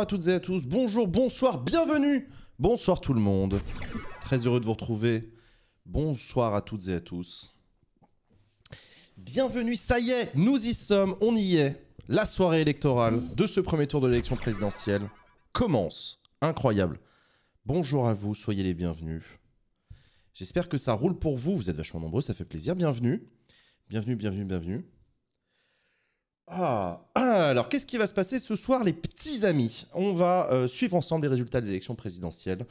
à toutes et à tous, bonjour, bonsoir, bienvenue Bonsoir tout le monde, très heureux de vous retrouver. Bonsoir à toutes et à tous. Bienvenue, ça y est, nous y sommes, on y est. La soirée électorale de ce premier tour de l'élection présidentielle commence. Incroyable. Bonjour à vous, soyez les bienvenus. J'espère que ça roule pour vous, vous êtes vachement nombreux, ça fait plaisir. Bienvenue. Bienvenue, bienvenue, bienvenue. Ah, alors qu'est-ce qui va se passer ce soir, les petits amis On va euh, suivre ensemble les résultats de l'élection présidentielle.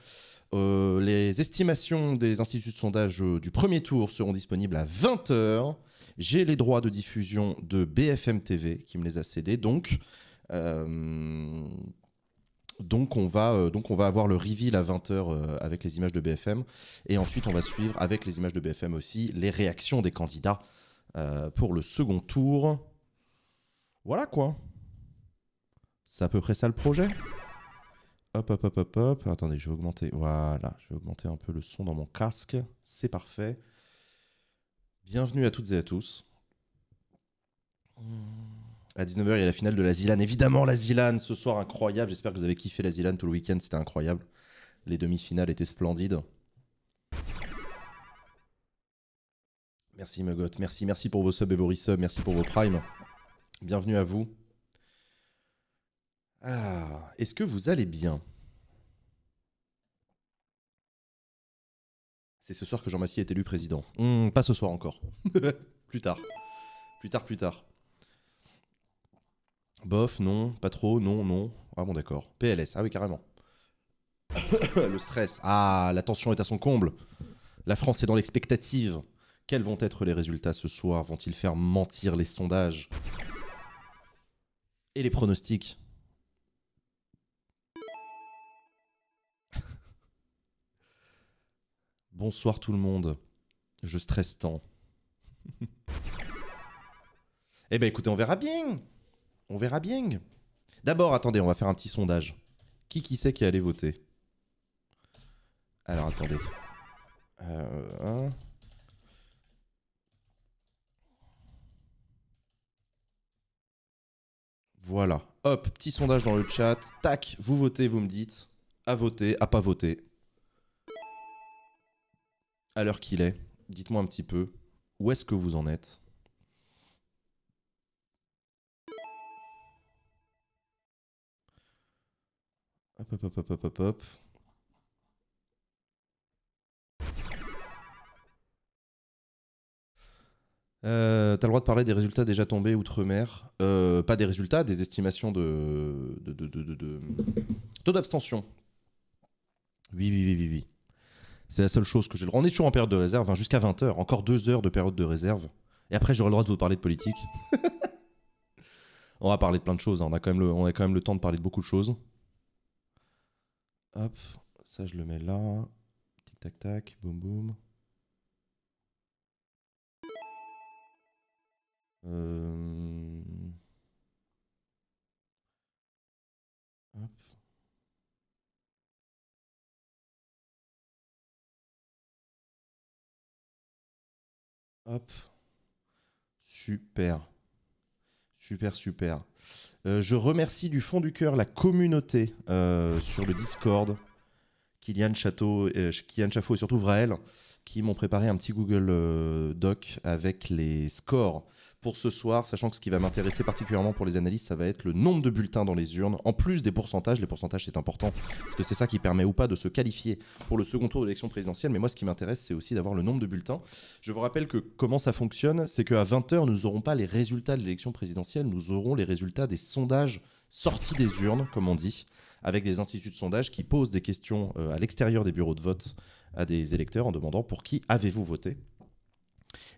Euh, les estimations des instituts de sondage euh, du premier tour seront disponibles à 20h. J'ai les droits de diffusion de BFM TV qui me les a cédés, donc. donc on, va, donc on va avoir le reveal à 20h avec les images de BFM. Et ensuite, on va suivre avec les images de BFM aussi les réactions des candidats pour le second tour. Voilà quoi. C'est à peu près ça le projet. Hop, hop, hop, hop, hop. Attendez, je vais augmenter. Voilà, je vais augmenter un peu le son dans mon casque. C'est parfait. Bienvenue à toutes et à tous. À 19h, il y a la finale de la Zilane. Évidemment, la Zilane, ce soir incroyable. J'espère que vous avez kiffé la Zilane tout le week-end. C'était incroyable. Les demi-finales étaient splendides. Merci Mugot, merci, merci pour vos subs et vos resubs, merci pour vos primes. Bienvenue à vous. Ah, est-ce que vous allez bien C'est ce soir que Jean Massier est élu président. Hmm, pas ce soir encore. plus tard. Plus tard, plus tard. Bof, non, pas trop, non, non. Ah bon, d'accord. PLS, ah oui, carrément. le stress. Ah, la tension est à son comble. La France est dans l'expectative. Quels vont être les résultats ce soir Vont-ils faire mentir les sondages et les pronostics. Bonsoir tout le monde. Je stresse tant. eh ben écoutez, on verra bien. On verra bien. D'abord, attendez, on va faire un petit sondage. Qui qui sait qui allait voter Alors attendez. Euh, Voilà. Hop, petit sondage dans le chat. Tac, vous votez, vous me dites. À voter, à pas voter. À l'heure qu'il est, dites-moi un petit peu où est-ce que vous en êtes. Hop, hop, hop, hop, hop, hop. Euh, t'as le droit de parler des résultats déjà tombés outre-mer. Euh, pas des résultats, des estimations de, taux d'abstention. Oui, oui, oui, oui, oui. C'est la seule chose que j'ai le droit. On est toujours en période de réserve, hein, jusqu'à 20h. Encore deux heures de période de réserve. Et après, j'aurai le droit de vous parler de politique. on va parler de plein de choses. Hein. On, a quand même le, on a quand même le temps de parler de beaucoup de choses. Hop, ça je le mets là. Tic tac tac, boum boum. Euh, hop. Super. Super, super. Euh, je remercie du fond du cœur la communauté euh, sur le Discord. Kylian, Château, Kylian et surtout Vraël, qui m'ont préparé un petit Google Doc avec les scores pour ce soir, sachant que ce qui va m'intéresser particulièrement pour les analystes, ça va être le nombre de bulletins dans les urnes, en plus des pourcentages. Les pourcentages, c'est important, parce que c'est ça qui permet ou pas de se qualifier pour le second tour de l'élection présidentielle. Mais moi, ce qui m'intéresse, c'est aussi d'avoir le nombre de bulletins. Je vous rappelle que comment ça fonctionne, c'est qu'à 20h, nous n'aurons pas les résultats de l'élection présidentielle, nous aurons les résultats des sondages sortis des urnes, comme on dit, avec des instituts de sondage qui posent des questions euh, à l'extérieur des bureaux de vote à des électeurs en demandant pour qui avez-vous voté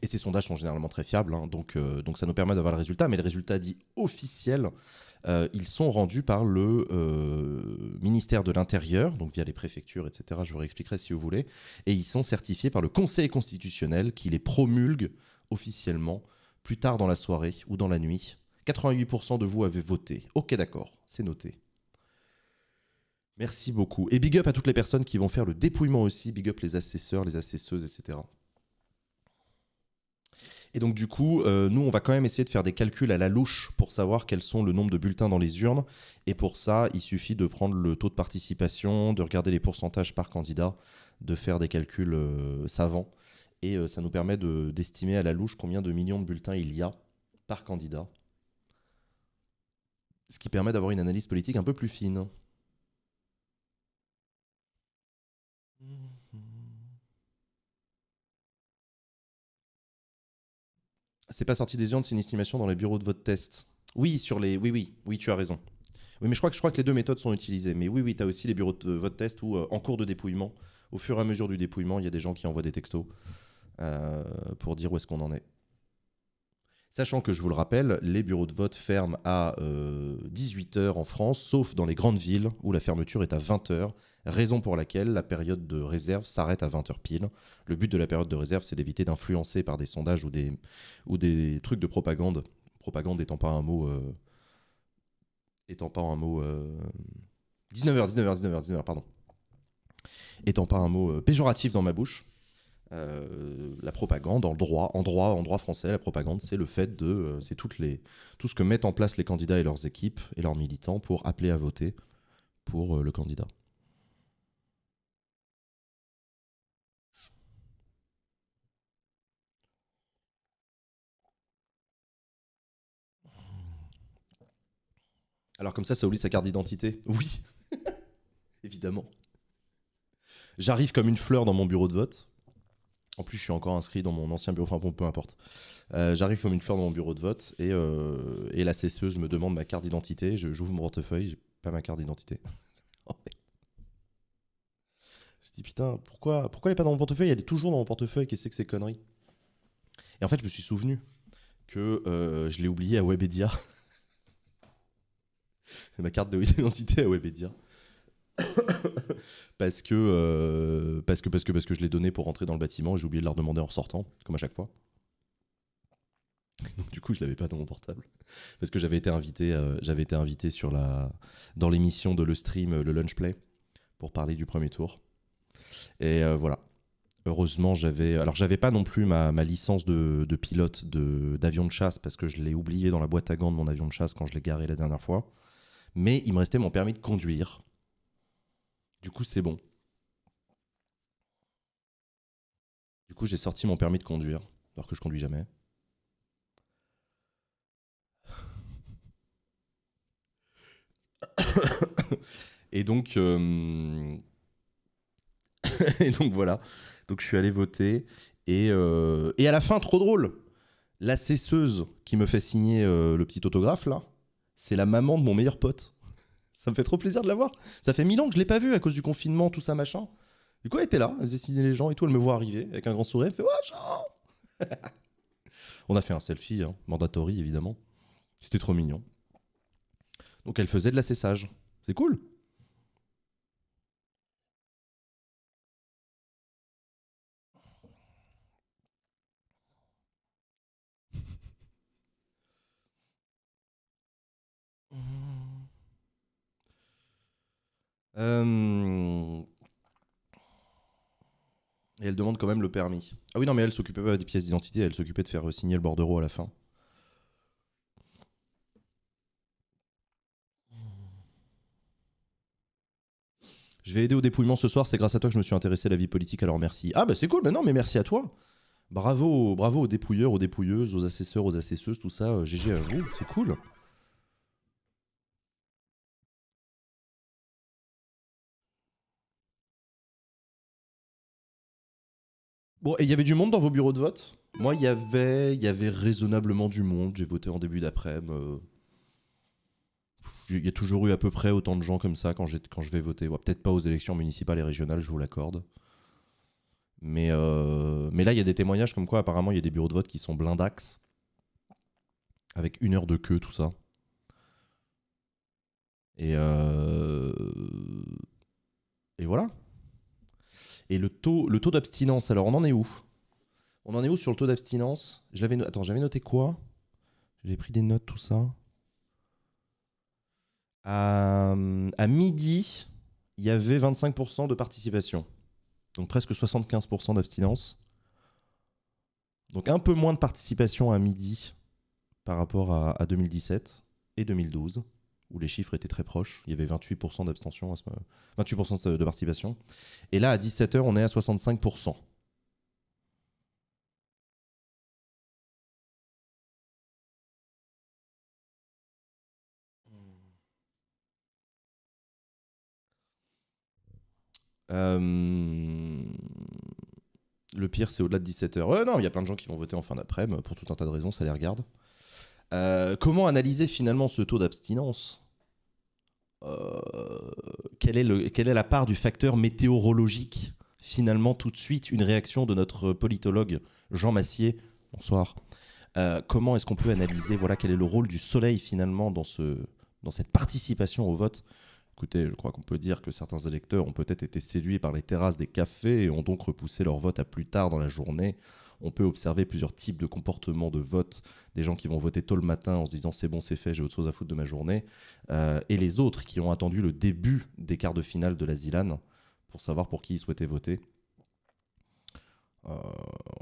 et ces sondages sont généralement très fiables, hein, donc, euh, donc ça nous permet d'avoir le résultat. Mais le résultat dit officiel, euh, ils sont rendus par le euh, ministère de l'Intérieur, donc via les préfectures, etc. Je vous réexpliquerai si vous voulez. Et ils sont certifiés par le Conseil constitutionnel qui les promulgue officiellement plus tard dans la soirée ou dans la nuit. 88% de vous avez voté. Ok, d'accord, c'est noté. Merci beaucoup. Et big up à toutes les personnes qui vont faire le dépouillement aussi. Big up les assesseurs, les assesseuses, etc. Et donc du coup, euh, nous, on va quand même essayer de faire des calculs à la louche pour savoir quels sont le nombre de bulletins dans les urnes. Et pour ça, il suffit de prendre le taux de participation, de regarder les pourcentages par candidat, de faire des calculs euh, savants. Et euh, ça nous permet d'estimer à la louche combien de millions de bulletins il y a par candidat. Ce qui permet d'avoir une analyse politique un peu plus fine. C'est pas sorti des urnes, c'est une estimation dans les bureaux de vote test. Oui, sur les. Oui, oui, oui, tu as raison. Oui, mais je crois que je crois que les deux méthodes sont utilisées. Mais oui, oui, tu as aussi les bureaux de vote test où, euh, en cours de dépouillement, au fur et à mesure du dépouillement, il y a des gens qui envoient des textos euh, pour dire où est-ce qu'on en est. Sachant que, je vous le rappelle, les bureaux de vote ferment à 18h euh, en France, sauf dans les grandes villes où la fermeture est à 20h, raison pour laquelle la période de réserve s'arrête à 20h pile. Le but de la période de réserve, c'est d'éviter d'influencer par des sondages ou des, ou des trucs de propagande, propagande étant pas un mot... Euh, étant pas un mot... 19h, 19h, 19h, 19h, pardon. Étant pas un mot euh, péjoratif dans ma bouche. Euh, la propagande en droit, en droit, en droit français, la propagande, c'est le fait de, euh, c'est tout ce que mettent en place les candidats et leurs équipes et leurs militants pour appeler à voter pour euh, le candidat. Alors comme ça, ça oublie sa carte d'identité. Oui, évidemment. J'arrive comme une fleur dans mon bureau de vote en plus, je suis encore inscrit dans mon ancien bureau, enfin bon, peu importe. Euh, j'arrive comme une fleur dans mon bureau de vote et, euh, la cesseuse me demande ma carte d'identité. J'ouvre mon portefeuille, j'ai pas ma carte d'identité. Oh, je dis putain, pourquoi, pourquoi elle est pas dans mon portefeuille Elle est toujours dans mon portefeuille, qu'est-ce que c'est que ces conneries Et en fait, je me suis souvenu que euh, je l'ai oublié à Webedia. ma carte d'identité à Webedia. parce, que, euh, parce que parce que parce que je l'ai donné pour rentrer dans le bâtiment et j'ai oublié de leur demander en sortant, comme à chaque fois. du coup, je l'avais pas dans mon portable parce que j'avais été invité euh, j'avais été invité sur la dans l'émission de le stream euh, le lunch play pour parler du premier tour. Et voilà. Heureusement, j'avais alors j'avais pas non plus ma, licence de, pilote d'avion de chasse parce que je l'ai oublié dans la boîte à gants de mon avion de chasse quand je l'ai garé la dernière fois. Mais il me restait mon permis de conduire du coup, c'est bon. Du coup, j'ai sorti mon permis de conduire, alors que je conduis jamais. Et donc, euh, et donc voilà. Donc je suis allé voter. Et, euh, et à la fin, trop drôle. La cesseuse qui me fait signer euh, le petit autographe là, c'est la maman de mon meilleur pote. Ça me fait trop plaisir de la voir. Ça fait mille ans que je l'ai pas vue à cause du confinement, tout ça, machin. Du coup, elle était là, elle faisait les gens et tout. Elle me voit arriver avec un grand sourire. Elle fait Ouais, On a fait un selfie, hein, mandatory évidemment. C'était trop mignon. Donc elle faisait de l'assessage. C'est cool. Euh, et elle demande quand même le permis. Ah oui, non, mais elle s'occupait pas des pièces d'identité, elle s'occupait de faire euh, signer le bordereau à la fin. Je vais aider au dépouillement ce soir, c'est grâce à toi que je me suis intéressé à la vie politique, alors merci. Ah bah c'est cool, mais non, mais merci à toi. Bravo, bravo aux dépouilleurs, aux dépouilleuses, aux assesseurs, aux assesseuses, tout ça, GG euh, à vous, c'est cool. Bon, et il y avait du monde dans vos bureaux de vote Moi, il y avait, y avait raisonnablement du monde. J'ai voté en début d'après-midi. Euh, il y a toujours eu à peu près autant de gens comme ça quand, je vais voter. Peut-être pas aux élections municipales et régionales, je vous l'accorde. Mais, euh, mais là, il y a des témoignages comme quoi apparemment il y a des bureaux de vote qui sont blindax. Avec une heure de queue, tout ça. Et, euh, et voilà. Et le taux, le taux d'abstinence, alors on en est où On en est où sur le taux d'abstinence Je l'avais Attends, j'avais noté quoi J'ai pris des notes, tout ça. À, midi, il y avait 25% de participation. Donc presque 75% d'abstinence. Donc un peu moins de participation à midi par rapport à 2017 et 2012 où les chiffres étaient très proches. Il y avait 28% d'abstention, 28% de participation. Et là, à 17h, on est à 65%. Euh, le pire, c'est au-delà de 17h. non, il y a plein de gens qui vont voter en fin d'après-midi pour tout un tas de raisons, ça les regarde. Euh, comment analyser finalement ce taux d'abstinence euh, quelle, est le, quelle est la part du facteur météorologique Finalement, tout de suite, une réaction de notre politologue Jean Massier. Bonsoir. Euh, comment est-ce qu'on peut analyser voilà quel est le rôle du soleil finalement dans ce dans cette participation au vote Écoutez, je crois qu'on peut dire que certains électeurs ont peut-être été séduits par les terrasses des cafés et ont donc repoussé leur vote à plus tard dans la journée. On peut observer plusieurs types de comportements de vote, des gens qui vont voter tôt le matin en se disant c'est bon, c'est fait, j'ai autre chose à foutre de ma journée, euh, et les autres qui ont attendu le début des quarts de finale de la ZILAN pour savoir pour qui ils souhaitaient voter. Euh,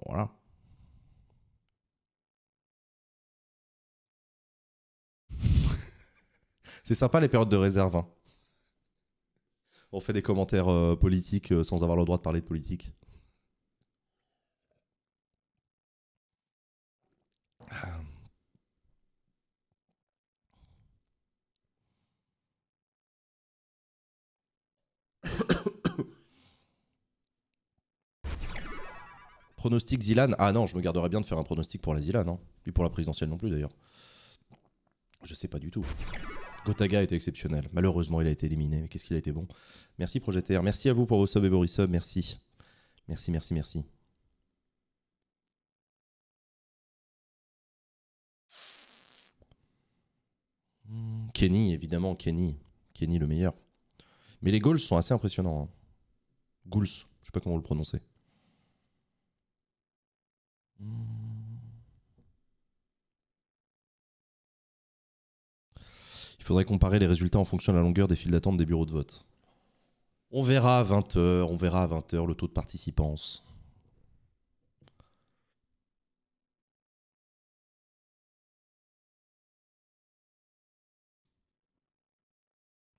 voilà. c'est sympa les périodes de réserve. Hein. On fait des commentaires euh, politiques euh, sans avoir le droit de parler de politique. pronostic Zilan Ah non, je me garderais bien de faire un pronostic pour la Zilan, hein. et pour la présidentielle non plus d'ailleurs. Je sais pas du tout. Gotaga était exceptionnel. Malheureusement, il a été éliminé. Mais qu'est-ce qu'il a été bon. Merci Projet Merci à vous pour vos subs et vos resubs. Merci. Merci, merci, merci. Hmm, Kenny, évidemment, Kenny. Kenny, le meilleur. Mais les Gauls sont assez impressionnants. Hein. Gauls, je sais pas comment vous le prononcez. Hmm. faudrait comparer les résultats en fonction de la longueur des files d'attente des bureaux de vote. On verra à 20h, on verra à 20h le taux de participants.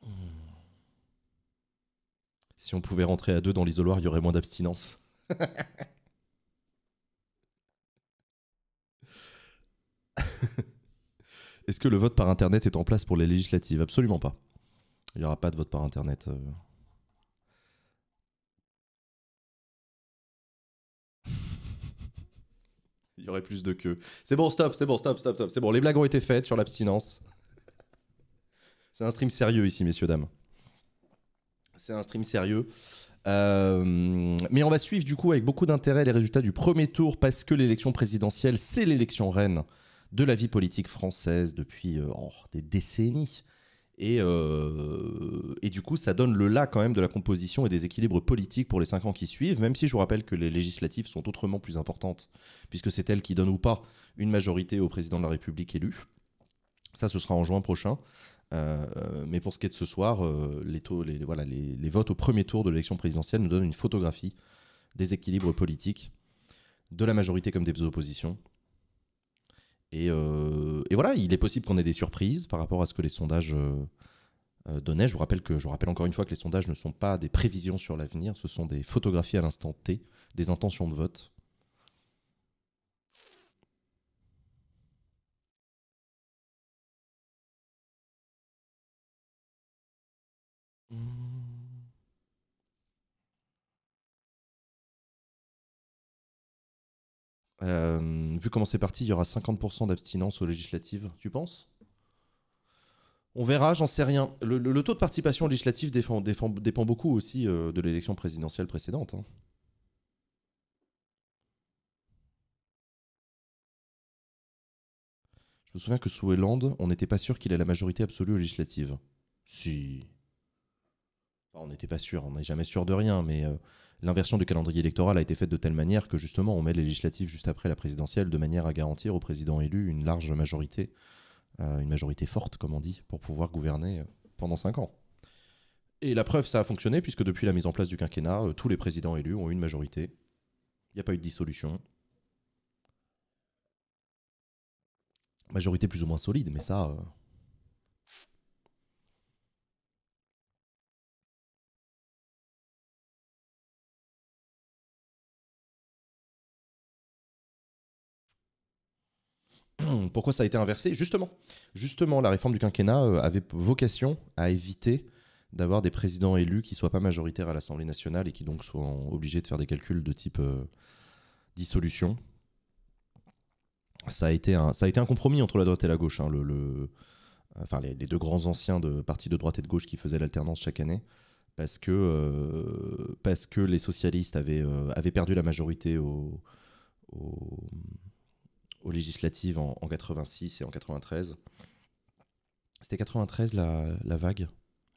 Hmm. Si on pouvait rentrer à deux dans l'isoloir, il y aurait moins d'abstinence. Est-ce que le vote par Internet est en place pour les législatives Absolument pas. Il n'y aura pas de vote par Internet. Euh. Il y aurait plus de queue. C'est bon, stop, c'est bon, stop, stop, stop. C'est bon, les blagues ont été faites sur l'abstinence. C'est un stream sérieux ici, messieurs, dames. C'est un stream sérieux. Euh, mais on va suivre du coup avec beaucoup d'intérêt les résultats du premier tour parce que l'élection présidentielle, c'est l'élection reine de la vie politique française depuis euh, oh, des décennies. Euh, et, du coup, ça donne le là quand même de la composition et des équilibres politiques pour les cinq ans qui suivent, même si je vous rappelle que les législatives sont autrement plus importantes, puisque c'est elles qui donnent ou pas une majorité au président de la République élu. Ça, ce sera en juin prochain. Euh, mais pour ce qui est de ce soir, les, les, votes au premier tour de l'élection présidentielle nous donnent une photographie des équilibres politiques de la majorité comme des oppositions euh, et, voilà, il est possible qu'on ait des surprises par rapport à ce que les sondages euh, euh, donnaient. Je rappelle je vous rappelle encore une fois que les sondages ne sont pas des prévisions sur l'avenir, ce sont des photographies à l'instant T, des intentions de vote. Euh, vu comment c'est parti, il y aura 50% d'abstinence aux législatives, tu penses on verra, j'en sais rien. Le, taux de participation législative défend, dépend beaucoup aussi euh, de l'élection présidentielle précédente. Hein. Je me souviens que sous Hollande, on n'était pas sûr qu'il ait la majorité absolue aux législatives. »« Si. on n'était pas sûr, on n'est jamais sûr de rien, mais euh, l'inversion du calendrier électoral a été faite de telle manière que justement on met les législatives juste après la présidentielle de manière à garantir au président élu une large majorité, euh, une majorité forte comme on dit, pour pouvoir gouverner euh, pendant 5 ans. Et la preuve, ça a fonctionné puisque depuis la mise en place du quinquennat, euh, tous les présidents élus ont eu une majorité. Il n'y a pas eu de dissolution. Majorité plus ou moins solide, mais ça, Pourquoi ça a été inversé Justement, justement, la réforme du quinquennat euh, avait vocation à éviter d'avoir des présidents élus qui soient pas majoritaires à l'Assemblée nationale et qui donc soient obligés de faire des calculs de type euh, dissolution. Ça a, été un, ça a été un compromis entre la droite et la gauche. Hein, enfin, les, deux grands anciens de partis de droite et de gauche qui faisaient l'alternance chaque année. Parce que, euh, parce que les socialistes avaient, perdu la majorité au aux législatives en, 86 et en 93. C'était 93 la, vague,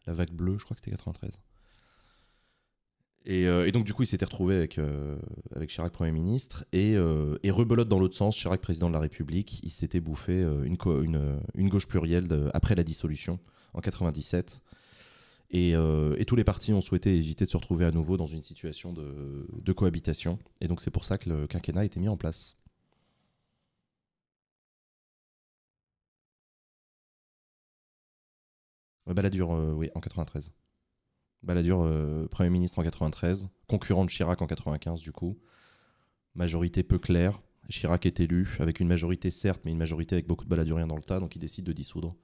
la vague bleue, je crois que c'était 93. Euh, et, donc du coup, il s'était retrouvé avec, euh, avec Chirac Premier ministre euh, et, rebelote dans l'autre sens, Chirac président de la République, il s'était bouffé une, une, gauche plurielle après la dissolution en 97. Et, tous les partis ont souhaité éviter de se retrouver à nouveau dans une situation de cohabitation. Et donc c'est pour ça que le quinquennat a été mis en place. Baladur euh, oui, en 93. Baladur euh, Premier ministre en 93. Concurrent de Chirac en 95, du coup. Majorité peu claire. Chirac est élu, avec une majorité certes, mais une majorité avec beaucoup de Baladurien dans le tas, donc il décide de dissoudre.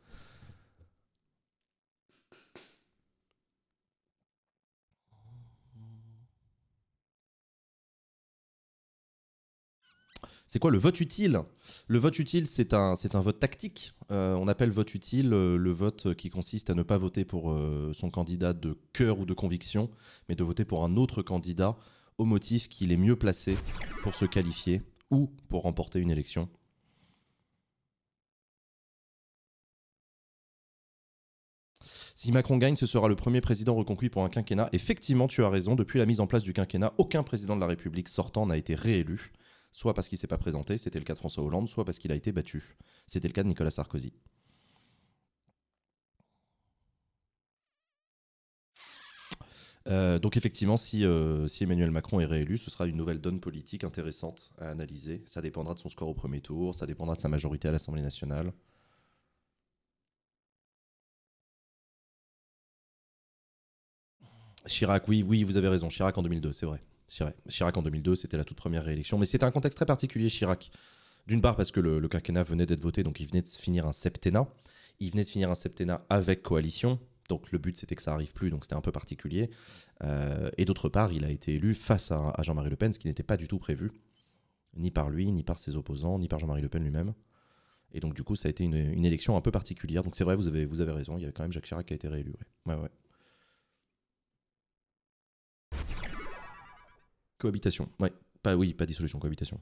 C'est quoi le vote utile Le vote utile, c'est un, vote tactique. Euh, on appelle vote utile euh, le vote qui consiste à ne pas voter pour euh, son candidat de cœur ou de conviction, mais de voter pour un autre candidat au motif qu'il est mieux placé pour se qualifier ou pour remporter une élection. Si Macron gagne, ce sera le premier président reconquis pour un quinquennat. Effectivement, tu as raison, depuis la mise en place du quinquennat, aucun président de la République sortant n'a été réélu soit parce qu'il ne s'est pas présenté, c'était le cas de François Hollande, soit parce qu'il a été battu. C'était le cas de Nicolas Sarkozy. Euh, donc effectivement, si, euh, si, Emmanuel Macron est réélu, ce sera une nouvelle donne politique intéressante à analyser. Ça dépendra de son score au premier tour, ça dépendra de sa majorité à l'Assemblée nationale. Chirac, oui, oui, vous avez raison. Chirac en 2002, c'est vrai. Chirac en 2002, c'était la toute première réélection. Mais c'était un contexte très particulier, Chirac. D'une part parce que le, le quinquennat venait d'être voté, donc il venait de finir un septennat. Il venait de finir un septennat avec coalition. Donc le but c'était que ça arrive plus, donc c'était un peu particulier. Euh, et d'autre part, il a été élu face à, Jean-Marie Le Pen, ce qui n'était pas du tout prévu, ni par lui, ni par ses opposants, ni par Jean-Marie Le Pen lui-même. Et donc du coup, ça a été une, élection un peu particulière. Donc c'est vrai, vous avez, vous avez raison, il y a quand même Jacques Chirac qui a été réélu. Ouais, ouais. Cohabitation, ouais. Pas, oui, pas dissolution, cohabitation.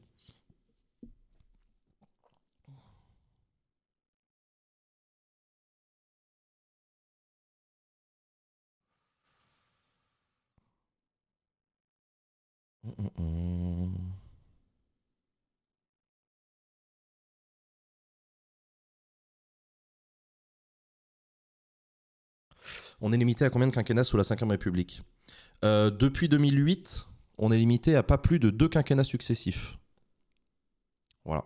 On est limité à combien de quinquennats sous la Ve République euh, Depuis 2008, on est limité à pas plus de deux quinquennats successifs. Voilà.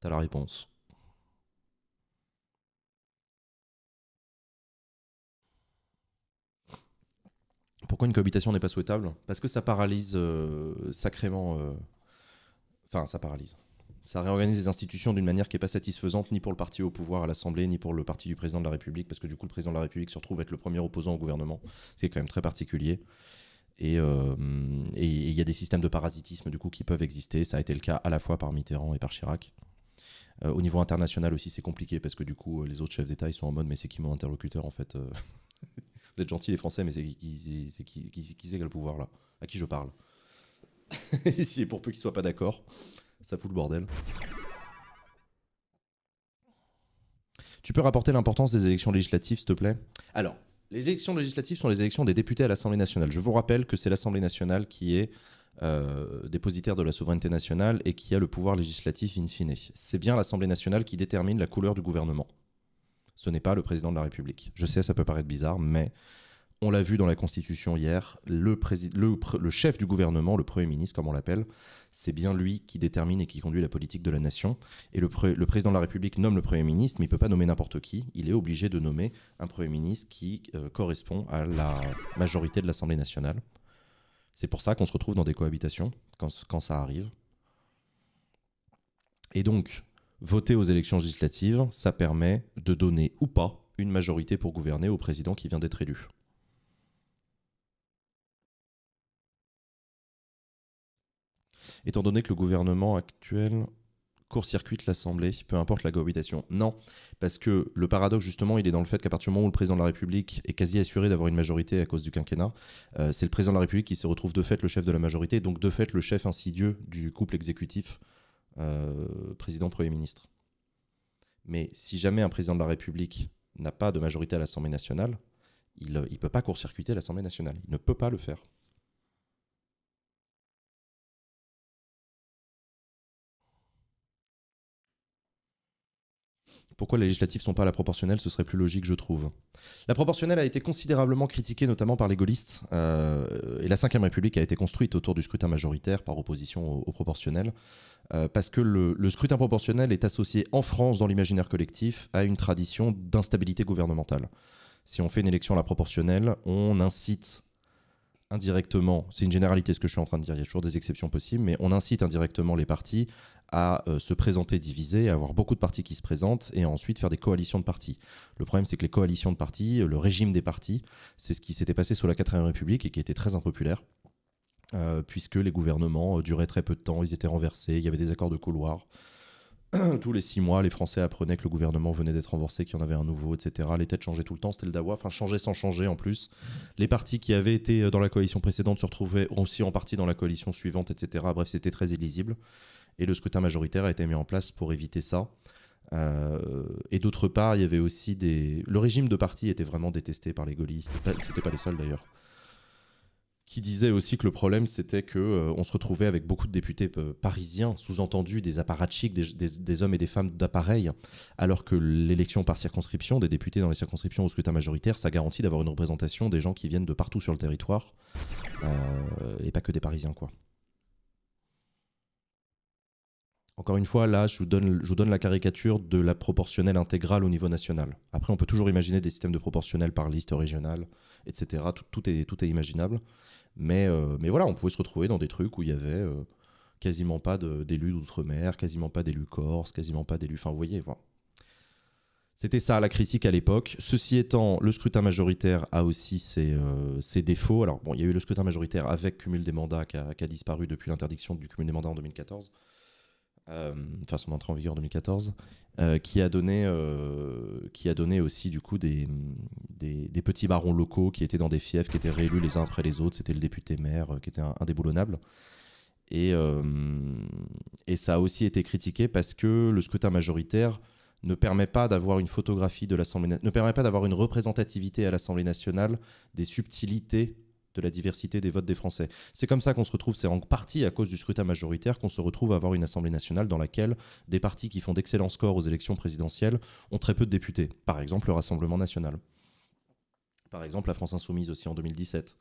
T'as la réponse. Pourquoi une cohabitation n'est pas souhaitable Parce que ça paralyse euh, sacrément. Euh, enfin, ça paralyse. Ça réorganise les institutions d'une manière qui n'est pas satisfaisante ni pour le parti au pouvoir à l'Assemblée, ni pour le parti du président de la République, parce que du coup, le président de la République se retrouve être le premier opposant au gouvernement, C'est quand même très particulier. Euh, et il y a des systèmes de parasitisme du coup qui peuvent exister. Ça a été le cas à la fois par Mitterrand et par Chirac. Euh, au niveau international aussi, c'est compliqué parce que du coup, les autres chefs d'État ils sont en mode mais c'est qui mon interlocuteur en fait euh Vous êtes gentils les Français, mais c'est qui c'est qui, qui, a le pouvoir là À qui je parle Et pour peu qu'ils soient pas d'accord, ça fout le bordel. Tu peux rapporter l'importance des élections législatives, s'il te plaît Alors, les élections législatives sont les élections des députés à l'Assemblée nationale. Je vous rappelle que c'est l'Assemblée nationale qui est euh, dépositaire de la souveraineté nationale et qui a le pouvoir législatif in fine. C'est bien l'Assemblée nationale qui détermine la couleur du gouvernement. Ce n'est pas le président de la République. Je sais, ça peut paraître bizarre, mais on l'a vu dans la Constitution hier, le, chef du gouvernement, le Premier ministre comme on l'appelle, c'est bien lui qui détermine et qui conduit la politique de la nation. Et le, président de la République nomme le Premier ministre, mais il ne peut pas nommer n'importe qui. Il est obligé de nommer un Premier ministre qui euh, correspond à la majorité de l'Assemblée nationale. C'est pour ça qu'on se retrouve dans des cohabitations quand ça arrive. Et donc, voter aux élections législatives, ça permet de donner ou pas une majorité pour gouverner au président qui vient d'être élu. étant donné que le gouvernement actuel court-circuite l'Assemblée, peu importe la cohabitation. Non, parce que le paradoxe, justement, il est dans le fait qu'à partir du moment où le président de la République est quasi assuré d'avoir une majorité à cause du quinquennat, euh, c'est le président de la République qui se retrouve de fait le chef de la majorité, donc de fait le chef insidieux du couple exécutif euh, président-premier ministre. Mais si jamais un président de la République n'a pas de majorité à l'Assemblée nationale, il ne euh, peut pas court-circuiter l'Assemblée nationale. Il ne peut pas le faire. Pourquoi les législatives ne sont pas à la proportionnelle Ce serait plus logique, je trouve. La proportionnelle a été considérablement critiquée, notamment par les gaullistes. Euh, et la Ve République a été construite autour du scrutin majoritaire par opposition au, proportionnel. Euh, parce que le, le, scrutin proportionnel est associé en France, dans l'imaginaire collectif, à une tradition d'instabilité gouvernementale. Si on fait une élection à la proportionnelle, on incite indirectement, c'est une généralité ce que je suis en train de dire, il y a toujours des exceptions possibles, mais on incite indirectement les partis à euh, se présenter divisé, à avoir beaucoup de partis qui se présentent et ensuite faire des coalitions de partis. Le problème, c'est que les coalitions de partis, euh, le régime des partis, c'est ce qui s'était passé sous la 4ème République et qui était très impopulaire. Euh, puisque les gouvernements duraient très peu de temps, ils étaient renversés, il y avait des accords de couloir. Tous les six mois, les Français apprenaient que le gouvernement venait d'être renversé, qu'il y en avait un nouveau, etc. Les têtes changeaient tout le temps, c'était le dawa, enfin changer sans changer en plus. Les partis qui avaient été dans la coalition précédente se retrouvaient aussi en partie dans la coalition suivante, etc. Bref, c'était très illisible. Et le scrutin majoritaire a été mis en place pour éviter ça. Euh, et d'autre part, il y avait aussi des. Le régime de parti était vraiment détesté par les gaullistes. C'était pas les seuls d'ailleurs. Qui disaient aussi que le problème, c'était que euh, on se retrouvait avec beaucoup de députés euh, parisiens, sous entendu des apparatchiks, des, des, hommes et des femmes d'appareil, alors que l'élection par circonscription des députés dans les circonscriptions au scrutin majoritaire, ça garantit d'avoir une représentation des gens qui viennent de partout sur le territoire, et pas que des parisiens, quoi. Encore une fois, là, je vous, donne, je donne la caricature de la proportionnelle intégrale au niveau national. Après, on peut toujours imaginer des systèmes de proportionnelle par liste régionale, etc. Tout, est, tout est imaginable. Euh, mais, voilà, on pouvait se retrouver dans des trucs où il y avait euh, quasiment pas d'élus d'outre-mer, quasiment pas d'élus corse, quasiment pas d'élus. Enfin, vous voyez, voilà. C'était ça la critique à l'époque. Ceci étant, le scrutin majoritaire a aussi ses, euh, défauts. Alors, bon, il y a eu le scrutin majoritaire avec cumul des mandats qui a disparu depuis l'interdiction du cumul des mandats en 2014. Euh, enfin son entrée en vigueur en 2014, euh, qui a donné euh, qui a donné aussi du coup des, des, petits barons locaux qui étaient dans des fiefs qui étaient réélus les uns après les autres c'était le député maire qui était indéboulonnable et et ça a aussi été critiqué parce que le scrutin majoritaire ne permet pas d'avoir une photographie de l'Assemblée ne permet pas d'avoir une représentativité à l'Assemblée nationale des subtilités de la diversité des votes des Français. C'est comme ça qu'on se retrouve, c'est en partie à cause du scrutin majoritaire qu'on se retrouve à avoir une Assemblée nationale dans laquelle des partis qui font d'excellents scores aux élections présidentielles ont très peu de députés. Par exemple, le Rassemblement national. Par exemple, la France insoumise aussi en 2017.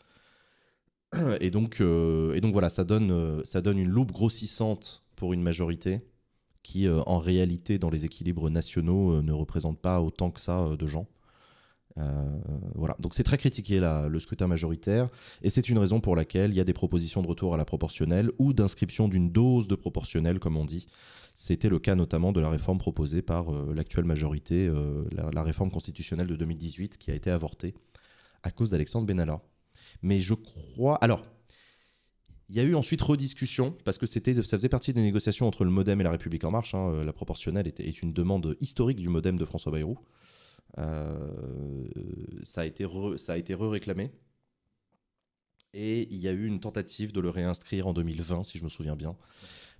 Et donc, euh, et donc voilà, ça donne, euh, ça donne une loupe grossissante pour une majorité qui, euh, en réalité, dans les équilibres nationaux, ne représente pas autant que ça de gens. Euh, voilà, donc c'est très critiqué le scrutin majoritaire, et c'est une raison pour laquelle il y a des propositions de retour à la proportionnelle ou d'inscription d'une dose de proportionnelle, comme on dit. C'était le cas notamment de la réforme proposée par euh, l'actuelle majorité, euh, la, réforme constitutionnelle de 2018, qui a été avortée à cause d'Alexandre Benalla. Mais je crois. Alors, il y a eu ensuite rediscussion, parce que c'était, ça faisait partie des négociations entre le Modem et la République En Marche. Hein, la proportionnelle était est, une demande historique du Modem de François Bayrou. Euh, ça a été ça a été réclamé et il y a eu une tentative de le réinscrire en 2020, si je me souviens bien.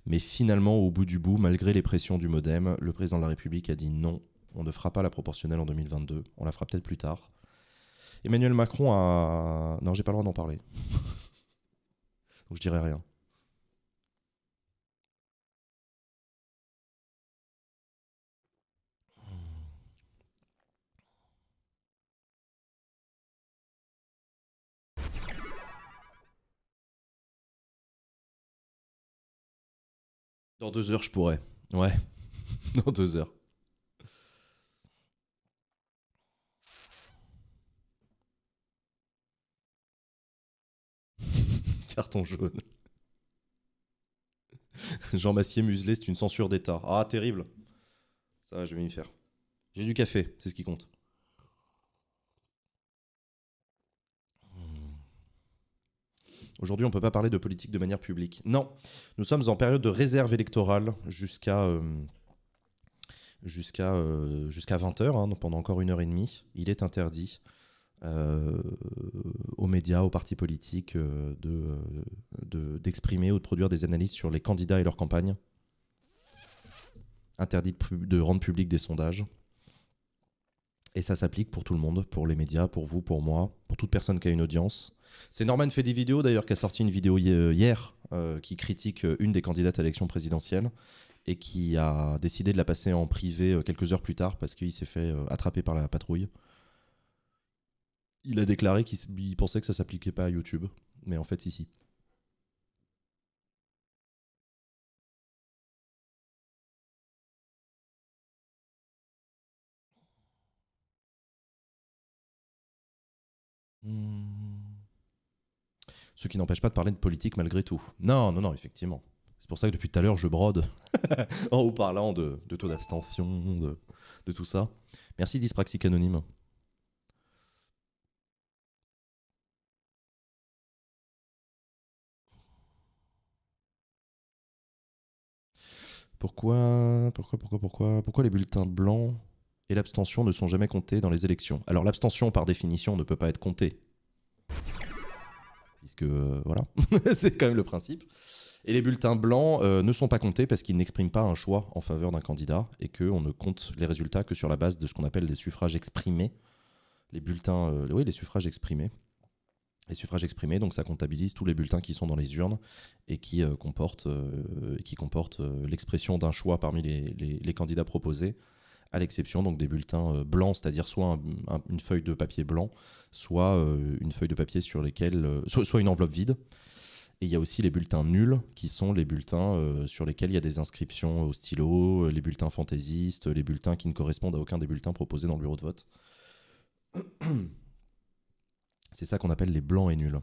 Mais finalement, au bout du bout, malgré les pressions du modem, le président de la République a dit non, on ne fera pas la proportionnelle en 2022, on la fera peut-être plus tard. Emmanuel Macron a... Non, j'ai pas le droit d'en parler. Donc je dirai rien. Dans deux heures, je pourrais. Ouais. Dans deux heures. Carton jaune. Jean Massier muselé, c'est une censure d'État. Ah, terrible. Ça va, je vais m'y faire. J'ai du café, c'est ce qui compte. Aujourd'hui, on ne peut pas parler de politique de manière publique. Non, nous sommes en période de réserve électorale jusqu'à euh, jusqu'à euh, jusqu'à 20h, hein, donc pendant encore une heure et demie. Il est interdit euh, aux médias, aux partis politiques d'exprimer de, d'exprimer ou de produire des analyses sur les candidats et leurs campagnes. Interdit de, de rendre public des sondages. Et ça s'applique pour tout le monde, pour les médias, pour vous, pour moi, pour toute personne qui a une audience. C'est Norman fait des vidéos d'ailleurs qui a sorti une vidéo euh, hier euh, qui critique euh, une des candidates à l'élection présidentielle et qui a décidé de la passer en privé quelques heures plus tard parce qu'il s'est fait attraper par la patrouille. Il a déclaré qu'il pensait que ça s'appliquait pas à YouTube, mais en fait, ici. Si, si. ce qui n'empêche pas de parler de politique malgré tout. Non, non, non, effectivement. C'est pour ça que depuis tout à l'heure, je brode en vous parlant de, taux d'abstention, de, de, tout ça. Merci Dyspraxique Anonyme. Pourquoi, pourquoi, pourquoi, pourquoi, pourquoi les bulletins blancs et l'abstention ne sont jamais comptés dans les élections Alors l'abstention, par définition, ne peut pas être comptée puisque euh, voilà, c'est quand même le principe. Et les bulletins blancs euh, ne sont pas comptés parce qu'ils n'expriment pas un choix en faveur d'un candidat et qu'on ne compte les résultats que sur la base de ce qu'on appelle les suffrages exprimés. Les bulletins, euh, oui, les suffrages exprimés. Les suffrages exprimés, donc ça comptabilise tous les bulletins qui sont dans les urnes et qui comportent, l'expression d'un choix parmi les, candidats proposés à l'exception donc des bulletins euh, blancs, c'est-à-dire soit une feuille de papier blanc, soit euh, une feuille de papier sur lesquelles, euh, soit, une enveloppe vide. Et il y a aussi les bulletins nuls, qui sont les bulletins sur lesquels il y a des inscriptions au stylo, les bulletins fantaisistes, les bulletins qui ne correspondent à aucun des bulletins proposés dans le bureau de vote. C'est ça qu'on appelle les blancs et nuls.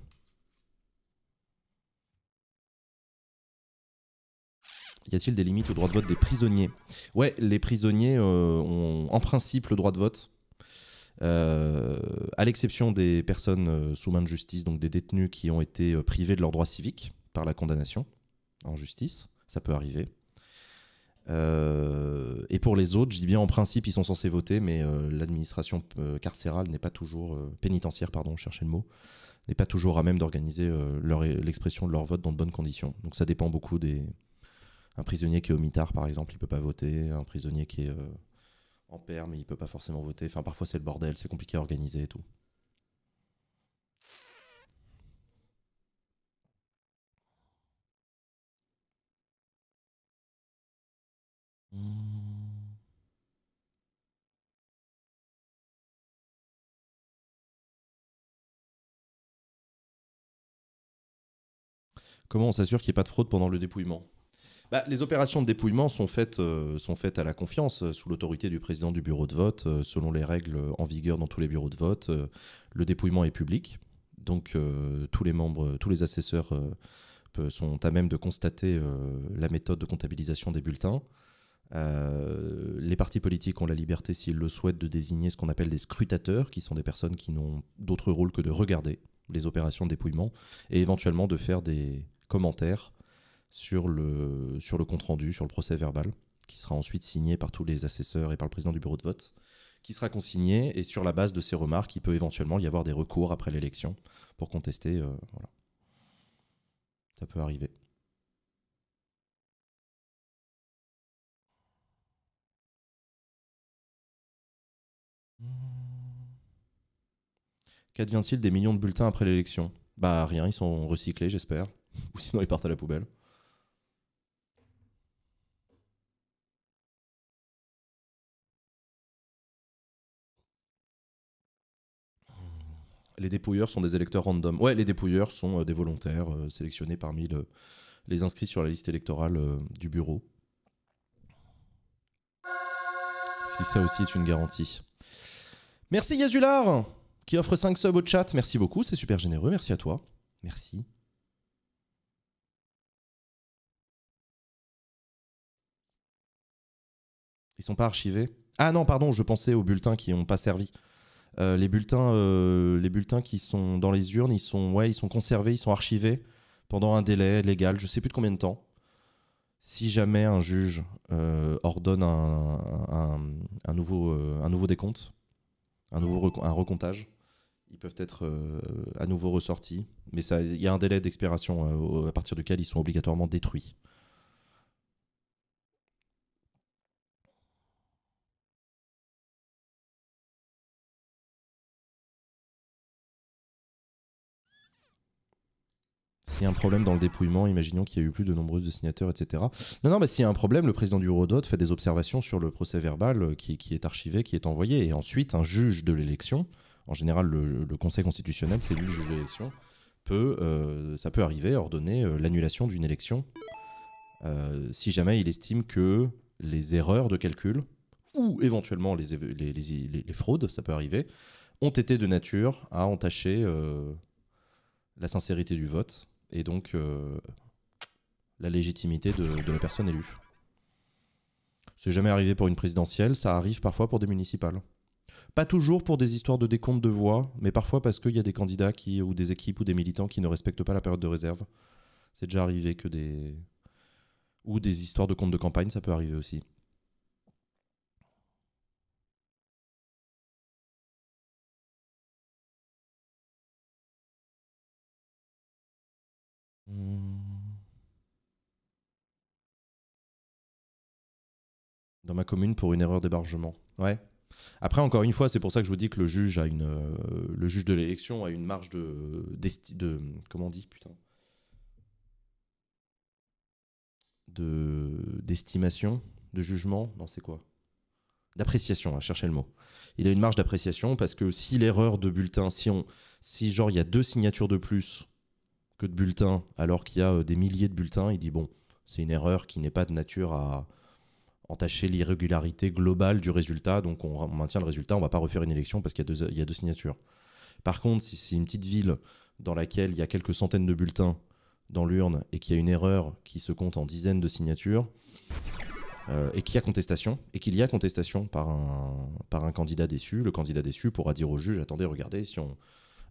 Y a-t-il des limites au droit de vote des prisonniers Ouais, les prisonniers euh, ont en principe le droit de vote. Euh, à l'exception des personnes euh, sous main de justice, donc des détenus qui ont été privés de leur droit civique par la condamnation en justice, ça peut arriver. et pour les autres, je dis bien en principe, ils sont censés voter, mais l'administration carcérale n'est pas toujours pénitentiaire, pardon, cherchais le mot, n'est pas toujours à même d'organiser l'expression de leur vote dans de bonnes conditions. Donc ça dépend beaucoup des, un prisonnier qui est au mitard, par exemple, il ne peut pas voter. Un prisonnier qui est euh, en en mais il peut pas forcément voter. Enfin, parfois c'est le bordel, c'est compliqué à organiser et tout. Comment on s'assure qu'il n'y ait pas de fraude pendant le dépouillement bah, les opérations de dépouillement sont faites, euh, à la confiance, euh, sous l'autorité du président du bureau de vote, euh, selon les règles en vigueur dans tous les bureaux de vote. le dépouillement est public, donc tous les membres, tous les assesseurs sont à même de constater la méthode de comptabilisation des bulletins. les partis politiques ont la liberté, s'ils le souhaitent, de désigner ce qu'on appelle des scrutateurs, qui sont des personnes qui n'ont d'autre rôle que de regarder les opérations de dépouillement et éventuellement de faire des commentaires sur le, sur le compte-rendu, sur le procès verbal, qui sera ensuite signé par tous les assesseurs et par le président du bureau de vote, qui sera consigné, et sur la base de ces remarques, il peut éventuellement y avoir des recours après l'élection pour contester. Euh, voilà. Ça peut arriver. Qu'advient-il des millions de bulletins après l'élection Bah rien, ils sont recyclés, j'espère. Ou sinon ils partent à la poubelle. Les dépouilleurs sont des électeurs random. Ouais, les dépouilleurs sont euh, des volontaires euh, sélectionnés parmi les inscrits sur la liste électorale euh, du bureau. Si ça aussi est une garantie. Merci Yazular qui offre 5 subs au chat. Merci beaucoup, c'est super généreux. Merci à toi. Merci. Ils sont pas archivés. Ah non, pardon, je pensais aux bulletins qui n'ont pas servi. Euh, les, bulletins, euh, les bulletins qui sont dans les urnes, ils sont, ouais, ils sont conservés, ils sont archivés pendant un délai légal, je ne sais plus de combien de temps. Si jamais un juge euh, ordonne un, nouveau, un nouveau décompte, un nouveau un recomptage, ils peuvent être à nouveau ressortis. Mais il y a un délai d'expiration à partir duquel ils sont obligatoirement détruits. S'il y a un problème dans le dépouillement, imaginons qu'il y a eu plus de nombreux dessinateurs, etc. Non, non, mais s'il y a un problème, le président du Rodot fait des observations sur le procès verbal euh, qui, est archivé, qui est envoyé. Et ensuite, un juge de l'élection, en général, le, Conseil constitutionnel, c'est lui le juge de l'élection, peut, euh, ça peut arriver, ordonner euh, l'annulation d'une élection si jamais il estime que les erreurs de calcul ou éventuellement les fraudes, ça peut arriver, ont été de nature à entacher la sincérité du vote et donc euh, la légitimité de, la personne élue. C'est jamais arrivé pour une présidentielle, ça arrive parfois pour des municipales. Pas toujours pour des histoires de décompte de voix, mais parfois parce qu'il y a des candidats qui, ou des équipes ou des militants qui ne respectent pas la période de réserve. C'est déjà arrivé que des. Ou des histoires de compte de campagne, ça peut arriver aussi. Hmm. Dans ma commune pour une erreur d'hébergement. Ouais. Après, encore une fois, c'est pour ça que je vous dis que le juge, a une, euh, le juge de l'élection a une marge de, de. Comment dit Putain. D'estimation, de, jugement. Non, c'est quoi D'appréciation, à hein, chercher le mot. Il a une marge d'appréciation parce que si l'erreur de bulletin, si, si genre il y a deux signatures de plus de bulletins, alors qu'il y a euh, des milliers de bulletins, il dit bon, c'est une erreur qui n'est pas de nature à entacher l'irrégularité globale du résultat, donc on, maintient le résultat, on va pas refaire une élection parce qu'il y, y, a deux signatures. Par contre, si c'est une petite ville dans laquelle il y a quelques centaines de bulletins dans l'urne et qu'il y a une erreur qui se compte en dizaines de signatures, euh, et qu'il y a contestation, et qu'il y a contestation par un, par un candidat déçu, le candidat déçu pourra dire au juge, attendez, regardez, si on,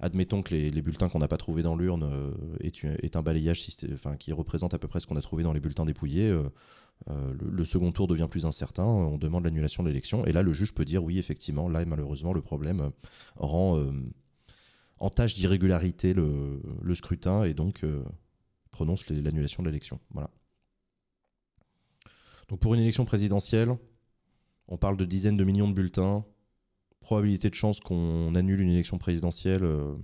admettons que les, bulletins qu'on n'a pas trouvés dans l'urne euh, est, un balayage enfin, qui représente à peu près ce qu'on a trouvé dans les bulletins dépouillés. Euh, euh, le, second tour devient plus incertain, on demande l'annulation de l'élection, et là le juge peut dire oui, effectivement, là malheureusement le problème rend en tâche d'irrégularité le, scrutin et donc prononce l'annulation de l'élection. Voilà. Donc pour une élection présidentielle, on parle de dizaines de millions de bulletins, probabilité de chance qu'on annule une élection présidentielle, il euh,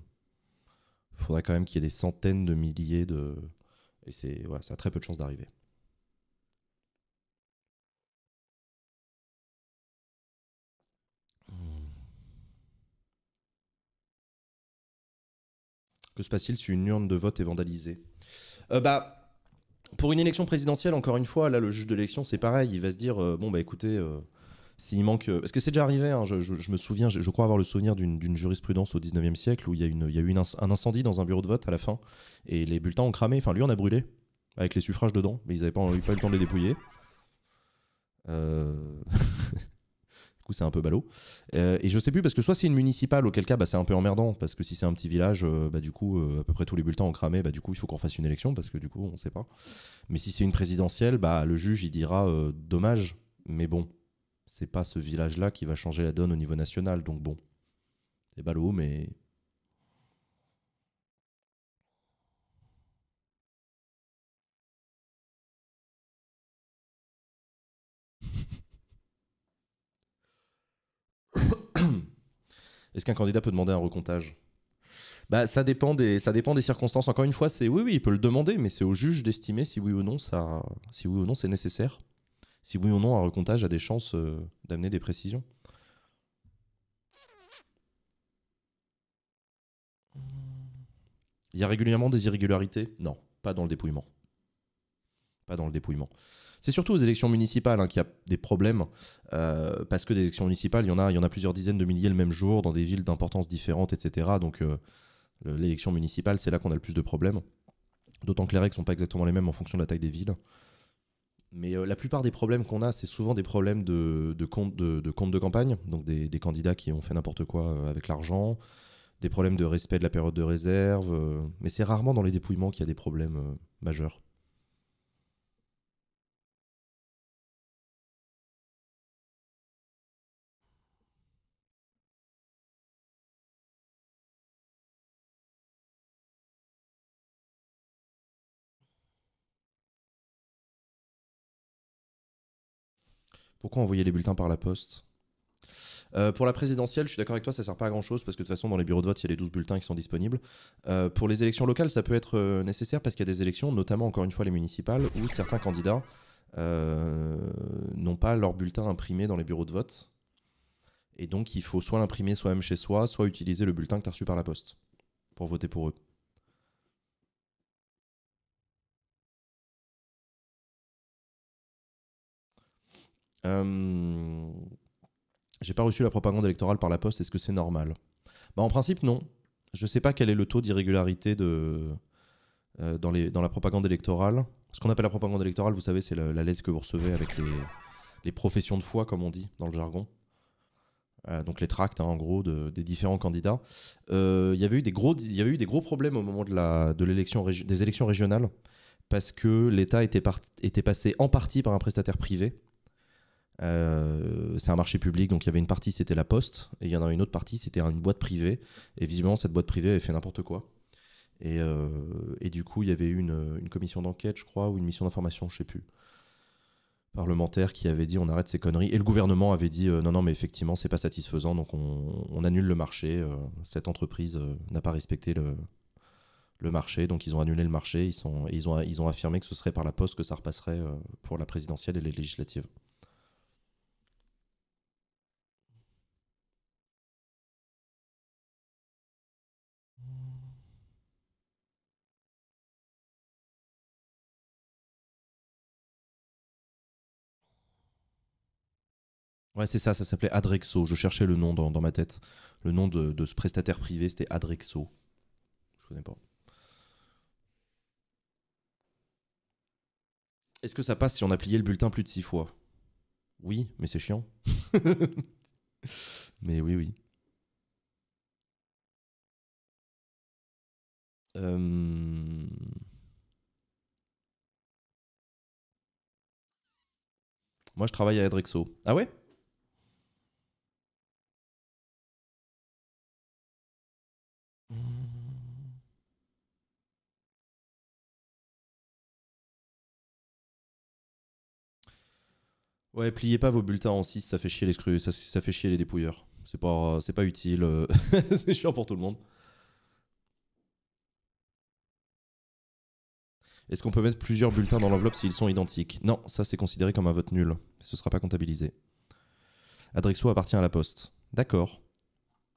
faudrait quand même qu'il y ait des centaines de milliers de. Et c'est, voilà, ça a très peu de chances d'arriver. Hmm. Que se passe-t-il si une urne de vote est vandalisée euh, Bah, pour une élection présidentielle, encore une fois, là, le juge de l'élection, c'est pareil. Il va se dire, euh, bon, bah écoutez, manque. Euh, parce que c'est déjà arrivé, hein, je, me souviens, je, crois avoir le souvenir d'une jurisprudence au 19e siècle où il y a, eu un incendie dans un bureau de vote à la fin et les bulletins ont cramé. Enfin, lui, on a brûlé avec les suffrages dedans, mais ils n'avaient pas, eu le temps de les dépouiller. Euh, du coup, c'est un peu ballot. Euh, et je sais plus, parce que soit c'est une municipale, auquel cas bah, c'est un peu emmerdant, parce que si c'est un petit village, bah, du coup, à peu près tous les bulletins ont cramé, bah, du coup, il faut qu'on fasse une élection, parce que du coup, on sait pas. Mais si c'est une présidentielle, bah, le juge, il dira dommage, mais bon, c'est pas ce village-là qui va changer la donne au niveau national. Donc bon, c'est ballot, mais. Est-ce qu'un candidat peut demander un recomptage bah, ça dépend des ça dépend des circonstances. Encore une fois, c'est oui oui, il peut le demander, mais c'est au juge d'estimer si oui ou non si oui ou non c'est nécessaire si oui ou non un recomptage a des chances euh, d'amener des précisions. Il y a régulièrement des irrégularités Non, pas dans le dépouillement. Pas dans le dépouillement. C'est surtout aux élections municipales hein, qu'il y a des problèmes, euh, parce que des élections municipales, il y, en a, il y en a plusieurs dizaines de milliers le même jour, dans des villes d'importance différente, etc. Donc euh, l'élection municipale, c'est là qu'on a le plus de problèmes. D'autant que les règles ne sont pas exactement les mêmes en fonction de la taille des villes. Mais euh, la plupart des problèmes qu'on a, c'est souvent des problèmes de, de, compte, de, de campagne, donc des, candidats qui ont fait n'importe quoi euh, avec l'argent, des problèmes de respect de la période de réserve, euh, mais c'est rarement dans les dépouillements qu'il y a des problèmes majeurs. Pourquoi envoyer les bulletins par la poste euh, pour la présidentielle, je suis d'accord avec toi, ça sert pas à grand chose parce que de toute façon, dans les bureaux de vote, il y a les 12 bulletins qui sont disponibles. Euh, pour les élections locales, ça peut être euh, nécessaire parce qu'il y a des élections, notamment encore une fois les municipales, où certains candidats n'ont pas leur bulletin imprimé dans les bureaux de vote. Et donc, il faut soit l'imprimer soi-même chez soi, soit utiliser le bulletin que tu as reçu par la poste pour voter pour eux. Euh, j'ai pas reçu la propagande électorale par la poste, est-ce que c'est normal bah, En principe, non. Je sais pas quel est le taux d'irrégularité de, euh, dans, dans la propagande électorale. Ce qu'on appelle la propagande électorale, vous savez, c'est la, lettre que vous recevez avec les, professions de foi, comme on dit dans le jargon. Euh, donc les tracts, hein, en gros, des différents candidats. Il y avait eu des gros problèmes au moment de la, de des élections régionales, parce que l'État était, était, passé en partie par un prestataire privé, euh, c'est un marché public, donc il y avait une partie, c'était la poste, et il y en a une autre partie, c'était une boîte privée. Et visiblement, cette boîte privée avait fait n'importe quoi. Et, euh, du coup, il y avait eu une, commission d'enquête, je crois, ou une mission d'information, je sais plus, parlementaire, qui avait dit on arrête ces conneries. Et le gouvernement avait dit euh, non, non, mais effectivement, c'est pas satisfaisant, donc on, annule le marché. cette entreprise n'a pas respecté le, marché. Donc ils ont annulé le marché. Ils, ont, ils ont affirmé que ce serait par la poste que ça repasserait pour la présidentielle et les législatives. Ouais, c'est ça, ça s'appelait Adrexo. Je cherchais le nom dans, ma tête. Le nom de, ce prestataire privé, c'était Adrexo. Je connais pas. Est-ce que ça passe si on a plié le bulletin plus de six fois Oui, mais c'est chiant. mais oui, oui. Euh, moi, je travaille à Adrexo. Ah ouais Mmh. Ouais, pliez pas vos bulletins en 6, ça fait chier les ça, fait chier les dépouilleurs. C'est pas, euh, c'est pas utile, euh, c'est chiant pour tout le monde. Est-ce qu'on peut mettre plusieurs bulletins dans l'enveloppe s'ils sont identiques Non, ça c'est considéré comme un vote nul. Ce ne sera pas comptabilisé. Adrexo appartient à la Poste. D'accord.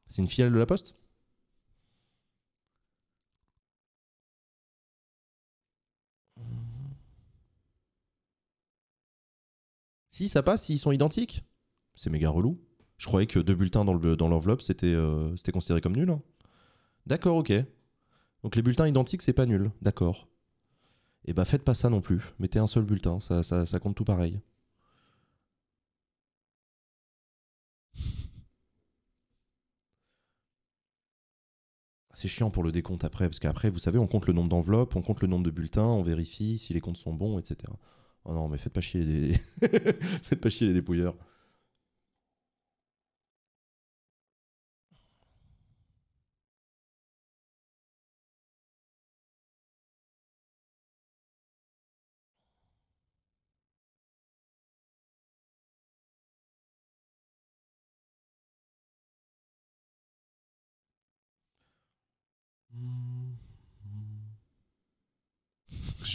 C'est une filiale de la Poste ça passe, s'ils sont identiques, c'est méga relou. Je croyais que deux bulletins dans l'enveloppe, le, dans c'était euh, c'était considéré comme nul. Hein. D'accord, ok. Donc les bulletins identiques, c'est pas nul. D'accord. Et eh bah ben, faites pas ça non plus. Mettez un seul bulletin, ça, ça, ça compte tout pareil. C'est chiant pour le décompte après, parce qu'après, vous savez, on compte le nombre d'enveloppes, on compte le nombre de bulletins, on vérifie si les comptes sont bons, etc. Oh non, mais faites pas chier les, faites pas chier les dépouilleurs.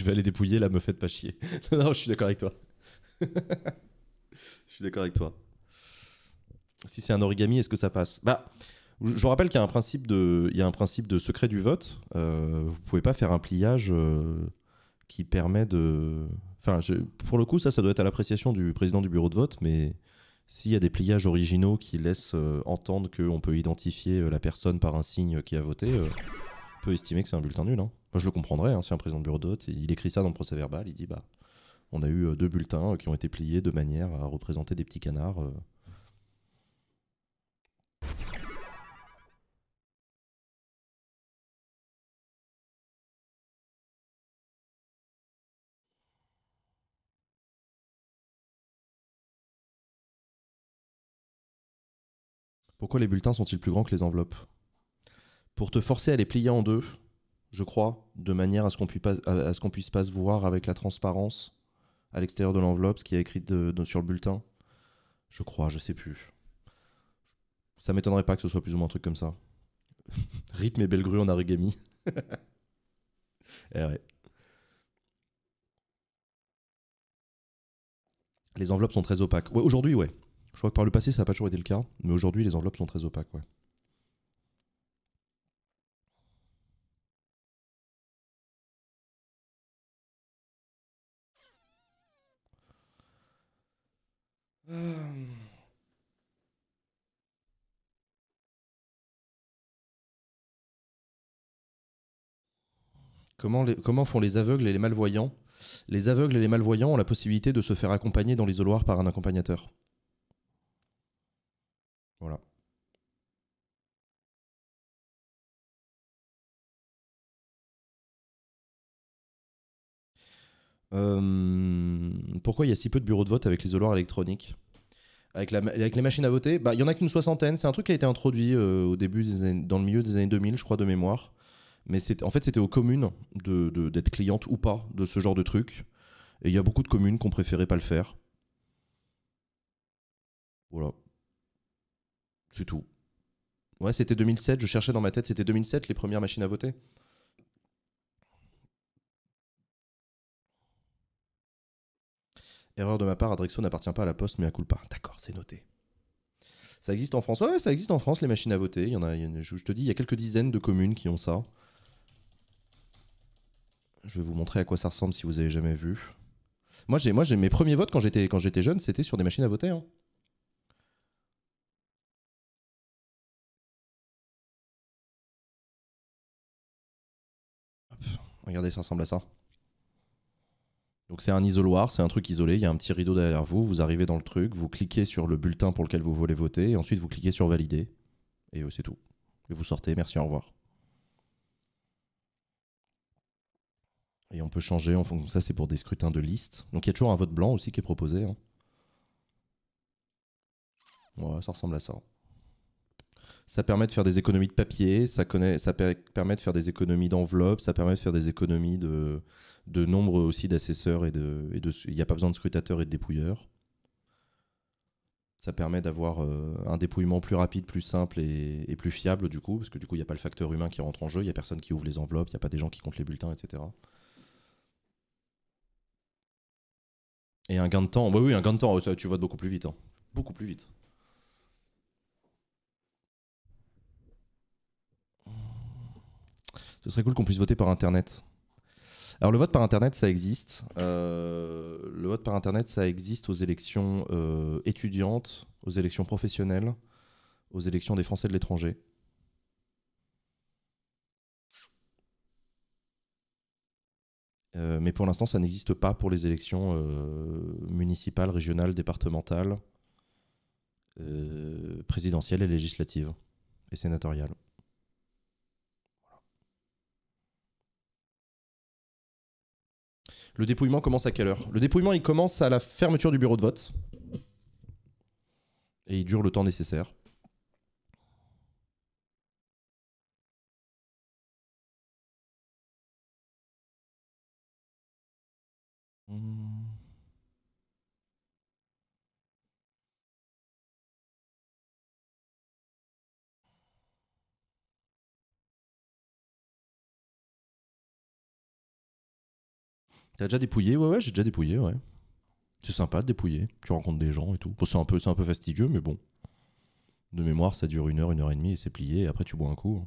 vais aller dépouiller, là, me faites pas chier. non, je suis d'accord avec toi. je suis d'accord avec toi. Si c'est un origami, est-ce que ça passe Bah, je vous rappelle qu'il y a un principe de, il y a un principe de secret du vote. Euh, vous pouvez pas faire un pliage euh, qui permet de. Enfin, pour le coup, ça, ça doit être à l'appréciation du président du bureau de vote, mais s'il y a des pliages originaux qui laissent euh, entendre qu'on peut identifier euh, la personne par un signe qui a voté peut estimer que c'est un bulletin nul. Hein. Moi, je le comprendrais. c'est hein, un président de bureau d'hôte, il écrit ça dans le procès verbal, il dit bah, on a eu euh, deux bulletins euh, qui ont été pliés de manière à représenter des petits canards. Euh. Pourquoi les bulletins sont-ils plus grands que les enveloppes pour te forcer à les plier en deux, je crois, de manière à ce qu'on puisse pas, puisse pas se voir avec la transparence à l'extérieur de l'enveloppe, ce qui est écrit sur le bulletin. Je crois, je sais plus. Ça m'étonnerait pas que ce soit plus ou moins un truc comme ça. Rythme et belle grue en origami. eh Les enveloppes sont très opaques. Ouais, aujourd'hui, ouais. Je crois que par le passé, ça n'a pas toujours été le cas, mais aujourd'hui, les enveloppes sont très opaques, ouais. Euh. Comment, comment font les aveugles et les malvoyants Les aveugles et les malvoyants ont la possibilité de se faire accompagner dans les l'isoloir par un accompagnateur. Euh, pourquoi il y a si peu de bureaux de vote avec les électronique avec, avec, les machines à voter bah, Il bah, y en a qu'une soixantaine. C'est un truc qui a été introduit euh, au début dans le milieu des années 2000, je crois, de mémoire. Mais en fait, c'était aux communes d'être de, clientes ou pas de ce genre de truc. Et il y a beaucoup de communes qui ont préféré pas le faire. Voilà. C'est tout. Ouais, c'était 2007, je cherchais dans ma tête, c'était 2007 les premières machines à voter. Erreur de ma part, Adrexo n'appartient pas à la Poste, mais à Coulpa. D'accord, c'est noté. Ça existe en France Ouais, ça existe en France, les machines à voter. Il y en a, je te dis, il y a quelques dizaines de communes qui ont ça. Je vais vous montrer à quoi ça ressemble si vous avez jamais vu. Moi, j'ai, moi, j'ai mes premiers votes quand j'étais, quand j'étais jeune, c'était sur des machines à voter. Hein. regardez, ça ressemble à ça. Donc c'est un isoloir, c'est un truc isolé, il y a un petit rideau derrière vous, vous arrivez dans le truc, vous cliquez sur le bulletin pour lequel vous voulez voter, et ensuite vous cliquez sur valider, et euh, c'est tout. Et vous sortez, merci, au revoir. Et on peut changer en fonction ça, c'est pour des scrutins de liste. Donc il y a toujours un vote blanc aussi qui est proposé. Hein. Ouais, ça ressemble à ça. Ça permet de faire des économies de papier, ça, permet de faire des économies d'enveloppe, ça permet de faire des économies de, de nombre aussi d'assesseurs et de. Il n'y a pas besoin de scrutateurs et de dépouilleurs. Ça permet d'avoir euh, un dépouillement plus rapide, plus simple et, plus fiable, du coup, parce que du coup, il n'y a pas le facteur humain qui rentre en jeu, il n'y a personne qui ouvre les enveloppes, il n'y a pas des gens qui comptent les bulletins, etc. Et un gain de temps. Bah oui, un gain de temps, tu votes beaucoup plus vite. Hein. Beaucoup plus vite. Ce serait cool qu'on puisse voter par Internet. Alors le vote par Internet, ça existe. Euh, le vote par Internet, ça existe aux élections euh, étudiantes, aux élections professionnelles, aux élections des Français de l'étranger. Euh, mais pour l'instant, ça n'existe pas pour les élections municipales, régionales, départementales, présidentielles et législatives et sénatoriales. Le dépouillement commence à quelle heure Le dépouillement, il commence à la fermeture du bureau de vote. Et il dure le temps nécessaire. T'as déjà dépouillé Ouais, ouais, j'ai déjà dépouillé, ouais. C'est sympa de dépouiller. Tu rencontres des gens et tout. c'est un, peu, un peu fastidieux, mais bon. De mémoire, ça dure une heure, une heure et demie, et c'est plié, et après tu bois un coup.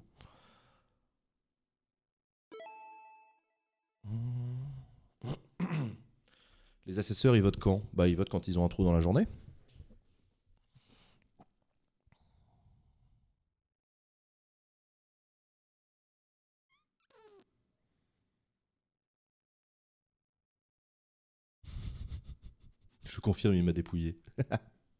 Les assesseurs, ils votent quand Bah, ils votent quand ils ont un trou dans la journée. Je confirme, il m'a dépouillé.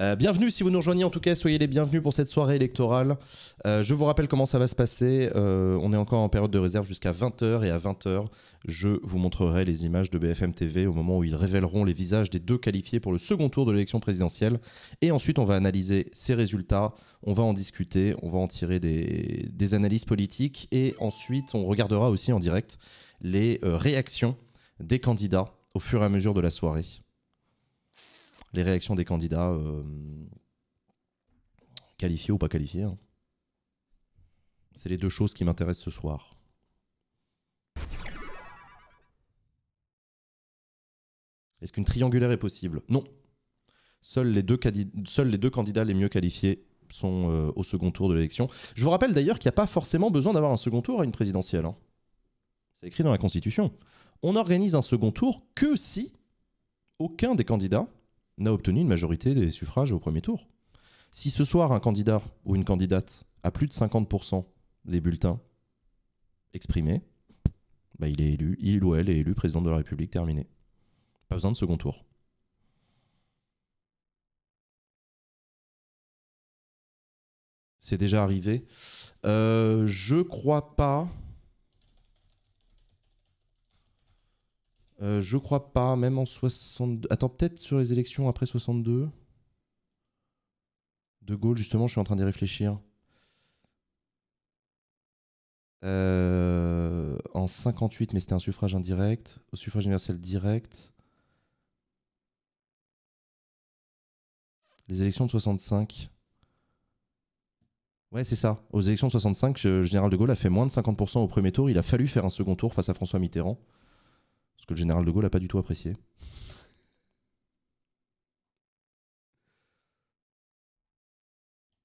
Euh, bienvenue si vous nous rejoignez en tout cas, soyez les bienvenus pour cette soirée électorale. Euh, je vous rappelle comment ça va se passer. Euh, on est encore en période de réserve jusqu'à 20h et à 20h, je vous montrerai les images de BFM TV au moment où ils révéleront les visages des deux qualifiés pour le second tour de l'élection présidentielle. Et ensuite, on va analyser ces résultats, on va en discuter, on va en tirer des analyses politiques et ensuite, on regardera aussi en direct les réactions des candidats au fur et à mesure de la soirée. Les réactions des candidats euh, qualifiés ou pas qualifiés. Hein. C'est les deux choses qui m'intéressent ce soir. Est-ce qu'une triangulaire est possible Non. Seuls les, deux seuls les, deux candidats les mieux qualifiés sont euh, au second tour de l'élection. Je vous rappelle d'ailleurs qu'il n'y a pas forcément besoin d'avoir un second tour à une présidentielle. Hein. C'est écrit dans la Constitution on organise un second tour que si aucun des candidats n'a obtenu une majorité des suffrages au premier tour. Si ce soir un candidat ou une candidate a plus de 50% des bulletins exprimés, bah, il est élu, il ou elle est élu président de la République, terminé. Pas besoin de second tour. C'est déjà arrivé. Euh, je crois pas. Euh, je crois pas, même en 62. Attends, peut-être sur les élections après 62. De Gaulle, justement, je suis en train d'y réfléchir. Euh, en 58, mais c'était un suffrage indirect. Au suffrage universel direct. Les élections de 65. Ouais, c'est ça. Aux élections de 65, général de Gaulle a fait moins de 50% au premier tour. Il a fallu faire un second tour face à François Mitterrand. Ce que le général de Gaulle n'a pas du tout apprécié.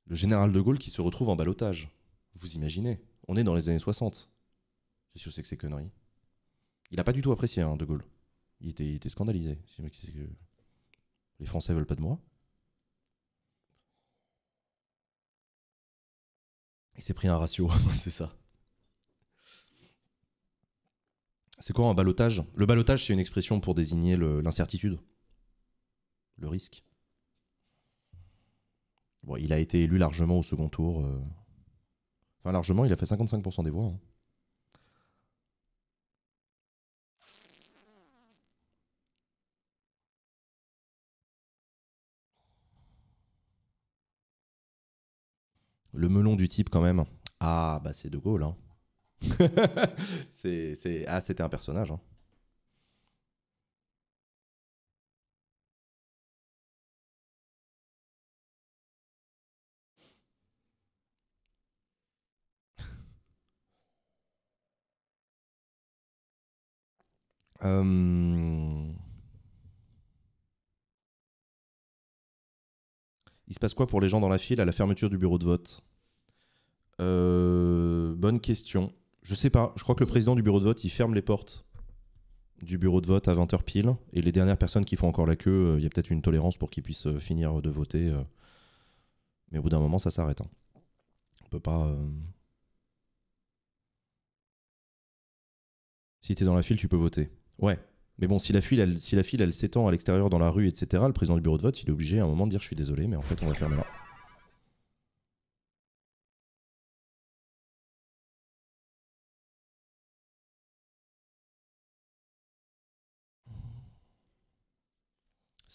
Le général de Gaulle qui se retrouve en balotage. Vous imaginez On est dans les années 60. C'est sûr, c'est que c'est connerie. Il n'a pas du tout apprécié, hein, de Gaulle. Il était, scandalisé. les Français veulent pas de moi. Il s'est pris un ratio, c'est ça. C'est quoi un balotage Le balotage, c'est une expression pour désigner l'incertitude, le, risque. Bon, il a été élu largement au second tour. Euh. Enfin, largement, il a fait 55% des voix. Hein. Le melon du type, quand même. Ah, bah c'est De Gaulle. Hein. c'est, c'est... Ah, c'était un personnage. Hein. Hum. Il se passe quoi pour les gens dans la file à la fermeture du bureau de vote euh, Bonne question. Je sais pas. Je crois que le président du bureau de vote, il ferme les portes du bureau de vote à 20h pile. Et les dernières personnes qui font encore la queue, euh, il y a peut-être une tolérance pour qu'ils puissent euh, finir de voter. Euh. Mais au bout d'un moment, ça s'arrête. Hein. On peut pas. Si t'es dans la file, tu peux voter. Ouais. Mais bon, si la file, si la file, elle s'étend à l'extérieur dans la rue, etc., le président du bureau de vote, il est obligé à un moment de dire je suis désolé, mais en fait, on va fermer là.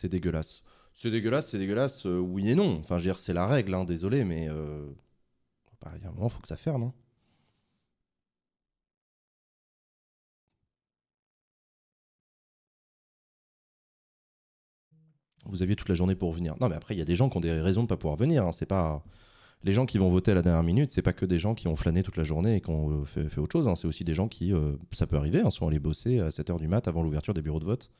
c'est dégueulasse. C'est dégueulasse, c'est dégueulasse, euh, oui et non. Enfin, je veux dire, c'est la règle, hein, désolé, mais. Euh, bah, il y a un moment, faut que ça ferme. Hein. Vous aviez toute la journée pour venir. Non, mais après, il y a des gens qui ont des raisons de ne pas pouvoir venir. Hein. C'est pas les gens qui vont voter à la dernière minute, c'est pas que des gens qui ont flâné toute la journée et qui ont euh, fait, autre chose. C'est aussi des gens qui, ça peut arriver, sont allés bosser à 7h du mat avant l'ouverture des bureaux de vote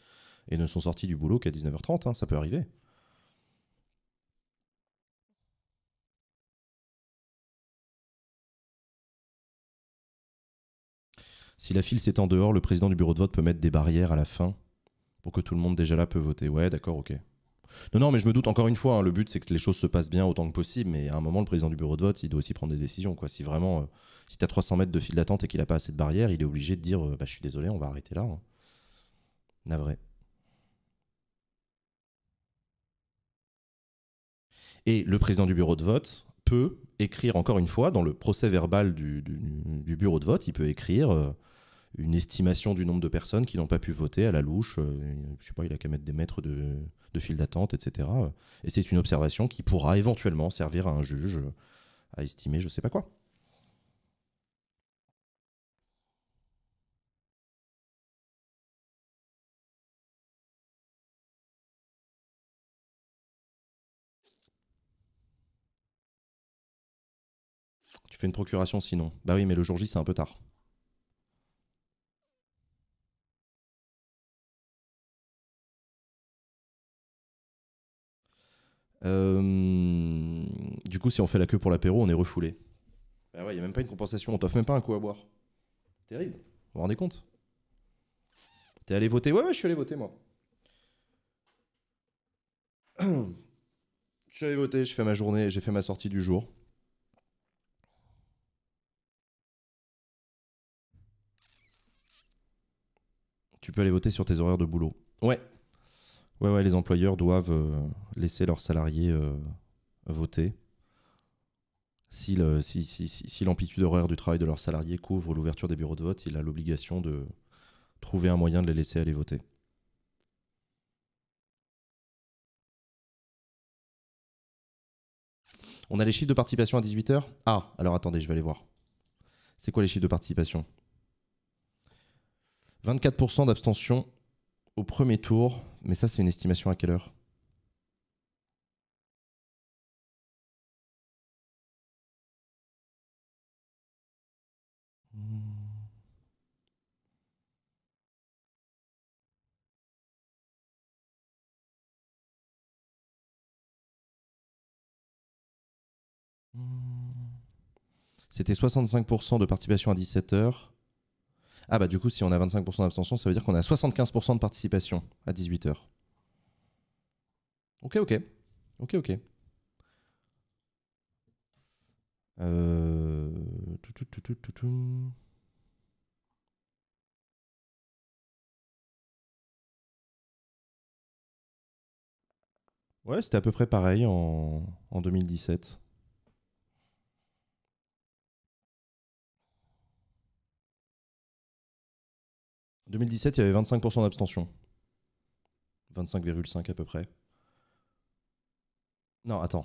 et ne sont sortis du boulot qu'à 19h30, hein, ça peut arriver. Si la file s'étend dehors, le président du bureau de vote peut mettre des barrières à la fin pour que tout le monde déjà là peut voter. Ouais, d'accord, ok. Non, non, mais je me doute encore une fois, hein, le but c'est que les choses se passent bien autant que possible, mais à un moment, le président du bureau de vote, il doit aussi prendre des décisions. Si vraiment, euh, si tu as 300 mètres de file d'attente et qu'il n'a pas assez de barrières, il est obligé de dire euh, bah, Je suis désolé, on va arrêter là. Hein. Navré. Et le président du bureau de vote peut écrire, encore une fois, dans le procès verbal du, bureau de vote, il peut écrire euh, une estimation du nombre de personnes qui n'ont pas pu voter à la louche. Je euh, je sais pas, il a qu'à mettre des mètres de, fil file d'attente, etc. Et c'est une observation qui pourra éventuellement servir à un juge à estimer je ne sais pas quoi. une procuration sinon. Bah oui, mais le jour J, c'est un peu tard. Euh, du coup, si on fait la queue pour l'apéro, on est refoulé. Bah ouais, il n'y a même pas une compensation, on t'offre même pas un coup à boire. Terrible, vous vous rendez compte T'es allé voter ouais, ouais, je suis allé voter moi. je suis allé voter, je fais ma journée, j'ai fait ma sortie du jour. tu peux aller voter sur tes horaires de boulot. Ouais. Ouais, ouais, les employeurs doivent euh, laisser leurs salariés euh, voter. Si, l'amplitude horaire du travail de leurs salariés couvre l'ouverture des bureaux de vote, il a l'obligation de trouver un moyen de les laisser aller voter. On a les chiffres de participation à 18h Ah, alors attendez, je vais aller voir. C'est quoi les chiffres de participation 24% d'abstention au premier tour, mais ça c'est une estimation à quelle heure C'était 65% de participation à 17 heures. Ah bah du coup, si on a 25% d'abstention, ça veut dire qu'on a 75% de participation à 18h. Ok, ok. Ok, ok. Euh, ouais, c'était à peu près pareil en, en 2017. 2017, il y avait 25% d'abstention. 25,5 à peu près. Non, attends.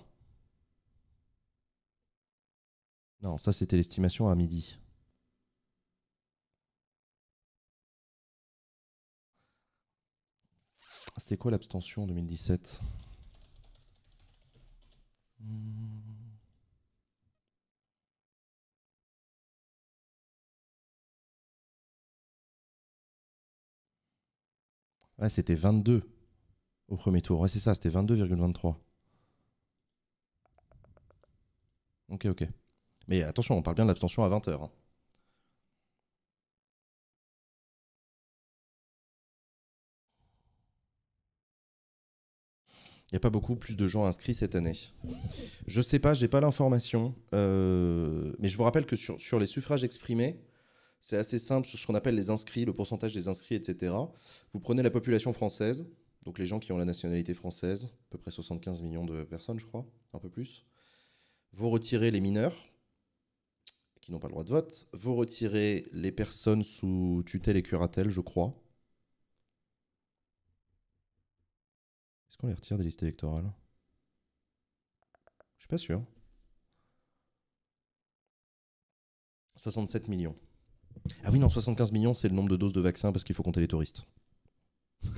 Non, ça c'était l'estimation à midi. C'était quoi l'abstention en 2017 Ouais, c'était 22 au premier tour. Ouais, c'est ça, c'était 22,23. Ok, ok. Mais attention, on parle bien de l'abstention à 20h. Hein. Il n'y a pas beaucoup plus de gens inscrits cette année. Je ne sais pas, je n'ai pas l'information. Euh, mais je vous rappelle que sur les suffrages exprimés, c'est assez simple sur ce qu'on appelle les inscrits, le pourcentage des inscrits, etc. Vous prenez la population française, donc les gens qui ont la nationalité française, à peu près 75 millions de personnes, je crois, un peu plus. Vous retirez les mineurs, qui n'ont pas le droit de vote. Vous retirez les personnes sous tutelle et curatelle, je crois. Est-ce qu'on les retire des listes électorales Je ne suis pas sûr. 67 millions. Ah oui, non, 75 millions, c'est le nombre de doses de vaccins parce qu'il faut compter les touristes.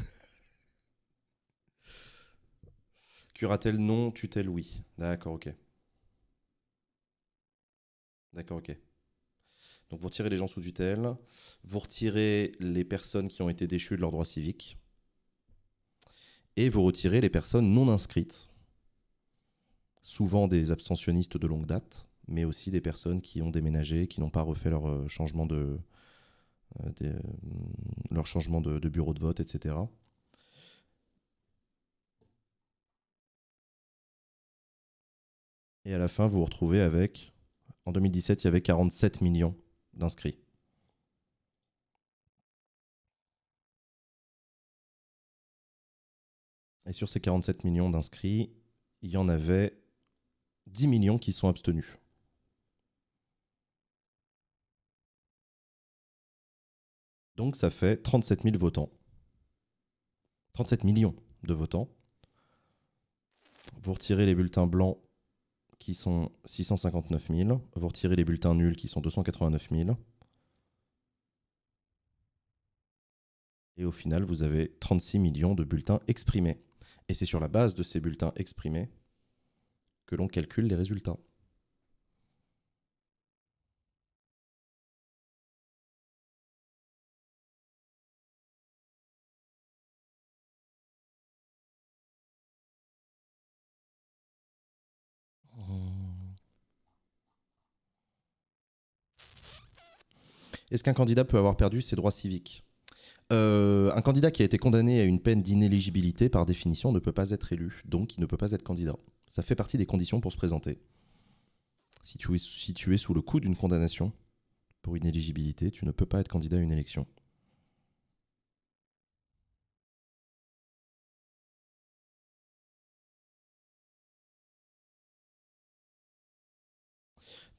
Curatel non, tutelle oui. D'accord, ok. D'accord, ok. Donc vous retirez les gens sous tutelle, vous retirez les personnes qui ont été déchues de leurs droits civiques, et vous retirez les personnes non inscrites, souvent des abstentionnistes de longue date, mais aussi des personnes qui ont déménagé, qui n'ont pas refait leur euh, changement de, euh, euh, leur changement de, de, bureau de vote, etc. Et à la fin, vous vous retrouvez avec, en 2017, il y avait 47 millions d'inscrits. Et sur ces 47 millions d'inscrits, il y en avait 10 millions qui sont abstenus. Donc ça fait 37 000 votants. 37 millions de votants. Vous retirez les bulletins blancs qui sont 659 000. Vous retirez les bulletins nuls qui sont 289 000. Et au final, vous avez 36 millions de bulletins exprimés. Et c'est sur la base de ces bulletins exprimés que l'on calcule les résultats. Est-ce qu'un candidat peut avoir perdu ses droits civiques euh, un candidat qui a été condamné à une peine d'inéligibilité, par définition, ne peut pas être élu, donc il ne peut pas être candidat. Ça fait partie des conditions pour se présenter. Si tu es, si tu es sous le coup d'une condamnation pour inéligibilité, tu ne peux pas être candidat à une élection.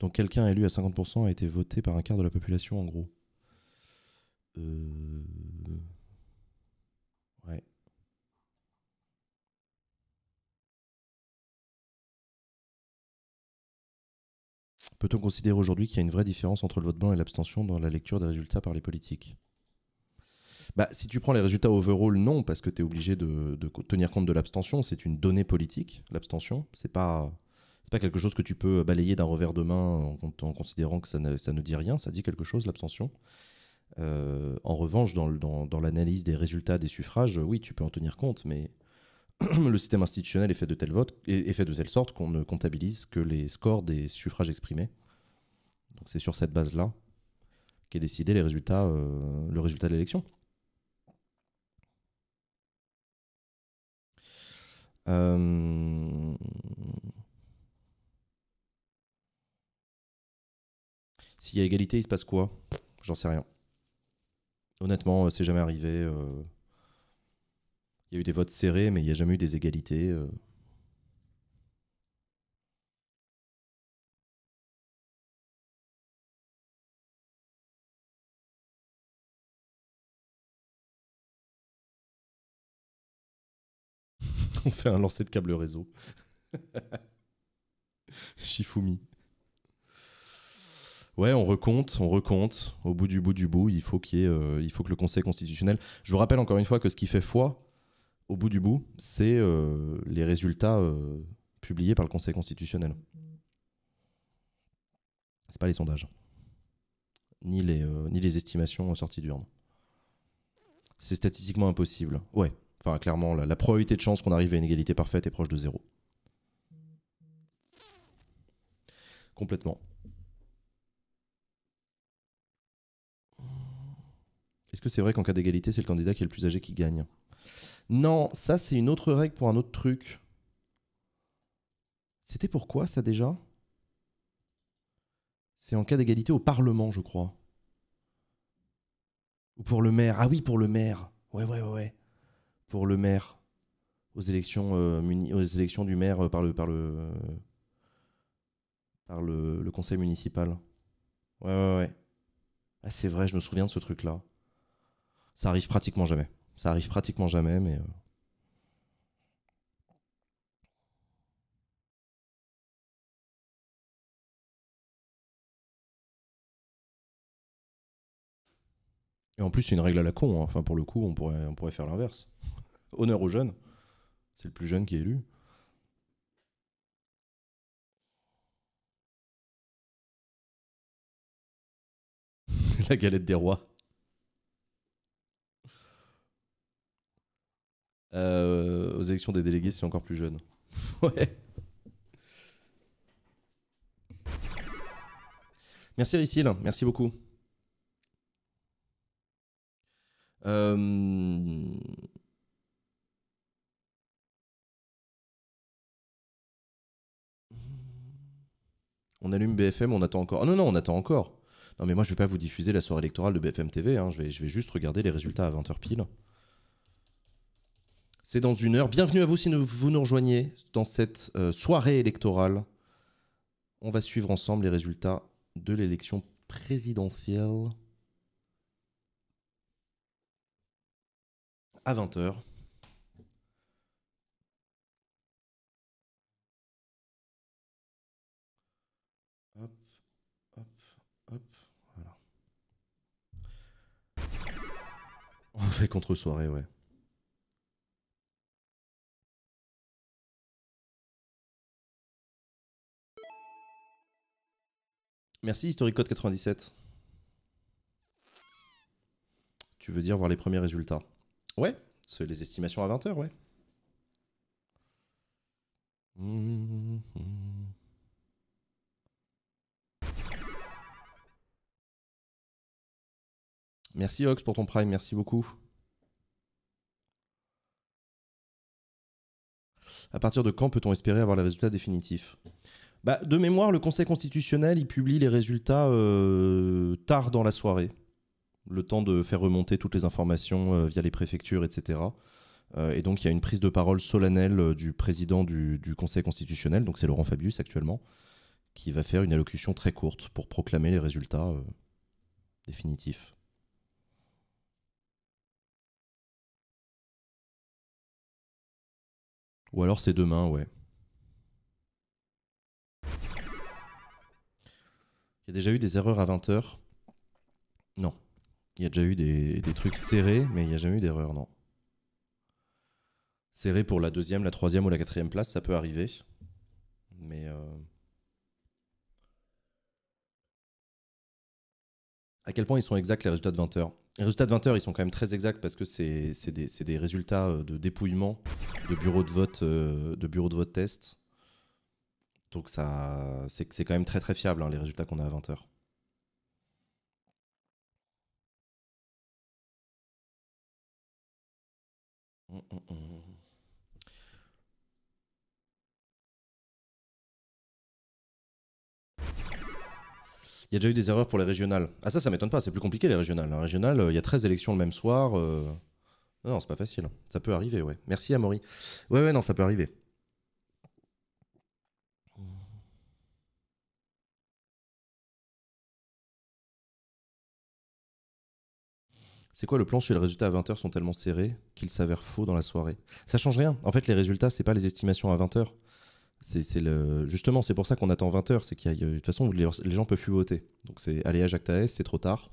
Donc quelqu'un élu à 50% a été voté par un quart de la population en gros. Euh, ouais. Peut-on considérer aujourd'hui qu'il y a une vraie différence entre le vote blanc et l'abstention dans la lecture des résultats par les politiques bah, si tu prends les résultats overall, non, parce que tu es obligé de, tenir compte de l'abstention. C'est une donnée politique, l'abstention. C'est pas, c'est pas quelque chose que tu peux euh, balayer d'un revers de main en, considérant que ça ne, dit rien, ça dit quelque chose, l'abstention. Euh, en revanche, dans, dans, dans l'analyse des résultats des suffrages, oui, tu peux en tenir compte, mais le système institutionnel est fait de est de telle sorte qu'on ne comptabilise que les scores des suffrages exprimés. Donc c'est sur cette base-là qu'est décidé les résultats, euh, le résultat de l'élection. Euh... S'il y a égalité, il se passe quoi J'en sais rien. Honnêtement, euh, c'est jamais arrivé. Euh. Il y a eu des votes serrés, mais il n'y a jamais eu des égalités. Euh. On fait un lancer de câble réseau. Shifumi. Ouais, on recompte, on recompte. Au bout du bout du bout, il faut, euh, il faut que le Conseil constitutionnel. Je vous rappelle encore une fois que ce qui fait foi, au bout du bout, c'est euh, les résultats euh, publiés par le Conseil constitutionnel. C'est pas les sondages, ni les, ni les estimations sorties d'urne. C'est statistiquement impossible. Ouais, enfin clairement, la, la probabilité de chance qu'on arrive à une égalité parfaite est proche de zéro. Complètement. Est-ce que c'est vrai qu'en cas d'égalité, c'est le candidat qui est le plus âgé qui gagne Non, ça c'est une autre règle pour un autre truc. C'était pourquoi ça déjà C'est en cas d'égalité au Parlement, je crois. Ou pour le maire. Ah oui, pour le maire. Ouais, ouais, ouais. ouais. Pour le maire. Aux élections, euh, aux élections du maire euh, par le, par le, par le conseil municipal. Ouais, ouais, ouais. Ah, c'est vrai, je me souviens de ce truc-là. Ça arrive pratiquement jamais. Ça arrive pratiquement jamais, mais. Euh. Et en plus, c'est une règle à la con. Hein. Enfin, pour le coup, on pourrait, on pourrait faire l'inverse. Honneur aux jeunes. C'est le plus jeune qui est élu. la galette des rois. Euh, aux élections des délégués, c'est encore plus jeune. ouais. Merci Ricil, merci beaucoup. Euh, on allume BFM, on attend encore. oh non, non, on attend encore. Non, mais moi, je vais pas vous diffuser la soirée électorale de BFM TV. Hein. Je, vais, je vais juste regarder les résultats à 20h pile. C'est dans une heure. Bienvenue à vous si vous nous rejoignez dans cette euh, soirée électorale. On va suivre ensemble les résultats de l'élection présidentielle à 20h. Hop, hop, hop, voilà. On fait contre-soirée, ouais. Merci Historic Code 97. Tu veux dire voir les premiers résultats Ouais, c'est les estimations à 20h, ouais. Merci Ox pour ton prime, merci beaucoup. À partir de quand peut-on espérer avoir les résultats définitifs bah, de mémoire, le Conseil constitutionnel, il publie les résultats euh, tard dans la soirée. Le temps de faire remonter toutes les informations euh, via les préfectures, etc. Euh, et donc, il y a une prise de parole solennelle du président du, du Conseil constitutionnel, donc c'est Laurent Fabius actuellement, qui va faire une allocution très courte pour proclamer les résultats définitifs. Ou alors c'est demain, ouais. Il y a déjà eu des erreurs à 20h Non. Il y a déjà eu des, trucs serrés, mais il n'y a jamais eu d'erreur, non. Serré pour la deuxième, la troisième ou la quatrième place, ça peut arriver. Mais. Euh, à quel point ils sont exacts les résultats de 20h Les résultats de 20h, ils sont quand même très exacts parce que c'est des, résultats euh, de dépouillement de bureau de vote, euh, de bureau de vote test. Donc ça, c'est quand même très très fiable hein, les résultats qu'on a à 20h. Hum, hum, hum, il y a déjà eu des erreurs pour les régionales. Ah ça, ça m'étonne pas, c'est plus compliqué les régionales. Euh, il y a 13 élections le même soir. Euh, non, ce c'est pas facile. Ça peut arriver, ouais. Merci Amaury. Ouais, ouais, non, ça peut arriver. C'est quoi le plan si les résultats à 20h sont tellement serrés qu'ils s'avèrent faux dans la soirée Ça change rien. En fait, les résultats, c'est pas les estimations à 20h. C'est, Justement, c'est pour ça qu'on attend 20h. C'est qu'il y a... une façon, les, les gens peuvent plus voter. Donc, c'est aller à Jacques c'est trop tard.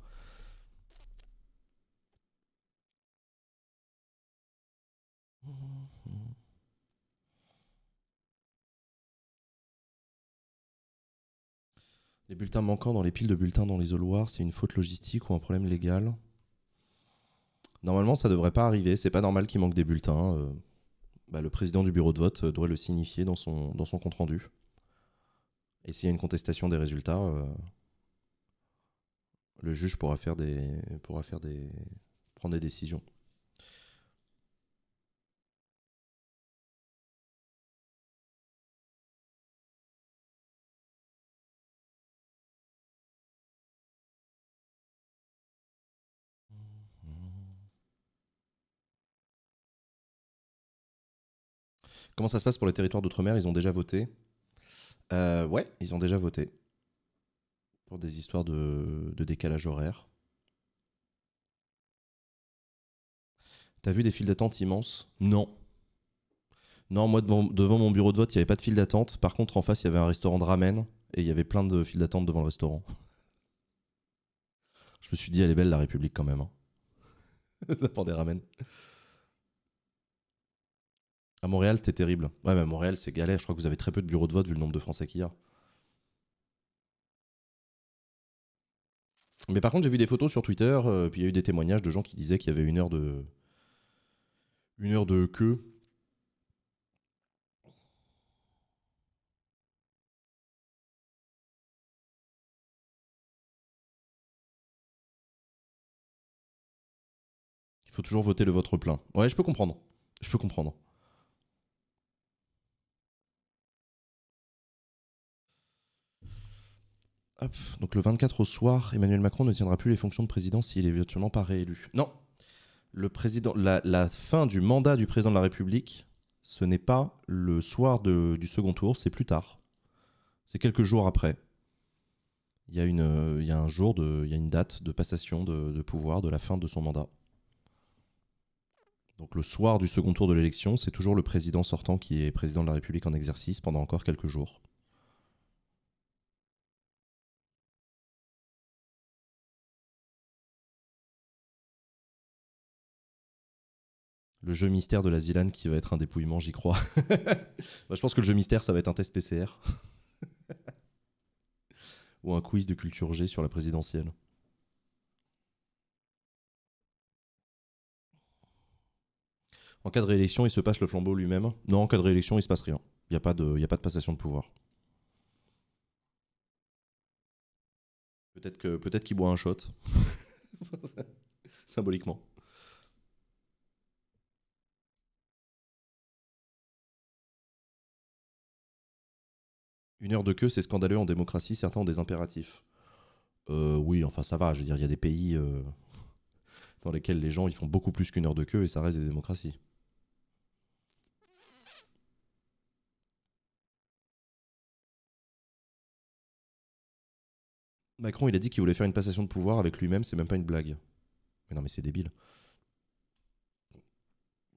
Les bulletins manquants dans les piles de bulletins dans l'isoloir, c'est une faute logistique ou un problème légal Normalement, ça devrait pas arriver. C'est pas normal qu'il manque des bulletins. Euh. Bah, le président du bureau de vote euh, doit le signifier dans son, dans son compte rendu. Et s'il y a une contestation des résultats, euh, le juge pourra faire des pourra faire des prendre des décisions. Comment ça se passe pour les territoires d'outre-mer Ils ont déjà voté euh, Ouais, ils ont déjà voté. Pour des histoires de, décalage horaire. T'as vu des files d'attente immenses Non. Non, moi devant, mon bureau de vote, il n'y avait pas de file d'attente. Par contre, en face, il y avait un restaurant de ramen et il y avait plein de files d'attente devant le restaurant. Je me suis dit, elle est belle la République quand même. Hein. Ça pour des ramen. À Montréal, c'était terrible. Ouais, mais à Montréal, c'est galère. Je crois que vous avez très peu de bureaux de vote vu le nombre de Français qu'il y a. Mais par contre, j'ai vu des photos sur Twitter, euh, puis il y a eu des témoignages de gens qui disaient qu'il y avait une heure de. Une heure de queue. Il faut toujours voter le vote plein. Ouais, je peux comprendre. Je peux comprendre. donc le 24 au soir, Emmanuel Macron ne tiendra plus les fonctions de président s'il est virtuellement pas réélu. Non, le président, la, fin du mandat du président de la République, ce n'est pas le soir du second tour, c'est plus tard. C'est quelques jours après. Il y a une, euh, il y a un jour de, il y a une date de passation de pouvoir de la fin de son mandat. Donc le soir du second tour de l'élection, c'est toujours le président sortant qui est président de la République en exercice pendant encore quelques jours. le jeu mystère de la Zilane qui va être un dépouillement, j'y crois. Bah, je pense que le jeu mystère, ça va être un test PCR. Ou un quiz de culture G sur la présidentielle. En cas de réélection, il se passe le flambeau lui-même. Non, en cas de réélection, il se passe rien. Il n'y a, pas de, y a pas de passation de pouvoir. Peut-être qu'il boit un shot. Symboliquement. Une heure de queue, c'est scandaleux en démocratie, certains ont des impératifs. Euh, oui, enfin ça va, je veux dire, il y a des pays euh, dans lesquels les gens ils font beaucoup plus qu'une heure de queue et ça reste des démocraties. Macron, il a dit qu'il voulait faire une passation de pouvoir avec lui-même, c'est même pas une blague. Mais non, mais c'est débile.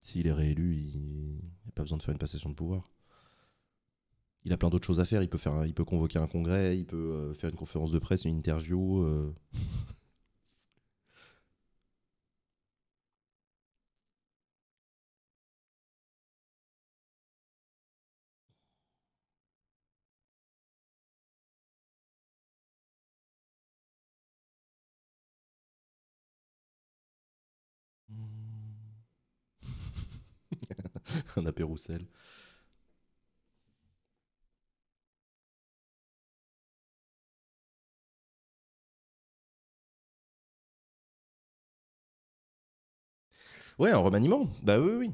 S'il est réélu, il n'y a pas besoin de faire une passation de pouvoir il a plein d'autres choses à faire. Il peut, faire, il peut convoquer un congrès, il peut euh, faire une conférence de presse, une interview. Euh. un appel roussel Oui, un remaniement. Bah oui, oui.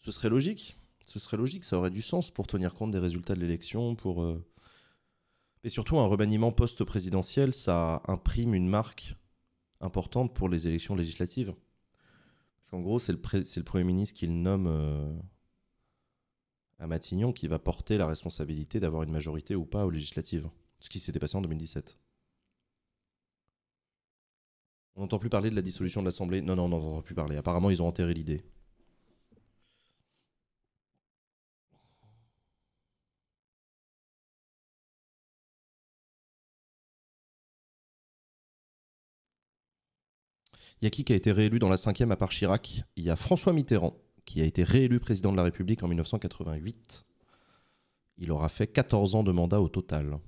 Ce serait logique. Ce serait logique, ça aurait du sens pour tenir compte des résultats de l'élection, pour. Euh. Et surtout, un remaniement post-présidentiel, ça imprime une marque importante pour les élections législatives. Parce qu'en gros, c'est le, Premier ministre qu'il nomme euh, à Matignon qui va porter la responsabilité d'avoir une majorité ou pas aux législatives. Ce qui s'était passé en 2017. On n'entend plus parler de la dissolution de l'Assemblée. Non, non, on n'entend plus parler. Apparemment, ils ont enterré l'idée. Il y a qui qui a été réélu dans la cinquième à part Chirac Il y a François Mitterrand, qui a été réélu président de la République en 1988. Il aura fait 14 ans de mandat au total.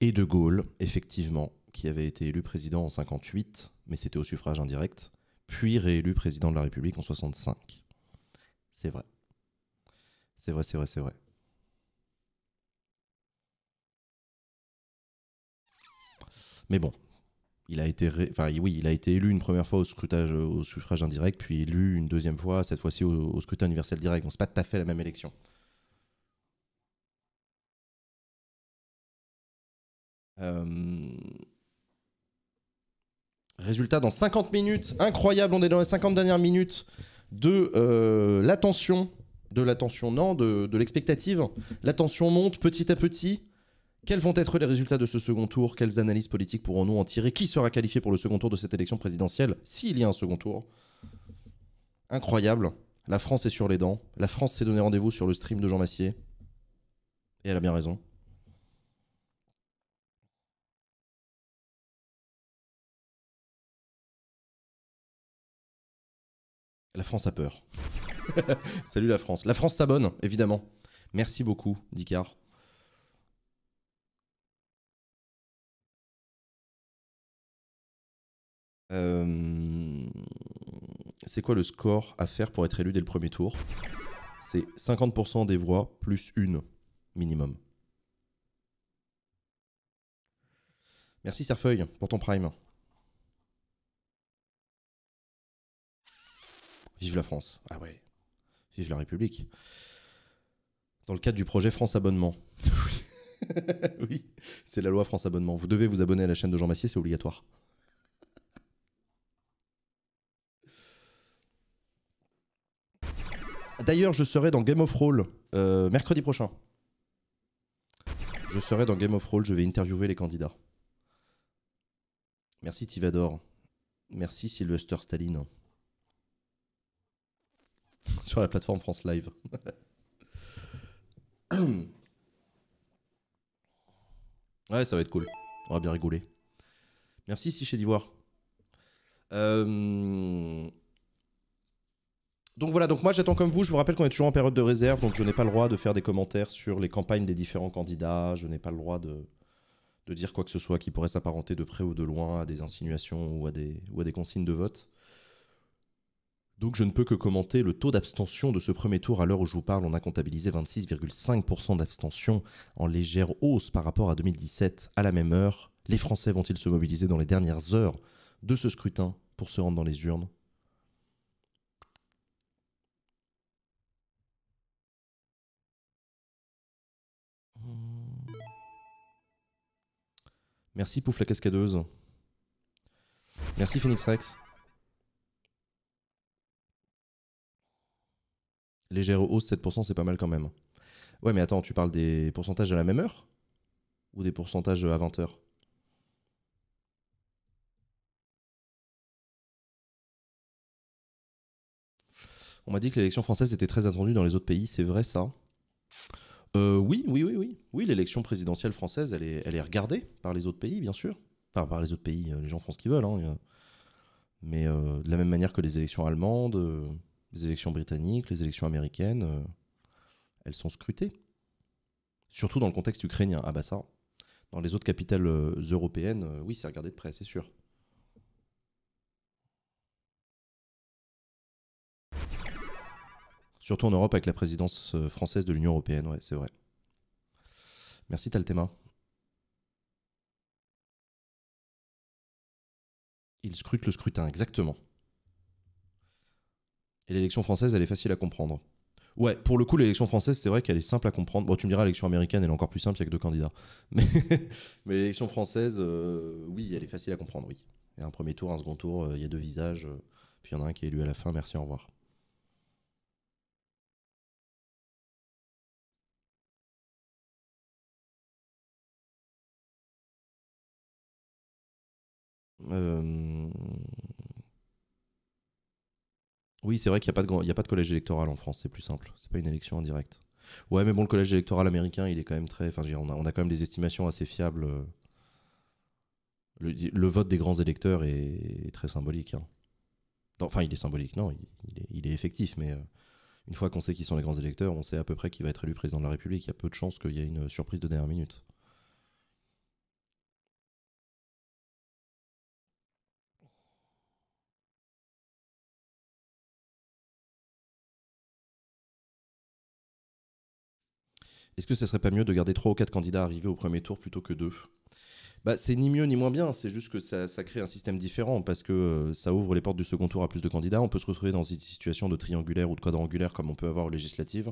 et de Gaulle, effectivement, qui avait été élu président en 58, mais c'était au suffrage indirect, puis réélu président de la République en 65. C'est vrai. C'est vrai, c'est vrai, c'est vrai. Mais bon, il a été, oui, il a été élu une première fois au au suffrage indirect, puis élu une deuxième fois, cette fois-ci au, scrutin universel direct. Donc c'est pas tout à fait la même élection. Euh, résultat dans 50 minutes, incroyable, on est dans les 50 dernières minutes de euh, l'attention, de l'attention, non, de, de l'expectative. L'attention monte petit à petit. Quels vont être les résultats de ce second tour Quelles analyses politiques pourrons-nous en tirer Qui sera qualifié pour le second tour de cette élection présidentielle s'il y a un second tour Incroyable. La France est sur les dents. La France s'est donné rendez-vous sur le stream de Jean Massier. Et elle a bien raison. La France a peur. Salut la France. La France s'abonne, évidemment. Merci beaucoup, Dicard. Euh, c'est quoi le score à faire pour être élu dès le premier tour C'est 50% des voix plus une minimum. Merci Serfeuille pour ton prime. Vive la France. Ah ouais. Vive la République. Dans le cadre du projet France Abonnement. oui, c'est la loi France Abonnement. Vous devez vous abonner à la chaîne de Jean Massier, c'est obligatoire. D'ailleurs, je serai dans Game of Roll euh, mercredi prochain. Je serai dans Game of Roll, je vais interviewer les candidats. Merci Tivador. Merci Sylvester Staline sur la plateforme France Live. ouais, ça va être cool. On va bien rigoler. Merci, si chez d'Ivoire. Euh, donc voilà, donc moi j'attends comme vous, je vous rappelle qu'on est toujours en période de réserve, donc je n'ai pas le droit de faire des commentaires sur les campagnes des différents candidats, je n'ai pas le droit de, de dire quoi que ce soit qui pourrait s'apparenter de près ou de loin à des insinuations ou à des, ou à des consignes de vote. Donc je ne peux que commenter le taux d'abstention de ce premier tour. À l'heure où je vous parle, on a comptabilisé 26,5% d'abstention en légère hausse par rapport à 2017 à la même heure. Les Français vont-ils se mobiliser dans les dernières heures de ce scrutin pour se rendre dans les urnes Merci Pouf la cascadeuse. Merci Phoenix Rex. Légère hausse, 7%, c'est pas mal quand même. Ouais, mais attends, tu parles des pourcentages à la même heure Ou des pourcentages à 20 heures On m'a dit que l'élection française était très attendue dans les autres pays, c'est vrai ça euh, Oui, oui, oui, oui. Oui, l'élection présidentielle française, elle est, regardée par les autres pays, bien sûr. Enfin, par les autres pays, euh, les gens font ce qu'ils veulent. Hein, mais euh, de la même manière que les élections allemandes, les élections britanniques, les élections américaines, euh, elles sont scrutées. Surtout dans le contexte ukrainien. Ah bah ça, dans les autres capitales euh, européennes, euh, oui, c'est regardé de près, c'est sûr. Surtout en Europe avec la présidence française de l'Union européenne, ouais, c'est vrai. Merci Taltema. Il scrute le scrutin, exactement. Et l'élection française, elle est facile à comprendre. Ouais, pour le coup, l'élection française, c'est vrai qu'elle est simple à comprendre. Bon, tu me diras, l'élection américaine, elle est encore plus simple, il n'y a que deux candidats. Mais, l'élection française, euh, oui, elle est facile à comprendre, oui. Il y a un premier tour, un second tour, euh, il y a deux visages, euh, puis il y en a un qui est élu à la fin, merci, au revoir. Euh... Oui, c'est vrai qu'il n'y a, pas de grand... a pas de collège électoral en France, c'est plus simple. C'est pas une élection indirecte. Ouais, mais bon, le collège électoral américain, il est quand même très. Enfin, on a, quand même des estimations assez fiables. Euh. Le, vote des grands électeurs est, très symbolique. Hein. enfin, il est symbolique, non, il, est, effectif, mais euh, une fois qu'on sait qui sont les grands électeurs, on sait à peu près qui va être élu président de la République. Il y a peu de chances qu'il y ait une surprise de dernière minute. est-ce que ce serait pas mieux de garder trois ou quatre candidats arrivés au premier tour plutôt que deux bah, c'est ni mieux ni moins bien, c'est juste que ça, crée un système différent parce que euh, ça ouvre les portes du second tour à plus de candidats. On peut se retrouver dans une situation de triangulaire ou de quadrangulaire comme on peut avoir aux législatives.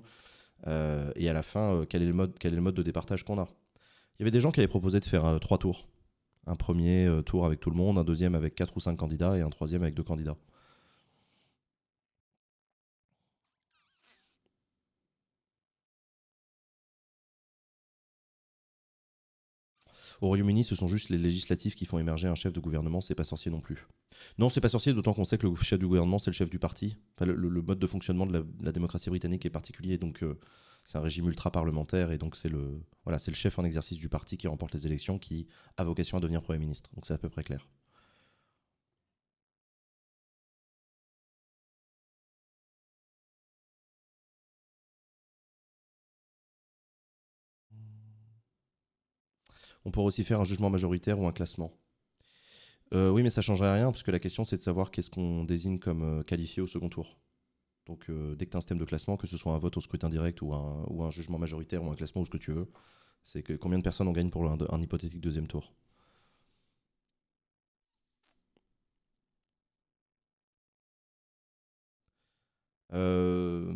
Euh, et à la fin, euh, quel, est le mode, quel est le mode de départage qu'on a Il y avait des gens qui avaient proposé de faire trois tours. Un premier tour avec tout le monde, un deuxième avec quatre ou cinq candidats et un troisième avec deux candidats. Au Royaume-Uni, ce sont juste les législatives qui font émerger un chef de gouvernement, c'est pas sorcier non plus. Non, c'est pas sorcier, d'autant qu'on sait que le chef du gouvernement, c'est le chef du parti. le, mode de fonctionnement de la, démocratie britannique est particulier, donc euh, c'est un régime ultra-parlementaire, et donc c'est le, voilà, le chef en exercice du parti qui remporte les élections, qui a vocation à devenir Premier ministre. Donc c'est à peu près clair. on pourrait aussi faire un jugement majoritaire ou un classement. Euh, oui, mais ça ne changerait rien, puisque la question, c'est de savoir qu'est-ce qu'on désigne comme euh, qualifié au second tour. Donc, euh, dès que tu as un système de classement, que ce soit un vote au scrutin direct ou un, ou un jugement majoritaire ou un classement ou ce que tu veux, c'est que combien de personnes on gagne pour un, un hypothétique deuxième tour. Euh,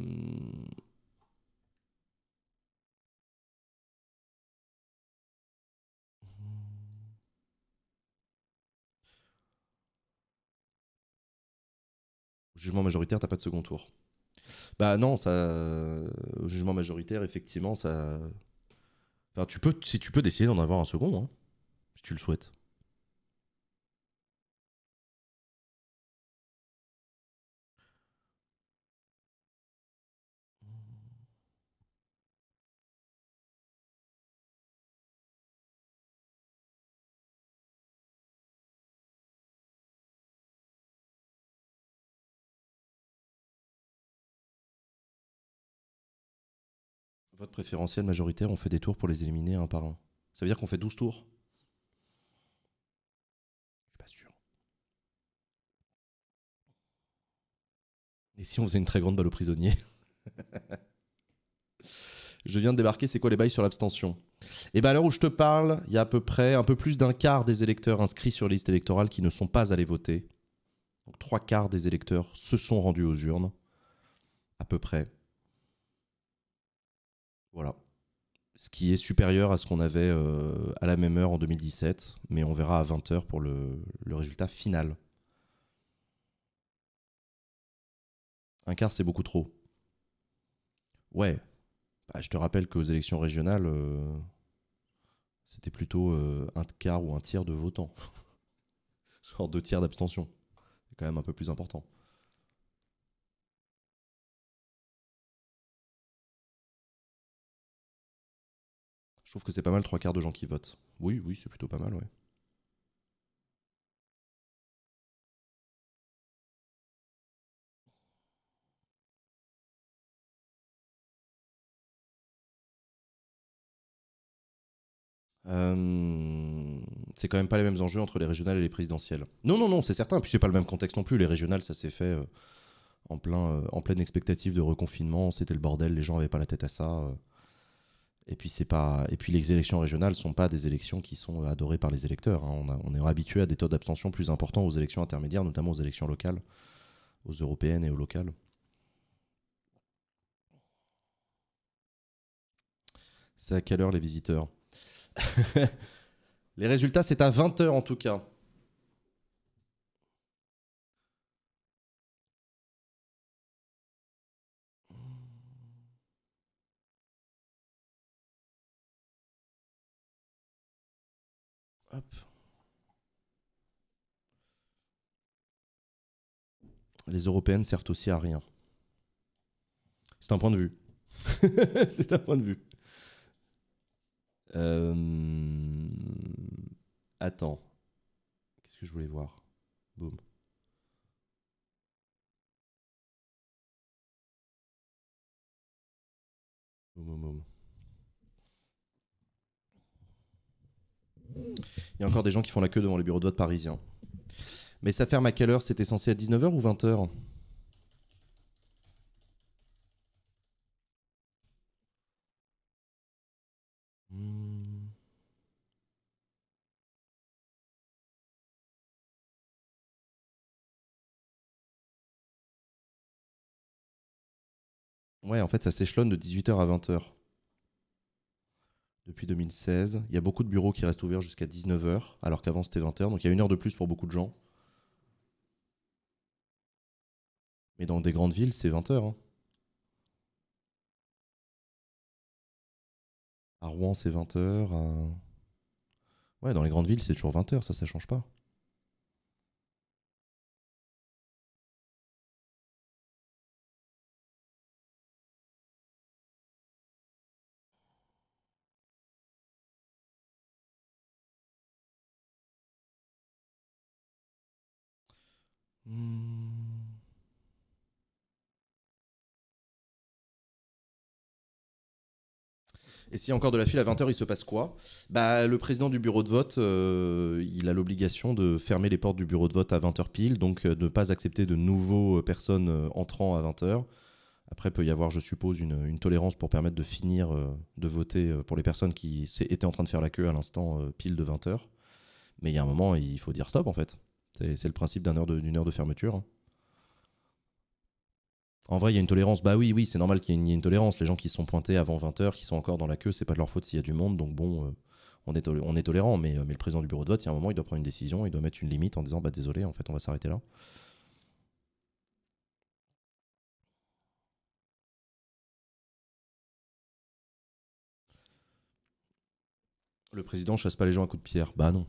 jugement majoritaire, t'as pas de second tour. Bah non, ça, au euh, jugement majoritaire, effectivement, ça. Enfin, tu peux, si tu peux décider d'en avoir un second, hein, si tu le souhaites. Votre préférentiel majoritaire, on fait des tours pour les éliminer un par un. Ça veut dire qu'on fait 12 tours Je suis pas sûr. Et si on faisait une très grande balle aux prisonniers Je viens de débarquer, c'est quoi les bails sur l'abstention Et eh bien à l'heure où je te parle, il y a à peu près un peu plus d'un quart des électeurs inscrits sur liste électorale qui ne sont pas allés voter. Donc trois quarts des électeurs se sont rendus aux urnes, à peu près. Voilà. Ce qui est supérieur à ce qu'on avait euh, à la même heure en 2017, mais on verra à 20h pour le, résultat final. Un quart, c'est beaucoup trop. Ouais. Bah, je te rappelle qu'aux élections régionales, euh, c'était plutôt euh, un quart ou un tiers de votants. Genre deux tiers d'abstention. C'est quand même un peu plus important. Je trouve que c'est pas mal trois quarts de gens qui votent. Oui, oui, c'est plutôt pas mal, ouais. c'est quand même pas les mêmes enjeux entre les régionales et les présidentielles. Non, non, non, c'est certain. Puis c'est pas le même contexte non plus. Les régionales, ça s'est fait euh, en, plein, euh, en pleine expectative de reconfinement. C'était le bordel. Les gens avaient pas la tête à ça. Euh. Et puis c'est pas. Et puis les élections régionales ne sont pas des élections qui sont adorées par les électeurs. Hein. On, on, est habitué à des taux d'abstention plus importants aux élections intermédiaires, notamment aux élections locales, aux européennes et aux locales. C'est à quelle heure les visiteurs Les résultats, c'est à 20h en tout cas. Les européennes servent aussi à rien. C'est un point de vue. c'est un point de vue. Euh, attends. Qu'est-ce que je voulais voir Boum. Boum, boum, boum. Il y a encore des gens qui font la queue devant les bureaux de vote parisiens. Mais ça ferme à quelle heure C'était censé à 19h ou 20h hmm. Ouais, en fait, ça s'échelonne de 18h à 20h depuis 2016. Il y a beaucoup de bureaux qui restent ouverts jusqu'à 19h, alors qu'avant c'était 20h. Donc il y a une heure de plus pour beaucoup de gens. Mais dans des grandes villes, c'est 20h. Hein. À Rouen, c'est 20h. Ouais, dans les grandes villes, c'est toujours 20h, ça, ça change pas. Et s'il y a encore de la file à 20h, il se passe quoi bah, Le président du bureau de vote, euh, il a l'obligation de fermer les portes du bureau de vote à 20h pile, donc de euh, ne pas accepter de nouveaux euh, personnes entrant à 20h. Après, peut y avoir, je suppose, une, tolérance pour permettre de finir de voter pour les personnes qui étaient en train de faire la queue à l'instant pile de 20h. Mais il y a un moment, il faut dire stop, en fait. C'est le principe d'une heure, heure de fermeture. Hein. En vrai, il y a une tolérance. Bah oui, oui, c'est normal qu'il y ait une, tolérance. Les gens qui sont pointés avant 20h, qui sont encore dans la queue, c'est pas de leur faute s'il y a du monde. Donc bon, euh, on, est on tolérant. Mais, euh, mais le président du bureau de vote, il y a un moment, il doit prendre une décision, il doit mettre une limite en disant bah désolé, en fait, on va s'arrêter là. Le président chasse pas les gens à coups de pierre. Bah non.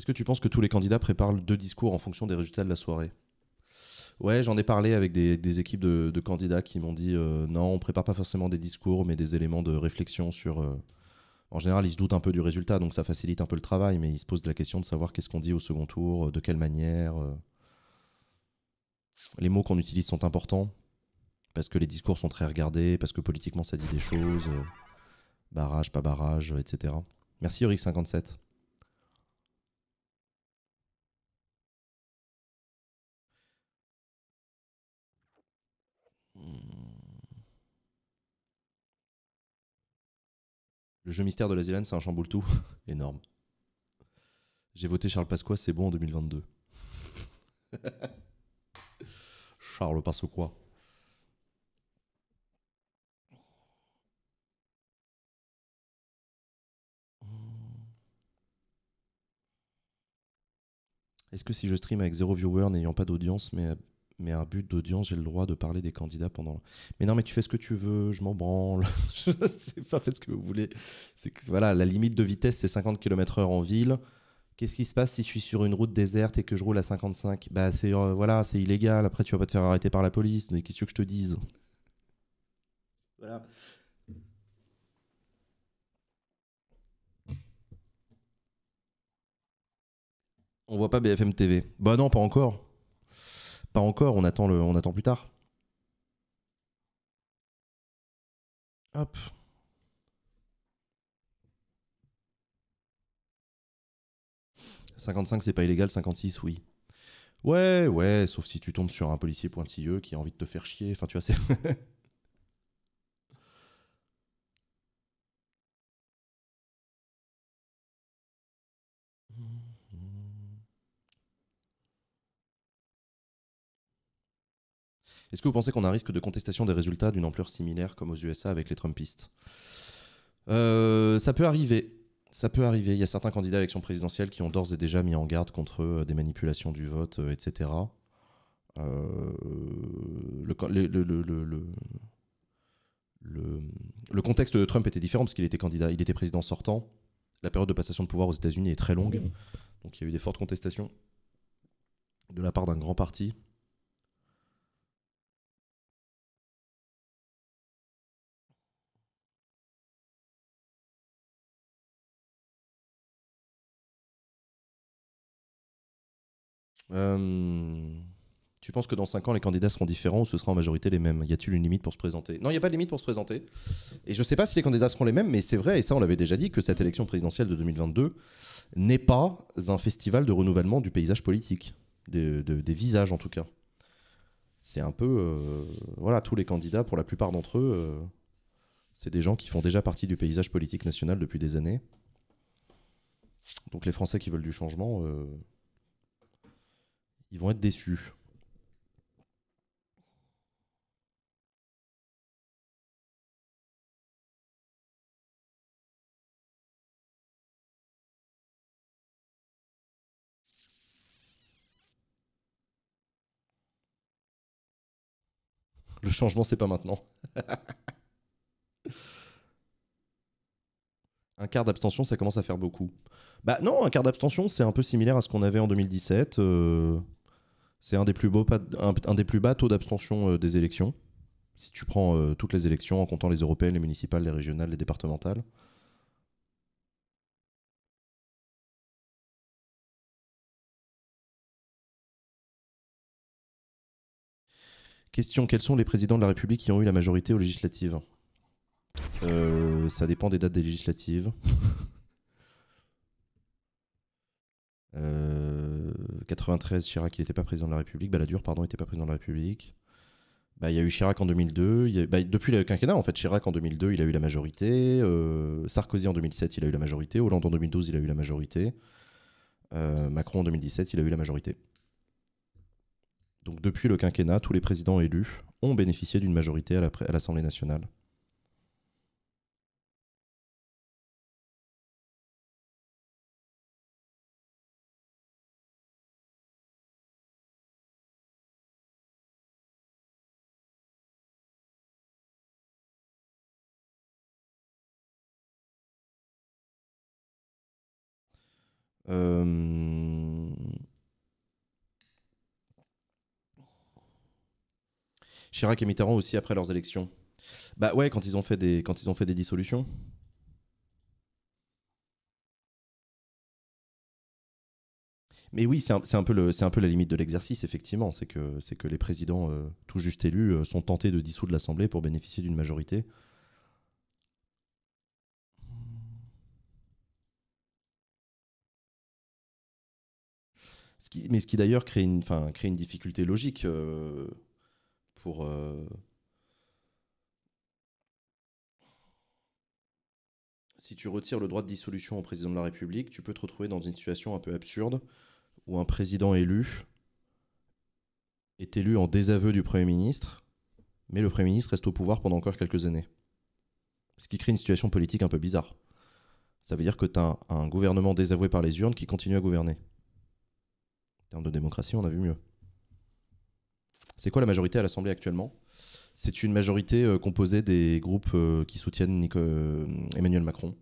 Est-ce que tu penses que tous les candidats préparent deux discours en fonction des résultats de la soirée Ouais, j'en ai parlé avec des, équipes de, candidats qui m'ont dit euh, non, on prépare pas forcément des discours, mais des éléments de réflexion sur. Euh, en général, ils se doutent un peu du résultat, donc ça facilite un peu le travail, mais ils se posent la question de savoir qu'est-ce qu'on dit au second tour, euh, de quelle manière. Les mots qu'on utilise sont importants, parce que les discours sont très regardés, parce que politiquement ça dit des choses. Barrage, pas barrage, etc. Merci eric 57 Le jeu mystère de la Zélande, c'est un chamboule tout. Énorme. J'ai voté Charles Pasqua, c'est bon en 2022. Charles Pasqua. Est-ce que si je stream avec zéro viewer n'ayant pas d'audience mais mais un but d'audience, j'ai le droit de parler des candidats pendant. Mais non, mais tu fais ce que tu veux, je m'en branle, je sais pas, faites ce que vous voulez. C'est voilà, la limite de vitesse, c'est 50 km/h en ville. Qu'est-ce qui se passe si je suis sur une route déserte et que je roule à 55 Bah, c'est euh, voilà, c'est illégal. Après, tu vas pas te faire arrêter par la police, mais qu'est-ce que je te dise Voilà. On voit pas BFM TV. Bah non, pas encore. Pas encore, on attend, le, on attend plus tard. Hop. « 55, c'est pas illégal, 56, oui. » Ouais, ouais, sauf si tu tombes sur un policier pointilleux qui a envie de te faire chier. Enfin, tu vois, c'est... Est-ce que vous pensez qu'on a un risque de contestation des résultats d'une ampleur similaire comme aux USA avec les Trumpistes euh, Ça peut arriver. Ça peut arriver. Il y a certains candidats à l'élection présidentielle qui ont d'ores et déjà mis en garde contre euh, des manipulations du vote, euh, etc. le, contexte de Trump était différent parce qu'il était candidat, il était président sortant. La période de passation de pouvoir aux États-Unis est très longue, donc il y a eu des fortes contestations de la part d'un grand parti Euh, tu penses que dans 5 ans, les candidats seront différents ou ce sera en majorité les mêmes Y a-t-il une limite pour se présenter Non, il n'y a pas de limite pour se présenter. Et je ne sais pas si les candidats seront les mêmes, mais c'est vrai, et ça on l'avait déjà dit, que cette élection présidentielle de 2022 n'est pas un festival de renouvellement du paysage politique, des, de, des visages en tout cas. C'est un peu... Euh, voilà, tous les candidats, pour la plupart d'entre eux, euh, c'est des gens qui font déjà partie du paysage politique national depuis des années. Donc les Français qui veulent du changement ils vont être déçus. Le changement, c'est pas maintenant. un quart d'abstention, ça commence à faire beaucoup. Bah non, un quart d'abstention, c'est un peu similaire à ce qu'on avait en 2017. Euh... C'est un, des plus des plus bas taux d'abstention euh, des élections. Si tu prends euh, toutes les élections en comptant les européennes, les municipales, les régionales, les départementales. Question quels sont les présidents de la République qui ont eu la majorité aux législatives euh, Ça dépend des dates des législatives. euh... 93, Chirac n'était pas président de la République. Balladur, pardon, n'était pas président de la République. Bah, il y a eu Chirac en 2002. Bah, depuis le quinquennat, en fait, Chirac en 2002, il a eu la majorité. Euh, Sarkozy en 2007, il a eu la majorité. Hollande en 2012, il a eu la majorité. Euh, Macron en 2017, il a eu la majorité. Donc depuis le quinquennat, tous les présidents élus ont bénéficié d'une majorité à l'Assemblée nationale. Euh, Chirac et Mitterrand aussi après leurs élections. Bah ouais, quand ils ont fait des, quand ils ont fait des dissolutions. Mais oui, c'est un, peu un peu la limite de l'exercice, effectivement. C'est que, que les présidents euh, tout juste élus euh, sont tentés de dissoudre l'Assemblée pour bénéficier d'une majorité. mais ce qui d'ailleurs crée une, difficulté logique euh, pour. Euh, si tu retires le droit de dissolution au président de la République, tu peux te retrouver dans une situation un peu absurde où un président élu est élu en désaveu du Premier ministre, mais le Premier ministre reste au pouvoir pendant encore quelques années. Ce qui crée une situation politique un peu bizarre. Ça veut dire que tu as un gouvernement désavoué par les urnes qui continue à gouverner. En termes de démocratie, on a vu mieux. C'est quoi la majorité à l'Assemblée actuellement C'est une majorité euh, composée des groupes euh, qui soutiennent euh, Emmanuel Macron.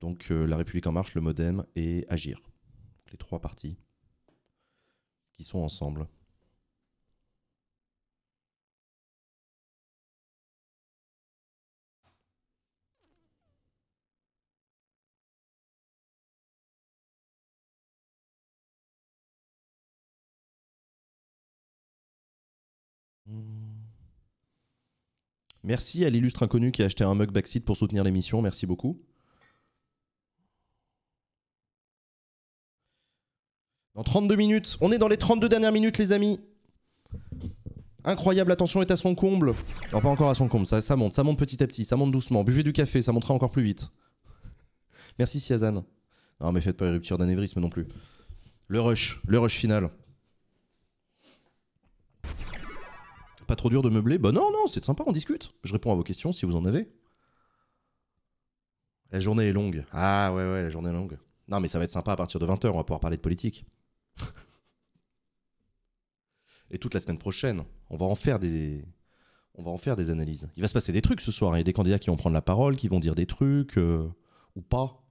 Donc La République en marche, le Modem et Agir. Les trois partis qui sont ensemble. Merci à l'illustre inconnu qui a acheté un mug backseat pour soutenir l'émission. Merci beaucoup. Dans 32 minutes, on est dans les 32 dernières minutes, les amis. Incroyable, attention est à son comble. Non, pas encore à son comble, ça, monte, ça monte petit à petit, ça monte doucement. Buvez du café, ça montera encore plus vite. Merci Siazan. Non, mais faites pas une rupture d'anévrisme non plus. Le rush, le rush final. pas trop dur de meubler Bah non, non, c'est sympa, on discute. Je réponds à vos questions si vous en avez. La journée est longue. Ah ouais, ouais, la journée est longue. Non, mais ça va être sympa à partir de 20h, on va pouvoir parler de politique. et toute la semaine prochaine, on va en faire des. On va en faire des analyses. Il va se passer des trucs ce soir. Il y a des candidats qui vont prendre la parole, qui vont dire des trucs euh, ou pas.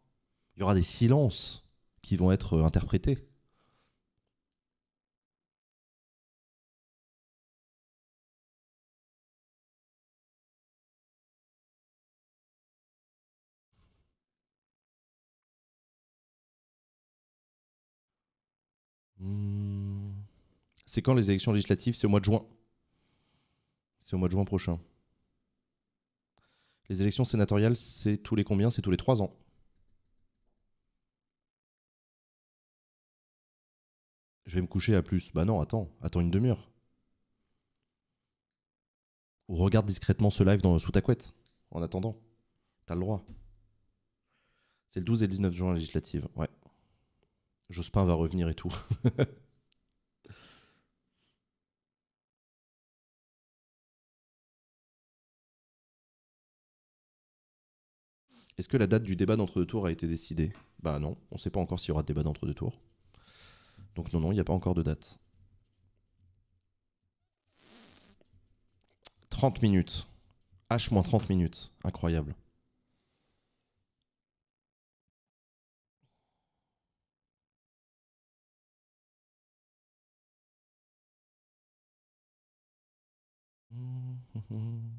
Il y aura des silences qui vont être euh, interprétés. Hmm. C'est quand les élections législatives C'est au mois de juin. C'est au mois de juin prochain. Les élections sénatoriales, c'est tous les combien C'est tous les trois ans. Je vais me coucher à plus. Bah non, attends, attends une demi-heure. Ou regarde discrètement ce live dans, sous ta couette. En attendant, t'as le droit. C'est le 12 et le 19 juin législative, ouais. Jospin va revenir et tout. Est-ce que la date du débat d'entre-deux tours a été décidée Bah non, on ne sait pas encore s'il y aura de débat d'entre-deux tours. Donc non, non, il n'y a pas encore de date. 30 minutes. H-30 minutes. Incroyable. 嗯哼。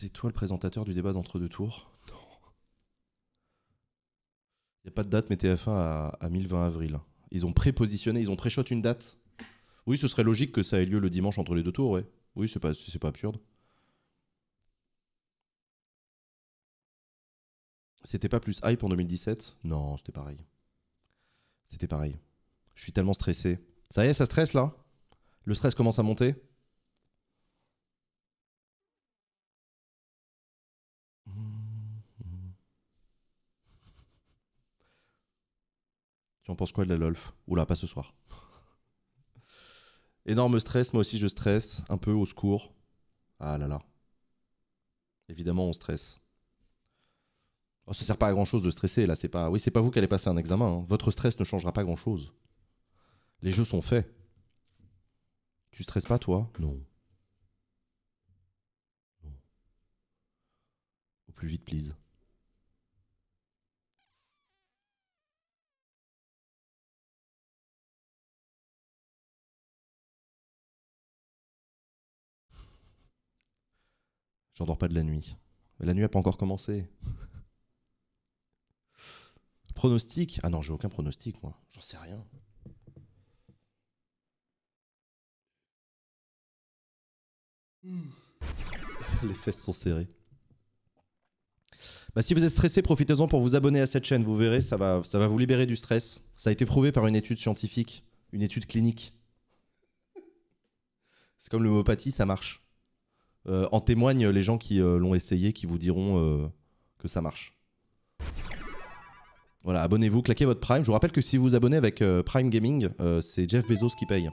C'est toi le présentateur du débat d'entre deux tours Non. Il n'y a pas de date, mais TF1 à, 1020 avril. Ils ont prépositionné, ils ont pré une date. Oui, ce serait logique que ça ait lieu le dimanche entre les deux tours, ouais. Oui, c'est pas, c'est pas absurde. C'était pas plus hype en 2017 Non, c'était pareil. C'était pareil. Je suis tellement stressé. Ça y est, ça stresse là Le stress commence à monter Tu pense quoi de la LOLF Oula, pas ce soir. Énorme stress, moi aussi je stresse, un peu au secours. Ah là là. Évidemment, on stresse. Oh, se sert pas à grand chose de stresser, là, c'est pas. Oui, c'est pas vous qui allez passer un examen. Hein. Votre stress ne changera pas grand chose. Les jeux sont faits. Tu stresses pas, toi Non. Non. Au plus vite, please. J'endors pas de la nuit. Mais la nuit n'a pas encore commencé. pronostic Ah non, j'ai aucun pronostic, moi. J'en sais rien. Hmm. Les fesses sont serrées. Bah, si vous êtes stressé, profitez-en pour vous abonner à cette chaîne. Vous verrez, ça va, ça va vous libérer du stress. Ça a été prouvé par une étude scientifique, une étude clinique. C'est comme l'homéopathie, ça marche. Euh, en témoignent les gens qui euh, l'ont essayé, qui vous diront euh, que ça marche. Voilà, abonnez-vous, claquez votre Prime. Je vous rappelle que si vous vous abonnez avec Prime Gaming, c'est Jeff Bezos qui paye.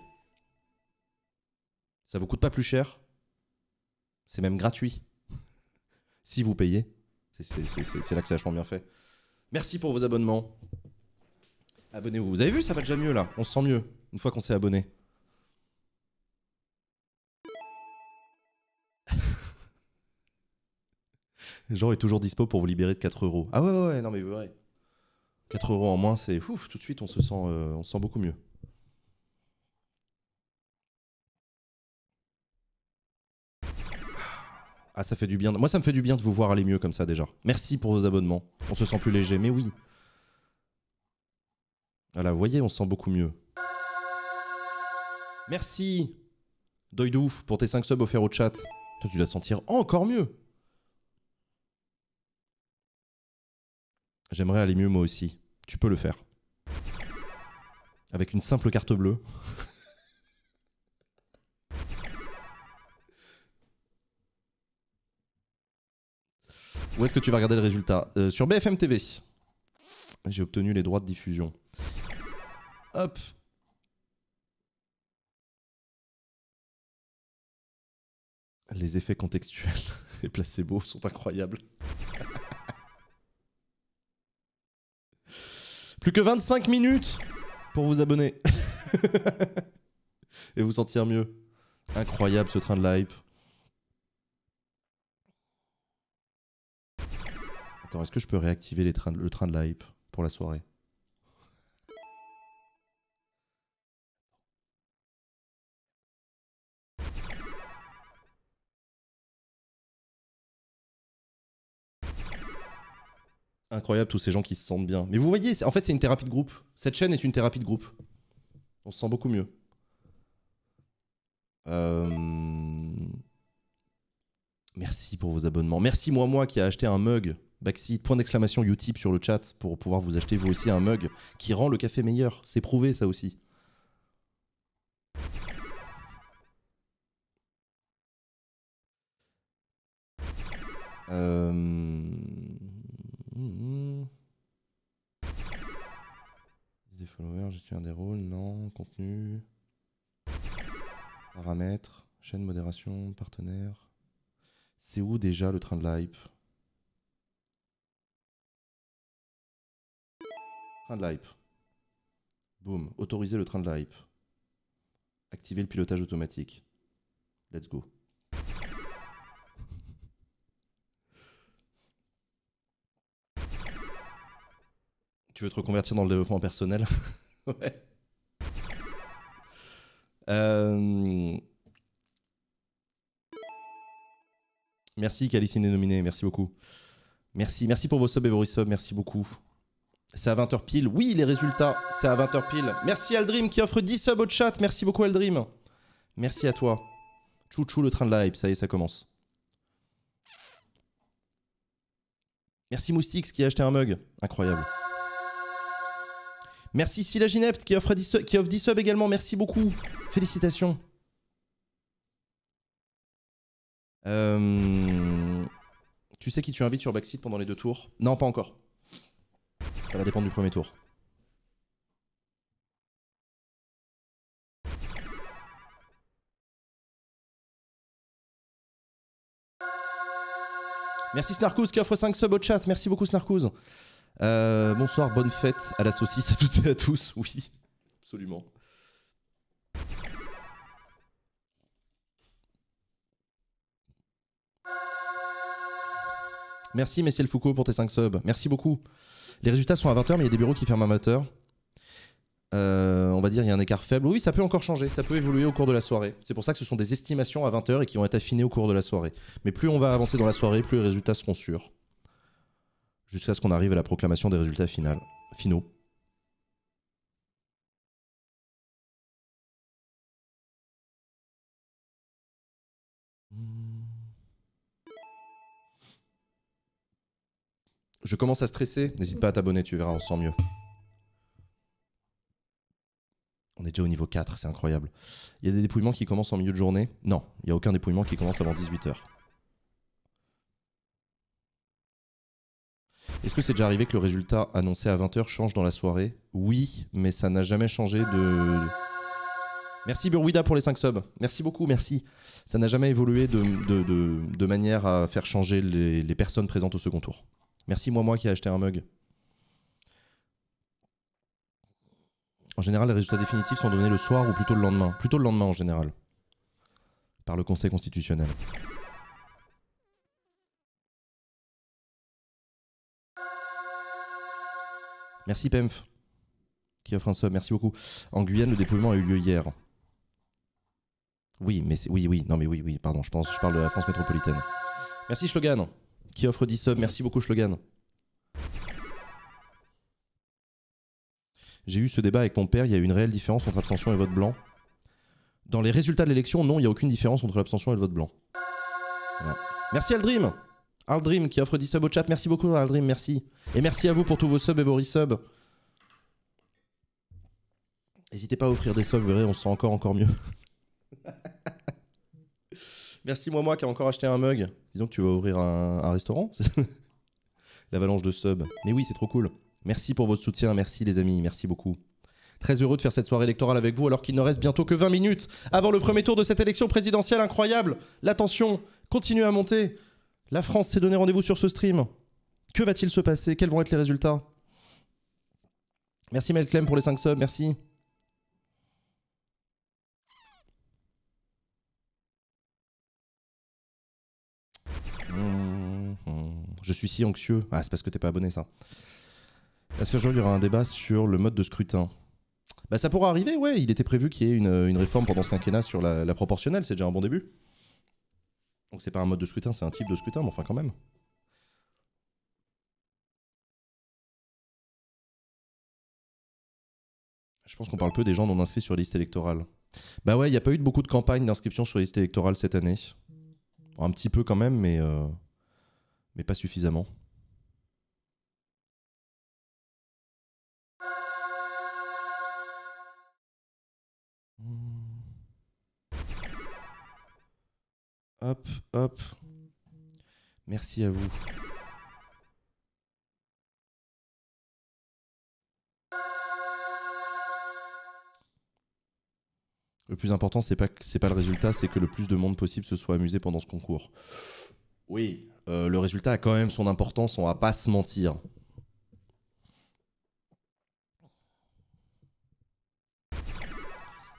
Ça vous coûte pas plus cher. C'est même gratuit. si vous payez. C'est là que c'est vachement bien fait. Merci pour vos abonnements. Abonnez-vous. Vous avez vu, ça va déjà mieux là. On se sent mieux une fois qu'on s'est abonné. Le genre est toujours dispo pour vous libérer de 4 euros. Ah ouais, ouais, ouais, non, mais ouais. 4 euros en moins, c'est ouf, tout de suite, on se sent, euh, on sent beaucoup mieux. Ah, ça fait du bien. Moi, ça me fait du bien de vous voir aller mieux comme ça déjà. Merci pour vos abonnements. On se sent plus léger, mais oui. Voilà, vous voyez, on se sent beaucoup mieux. Merci, Doidou, pour tes 5 subs offerts au chat. Toi, tu dois sentir encore mieux. j'aimerais aller mieux moi aussi. Tu peux le faire. Avec une simple carte bleue. Où est-ce que tu vas regarder le résultat euh, Sur BFM TV. J'ai obtenu les droits de diffusion. Hop Les effets contextuels et placebo sont incroyables. Plus que 25 minutes pour vous abonner. Et vous sentir mieux. Incroyable ce train de la hype. Attends, est-ce que je peux réactiver le train de la hype pour la soirée incroyable tous ces gens qui se sentent bien. Mais vous voyez, en fait, c'est une thérapie de groupe. Cette chaîne est une thérapie de groupe. On se sent beaucoup mieux. Euh, merci pour vos abonnements. Merci moi moi qui a acheté un mug. Backseat, point d'exclamation Utip sur le chat pour pouvoir vous acheter vous aussi un mug qui rend le café meilleur. C'est prouvé ça aussi. Euh... Followers, followers, gestionnaire des rôles, non, contenu, paramètres, chaîne, modération, partenaire. C'est où déjà le train de la hype Train de la hype. Boum, autoriser le train de la hype. Activer le pilotage automatique. Let's go. Tu veux te reconvertir dans le développement personnel Ouais. Euh, merci Calicine est nominée, merci beaucoup. Merci, merci pour vos subs et vos resubs, merci beaucoup. C'est à 20h pile. Oui, les résultats, c'est à 20h pile. Merci Aldrim qui offre 10 subs au chat. Merci beaucoup Aldrim. Merci à toi. Chouchou chou le train de live, ça y est, ça commence. Merci Moustix qui a acheté un mug. Incroyable. Merci Sila Ginept qui offre 10, qui offre subs également. Merci beaucoup. Félicitations. Euh, tu sais qui tu invites sur Backseat pendant les deux tours Non, pas encore. Ça va dépendre du premier tour. Merci Snarkouz qui offre 5 subs au chat. Merci beaucoup Snarkouz. Euh, bonsoir, bonne fête à la saucisse à toutes et à tous. Oui, absolument. Merci Messiel Foucault pour tes 5 subs. Merci beaucoup. Les résultats sont à 20h, mais il y a des bureaux qui ferment à 20 euh, on va dire il y a un écart faible. Oui, ça peut encore changer, ça peut évoluer au cours de la soirée. C'est pour ça que ce sont des estimations à 20h et qui vont être affinées au cours de la soirée. Mais plus on va avancer dans la soirée, plus les résultats seront sûrs jusqu'à ce qu'on arrive à la proclamation des résultats finaux. Hmm. Je commence à stresser, n'hésite pas à t'abonner, tu verras, on sent mieux. On est déjà au niveau 4, c'est incroyable. Il y a des dépouillements qui commencent en milieu de journée Non, il n'y a aucun dépouillement qui commence avant 18h. Est-ce que c'est déjà arrivé que le résultat annoncé à 20h change dans la soirée Oui, mais ça n'a jamais changé de... Merci Burwida pour les 5 subs. Merci beaucoup, merci. Ça n'a jamais évolué de, manière à faire changer les, les, personnes présentes au second tour. Merci moi moi qui ai acheté un mug. En général, les résultats définitifs sont donnés le soir ou plutôt le lendemain. Plutôt le lendemain en général. Par le Conseil constitutionnel. Merci PEMF qui offre un sub. Merci beaucoup. En Guyane, le dépouillement a eu lieu hier. Oui, mais oui, oui, non, mais oui, oui, pardon, je pense, je parle de la France métropolitaine. Merci Slogan qui offre 10 subs. Merci beaucoup Slogan. J'ai eu ce débat avec mon père, il y a une réelle différence entre abstention et vote blanc. Dans les résultats de l'élection, non, il n'y a aucune différence entre l'abstention et le vote blanc. Merci Aldrim Aldrim qui offre 10 subs au chat. Merci beaucoup, Aldrim, merci. Et merci à vous pour tous vos subs et vos resubs. N'hésitez pas à offrir des subs, vous verrez, on se sent encore, encore mieux. merci, moi, moi, qui a encore acheté un mug. Dis donc, tu vas ouvrir un, un restaurant L'avalanche de subs. Mais oui, c'est trop cool. Merci pour votre soutien, merci les amis, merci beaucoup. Très heureux de faire cette soirée électorale avec vous alors qu'il ne reste bientôt que 20 minutes avant le premier tour de cette élection présidentielle incroyable. L'attention continue à monter. La France s'est donné rendez-vous sur ce stream. Que va-t-il se passer Quels vont être les résultats Merci Melklem pour les 5 subs, merci. Je suis si anxieux. Ah, c'est parce que t'es pas abonné, ça. Est-ce qu'un jour il y aura un débat sur le mode de scrutin Bah, ça pourra arriver, ouais. Il était prévu qu'il y ait une, réforme pendant ce quinquennat sur la proportionnelle, c'est déjà un bon début. Donc c'est pas un mode de scrutin, c'est un type de scrutin, mais enfin quand même. Je pense qu'on parle peu des gens non inscrits sur liste électorale. Bah ouais, il n'y a pas eu beaucoup de campagnes d'inscription sur liste électorale cette année. un petit peu quand même, mais, euh, mais pas suffisamment. Hop, hop. Merci à vous. Le plus important, c'est pas c'est pas le résultat, c'est que le plus de monde possible se soit amusé pendant ce concours. Oui, euh, le résultat a quand même son importance, on va pas se mentir.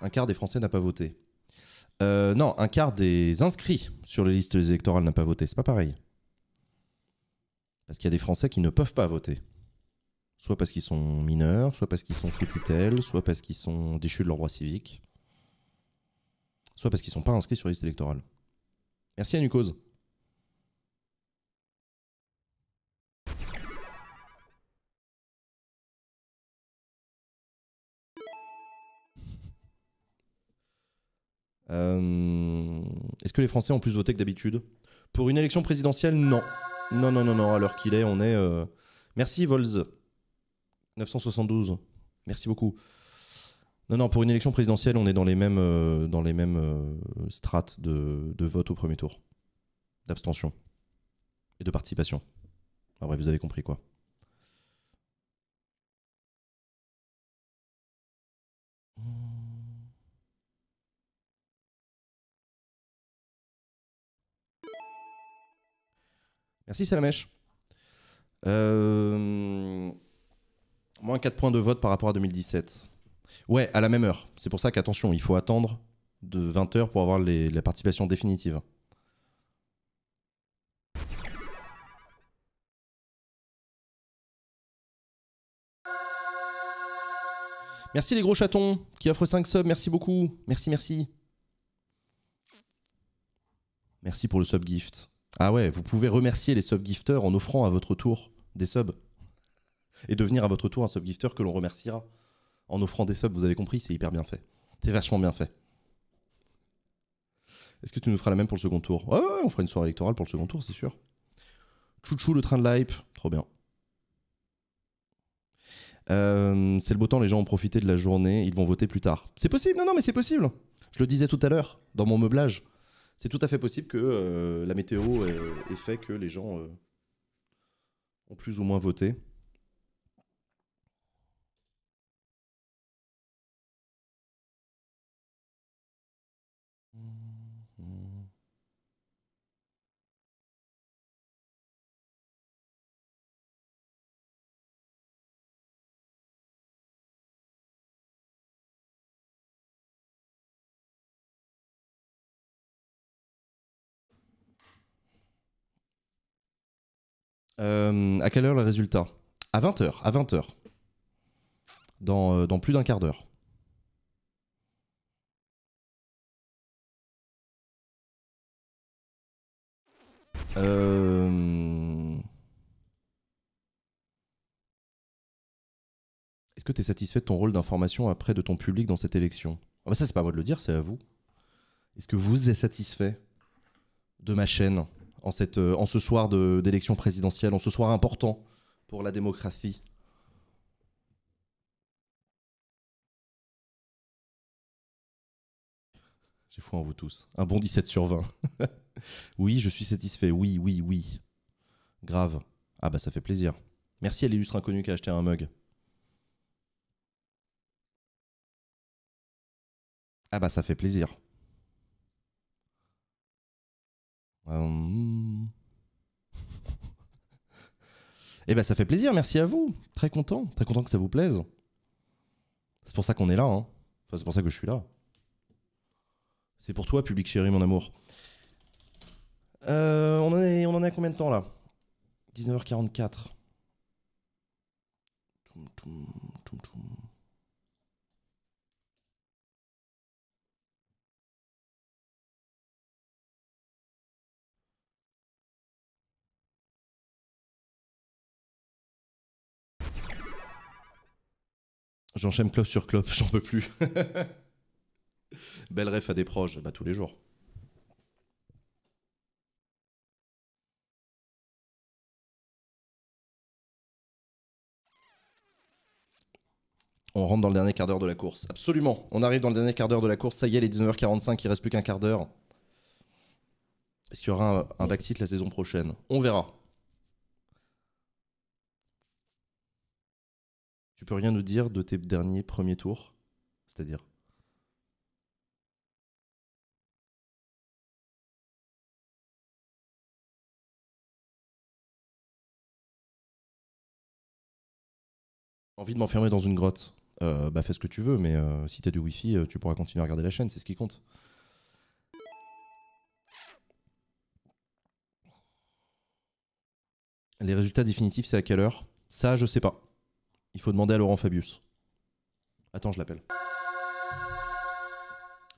Un quart des Français n'a pas voté. Euh, non, un quart des inscrits sur les listes électorales n'a pas voté. C'est pas pareil. Parce qu'il y a des Français qui ne peuvent pas voter. Soit parce qu'ils sont mineurs, soit parce qu'ils sont sous tutelle, soit parce qu'ils sont déchus de leur droit civique, soit parce qu'ils ne sont pas inscrits sur les listes électorales. Merci à Nucose. Euh, est-ce que les Français ont plus voté que d'habitude Pour une élection présidentielle, non. Non, non, non, non. À l'heure qu'il est, on est. Euh, Merci, Volz. 972. Merci beaucoup. Non, non, pour une élection présidentielle, on est dans les mêmes, euh, dans les mêmes strates de, vote au premier tour, d'abstention et de participation. Ah, vrai, vous avez compris quoi. Merci Salamèche. Euh, moins 4 points de vote par rapport à 2017. Ouais, à la même heure. C'est pour ça qu'attention, il faut attendre de 20 heures pour avoir la participation définitive. Merci les gros chatons qui offrent 5 subs, merci beaucoup. Merci, merci. Merci pour le sub gift. Ah ouais, vous pouvez remercier les subgifters en offrant à votre tour des subs. Et devenir à votre tour un subgifter que l'on remerciera. En offrant des subs, vous avez compris, c'est hyper bien fait. C'est vachement bien fait. Est-ce que tu nous feras la même pour le second tour ouais, on fera une soirée électorale pour le second tour, c'est sûr. Chouchou, le train de l'hype, trop bien. Euh, c'est le beau temps, les gens ont profité de la journée, ils vont voter plus tard. C'est possible, non, non, mais c'est possible. Je le disais tout à l'heure, dans mon meublage c'est tout à fait possible que euh, la météo ait, fait que les gens euh, ont plus ou moins voté. Euh, à quelle heure le résultat À 20h, à 20h. Euh, dans, plus d'un quart d'heure. Euh, est-ce que tu es satisfait de ton rôle d'information après de ton public dans cette élection ah bah Ça, c'est pas à moi de le dire, c'est à vous. Est-ce que vous êtes satisfait de ma chaîne en, cette, euh, en ce soir d'élection présidentielle, en ce soir important pour la démocratie J'ai foi en vous tous. Un bon 17 sur 20. oui, je suis satisfait. Oui, oui, oui. Grave. Ah bah ça fait plaisir. Merci à l'illustre inconnu qui a acheté un mug. Ah bah ça fait plaisir. Euh, hmm. Eh bien, ça fait plaisir, merci à vous. Très content, très content que ça vous plaise. C'est pour ça qu'on est là, hein. c'est pour ça que je suis là. C'est pour toi, public chéri, mon amour. Euh, on, en est, on en a à combien de temps là 19h44. Toum, toum, J'enchaîne clope sur clope, j'en peux plus. Belle ref à des proches, bah tous les jours. On rentre dans le dernier quart d'heure de la course. Absolument, on arrive dans le dernier quart d'heure de la course. Ça y est, est 19h45, il reste plus qu'un quart d'heure. Est-ce qu'il y aura un, un la saison prochaine On verra. Tu peux rien nous dire de tes derniers premiers tours C'est-à-dire Envie de m'enfermer dans une grotte euh, bah fais ce que tu veux, mais euh, si tu as du wifi, fi euh, tu pourras continuer à regarder la chaîne, c'est ce qui compte. Les résultats définitifs, c'est à quelle heure Ça, je sais pas. Il faut demander à Laurent Fabius. Attends, je l'appelle.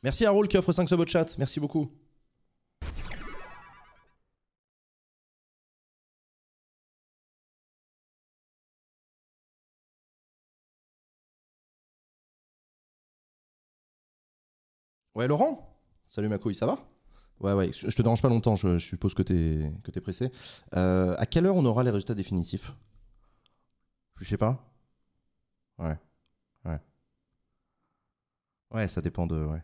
Merci à Roll qui offre 5 subs au chat. Merci beaucoup. Ouais, Laurent Salut Makoui, ça va Ouais, ouais, je te dérange pas longtemps, je, suppose que t'es, que es pressé. Euh, à quelle heure on aura les résultats définitifs Je sais pas. Ouais. Ouais. Ouais, ça dépend de. Ouais.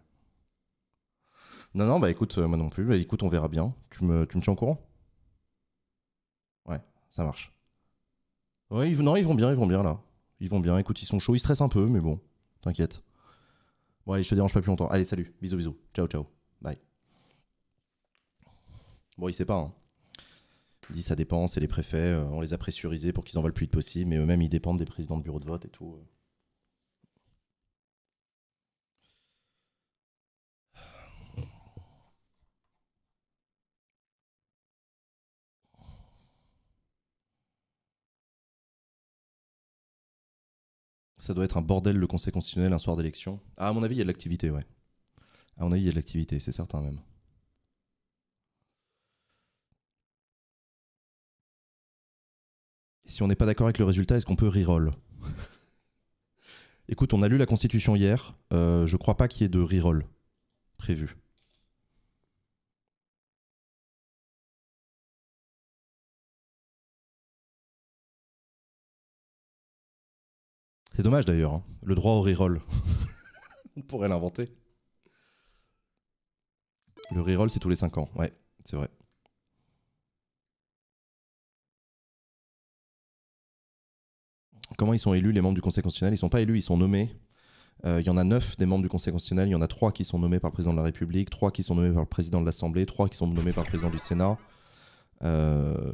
Non, non, bah écoute, euh, moi non plus. Bah, écoute, on verra bien. Tu me, tu me tiens au courant Ouais, ça marche. Ouais, ils, non, ils vont bien, ils vont bien là. Ils vont bien. Écoute, ils sont chauds, ils stressent un peu, mais bon, t'inquiète. Bon, allez, je te dérange pas plus longtemps. Allez, salut. Bisous, bisous. Ciao, ciao. Bye. Bon, il sait pas, hein dit ça dépend, c'est les préfets, euh, on les a pressurisés pour qu'ils envoient le plus vite possible, mais eux-mêmes ils dépendent des présidents de bureau de vote et tout. Euh. Ça doit être un bordel le Conseil constitutionnel un soir d'élection. Ah, à mon avis, il y a de l'activité, ouais. À mon avis, il y a de l'activité, c'est certain même. si on n'est pas d'accord avec le résultat, est-ce qu'on peut reroll Écoute, on a lu la Constitution hier. je euh, je crois pas qu'il y ait de reroll prévu. C'est dommage d'ailleurs, hein. le droit au reroll. on pourrait l'inventer. Le reroll, c'est tous les 5 ans, ouais, c'est vrai. comment ils sont élus, les membres du Conseil constitutionnel Ils sont pas élus, ils sont nommés. Euh, il y en a neuf des membres du Conseil constitutionnel, il y en a trois qui sont nommés par le président de la République, trois qui sont nommés par le président de l'Assemblée, trois qui sont nommés par le président du Sénat. Euh,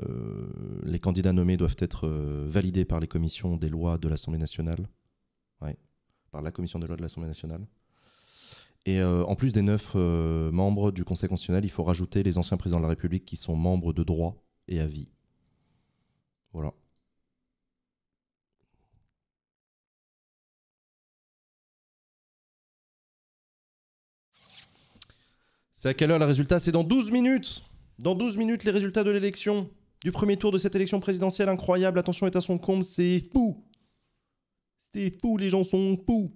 les candidats nommés doivent être euh, validés par les commissions des lois de l'Assemblée nationale. Oui, Par la commission des lois de l'Assemblée nationale. Et en plus des neuf membres du Conseil constitutionnel, il faut rajouter les anciens présidents de la République qui sont membres de droit et à vie. Voilà. C'est à quelle heure le résultat C'est dans 12 minutes Dans 12 minutes, les résultats de l'élection, du premier tour de cette élection présidentielle incroyable. Attention est à son comble, c'est fou C'était fou, les gens sont fous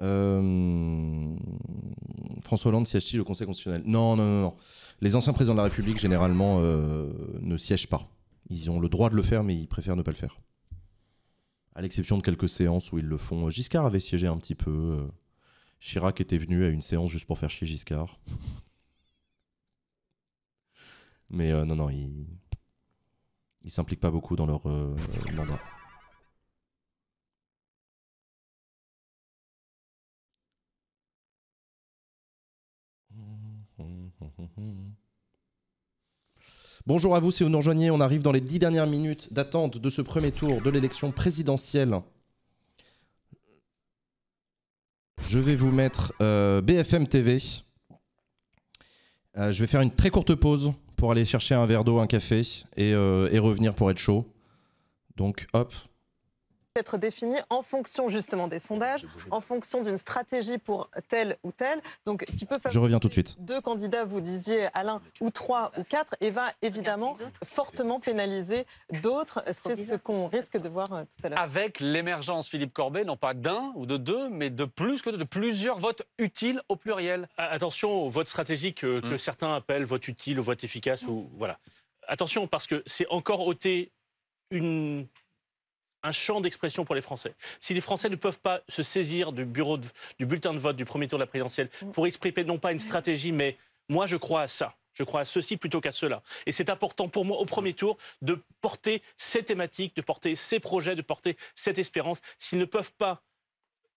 Euh, François Hollande siège-t-il au Conseil constitutionnel non, non, non, Les anciens présidents de la République, généralement, euh, ne siègent pas. Ils ont le droit de le faire, mais ils préfèrent ne pas le faire. À l'exception de quelques séances où ils le font. Giscard avait siégé un petit peu. Euh. Chirac était venu à une séance juste pour faire chier Giscard. mais non, non, ils ne s'impliquent pas beaucoup dans leur mandat. Bonjour à vous si vous nous rejoignez. On arrive dans les dix dernières minutes d'attente de ce premier tour de l'élection présidentielle. Je vais vous mettre euh, BFM TV. Euh, je vais faire une très courte pause pour aller chercher un verre d'eau, un café et euh, revenir pour être chaud. Donc hop, être défini en fonction justement des sondages, en fonction d'une stratégie pour tel ou tel. Donc, qui peut faire Je reviens tout de suite. Deux candidats, vous disiez Alain, ou trois ou quatre, et va évidemment fortement pénaliser d'autres. C'est ce qu'on risque de voir euh, tout à l'heure. Avec l'émergence, Philippe Corbet, non pas d'un ou de deux, mais de plus que de, plusieurs votes utiles au pluriel. Attention au vote stratégique euh, que, hmm. certains appellent vote utile ou vote efficace. Ou, hmm. voilà. Attention, parce que c'est encore ôter une un champ d'expression pour les Français. Si les Français ne peuvent pas se saisir du bureau du bulletin de vote du premier tour de la présidentielle mm. pour exprimer non pas une stratégie, mais moi je crois à ça. Je crois à ceci plutôt qu'à cela. Et c'est important pour moi, au premier mm. tour, de porter ces thématiques, de porter ces projets, de porter cette espérance. S'ils ne peuvent pas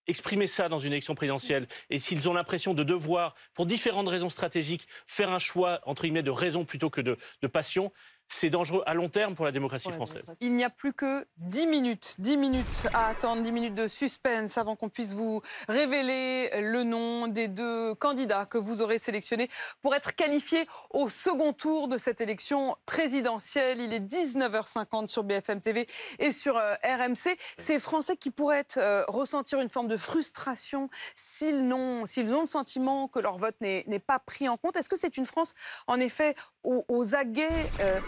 exprimer ça dans une élection présidentielle et s'ils ont l'impression de devoir, pour différentes raisons stratégiques, faire un choix, entre guillemets, de raison plutôt que de passion, c'est dangereux à long terme pour la démocratie française. Il n'y a plus que 10 minutes, 10 minutes à attendre, 10 minutes de suspense avant qu'on puisse vous révéler le nom des deux candidats que vous aurez sélectionnés pour être qualifiés au second tour de cette élection présidentielle. Il est 19h50 sur BFM TV et sur euh, RMC. Ces Français qui pourraient euh, ressentir une forme de frustration s'ils ont, s'ils ont le sentiment que leur vote n'est pas pris en compte. Est-ce que c'est une France, en effet, aux, aguets euh,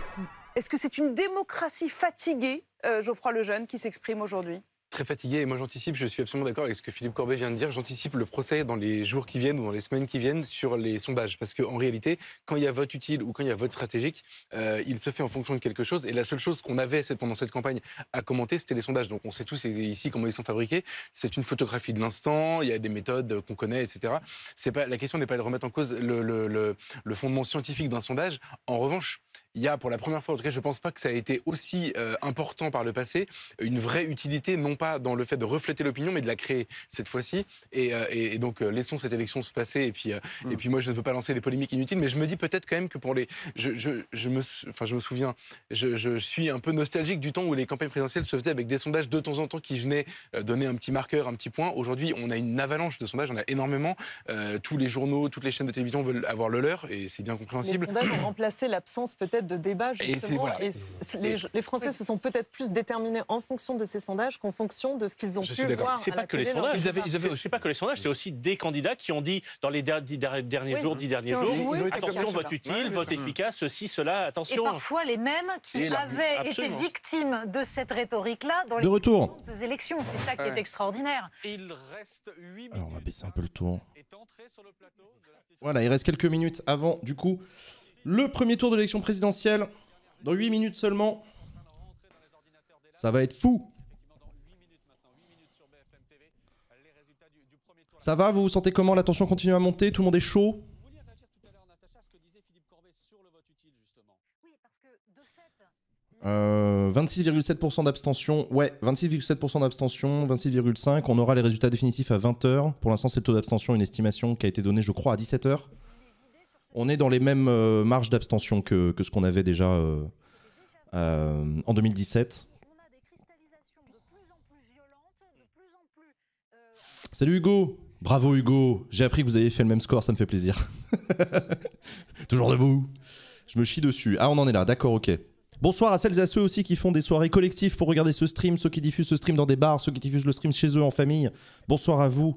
est-ce que c'est une démocratie fatiguée, euh, Geoffroy Lejeune, qui s'exprime aujourd'hui Très fatiguée. Et moi, j'anticipe, je suis absolument d'accord avec ce que Philippe Corbet vient de dire. J'anticipe le procès dans les jours qui viennent ou dans les semaines qui viennent sur les sondages. Parce qu'en réalité, quand il y a vote utile ou quand il y a vote stratégique, euh, il se fait en fonction de quelque chose. Et la seule chose qu'on avait pendant cette campagne à commenter, c'était les sondages. Donc on sait tous ici comment ils sont fabriqués. C'est une photographie de l'instant, il y a des méthodes qu'on connaît, etc. Pas, la question n'est pas de remettre en cause le fondement scientifique d'un sondage. En revanche, il y a pour la première fois, en tout cas, je ne pense pas que ça a été aussi euh, important par le passé, une vraie utilité, non pas dans le fait de refléter l'opinion, mais de la créer cette fois-ci. Et, euh, donc, euh, laissons cette élection se passer. Et puis, et mm. puis, moi, je ne veux pas lancer des polémiques inutiles, mais je me dis peut-être quand même que pour les. Je, me, enfin, je me souviens, je, suis un peu nostalgique du temps où les campagnes présidentielles se faisaient avec des sondages de temps en temps qui venaient donner un petit marqueur, un petit point. Aujourd'hui, on a une avalanche de sondages, on a énormément. tous les journaux, toutes les chaînes de télévision veulent avoir le leur, et c'est bien compréhensible. Les sondages ont remplacé l'absence peut-être de débat, justement. Et, les, Français se sont peut-être plus déterminés en fonction de ces sondages qu'en fonction de ce qu'ils ont pu voir. C'est pas, que les sondages. C'est pas que les sondages, c'est aussi des candidats qui ont dit dans les derniers, jours, dix derniers jours, attention, vote utile, vote efficace, ceci, cela, attention. Et parfois les mêmes qui avaient été victimes de cette rhétorique-là dans les élections. C'est ça qui est extraordinaire. Il reste 8 minutes. Alors on va baisser un peu le tour. Voilà, il reste quelques minutes avant, du coup, le premier tour de l'élection présidentielle, dans 8 minutes seulement. Ça va être fou. Ça va, vous vous sentez comment La tension continue à monter, tout le monde est chaud 26,7% euh, d'abstention. Ouais, 26,7% d'abstention, 26,5%. On aura les résultats définitifs à 20h. Pour l'instant, c'est le taux d'abstention, une estimation qui a été donnée, je crois, à 17h on est dans les mêmes euh, marges d'abstention que, ce qu'on avait déjà euh, euh, en 2017. Salut Hugo Bravo Hugo J'ai appris que vous avez fait le même score, ça me fait plaisir. Toujours debout Je me chie dessus. Ah, on en est là, d'accord, ok. Bonsoir à celles et à ceux aussi qui font des soirées collectives pour regarder ce stream, ceux qui diffusent ce stream dans des bars, ceux qui diffusent le stream chez eux en famille. Bonsoir à vous.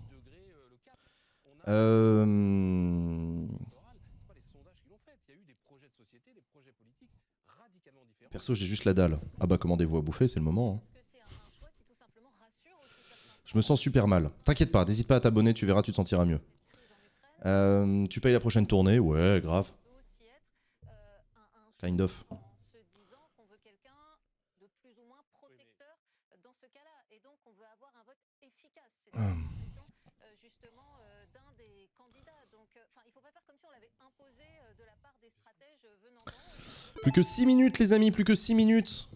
Euh, Perso, j'ai juste la dalle. Ah bah commandez-vous à bouffer, c'est le moment. Hein. Je me sens super mal. T'inquiète pas, n'hésite pas à t'abonner, tu verras, tu te sentiras mieux. Euh, tu payes la prochaine tournée Ouais, grave. Kind of. Hum. Plus que 6 minutes, les amis, plus que 6 minutes.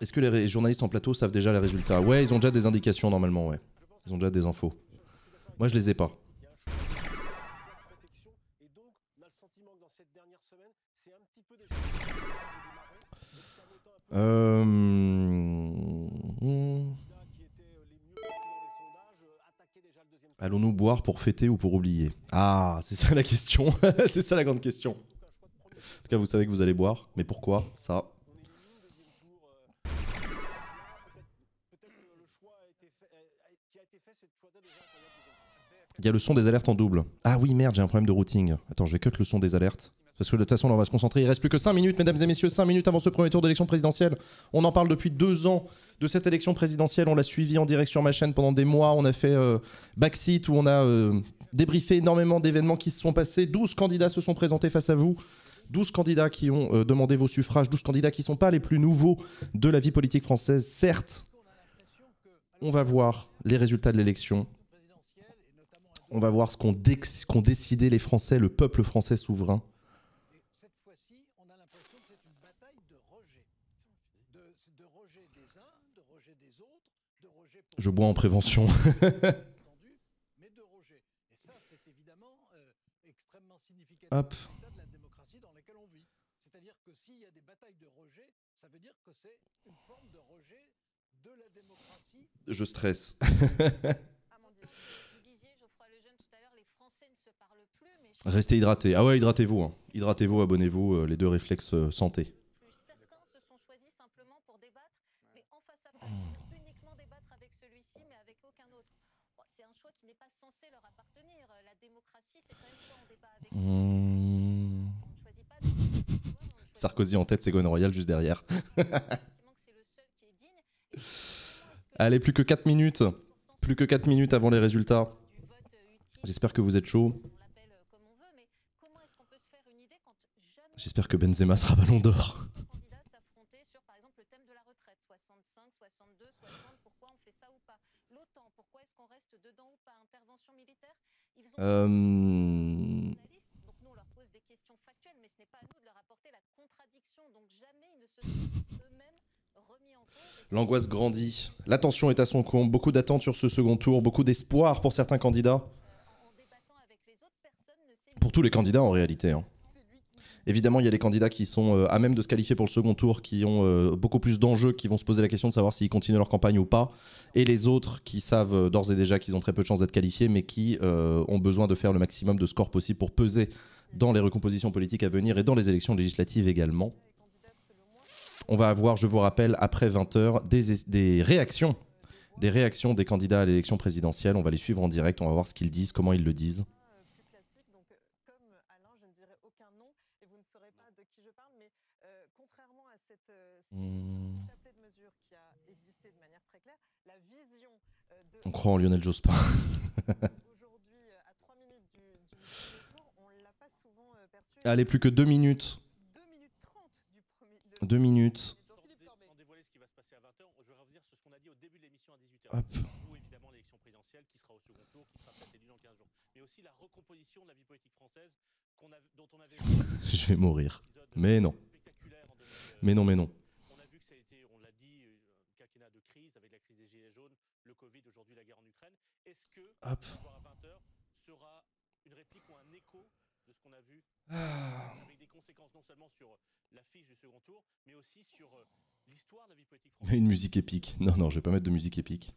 Est-ce que les journalistes en plateau savent déjà les résultats Ouais, ils ont déjà des indications normalement, ouais. Ils ont déjà des infos. Moi, je les ai pas. Euh... Allons-nous boire pour fêter ou pour oublier Ah, c'est ça la question. c'est ça la grande question. En tout cas, vous savez que vous allez boire, mais pourquoi ça Il y a le son des alertes en double. Ah oui, merde, j'ai un problème de routing. Attends, je vais cut le son des alertes. Parce que de toute façon, on va se concentrer. Il reste plus que 5 minutes, mesdames et messieurs, 5 minutes avant ce premier tour d'élection présidentielle. On en parle depuis deux ans de cette élection présidentielle. On l'a suivi en direct sur ma chaîne pendant des mois. On a fait euh, backseat où on a euh, débriefé énormément d'événements qui se sont passés. 12 candidats se sont présentés face à vous. 12 candidats qui ont euh, demandé vos suffrages, 12 candidats qui ne sont pas les plus nouveaux de la vie politique française, certes. On va voir les résultats de l'élection. On va voir ce qu'ont décidé les Français, le peuple français souverain. Je bois en prévention. Je stresse. Restez hydraté. Ah ouais, hydratez-vous. Hein. Hydratez-vous, abonnez-vous, euh, les deux réflexes euh, santé. Hmm. Sarkozy en tête, Ségolène Royal juste derrière. Allez, plus que 4 minutes. Plus que 4 minutes avant les résultats. J'espère que vous êtes chaud. J'espère que Benzema sera ballon d'or. Euh... L'angoisse grandit. L'attention est à son compte, Beaucoup d'attentes sur ce second tour, beaucoup d'espoir pour certains candidats. Pour tous les candidats en réalité. Hein. Évidemment, il y a les candidats qui sont euh, à même de se qualifier pour le second tour, qui ont euh, beaucoup plus d'enjeux, qui vont se poser la question de savoir s'ils continuent leur campagne ou pas, et les autres qui savent euh, d'ores et déjà qu'ils ont très peu de chances d'être qualifiés, mais qui ont besoin de faire le maximum de scores possible pour peser dans les recompositions politiques à venir et dans les élections législatives également. On va avoir, je vous rappelle, après 20h, des, réactions. Des réactions des candidats à l'élection présidentielle. On va les suivre en direct. On va voir ce qu'ils disent, comment ils le disent. Euh, on croit en Lionel Jospin. Allez, plus que deux minutes. Deux minutes. Hop. évidemment l'élection présidentielle qui sera au second tour, qui sera peut-être élue dans 15 jours. Mais aussi la recomposition de la vie politique française a, dont on avait. Je vais mourir. Mais non. Mais non, mais non. On a vu que ça a été, on l'a dit, un quinquennat de crise avec la crise des Gilets jaunes, le Covid, aujourd'hui la guerre en Ukraine. Est-ce que Hop. à 20h sera une réplique ou un écho de ce qu'on a vu ah. aussi sur euh, l'histoire de la vie poétique française. Une musique épique. Non, non, je vais pas mettre de musique épique.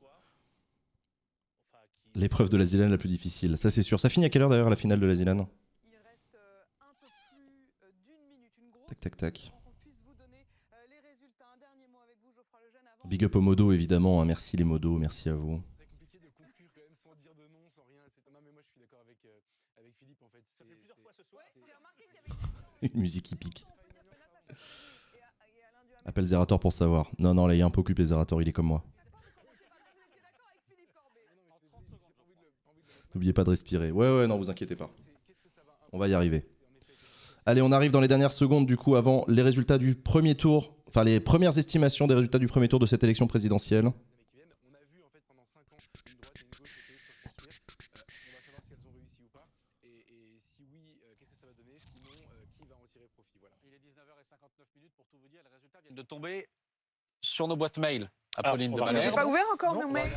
L'épreuve de la Zélande la plus difficile, ça c'est sûr. Ça finit à quelle heure d'ailleurs la finale de la Zélande Il reste euh, un peu plus euh, d'une minute, une grosse Tac, tac, tac. Big up au modo, évidemment, hein. merci les modos, merci à vous. C'est compliqué de conclure quand même sans dire de nom, sans rien, etc. Non mais moi je suis d'accord avec, euh, avec Philippe en fait. Ça fait plusieurs fois ce soir. Ouais, j'ai remarqué qu'il y avait une musique hippique. Appelle Zerator pour savoir. Non, non, là, il est un peu occupé, Zerator, il est comme moi. N'oubliez pas de respirer. Ouais, ouais, non, vous inquiétez pas. On va y arriver. Allez, on arrive dans les dernières secondes, du coup, avant les résultats du premier tour, enfin les premières estimations des résultats du premier tour de cette élection présidentielle. tomber sur nos boîtes mail. Ah, Apolline ah, de Malherbe. pas ouvert encore nos mails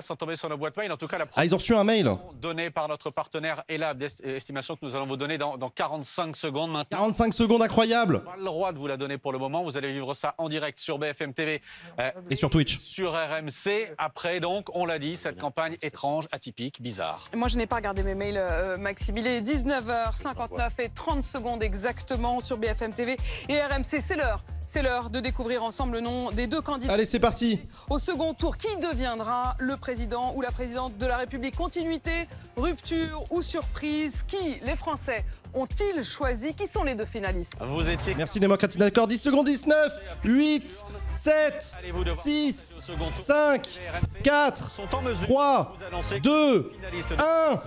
sans tomber sur nos boîtes mail. En tout cas, ah, ils ont reçu un mail Donné par notre partenaire Elab, estimation que nous allons vous donner dans, 45 secondes maintenant. 45 secondes, incroyable Pas le droit de vous la donner pour le moment. Vous allez vivre ça en direct sur BFM TV. Euh, et sur Twitch. Sur RMC. Après, donc, on l'a dit, cette campagne étrange, atypique, bizarre. Moi, je n'ai pas regardé mes mails, euh, Maxime. Il est 19h59 et 30 secondes exactement sur BFM TV et RMC. C'est l'heure. C'est l'heure de découvrir ensemble le nom des deux candidats. Allez, c'est parti. Au second tour, qui deviendra le président ou la présidente de la République. Continuité, rupture ou surprise Qui, les Français, ont-ils choisi Qui sont les deux finalistes Merci démocratique d'accord. 10 secondes 19, 8, 7, 6, 5, 4, 3, 2, 1.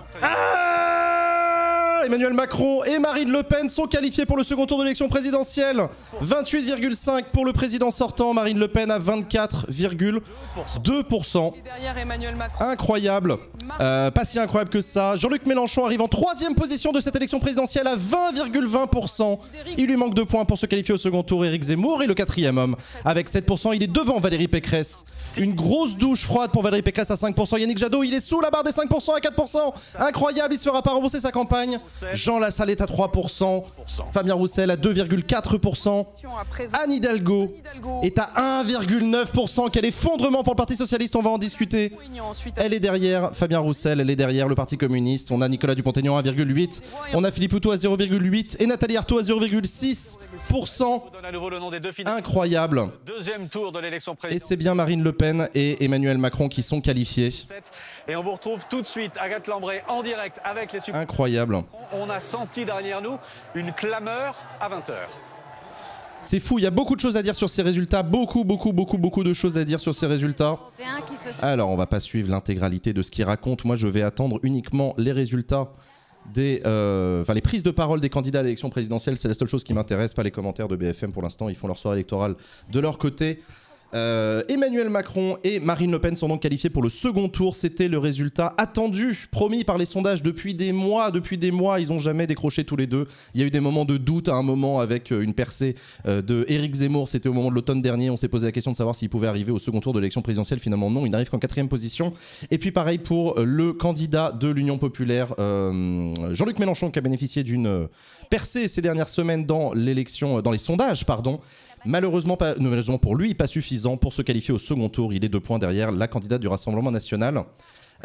Emmanuel Macron et Marine Le Pen sont qualifiés pour le second tour de l'élection présidentielle. 28,5 pour le président sortant, Marine Le Pen à 24,2%. Incroyable. Euh, pas si incroyable que ça. Jean-Luc Mélenchon arrive en troisième position de cette élection présidentielle à 20,20%. Il lui manque deux points pour se qualifier au second tour. Éric Zemmour est le quatrième homme. Avec 7%, il est devant Valérie Pécresse. Une grosse douche froide pour Valérie Pécresse à 5%. Yannick Jadot, il est sous la barre des 5% à 4%. Incroyable, il se fera pas rembourser sa campagne. Jean Lassalle est à 3%, Fabien Roussel à 2,4%, Anne Hidalgo est à 1,9%. Quel effondrement pour le Parti Socialiste, on va en discuter. Elle est derrière Fabien Roussel, elle est derrière le Parti Communiste. On a Nicolas Dupont-Aignan à 1,8%, on a Philippe Houtou à 0,8% et Nathalie Arthaud à 0,6%. Incroyable. Et c'est bien Marine Le Pen et Emmanuel Macron qui sont qualifiés. Et on vous retrouve tout de suite, Agathe Lambray, en direct avec les supporters. Incroyable. On a senti derrière nous une clameur à 20h. C'est fou, il y a beaucoup de choses à dire sur ces résultats, beaucoup, beaucoup, beaucoup, beaucoup de choses à dire sur ces résultats. Alors, on va pas suivre l'intégralité de ce qu'il raconte. Moi, je vais attendre uniquement les résultats des, euh, enfin, les prises de parole des candidats à l'élection présidentielle. C'est la seule chose qui m'intéresse, pas les commentaires de BFM pour l'instant. Ils font leur soirée électorale de leur côté. Euh, Emmanuel Macron et Marine Le Pen sont donc qualifiés pour le second tour. C'était le résultat attendu, promis par les sondages depuis des mois. Depuis des mois, ils n'ont jamais décroché tous les deux. Il y a eu des moments de doute à un moment avec euh, une percée euh, de Éric Zemmour. C'était au moment de l'automne dernier. On s'est posé la question de savoir s'il pouvait arriver au second tour de l'élection présidentielle. Finalement, non. Il n'arrive qu'en quatrième position. Et puis pareil pour le candidat de l'Union populaire, Jean-Luc Mélenchon, qui a bénéficié d'une percée ces dernières semaines dans l'élection, dans les sondages, pardon. Malheureusement, pas, malheureusement pour lui, pas suffisant pour se qualifier au second tour. Il est deux points derrière la candidate du Rassemblement national.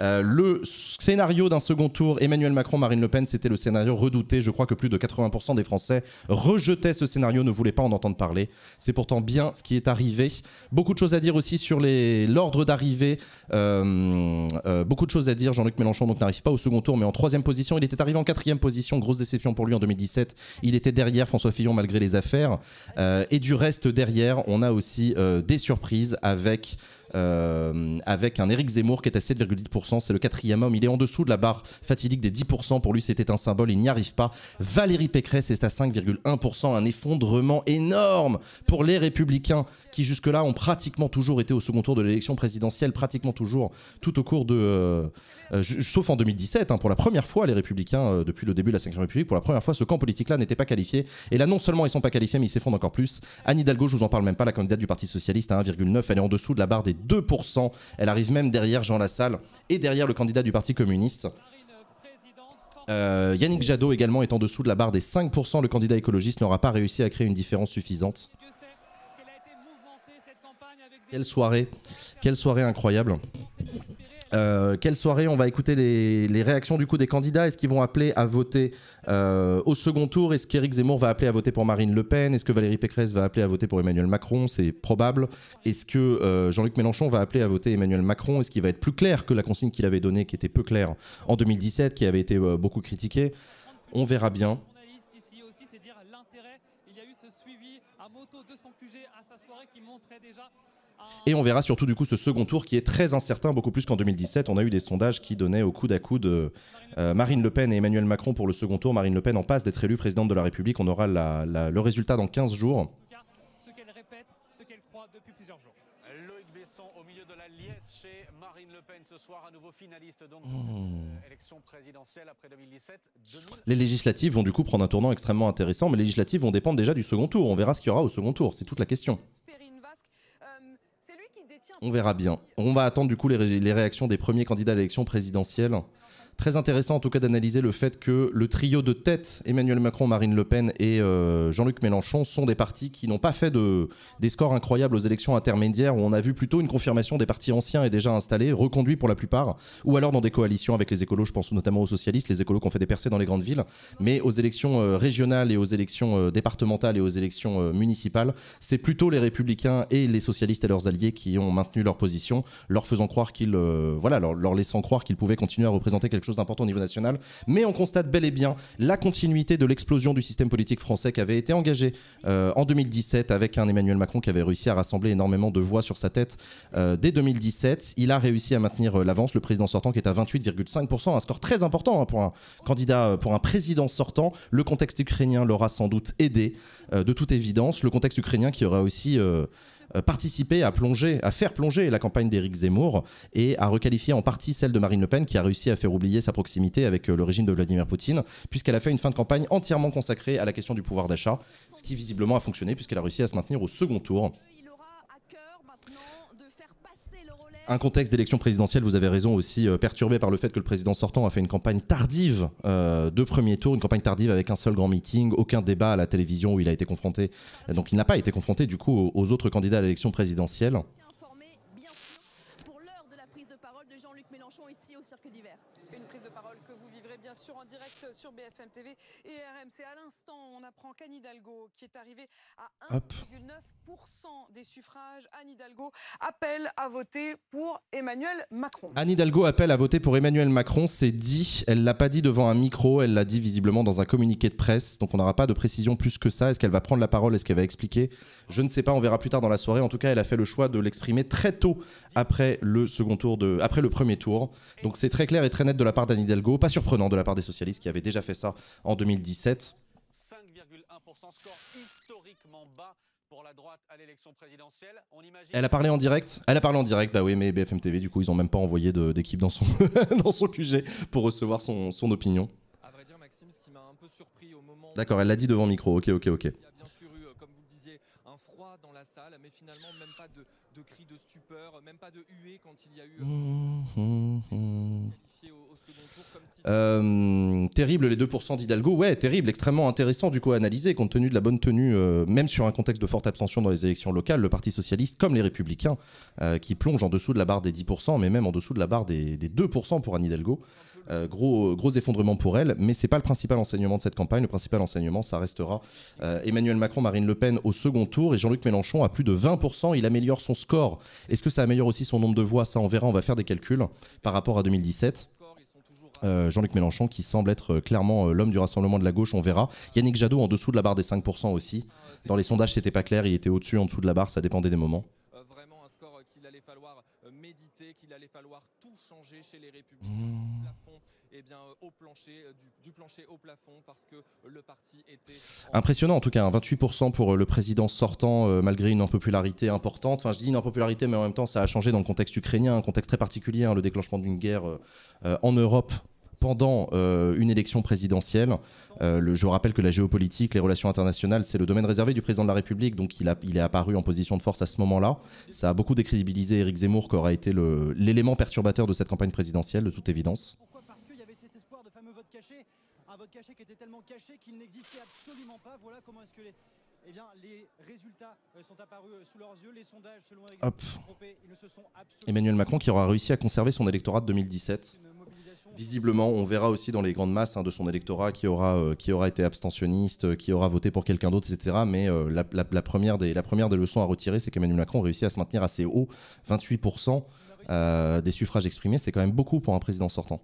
Euh, le scénario d'un second tour, Emmanuel Macron, Marine Le Pen, c'était le scénario redouté. Je crois que plus de 80% des Français rejetaient ce scénario, ne voulaient pas en entendre parler. C'est pourtant bien ce qui est arrivé. Beaucoup de choses à dire aussi sur l'ordre d'arrivée. Euh, euh, beaucoup de choses à dire. Jean-Luc Mélenchon n'arrive pas au second tour, mais en troisième position. Il était arrivé en quatrième position. Grosse déception pour lui en 2017. Il était derrière François Fillon malgré les affaires. et du reste derrière, on a aussi des surprises avec euh, avec un Éric Zemmour qui est à 7,8%. C'est le quatrième homme. Il est en dessous de la barre fatidique des 10%. Pour lui, c'était un symbole. Il n'y arrive pas. Valérie Pécresse est à 5,1%. Un effondrement énorme pour les Républicains qui, jusque-là, ont pratiquement toujours été au second tour de l'élection présidentielle, pratiquement toujours, tout au cours de. Euh, euh, sauf en 2017, hein, pour la première fois, les Républicains, euh, depuis le début de la 5ème République, pour la première fois, ce camp politique-là n'était pas qualifié. Et là, non seulement ils ne sont pas qualifiés, mais ils s'effondrent encore plus. Anne Hidalgo, je vous en parle même pas, la candidate du Parti Socialiste à 1,9, elle est en dessous de la barre des 2%. Elle arrive même derrière Jean Lassalle et derrière le candidat du Parti communiste. Euh, Yannick Jadot également est en dessous de la barre des 5%. Le candidat écologiste n'aura pas réussi à créer une différence suffisante. Quelle soirée, quelle soirée incroyable. Euh, quelle soirée on va écouter les, réactions du coup des candidats Est-ce qu'ils vont appeler à voter euh, au second tour Est-ce qu'Éric Zemmour va appeler à voter pour Marine Le Pen Est-ce que Valérie Pécresse va appeler à voter pour Emmanuel Macron C'est probable. Est-ce que euh, Jean-Luc Mélenchon va appeler à voter Emmanuel Macron Est-ce qu'il va être plus clair que la consigne qu'il avait donnée, qui était peu claire en 2017, qui avait été beaucoup critiquée On verra bien. Et on verra surtout du coup ce second tour qui est très incertain, beaucoup plus qu'en 2017. On a eu des sondages qui donnaient au coup d'à-coup de euh, euh, Marine Le Pen et Emmanuel Macron pour le second tour. Marine Le Pen en passe d'être élue présidente de la République. On aura le résultat dans 15 jours. Les législatives vont du coup prendre un tournant extrêmement intéressant, mais les législatives vont dépendre déjà du second tour. On verra ce qu'il y aura au second tour, c'est toute la question. On verra bien. On va attendre du coup les, réactions des premiers candidats à l'élection présidentielle Très intéressant en tout cas d'analyser le fait que le trio de tête, Emmanuel Macron, Marine Le Pen et euh, Jean-Luc Mélenchon, sont des partis qui n'ont pas fait de, des scores incroyables aux élections intermédiaires où on a vu plutôt une confirmation des partis anciens et déjà installés, reconduits pour la plupart, ou alors dans des coalitions avec les écolos, je pense notamment aux socialistes, les écolos qui ont fait des percées dans les grandes villes, mais aux élections euh, régionales et aux élections euh, départementales et aux élections municipales, c'est plutôt les républicains et les socialistes et leurs alliés qui ont maintenu leur position, leur faisant croire qu'ils, voilà, leur laissant croire qu'ils pouvaient continuer à représenter quelque chose important au niveau national, mais on constate bel et bien la continuité de l'explosion du système politique français qui avait été engagé euh, en 2017 avec un Emmanuel Macron qui avait réussi à rassembler énormément de voix sur sa tête euh, dès 2017. Il a réussi à maintenir euh, l'avance, le président sortant qui est à 28,5%, un score très important hein, pour un candidat, pour un président sortant. Le contexte ukrainien l'aura sans doute aidé, de toute évidence. Le contexte ukrainien qui aura aussi euh, participer à plonger, à faire plonger la campagne d'Éric Zemmour et à requalifier en partie celle de Marine Le Pen qui a réussi à faire oublier sa proximité avec euh, le régime de Vladimir Poutine puisqu'elle a fait une fin de campagne entièrement consacrée à la question du pouvoir d'achat, ce qui visiblement a fonctionné puisqu'elle a réussi à se maintenir au second tour. un contexte d'élection présidentielle, vous avez raison aussi, euh, perturbé par le fait que le président sortant a fait une campagne tardive euh, de premier tour, une campagne tardive avec un seul grand meeting, aucun débat à la télévision où il a été confronté. Donc il n'a pas été confronté du coup aux autres candidats à l'élection présidentielle. BFM TV et RMC. À l'instant, on apprend qu'Anne Hidalgo, qui est arrivée à 1,9% des suffrages, Anne Hidalgo appelle à voter pour Emmanuel Macron. Anne Hidalgo appelle à voter pour Emmanuel Macron, c'est dit. Elle l'a pas dit devant un micro, elle l'a dit visiblement dans un communiqué de presse. Donc on n'aura pas de précision plus que ça. Est-ce qu'elle va prendre la parole Est-ce qu'elle va expliquer Je ne sais pas, on verra plus tard dans la soirée. En tout cas, elle a fait le choix de l'exprimer très tôt après le second tour de après le premier tour. Donc c'est très clair et très net de la part d'Anne Hidalgo, pas surprenant de la part des socialistes qui avaient déjà fait ça en 2017. 5,1% score historiquement bas pour la droite à l'élection présidentielle. On imagine... Elle a parlé en direct Elle a parlé en direct, bah oui, mais BFM TV, du coup, ils n'ont même pas envoyé d'équipe dans son, dans son QG pour recevoir son, son opinion. À vrai dire, Maxime, ce qui m'a un peu surpris au moment... D'accord, elle l'a dit devant micro, ok, ok, ok. Il y a bien sûr eu, euh, comme vous le disiez, un froid dans la salle, mais finalement, même pas de, de cris de stupeur, même pas de huée quand il y a eu... Euh, mmh, mmh, mmh. Euh, terrible les 2% d'Hidalgo, ouais, terrible, extrêmement intéressant du coup à analyser compte tenu de la bonne tenue, euh, même sur un contexte de forte abstention dans les élections locales, le Parti Socialiste comme les Républicains euh, qui plongent en dessous de la barre des 10%, mais même en dessous de la barre des, des 2% pour Anne Hidalgo. Euh, gros, gros effondrement pour elle, mais c'est pas le principal enseignement de cette campagne. Le principal enseignement, ça restera euh, Emmanuel Macron, Marine Le Pen au second tour et Jean-Luc Mélenchon à plus de 20%. Il améliore son score. Est-ce que ça améliore aussi son nombre de voix Ça, on verra, on va faire des calculs par rapport à 2017. Euh, Jean-Luc Mélenchon qui semble être clairement l'homme du rassemblement de la gauche, on verra. Yannick Jadot en dessous de la barre des 5% aussi. Dans les sondages, c'était pas clair, il était au-dessus, en dessous de la barre, ça dépendait des moments. Vraiment un score qu'il allait falloir méditer, qu'il allait falloir tout changer chez les républicains. Mmh eh bien, euh, au plancher, euh, du, plancher au plafond, parce que le parti était... Impressionnant en tout cas, 28% hein. pour euh, le président sortant, malgré une impopularité importante. Enfin, je dis une impopularité, mais en même temps, ça a changé dans le contexte ukrainien, un contexte très particulier, hein, le déclenchement d'une guerre en Europe pendant une élection présidentielle. le, je rappelle que la géopolitique, les relations internationales, c'est le domaine réservé du président de la République, donc il, a, il est apparu en position de force à ce moment-là. Ça a beaucoup décrédibilisé Éric Zemmour, qui aura été l'élément perturbateur de cette campagne présidentielle, de toute évidence caché, Un vote caché qui était tellement caché qu'il n'existait absolument pas. Voilà comment est-ce que les, eh résultats euh, sont apparus euh, sous leurs yeux. Les sondages, selon Hop. Emmanuel Macron qui aura réussi à conserver son électorat de 2017. Visiblement, on verra aussi dans les grandes masses hein, de son électorat qui aura, euh, qui aura été abstentionniste, qui aura voté pour quelqu'un d'autre, etc. Mais la, première des, leçons à retirer, c'est qu'Emmanuel Macron réussit à se maintenir assez haut, 28% des suffrages exprimés. C'est quand même beaucoup pour un président sortant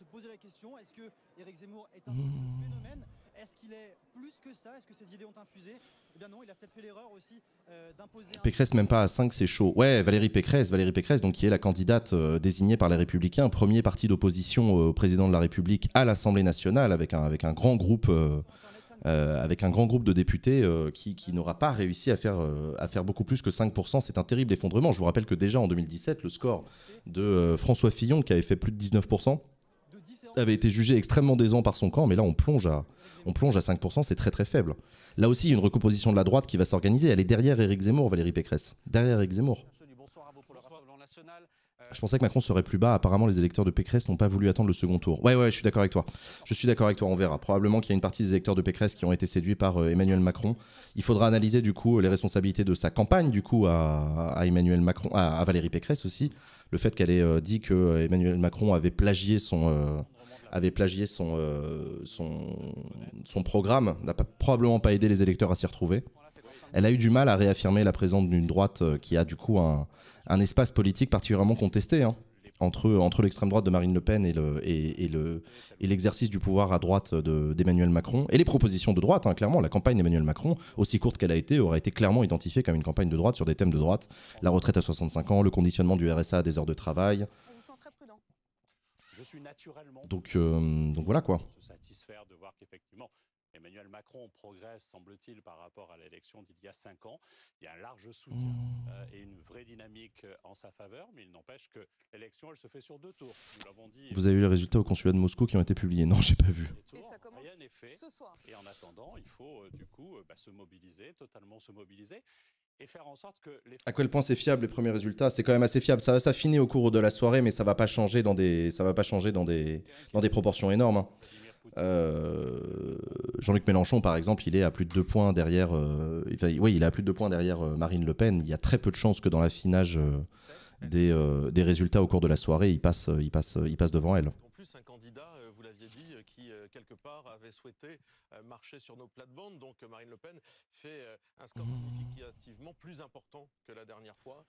se poser la question est-ce que Éric Zemmour est un phénomène Est-ce qu'il est plus que ça Est-ce que ses idées ont infusé Eh bien non, il a peut-être fait l'erreur aussi euh, d'imposer. Pécresse, même pas à 5, c'est chaud. Ouais, Valérie Pécresse, Valérie Pécresse, donc qui est la candidate euh, désignée par les Républicains, premier parti d'opposition euh, au président de la République à l'Assemblée nationale, avec un, avec un grand groupe. avec un grand groupe de députés qui, qui n'aura pas réussi à faire, à faire beaucoup plus que 5%. C'est un terrible effondrement. Je vous rappelle que déjà en 2017, le score de François Fillon, qui avait fait plus de 19%, avait été jugé extrêmement décent par son camp, mais là on plonge à, on plonge à 5%, c'est très très faible. Là aussi, il y a une recomposition de la droite qui va s'organiser. Elle est derrière Éric Zemmour, Valérie Pécresse. Derrière Éric Zemmour. Je pensais que Macron serait plus bas. Apparemment, les électeurs de Pécresse n'ont pas voulu attendre le second tour. Ouais, ouais, je suis d'accord avec toi. Je suis d'accord avec toi. On verra. Probablement qu'il y a une partie des électeurs de Pécresse qui ont été séduits par euh, Emmanuel Macron. Il faudra analyser du coup les responsabilités de sa campagne du coup à, Emmanuel Macron, à, Valérie Pécresse aussi. Le fait qu'elle ait euh, dit que euh, Emmanuel Macron avait plagié son avait plagié son, euh, son, son programme, n'a probablement pas aidé les électeurs à s'y retrouver. Elle a eu du mal à réaffirmer la présence d'une droite euh, qui a du coup un, un espace politique particulièrement contesté. Hein, entre, entre l'extrême droite de Marine Le Pen et l'exercice le, et, le, et du pouvoir à droite d'Emmanuel Macron, et les propositions de droite, hein, clairement, la campagne d'Emmanuel Macron, aussi courte qu'elle a été, aura été clairement identifiée comme une campagne de droite sur des thèmes de droite, la retraite à 65 ans, le conditionnement du RSA à des heures de travail, donc, suis euh, donc voilà quoi. Se satisfaire de voir qu'effectivement, Emmanuel Macron progresse, semble-t-il, par rapport à l'élection d'il y a cinq ans. Il y a un large soutien mmh. euh, et une vraie dynamique euh, en sa faveur, mais il n'empêche que l'élection, elle se fait sur deux tours. Vous avez eu les résultats au consulat de Moscou qui ont été publiés Non, j'ai pas vu. Et ça commence Et en attendant, il faut du coup bah, se mobiliser, totalement se mobiliser et faire en sorte que À quel point c'est fiable les premiers résultats C'est quand même assez fiable. Ça va s'affiner au cours de la soirée, mais ça va pas changer dans des, ça va pas changer dans des, dans des proportions énormes. Hein. Euh, Jean-Luc Mélenchon, par exemple, il est à plus de deux points derrière. Euh, oui, il est à plus de points derrière euh, Marine Le Pen. Il y a très peu de chances que dans l'affinage des, des, résultats au cours de la soirée, il passe, il passe, il passe devant elle. En plus euh, quelque part, avait souhaité euh, marcher sur nos plates-bandes. Donc euh, Marine Le Pen fait un score significativement plus important que la dernière fois.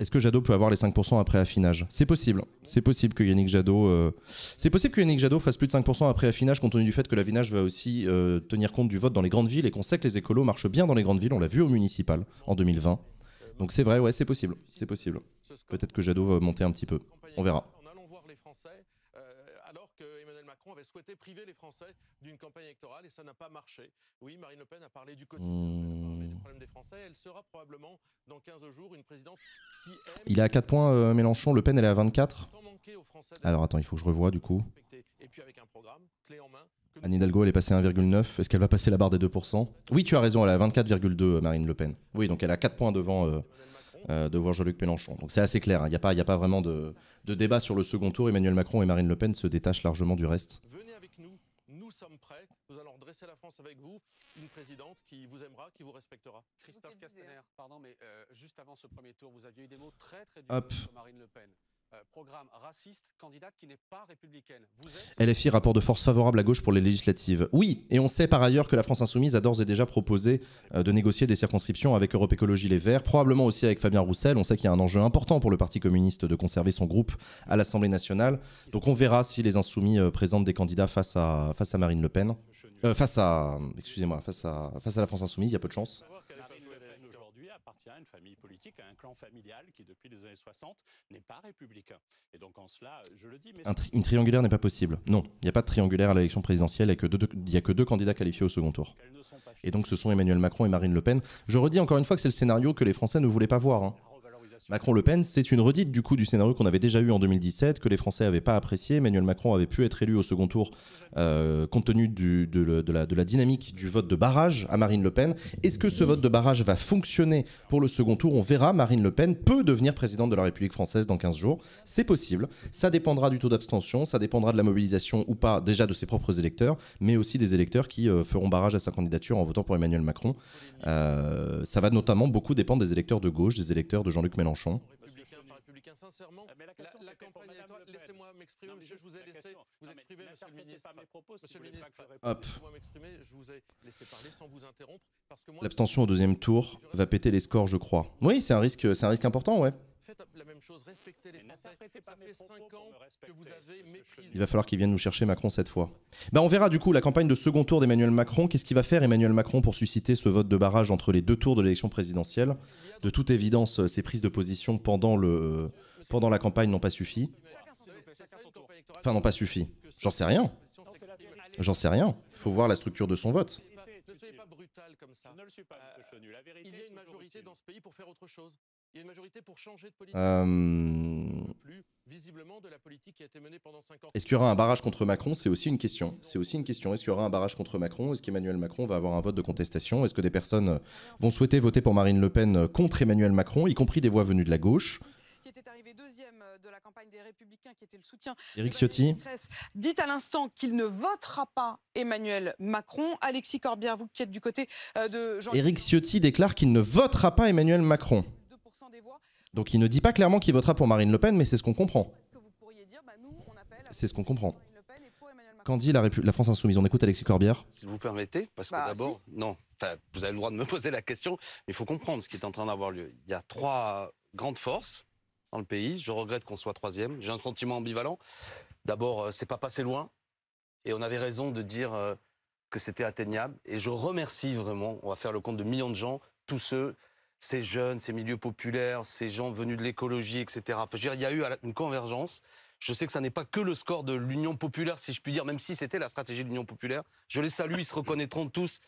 Est-ce que Jadot peut avoir les 5% après affinage C'est possible. C'est possible que Yannick Jadot... C'est possible que Yannick fasse plus de 5% après affinage compte tenu du fait que l'affinage va aussi tenir compte du vote dans les grandes villes et qu'on sait que les écolos marchent bien dans les grandes villes. On l'a vu au municipal en 2020. Donc c'est vrai, ouais, c'est possible. C'est possible. Peut-être que Jadot va monter un petit peu. On verra avait souhaité priver les Français d'une campagne électorale et ça n'a pas marché. Oui, Marine Le Pen a parlé du quotidien, mmh. Français. Elle sera probablement dans 15 jours une présidente qui aime... Il est à 4 points, euh, Mélenchon. Le Pen, elle est à 24. Alors attends, il faut que je revoie du coup. Anne Hidalgo, elle est passée à 1,9. Est-ce qu'elle va passer la barre des 2% Oui, tu as raison, elle est à 24,2, euh, Marine Le Pen. Oui, donc elle a 4 points devant. Euh, euh, de voir Jean-Luc Mélenchon. Donc c'est assez clair, hein. il n'y a, a, pas vraiment de, de, débat sur le second tour. Emmanuel Macron et Marine Le Pen se détachent largement du reste. Venez avec nous, nous sommes prêts, nous allons redresser la France avec vous, une présidente qui vous aimera, qui vous respectera. Christophe Castaner, pardon, mais euh, juste avant ce premier tour, vous aviez eu des mots très très durs sur Marine Le Pen. Euh, programme raciste, candidate qui n'est pas républicaine. LFI, rapport de force favorable à gauche pour les législatives. Oui, et on sait par ailleurs que la France Insoumise a d'ores et déjà proposé euh, de négocier des circonscriptions avec Europe Écologie Les Verts, probablement aussi avec Fabien Roussel. On sait qu'il y a un enjeu important pour le Parti communiste de conserver son groupe à l'Assemblée nationale. Donc on verra si les Insoumis euh, présentent des candidats face à, face à Marine Le Pen. face à, excusez-moi, face à, face à la France Insoumise, il y a peu de chance une famille politique, un clan familial qui, depuis les années 60, n'est pas républicain. Et donc, en cela, je le dis. une triangulaire n'est pas possible. Non, il n'y a pas de triangulaire à l'élection présidentielle. Il n'y a, que deux candidats qualifiés au second tour. Et donc, ce sont Emmanuel Macron et Marine Le Pen. Je redis encore une fois que c'est le scénario que les Français ne voulaient pas voir. Hein. Macron-Le Pen, c'est une redite du coup du scénario qu'on avait déjà eu en 2017, que les Français n'avaient pas apprécié. Emmanuel Macron avait pu être élu au second tour euh, compte tenu de, la, dynamique du vote de barrage à Marine Le Pen. Est-ce que ce vote de barrage va fonctionner pour le second tour On verra. Marine Le Pen peut devenir présidente de la République française dans 15 jours. C'est possible. Ça dépendra du taux d'abstention, ça dépendra de la mobilisation ou pas déjà de ses propres électeurs, mais aussi des électeurs qui euh, feront barrage à sa candidature en votant pour Emmanuel Macron. Euh, ça va notamment beaucoup dépendre des électeurs de gauche, des électeurs de Jean-Luc Mélenchon L'abstention au deuxième tour va péter les scores, je crois. Oui, c'est un risque, c'est un risque important, ouais même chose, Il va falloir qu'il vienne nous chercher Macron cette fois. Bah on verra du coup la campagne de second tour d'Emmanuel Macron. Qu'est-ce qu'il va faire Emmanuel Macron pour susciter ce vote de barrage entre les deux tours de l'élection présidentielle De toute évidence, euh, ses prises de position pendant, le, euh, pendant la campagne n'ont pas suffi. Enfin, n'ont pas suffi. J'en sais rien. J'en sais rien. Il faut voir la structure de son vote ne pas brutal comme ça. Euh, il y a une majorité dans ce pays pour faire autre chose. Il y a une majorité pour changer de politique. Euh, visiblement, de la politique qui a été menée pendant ans. Est-ce qu'il y aura un barrage contre Macron C'est aussi une question. C'est aussi une question. Est-ce qu'il y aura un barrage contre Macron Est-ce qu'Emmanuel Macron va avoir un vote de contestation Est-ce que des personnes vont souhaiter voter pour Marine Le Pen contre Emmanuel Macron, y compris des voix venues de la gauche Éric Ciotti. Dites à l'instant qu'il ne votera pas Emmanuel Macron. Alexis Corbière, vous qui êtes du côté euh, de Jean. Éric Ciotti déclare qu'il ne votera pas Emmanuel Macron. Donc il ne dit pas clairement qu'il votera pour Marine Le Pen, mais c'est ce qu'on comprend. Bah, c'est ce qu'on comprend. Quand dit la, la, France Insoumise On écoute Alexis Corbière. Si vous permettez, parce que bah, d'abord, non, vous avez le droit de me poser la question, mais il faut comprendre ce qui est en train d'avoir lieu. Il y a trois grandes forces dans le pays. Je regrette qu'on soit troisième. J'ai un sentiment ambivalent. D'abord, euh, c'est pas passé loin, et on avait raison de dire euh, que c'était atteignable. Et je remercie vraiment, on va faire le compte de millions de gens, tous ceux ces jeunes, ces milieux populaires, ces gens venus de l'écologie, etc. je il y a eu une convergence. Je sais que ça n'est pas que le score de l'Union populaire, si je puis dire, même si c'était la stratégie de l'Union populaire. Je les salue, ils se reconnaîtront tous,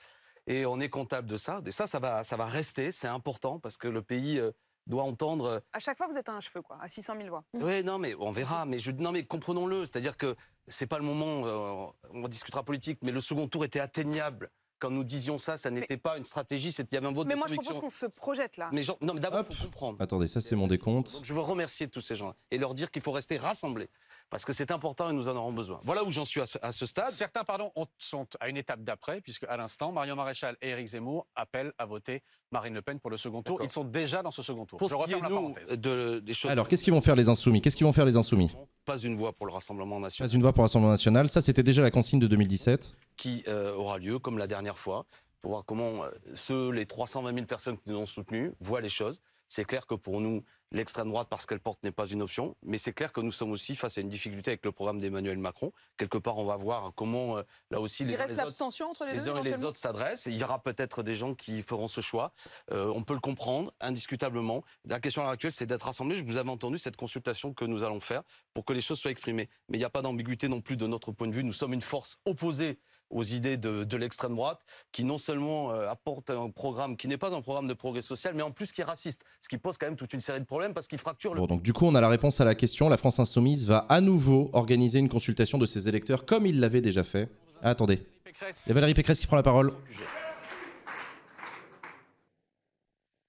et on est comptable de ça. Et ça, ça va, ça va rester. C'est important parce que le pays euh, doit entendre. Euh, à chaque fois, vous êtes à un cheveu, quoi, à 600 000 voix. Mm. Oui, non, mais on verra. Mais je, non, mais comprenons-le. C'est-à-dire que c'est pas le moment. Euh, on discutera politique, mais le second tour était atteignable quand nous disions ça, ça n'était pas une stratégie, c'était un vote mais moi, je propose qu'on se projette là. Mais, non, d'abord, il faut comprendre. Attendez, ça, c'est mon décompte. je veux remercier tous ces gens et leur dire qu'il faut rester rassemblés. Parce que c'est important et nous en aurons besoin. Voilà où j'en suis à ce, stade. Certains, pardon, sont à une étape d'après, puisque à l'instant, Marion Maréchal et Eric Zemmour appellent à voter Marine Le Pen pour le second tour. Ils sont déjà dans ce second tour. Pour ce qui est nous de, des choses Alors, qu'est-ce qu'ils vont faire les Insoumis Qu'est-ce qu'ils vont faire les Insoumis Pas une voix pour le Rassemblement National. Pas une voix pour le Rassemblement National. Ça, c'était déjà la consigne de 2017 qui euh, aura lieu, comme la dernière fois, pour voir comment euh, ceux, les 320 000 personnes qui nous ont soutenus, voient les choses. C'est clair que pour nous, l'extrême droite, parce qu'elle porte, n'est pas une option, mais c'est clair que nous sommes aussi face à une difficulté avec le programme d'Emmanuel Macron. Quelque part, on va voir comment, euh, là aussi, les, les autres, les, uns et les autres s'adressent. Il y aura peut-être des gens qui feront ce choix. on peut le comprendre, indiscutablement. La question à l'heure actuelle, c'est d'être rassemblés. Je vous avais entendu cette consultation que nous allons faire pour que les choses soient exprimées. Mais il n'y a pas d'ambiguïté non plus de notre point de vue. Nous sommes une force opposée aux idées de, l'extrême droite, qui non seulement euh, apporte un programme qui n'est pas un programme de progrès social, mais en plus qui est raciste, ce qui pose quand même toute une série de problèmes parce qu'il fracture le... donc du coup, on a la réponse à la question. La France insoumise va à nouveau organiser une consultation de ses électeurs comme il l'avait déjà fait. Ah, attendez. Il y a Valérie Pécresse qui prend la parole.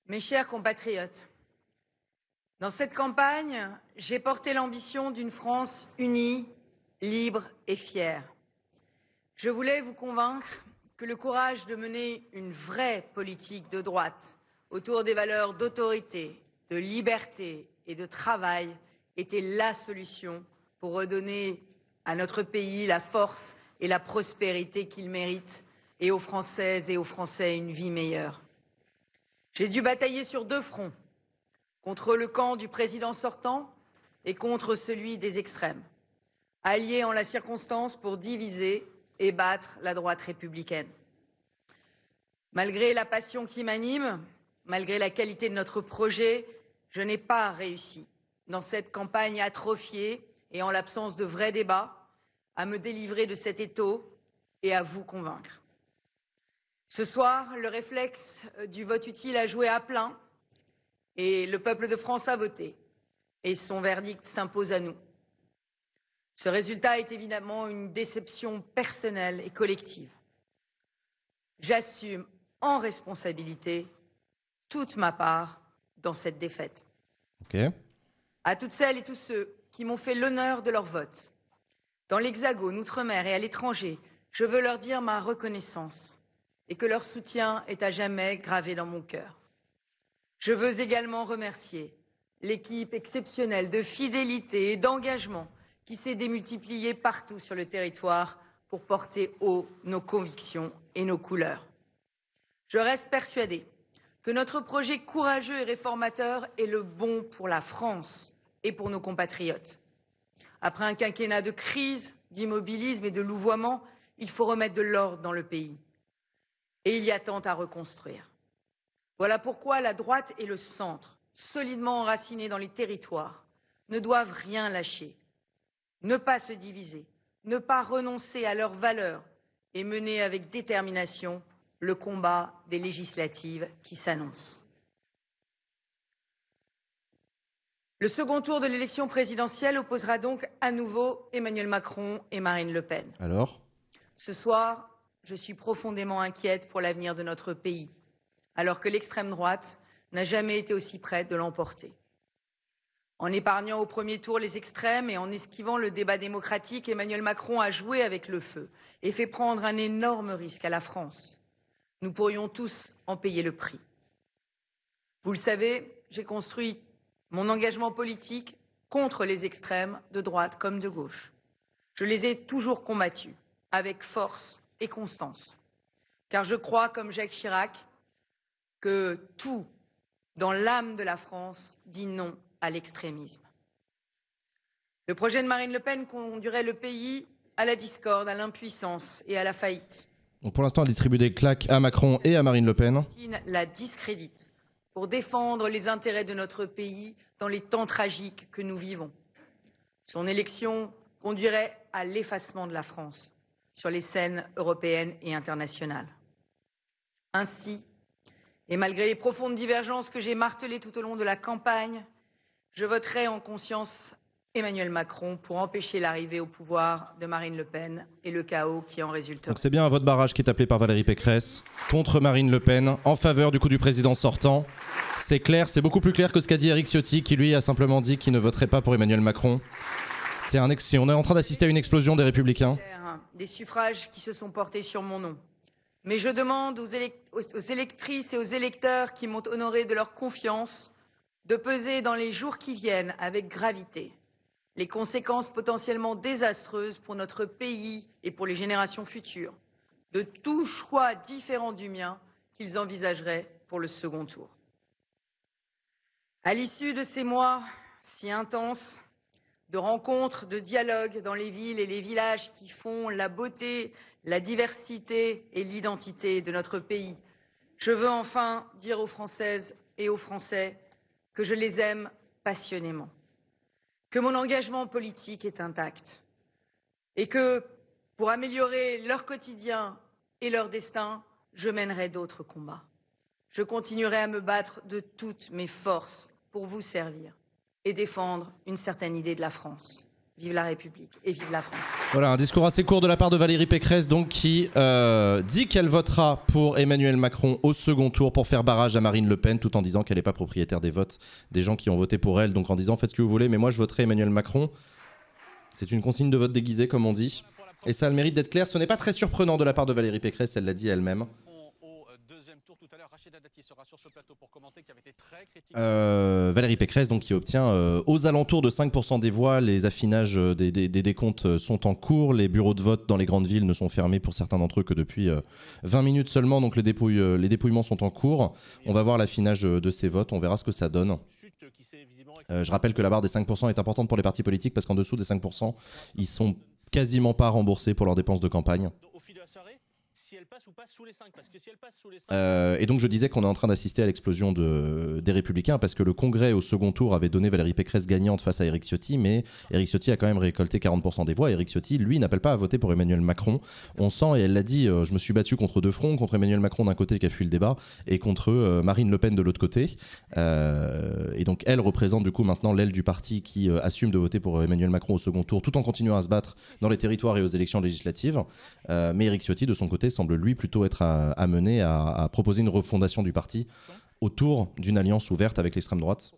Mes chers compatriotes, dans cette campagne, j'ai porté l'ambition d'une France unie, libre et fière. Je voulais vous convaincre que le courage de mener une vraie politique de droite autour des valeurs d'autorité, de liberté et de travail était la solution pour redonner à notre pays la force et la prospérité qu'il mérite et aux Françaises et aux Français une vie meilleure. J'ai dû batailler sur deux fronts, contre le camp du président sortant et contre celui des extrêmes, alliés en la circonstance pour diviser et battre la droite républicaine. Malgré la passion qui m'anime, malgré la qualité de notre projet, je n'ai pas réussi, dans cette campagne atrophiée et en l'absence de vrais débats, à me délivrer de cet étau et à vous convaincre. Ce soir, le réflexe du vote utile a joué à plein et le peuple de France a voté. Et son verdict s'impose à nous. Ce résultat est évidemment une déception personnelle et collective. J'assume en responsabilité toute ma part dans cette défaite. À toutes celles et tous ceux qui m'ont fait l'honneur de leur vote, dans l'Hexagone, Outre-mer et à l'étranger, je veux leur dire ma reconnaissance et que leur soutien est à jamais gravé dans mon cœur. Je veux également remercier l'équipe exceptionnelle de fidélité et d'engagement qui s'est démultiplié partout sur le territoire pour porter haut nos convictions et nos couleurs. Je reste persuadée que notre projet courageux et réformateur est le bon pour la France et pour nos compatriotes. Après un quinquennat de crise, d'immobilisme et de louvoiement, il faut remettre de l'ordre dans le pays. Et il y a tant à reconstruire. Voilà pourquoi la droite et le centre, solidement enracinés dans les territoires, ne doivent rien lâcher ne pas se diviser, ne pas renoncer à leurs valeurs et mener avec détermination le combat des législatives qui s'annoncent. Le second tour de l'élection présidentielle opposera donc à nouveau Emmanuel Macron et Marine Le Pen. Alors Ce soir, je suis profondément inquiète pour l'avenir de notre pays, alors que l'extrême droite n'a jamais été aussi prête de l'emporter. En épargnant au premier tour les extrêmes et en esquivant le débat démocratique, Emmanuel Macron a joué avec le feu et fait prendre un énorme risque à la France. Nous pourrions tous en payer le prix. Vous le savez, j'ai construit mon engagement politique contre les extrêmes de droite comme de gauche. Je les ai toujours combattus avec force et constance, car je crois, comme Jacques Chirac, que tout dans l'âme de la France dit non à l'extrémisme. Le projet de Marine Le Pen conduirait le pays à la discorde, à l'impuissance et à la faillite. pour l'instant, elle distribue des claques à Macron et à Marine Le Pen. La discrédite pour défendre les intérêts de notre pays dans les temps tragiques que nous vivons. Son élection conduirait à l'effacement de la France sur les scènes européennes et internationales. Ainsi, et malgré les profondes divergences que j'ai martelées tout au long de la campagne, je voterai en conscience Emmanuel Macron pour empêcher l'arrivée au pouvoir de Marine Le Pen et le chaos qui en résulte. Donc c'est bien un vote barrage qui est appelé par Valérie Pécresse contre Marine Le Pen en faveur du coup du président sortant. C'est clair, c'est beaucoup plus clair que ce qu'a dit Eric Ciotti qui lui a simplement dit qu'il ne voterait pas pour Emmanuel Macron. C'est un on est en train d'assister à une explosion des républicains. Des suffrages qui se sont portés sur mon nom. Mais je demande aux électrices et aux électeurs qui m'ont honoré de leur confiance de peser dans les jours qui viennent avec gravité les conséquences potentiellement désastreuses pour notre pays et pour les générations futures de tout choix différent du mien qu'ils envisageraient pour le second tour. À l'issue de ces mois si intenses, de rencontres, de dialogues dans les villes et les villages qui font la beauté, la diversité et l'identité de notre pays, je veux enfin dire aux Françaises et aux Français que je les aime passionnément, que mon engagement politique est intact et que, pour améliorer leur quotidien et leur destin, je mènerai d'autres combats. Je continuerai à me battre de toutes mes forces pour vous servir et défendre une certaine idée de la France. Vive la République et vive la France. Voilà, un discours assez court de la part de Valérie Pécresse, donc, qui euh, dit qu'elle votera pour Emmanuel Macron au second tour pour faire barrage à Marine Le Pen, tout en disant qu'elle n'est pas propriétaire des votes des gens qui ont voté pour elle, donc en disant faites ce que vous voulez, mais moi je voterai Emmanuel Macron. C'est une consigne de vote déguisée, comme on dit. Et ça a le mérite d'être clair. Ce n'est pas très surprenant de la part de Valérie Pécresse, elle l'a dit elle-même. Valérie Pécresse, donc, qui obtient euh, aux alentours de 5% des voix. Les affinages euh, des, décomptes euh, sont en cours. Les bureaux de vote dans les grandes villes ne sont fermés pour certains d'entre eux que depuis 20 minutes seulement. Donc, les, les dépouillements sont en cours. On va voir l'affinage de ces votes. On verra ce que ça donne. je rappelle que la barre des 5% est importante pour les partis politiques parce qu'en dessous des 5%, ils sont quasiment pas remboursés pour leurs dépenses de campagne passe ou sous les 5, euh, et donc je disais qu'on est en train d'assister à l'explosion des Républicains, parce que le Congrès au second tour avait donné Valérie Pécresse gagnante face à Éric Ciotti, mais Éric Ciotti a quand même récolté 40% des voix. Éric Ciotti, lui, n'appelle pas à voter pour Emmanuel Macron. On sent, et elle l'a dit, euh, je me suis battu contre deux fronts, contre Emmanuel Macron d'un côté qui a fui le débat, et contre euh, Marine Le Pen de l'autre côté. et donc elle représente du coup maintenant l'aile du parti qui assume de voter pour Emmanuel Macron au second tour, tout en continuant à se battre dans les territoires et aux élections législatives. mais Éric Ciotti, de son côté, semble lui plutôt être euh, amené à, proposer une refondation du parti autour d'une alliance ouverte avec l'extrême droite.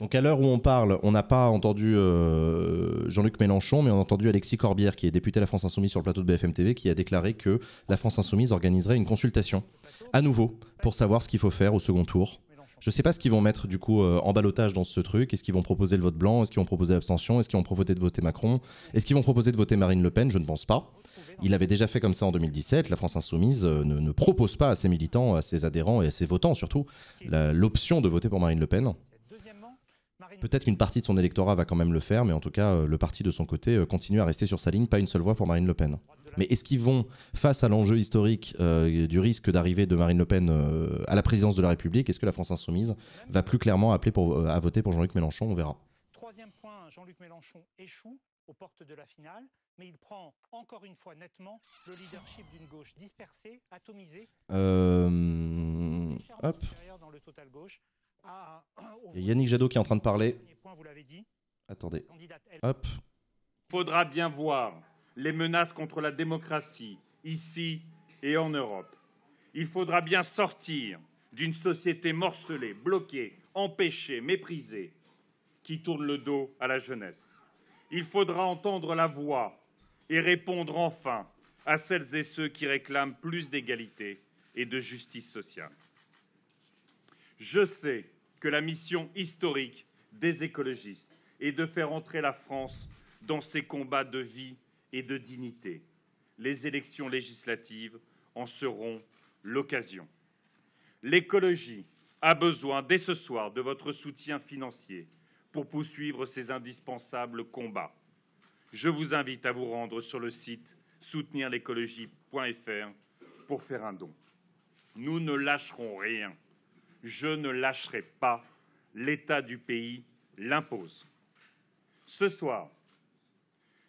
Donc à l'heure où on parle, on n'a pas entendu euh, Jean-Luc Mélenchon, mais on a entendu Alexis Corbière, qui est député de la France Insoumise sur le plateau de BFM TV, qui a déclaré que la France Insoumise organiserait une consultation, à nouveau, pour savoir ce qu'il faut faire au second tour je ne sais pas ce qu'ils vont mettre du coup euh, en balotage dans ce truc. Est-ce qu'ils vont proposer le vote blanc Est-ce qu'ils vont proposer l'abstention Est-ce qu'ils vont proposer de voter Macron Est-ce qu'ils vont proposer de voter Marine Le Pen Je ne pense pas. Il avait déjà fait comme ça en 2017. La France insoumise euh, ne, ne, propose pas à ses militants, à ses adhérents et à ses votants surtout l'option de voter pour Marine Le Pen. Peut-être qu'une partie de son électorat va quand même le faire, mais en tout cas, euh, le parti de son côté continue à rester sur sa ligne, pas une seule voix pour Marine Le Pen. Mais est-ce qu'ils vont, face à l'enjeu historique euh, du risque d'arrivée de Marine Le Pen euh, à la présidence de la République, est-ce que la France insoumise va plus clairement appeler euh, à voter pour Jean-Luc Mélenchon On verra. Troisième point, Jean-Luc Mélenchon échoue aux portes de la finale, mais il prend encore une fois nettement le leadership d'une gauche dispersée, atomisée. Hop. Yannick Jadot qui est en train de parler. Attendez. Hop. Faudra bien voir les menaces contre la démocratie, ici et en Europe. Il faudra bien sortir d'une société morcelée, bloquée, empêchée, méprisée, qui tourne le dos à la jeunesse. Il faudra entendre la voix et répondre enfin à celles et ceux qui réclament plus d'égalité et de justice sociale. Je sais que la mission historique des écologistes est de faire entrer la France dans ces combats de vie et de dignité. Les élections législatives en seront l'occasion. L'écologie a besoin dès ce soir de votre soutien financier pour poursuivre ces indispensables combats. Je vous invite à vous rendre sur le site soutenirlécologie.fr pour faire un don. Nous ne lâcherons rien. Je ne lâcherai pas. L'état du pays l'impose. Ce soir,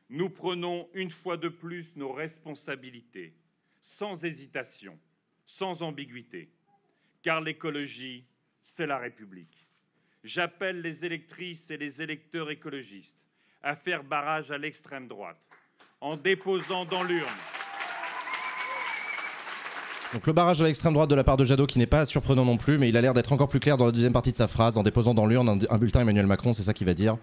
nous prenons une fois de plus nos responsabilités, sans hésitation, sans ambiguïté, car l'écologie, c'est la République. J'appelle les électrices et les électeurs écologistes à faire barrage à l'extrême droite en déposant dans l'urne donc le barrage à l'extrême droite de la part de Jadot qui n'est pas surprenant non plus, mais il a l'air d'être encore plus clair dans la deuxième partie de sa phrase en déposant dans l'urne un, bulletin Emmanuel Macron, c'est ça qu'il va dire.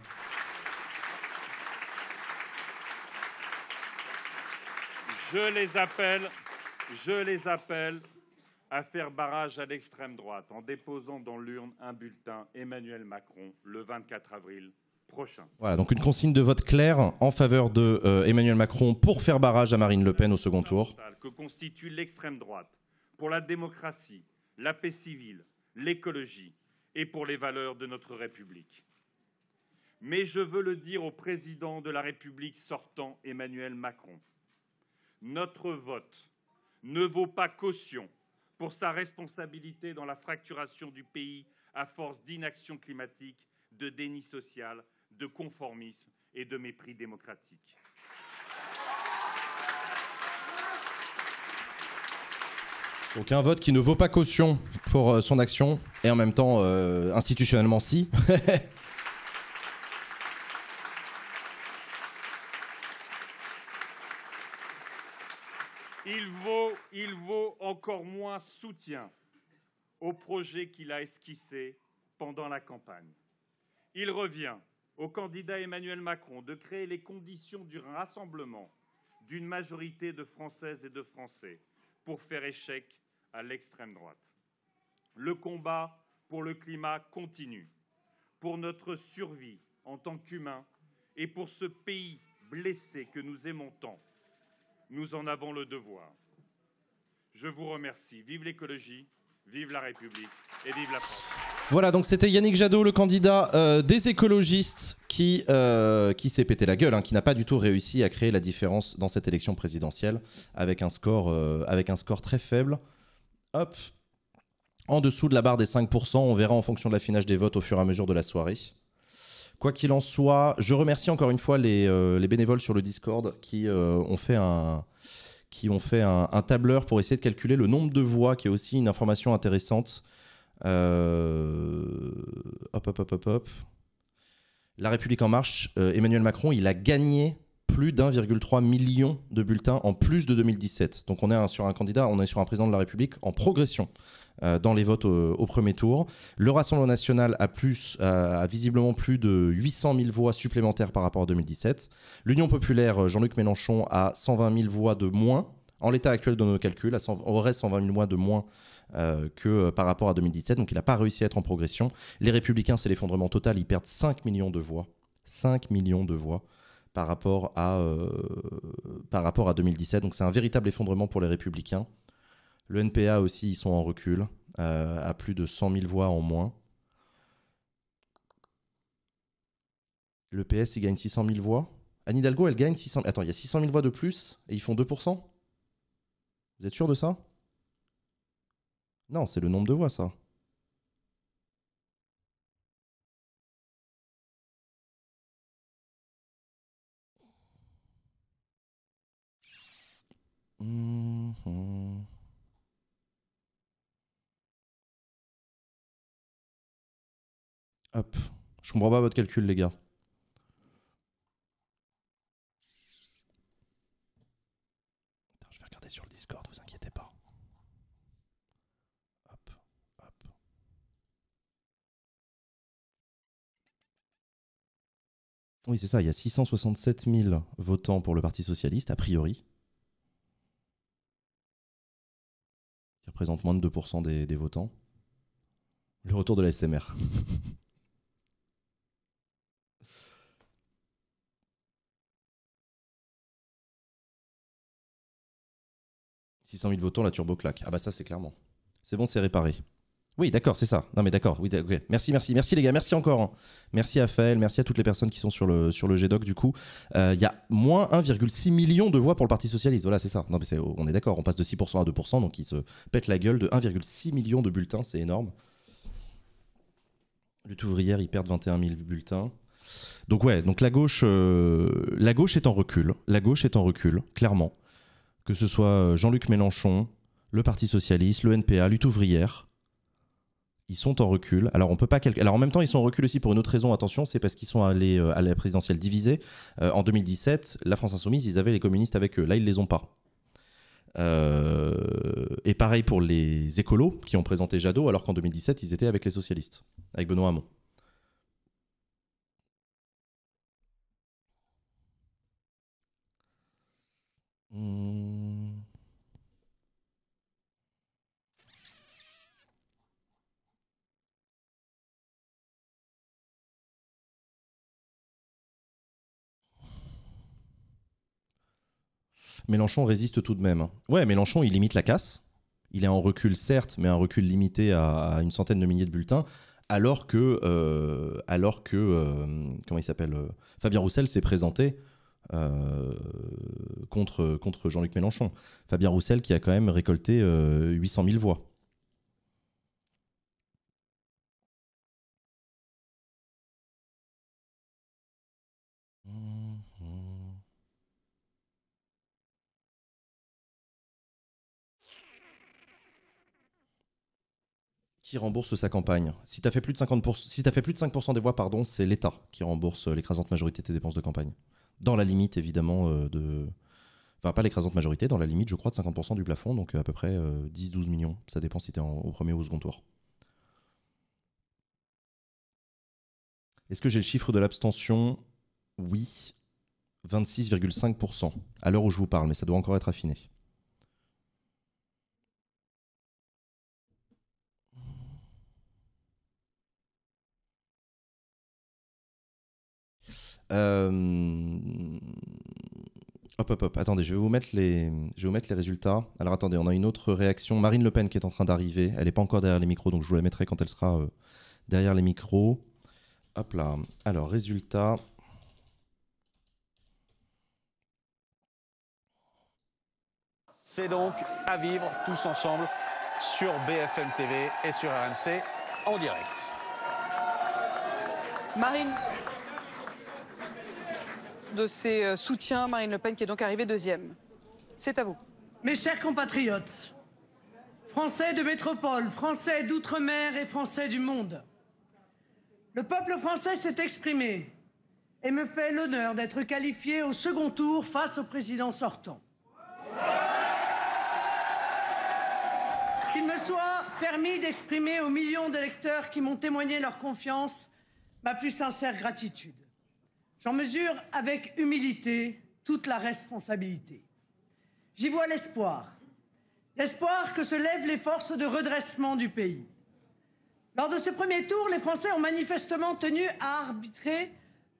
Je les appelle, à faire barrage à l'extrême droite en déposant dans l'urne un bulletin Emmanuel Macron le 24 avril prochain. Voilà, donc une consigne de vote claire en faveur de euh, Emmanuel Macron pour faire barrage à Marine Le Pen au second tour. Que constitue l'extrême droite pour la démocratie, la paix civile, l'écologie et pour les valeurs de notre République. Mais je veux le dire au président de la République sortant, Emmanuel Macron notre vote ne vaut pas caution pour sa responsabilité dans la fracturation du pays à force d'inaction climatique, de déni social, de conformisme et de mépris démocratique. Donc un vote qui ne vaut pas caution pour euh, son action et en même temps euh, institutionnellement si. moins soutien au projet qu'il a esquissé pendant la campagne. Il revient au candidat Emmanuel Macron de créer les conditions du rassemblement d'une majorité de Françaises et de Français pour faire échec à l'extrême droite. Le combat pour le climat continue, pour notre survie en tant qu'humains et pour ce pays blessé que nous aimons tant. Nous en avons le devoir. Je vous remercie. Vive l'écologie, vive la République et vive la France. Voilà, donc c'était Yannick Jadot, le candidat euh, des écologistes, qui, euh, qui s'est pété la gueule, hein, qui n'a pas du tout réussi à créer la différence dans cette élection présidentielle, avec un score, euh, avec un score très faible. Hop, en dessous de la barre des 5%, on verra en fonction de l'affinage des votes au fur et à mesure de la soirée. Quoi qu'il en soit, je remercie encore une fois les, les bénévoles sur le Discord qui ont fait un qui ont fait un, tableur pour essayer de calculer le nombre de voix, qui est aussi une information intéressante. Hop, hop, hop, hop, hop. La République en marche, Emmanuel Macron, il a gagné plus d'1,3 million de bulletins en plus de 2017. Donc on est sur un candidat, on est sur un président de la République en progression. Euh, dans les votes au, premier tour. Le Rassemblement national a, visiblement plus de 800 000 voix supplémentaires par rapport à 2017. L'Union populaire, euh, Jean-Luc Mélenchon, a 120 000 voix de moins. En l'état actuel de nos calculs, aurait 120 000 voix de moins euh, que par rapport à 2017. Donc il n'a pas réussi à être en progression. Les républicains, c'est l'effondrement total. Ils perdent 5 millions de voix. 5 millions de voix par rapport à, par rapport à 2017. Donc c'est un véritable effondrement pour les républicains. Le NPA aussi, ils sont en recul, euh, à plus de 100 000 voix en moins. Le PS, il gagne 600 000 voix. Anne Hidalgo, elle gagne 600 000... Attends, il y a 600 000 voix de plus et ils font 2% Vous êtes sûr de ça Non, c'est le nombre de voix, ça. Mmh, mmh. Hop. Je comprends pas votre calcul, les gars. je vais regarder sur le Discord, vous inquiétez pas. Hop, hop. Oui, c'est ça, il y a 667 000 votants pour le Parti Socialiste, a priori. Qui représente moins de 2% des, des votants. Le retour de la SMR. 600 000 votants, la turbo claque. Ah bah ça, c'est clairement. C'est bon, c'est réparé. Oui, d'accord, c'est ça. Non, mais d'accord. Oui, Merci, merci, merci les gars. Merci encore. Hein. Merci à Faël, merci à toutes les personnes qui sont sur le, sur le GDoc. Du coup, il euh, y a moins 1,6 million de voix pour le Parti Socialiste. Voilà, c'est ça. Non, mais on est d'accord. On passe de 6% à 2%, donc ils se pètent la gueule de 1,6 million de bulletins. C'est énorme. Lutte ouvrière, ils perdent 21 000 bulletins. Donc, ouais, donc la gauche, euh, la gauche est en recul. La gauche est en recul, clairement que ce soit euh, Jean-Luc Mélenchon, le Parti Socialiste, le NPA, Lutte Ouvrière, ils sont en recul. Alors on peut pas Alors en même temps, ils sont en recul aussi pour une autre raison. Attention, c'est parce qu'ils sont allés euh, à la présidentielle divisée. Euh, en 2017, la France insoumise, ils avaient les communistes avec eux. Là, ils ne les ont pas. et pareil pour les écolos qui ont présenté Jadot, alors qu'en 2017, ils étaient avec les socialistes, avec Benoît Hamon. Hmm. Mélenchon résiste tout de même. Ouais, Mélenchon, il limite la casse. Il est en recul, certes, mais un recul limité à, une centaine de milliers de bulletins, alors que, euh, alors que euh, comment il s'appelle euh, Fabien Roussel s'est présenté euh, contre, Jean-Luc Mélenchon. Fabien Roussel qui a quand même récolté 800 euh, 000 voix. Qui rembourse sa campagne. Si tu as fait plus de fait plus de 5% des voix, pardon, c'est l'État qui rembourse l'écrasante majorité des dépenses de campagne dans la limite évidemment euh, de... Enfin, pas l'écrasante majorité, dans la limite, je crois, de 50% du plafond, donc euh, à peu près 10-12 euh, millions. Ça dépend si c'était au premier ou au second tour. Est-ce que j'ai le chiffre de l'abstention Oui, 26,5% à l'heure où je vous parle, mais ça doit encore être affiné. Euh, hop, hop, hop. Attendez, je vais, vous mettre les... je vais mettre les résultats. Alors attendez, on a une autre réaction. Marine Le Pen qui est en train d'arriver. Elle n'est pas encore derrière les micros, donc je vous la mettrai quand elle sera euh, derrière les micros. Hop là. Alors, résultat. C'est donc à vivre tous ensemble sur BFM TV et sur RMC en direct. Marine de ses euh, soutiens, Marine Le Pen qui est donc arrivée deuxième. C'est à vous. Mes chers compatriotes, Français de métropole, Français d'outre-mer et Français du monde, le peuple français s'est exprimé et me fait l'honneur d'être qualifié au second tour face au président sortant. Qu'il me soit permis d'exprimer aux millions d'électeurs qui m'ont témoigné leur confiance ma plus sincère gratitude. J'en mesure avec humilité toute la responsabilité. J'y vois l'espoir. L'espoir que se lèvent les forces de redressement du pays. Lors de ce premier tour, les Français ont manifestement tenu à arbitrer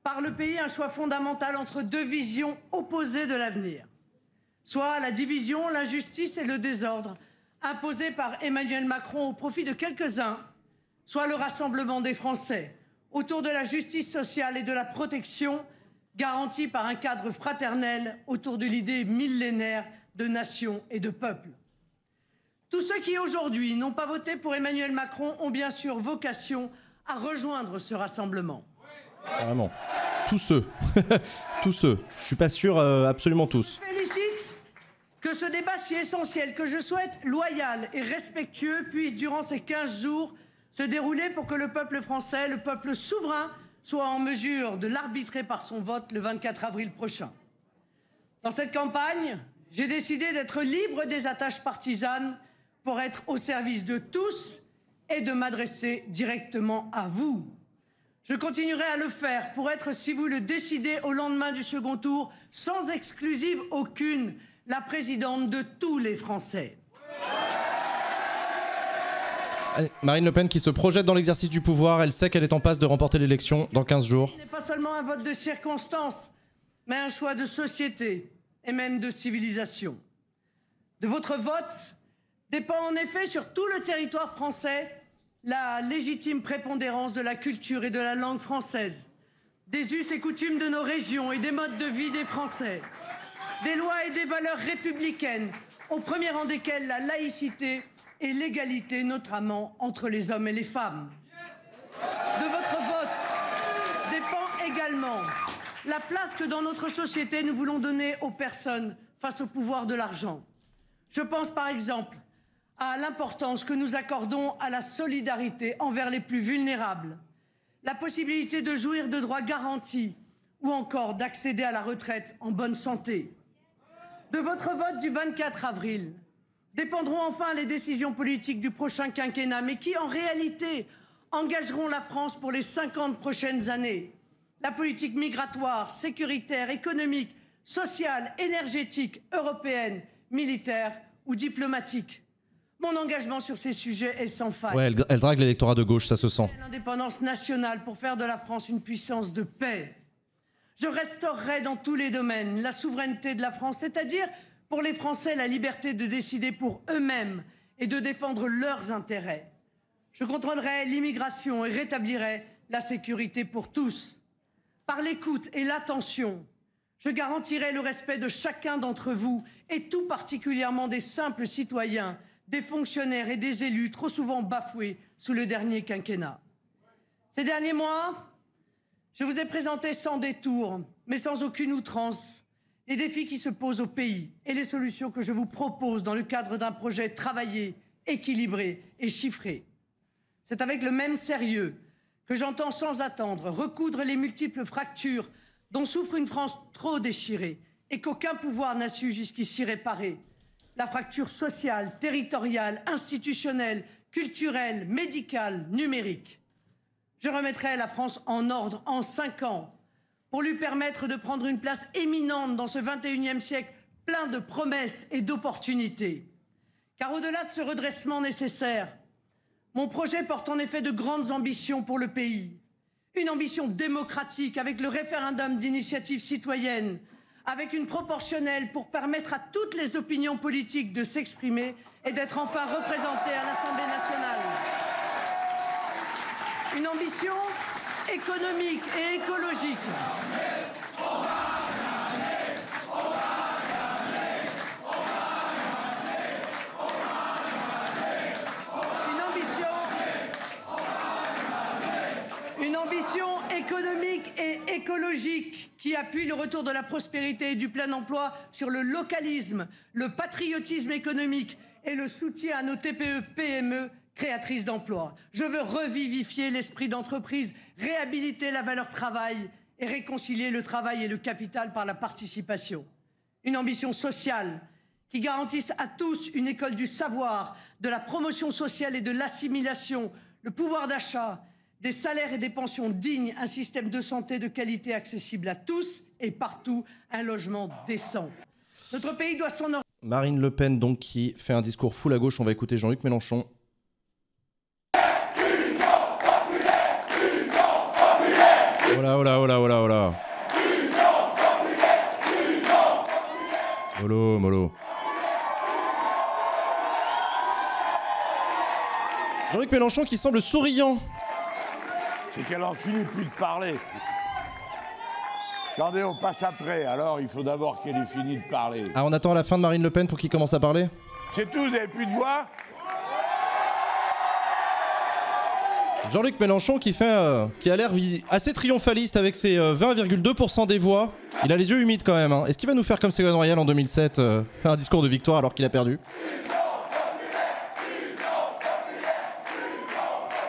par le pays un choix fondamental entre deux visions opposées de l'avenir, soit la division, l'injustice et le désordre imposés par Emmanuel Macron au profit de quelques-uns, soit le rassemblement des Français autour de la justice sociale et de la protection garantie par un cadre fraternel autour de l'idée millénaire de nation et de peuple. Tous ceux qui aujourd'hui n'ont pas voté pour Emmanuel Macron ont bien sûr vocation à rejoindre ce rassemblement. Vraiment. Tous ceux. tous ceux. Je suis pas sûr, euh, absolument tous. félicite que ce débat si essentiel, que je souhaite loyal et respectueux, puisse durant ces 15 jours se dérouler pour que le peuple français, le peuple souverain, soit en mesure de l'arbitrer par son vote le 24 avril prochain. Dans cette campagne, j'ai décidé d'être libre des attaches partisanes pour être au service de tous et de m'adresser directement à vous. Je continuerai à le faire pour être, si vous le décidez au lendemain du second tour, sans exclusive aucune, la présidente de tous les Français. Marine Le Pen qui se projette dans l'exercice du pouvoir, elle sait qu'elle est en passe de remporter l'élection dans 15 jours. Ce n'est pas seulement un vote de circonstance, mais un choix de société et même de civilisation. De votre vote dépend en effet sur tout le territoire français la légitime prépondérance de la culture et de la langue française, des us et coutumes de nos régions et des modes de vie des Français, des lois et des valeurs républicaines, au premier rang desquelles la laïcité et l'égalité, notamment entre les hommes et les femmes. De votre vote dépend également la place que dans notre société nous voulons donner aux personnes face au pouvoir de l'argent. Je pense par exemple à l'importance que nous accordons à la solidarité envers les plus vulnérables, la possibilité de jouir de droits garantis ou encore d'accéder à la retraite en bonne santé. De votre vote du 24 avril, Dépendront enfin les décisions politiques du prochain quinquennat, mais qui en réalité engageront la France pour les 50 prochaines années. La politique migratoire, sécuritaire, économique, sociale, énergétique, européenne, militaire ou diplomatique. Mon engagement sur ces sujets est sans faille. elle, elle drague l'électorat de gauche, ça se sent. L'indépendance nationale pour faire de la France une puissance de paix. Je restaurerai dans tous les domaines la souveraineté de la France, c'est-à-dire pour les Français, la liberté de décider pour eux-mêmes et de défendre leurs intérêts. Je contrôlerai l'immigration et rétablirai la sécurité pour tous. Par l'écoute et l'attention, je garantirai le respect de chacun d'entre vous et tout particulièrement des simples citoyens, des fonctionnaires et des élus trop souvent bafoués sous le dernier quinquennat. Ces derniers mois, je vous ai présenté sans détour, mais sans aucune outrance, les défis qui se posent au pays et les solutions que je vous propose dans le cadre d'un projet travaillé, équilibré et chiffré. C'est avec le même sérieux que j'entends sans attendre recoudre les multiples fractures dont souffre une France trop déchirée et qu'aucun pouvoir n'a su jusqu'ici réparer. La fracture sociale, territoriale, institutionnelle, culturelle, médicale, numérique. Je remettrai la France en ordre en cinq ans pour lui permettre de prendre une place éminente dans ce 21e siècle plein de promesses et d'opportunités. Car au-delà de ce redressement nécessaire, mon projet porte en effet de grandes ambitions pour le pays. Une ambition démocratique avec le référendum d'initiative citoyenne, avec une proportionnelle pour permettre à toutes les opinions politiques de s'exprimer et d'être enfin représentées à l'Assemblée nationale. Une ambition économique et écologique. Une ambition économique et écologique qui appuie le retour de la prospérité et du plein emploi sur le localisme, le patriotisme économique et le soutien à nos TPE, PME créatrice d'emplois. Je veux revivifier l'esprit d'entreprise, réhabiliter la valeur travail et réconcilier le travail et le capital par la participation. Une ambition sociale qui garantisse à tous une école du savoir, de la promotion sociale et de l'assimilation, le pouvoir d'achat, des salaires et des pensions dignes, un système de santé de qualité accessible à tous et partout, un logement décent. Notre pays doit s'en... Marine Le Pen, donc, qui fait un discours full à gauche. On va écouter Jean-Luc Mélenchon oh là, oh là, oh là, Molo, mollo. Jean-Luc Mélenchon qui semble souriant. C'est qu'elle en finit plus de parler. Attendez, on passe après. Alors, il faut d'abord qu'elle ait fini de parler. Ah, on attend la fin de Marine Le Pen pour qu'il commence à parler C'est tout, vous n'avez plus de voix Jean-Luc Mélenchon qui, fait, euh, qui a l'air assez triomphaliste avec ses 20,2% euh, des voix. Il a les yeux humides quand même. Hein. Est-ce qu'il va nous faire comme Ségolène Royal en 2007 euh, Un discours de victoire alors qu'il a perdu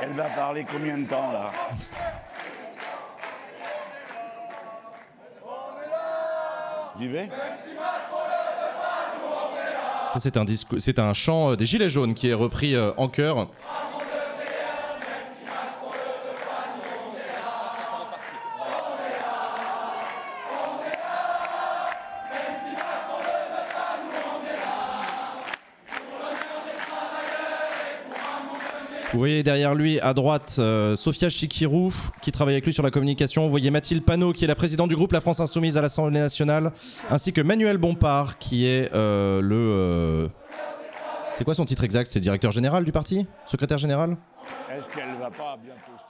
Elle va parler combien de temps là Ça c'est un, c'est un chant des Gilets jaunes qui est repris en chœur. Vous voyez derrière lui, à droite, Sophia euh, Sofia Chikirou, qui travaille avec lui sur la communication. Vous voyez Mathilde Panot, qui est la présidente du groupe La France Insoumise à l'Assemblée nationale, ainsi que Manuel Bompard, qui est euh, le. Euh, c'est quoi son titre exact C'est directeur général du parti Secrétaire général Est-ce qu'elle va pas bientôt se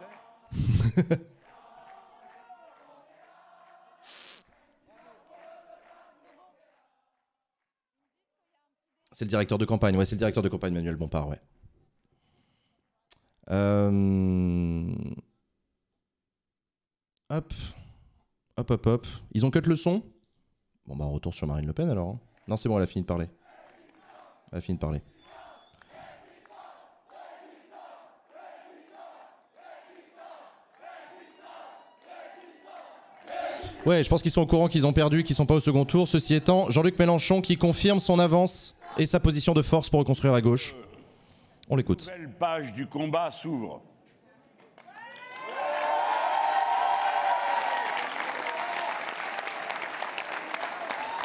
C'est le directeur de campagne, ouais, c'est le directeur de campagne Manuel Bompard, ouais. Euh, hop. Hop, hop, hop. Ils ont cut le son Bon, bah, retour sur Marine Le Pen alors. Hein. Non, c'est bon, elle a fini de parler. Elle a fini de parler. Ouais, je pense qu'ils sont au courant qu'ils ont perdu, qu'ils sont pas au second tour. Ceci étant, Jean-Luc Mélenchon qui confirme son avance et sa position de force pour reconstruire la gauche. On l'écoute. Une nouvelle page du combat s'ouvre.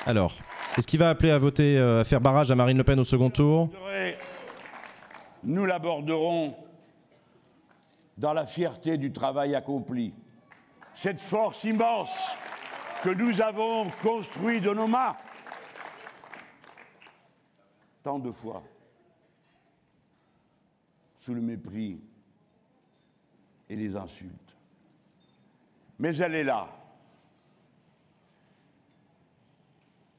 Alors, est-ce qu'il va appeler à voter, euh, à faire barrage à Marine Le Pen au second tour Nous l'aborderons dans la fierté du travail accompli. Cette force immense que nous avons construite de nos mains tant de fois sous le mépris et les insultes. Mais elle est là.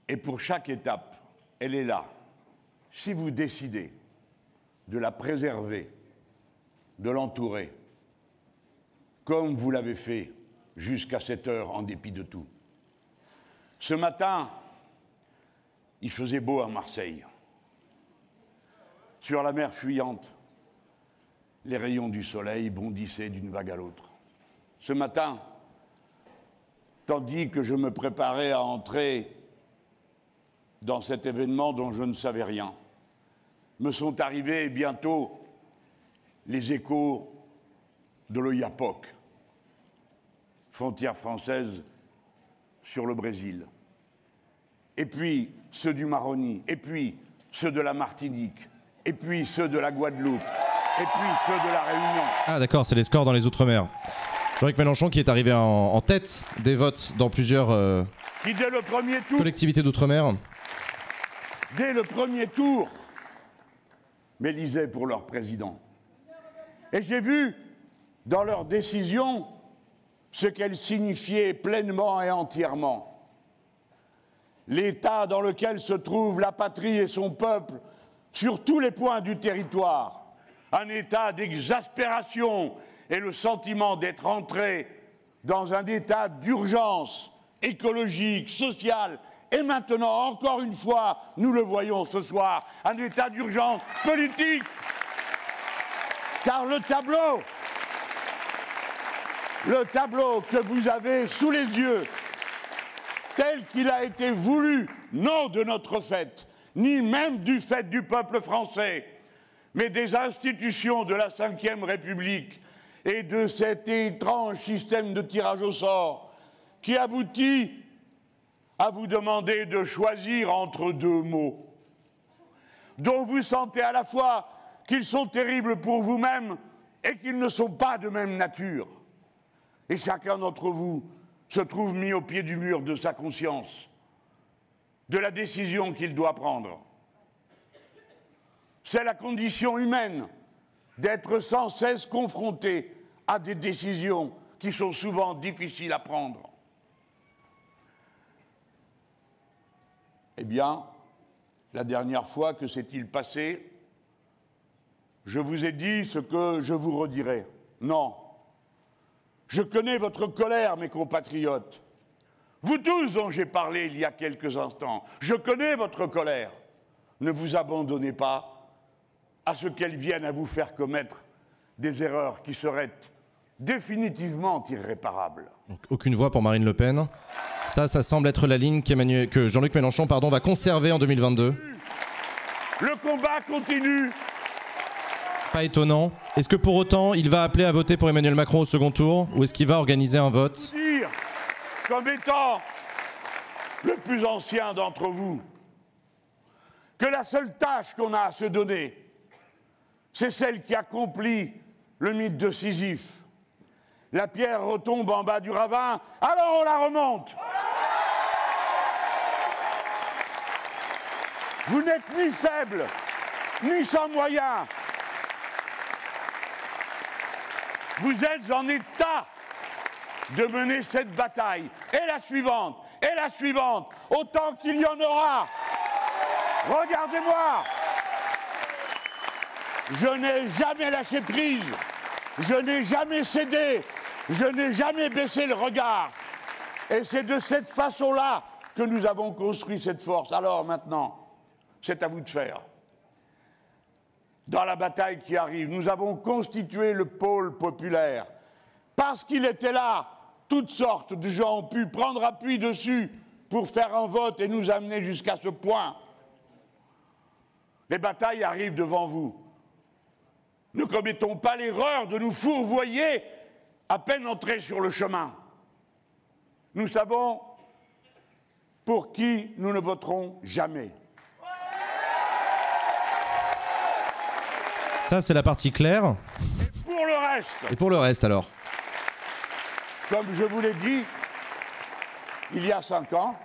Et pour chaque étape, elle est là. Si vous décidez de la préserver, de l'entourer, comme vous l'avez fait jusqu'à cette heure en dépit de tout. Ce matin, il faisait beau à Marseille. Sur la mer fuyante, les rayons du soleil bondissaient d'une vague à l'autre. Ce matin, tandis que je me préparais à entrer dans cet événement dont je ne savais rien, me sont arrivés bientôt les échos de l'OIAPOC, frontière française sur le Brésil, et puis ceux du Maroni, et puis ceux de la Martinique, et puis ceux de la Guadeloupe et puis ceux de la Réunion. Ah d'accord, c'est les scores dans les Outre-mer. Jean-Luc Mélenchon qui est arrivé en, tête des votes dans plusieurs euh, collectivités d'outre-mer. Dès le premier tour, m'élisait pour leur président. Et j'ai vu dans leur décision ce qu'elle signifiait pleinement et entièrement. L'état dans lequel se trouve la patrie et son peuple sur tous les points du territoire un état d'exaspération et le sentiment d'être entré dans un état d'urgence écologique, sociale, et maintenant, encore une fois, nous le voyons ce soir, un état d'urgence politique. Car le tableau, le tableau que vous avez sous les yeux, tel qu'il a été voulu, non de notre fête, ni même du fait du peuple français, mais des institutions de la Ve République et de cet étrange système de tirage au sort qui aboutit à vous demander de choisir entre deux mots dont vous sentez à la fois qu'ils sont terribles pour vous-même et qu'ils ne sont pas de même nature. Et chacun d'entre vous se trouve mis au pied du mur de sa conscience, de la décision qu'il doit prendre. C'est la condition humaine d'être sans cesse confronté à des décisions qui sont souvent difficiles à prendre. Eh bien, la dernière fois, que s'est-il passé Je vous ai dit ce que je vous redirai. Non. Je connais votre colère, mes compatriotes. Vous tous dont j'ai parlé il y a quelques instants, je connais votre colère. Ne vous abandonnez pas à ce qu'elles viennent à vous faire commettre des erreurs qui seraient définitivement irréparables. aucune voix pour Marine Le Pen. Ça, ça semble être la ligne que Jean-Luc Mélenchon pardon, va conserver en 2022. Le combat continue. Pas étonnant. Est-ce que pour autant, il va appeler à voter pour Emmanuel Macron au second tour ou est-ce qu'il va organiser un vote dire, Comme étant le plus ancien d'entre vous, que la seule tâche qu'on a à se donner, c'est celle qui accomplit le mythe de Sisyphe. La pierre retombe en bas du ravin, alors on la remonte. Vous n'êtes ni faible, ni sans moyens. Vous êtes en état de mener cette bataille, et la suivante, et la suivante, autant qu'il y en aura. Regardez-moi. Je n'ai jamais lâché prise. Je n'ai jamais cédé. Je n'ai jamais baissé le regard. Et c'est de cette façon-là que nous avons construit cette force. Alors maintenant, c'est à vous de faire. Dans la bataille qui arrive, nous avons constitué le pôle populaire. Parce qu'il était là, toutes sortes de gens ont pu prendre appui dessus pour faire un vote et nous amener jusqu'à ce point. Les batailles arrivent devant vous. Ne commettons pas l'erreur de nous fourvoyer à peine entrés sur le chemin. Nous savons pour qui nous ne voterons jamais. Ça, c'est la partie claire. Et pour le reste. Et pour le reste, alors. Comme je vous l'ai dit, il y a cinq ans,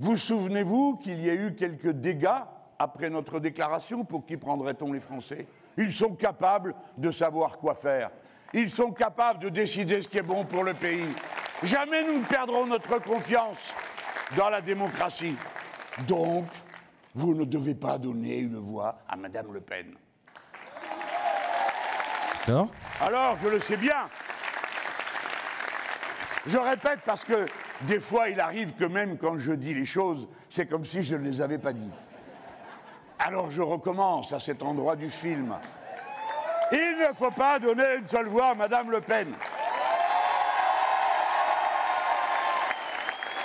vous souvenez-vous qu'il y a eu quelques dégâts après notre déclaration Pour qui prendrait-on les Français ils sont capables de savoir quoi faire. Ils sont capables de décider ce qui est bon pour le pays. Jamais nous ne perdrons notre confiance dans la démocratie. Donc, vous ne devez pas donner une voix à Madame Le Pen. Alors, je le sais bien. Je répète parce que des fois, il arrive que même quand je dis les choses, c'est comme si je ne les avais pas dites. Alors je recommence à cet endroit du film. Il ne faut pas donner une seule voix à Madame Le Pen.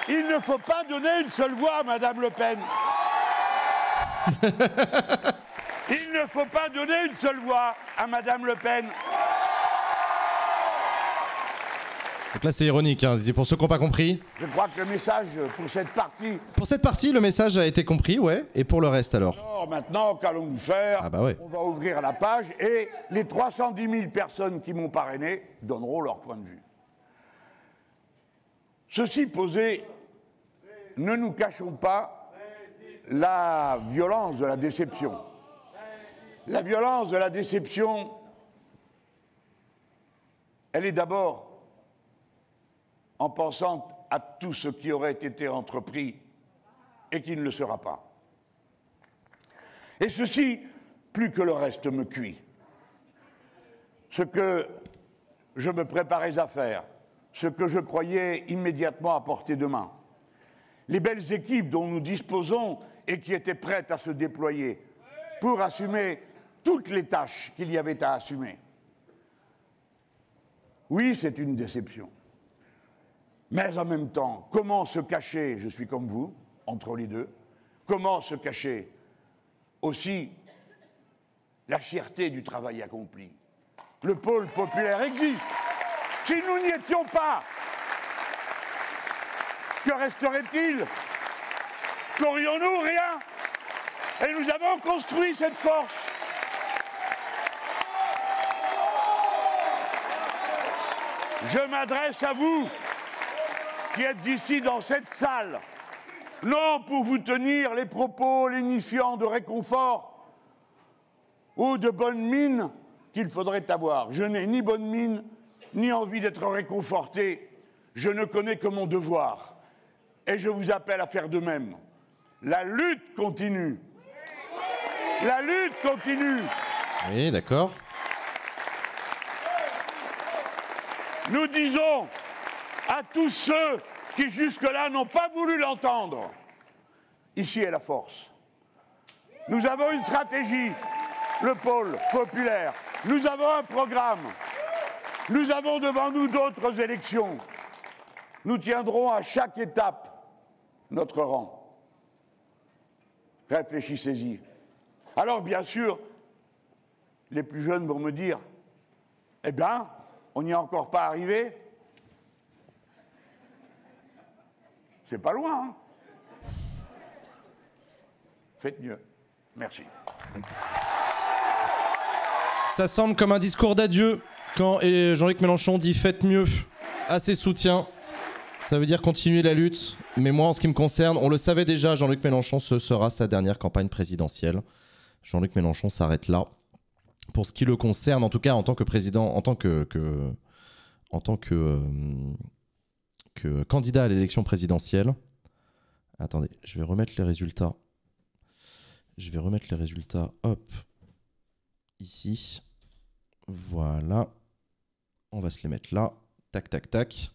Il ne faut pas donner une seule voix à Madame Le Pen. Il ne faut pas donner une seule voix à Madame Le Pen. Donc là, c'est ironique, hein, pour ceux qui n'ont pas compris. Je crois que le message pour cette partie. Pour cette partie, le message a été compris, ouais. Et pour le reste, alors Alors, maintenant, qu'allons-nous faire ah, bah On va ouvrir la page et les 310 000 personnes qui m'ont parrainé donneront leur point de vue. Ceci posé, ne nous cachons pas la violence de la déception. La violence de la déception, elle est d'abord en pensant à tout ce qui aurait été entrepris et qui ne le sera pas. Et ceci, plus que le reste me cuit. Ce que je me préparais à faire, ce que je croyais immédiatement apporter demain, les belles équipes dont nous disposons et qui étaient prêtes à se déployer pour assumer toutes les tâches qu'il y avait à assumer. Oui, c'est une déception. Mais en même temps, comment se cacher, je suis comme vous, entre les deux, comment se cacher aussi la fierté du travail accompli Le pôle populaire existe. Si nous n'y étions pas, que resterait-il Qu'aurions-nous Rien. Et nous avons construit cette force. Je m'adresse à vous qui êtes ici dans cette salle, non pour vous tenir les propos lénifiants de réconfort ou de bonne mine qu'il faudrait avoir. Je n'ai ni bonne mine, ni envie d'être réconforté. Je ne connais que mon devoir. Et je vous appelle à faire de même. La lutte continue. La lutte continue. Oui, d'accord. Nous disons à tous ceux qui jusque-là n'ont pas voulu l'entendre. Ici est la force. Nous avons une stratégie, le pôle populaire. Nous avons un programme. Nous avons devant nous d'autres élections. Nous tiendrons à chaque étape notre rang. Réfléchissez-y. Alors bien sûr, les plus jeunes vont me dire, eh bien, on n'y est encore pas arrivé, C'est pas loin. Hein. Faites mieux. Merci. Ça semble comme un discours d'adieu quand Jean-Luc Mélenchon dit faites mieux à ses soutiens. Ça veut dire continuer la lutte. Mais moi, en ce qui me concerne, on le savait déjà, Jean-Luc Mélenchon, ce sera sa dernière campagne présidentielle. Jean-Luc Mélenchon s'arrête là. Pour ce qui le concerne, en tout cas en tant que président, en tant que, en tant que euh, candidat à l'élection présidentielle. Attendez, je vais remettre les résultats. Je vais remettre les résultats, hop, ici. Voilà. On va se les mettre là. Tac, tac, tac.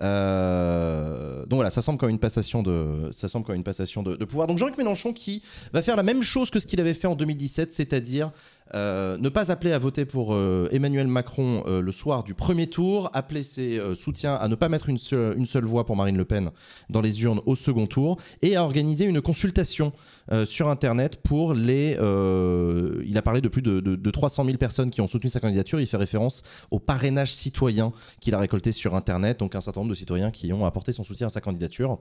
Euh, donc voilà, ça semble comme une passation de, ça semble une passation de, de pouvoir. Donc Jean-Luc Mélenchon qui va faire la même chose que ce qu'il avait fait en 2017, c'est-à-dire euh, ne pas appeler à voter pour euh, Emmanuel Macron euh, le soir du premier tour, appeler ses soutiens à ne pas mettre une, seule, une seule voix pour Marine Le Pen dans les urnes au second tour, et à organiser une consultation sur Internet pour les... il a parlé de plus de, 300 000 personnes qui ont soutenu sa candidature, il fait référence au parrainage citoyen qu'il a récolté sur Internet, donc un certain nombre de citoyens qui ont apporté son soutien à sa candidature,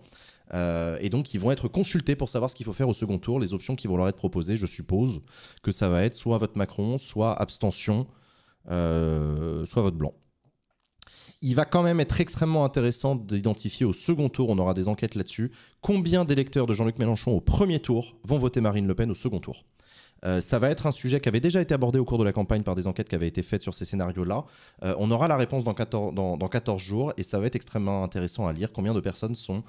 et donc qui vont être consultés pour savoir ce qu'il faut faire au second tour, les options qui vont leur être proposées, je suppose que ça va être soit votre Macron, soit abstention, euh, soit vote blanc. Il va quand même être extrêmement intéressant d'identifier au second tour, on aura des enquêtes là-dessus, combien d'électeurs de Jean-Luc Mélenchon au premier tour vont voter Marine Le Pen au second tour. Euh, ça va être un sujet qui avait déjà été abordé au cours de la campagne par des enquêtes qui avaient été faites sur ces scénarios-là. Euh, on aura la réponse dans 14, jours et ça va être extrêmement intéressant à lire combien de personnes sont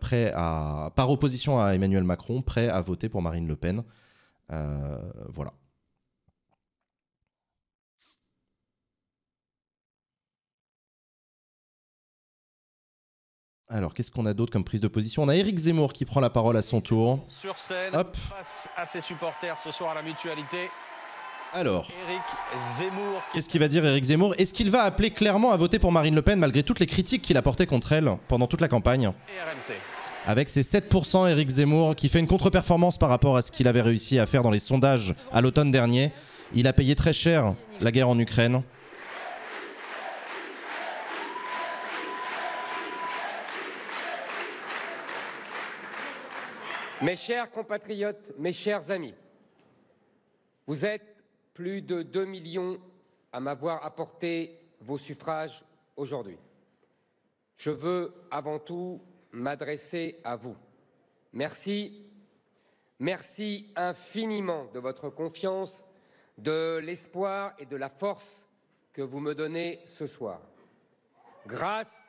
prêtes à, par opposition à Emmanuel Macron, prêtes à voter pour Marine Le Pen. voilà. Alors, qu'est-ce qu'on a d'autre comme prise de position On a Éric Zemmour qui prend la parole à son tour. Sur scène, face à ses supporters ce soir à la mutualité. Alors, Zemmour... Qu'est-ce qu'il va dire Éric Zemmour Est-ce qu'il va appeler clairement à voter pour Marine Le Pen malgré toutes les critiques qu'il a portées contre elle pendant toute la campagne Avec ses 7%, Éric Zemmour qui fait une contre-performance par rapport à ce qu'il avait réussi à faire dans les sondages à l'automne dernier. Il a payé très cher la guerre en Ukraine. Mes chers compatriotes, mes chers amis, vous êtes plus de 2 millions à m'avoir apporté vos suffrages aujourd'hui. Je veux avant tout m'adresser à vous. Merci. Merci infiniment de votre confiance, de l'espoir et de la force que vous me donnez ce soir. Grâce.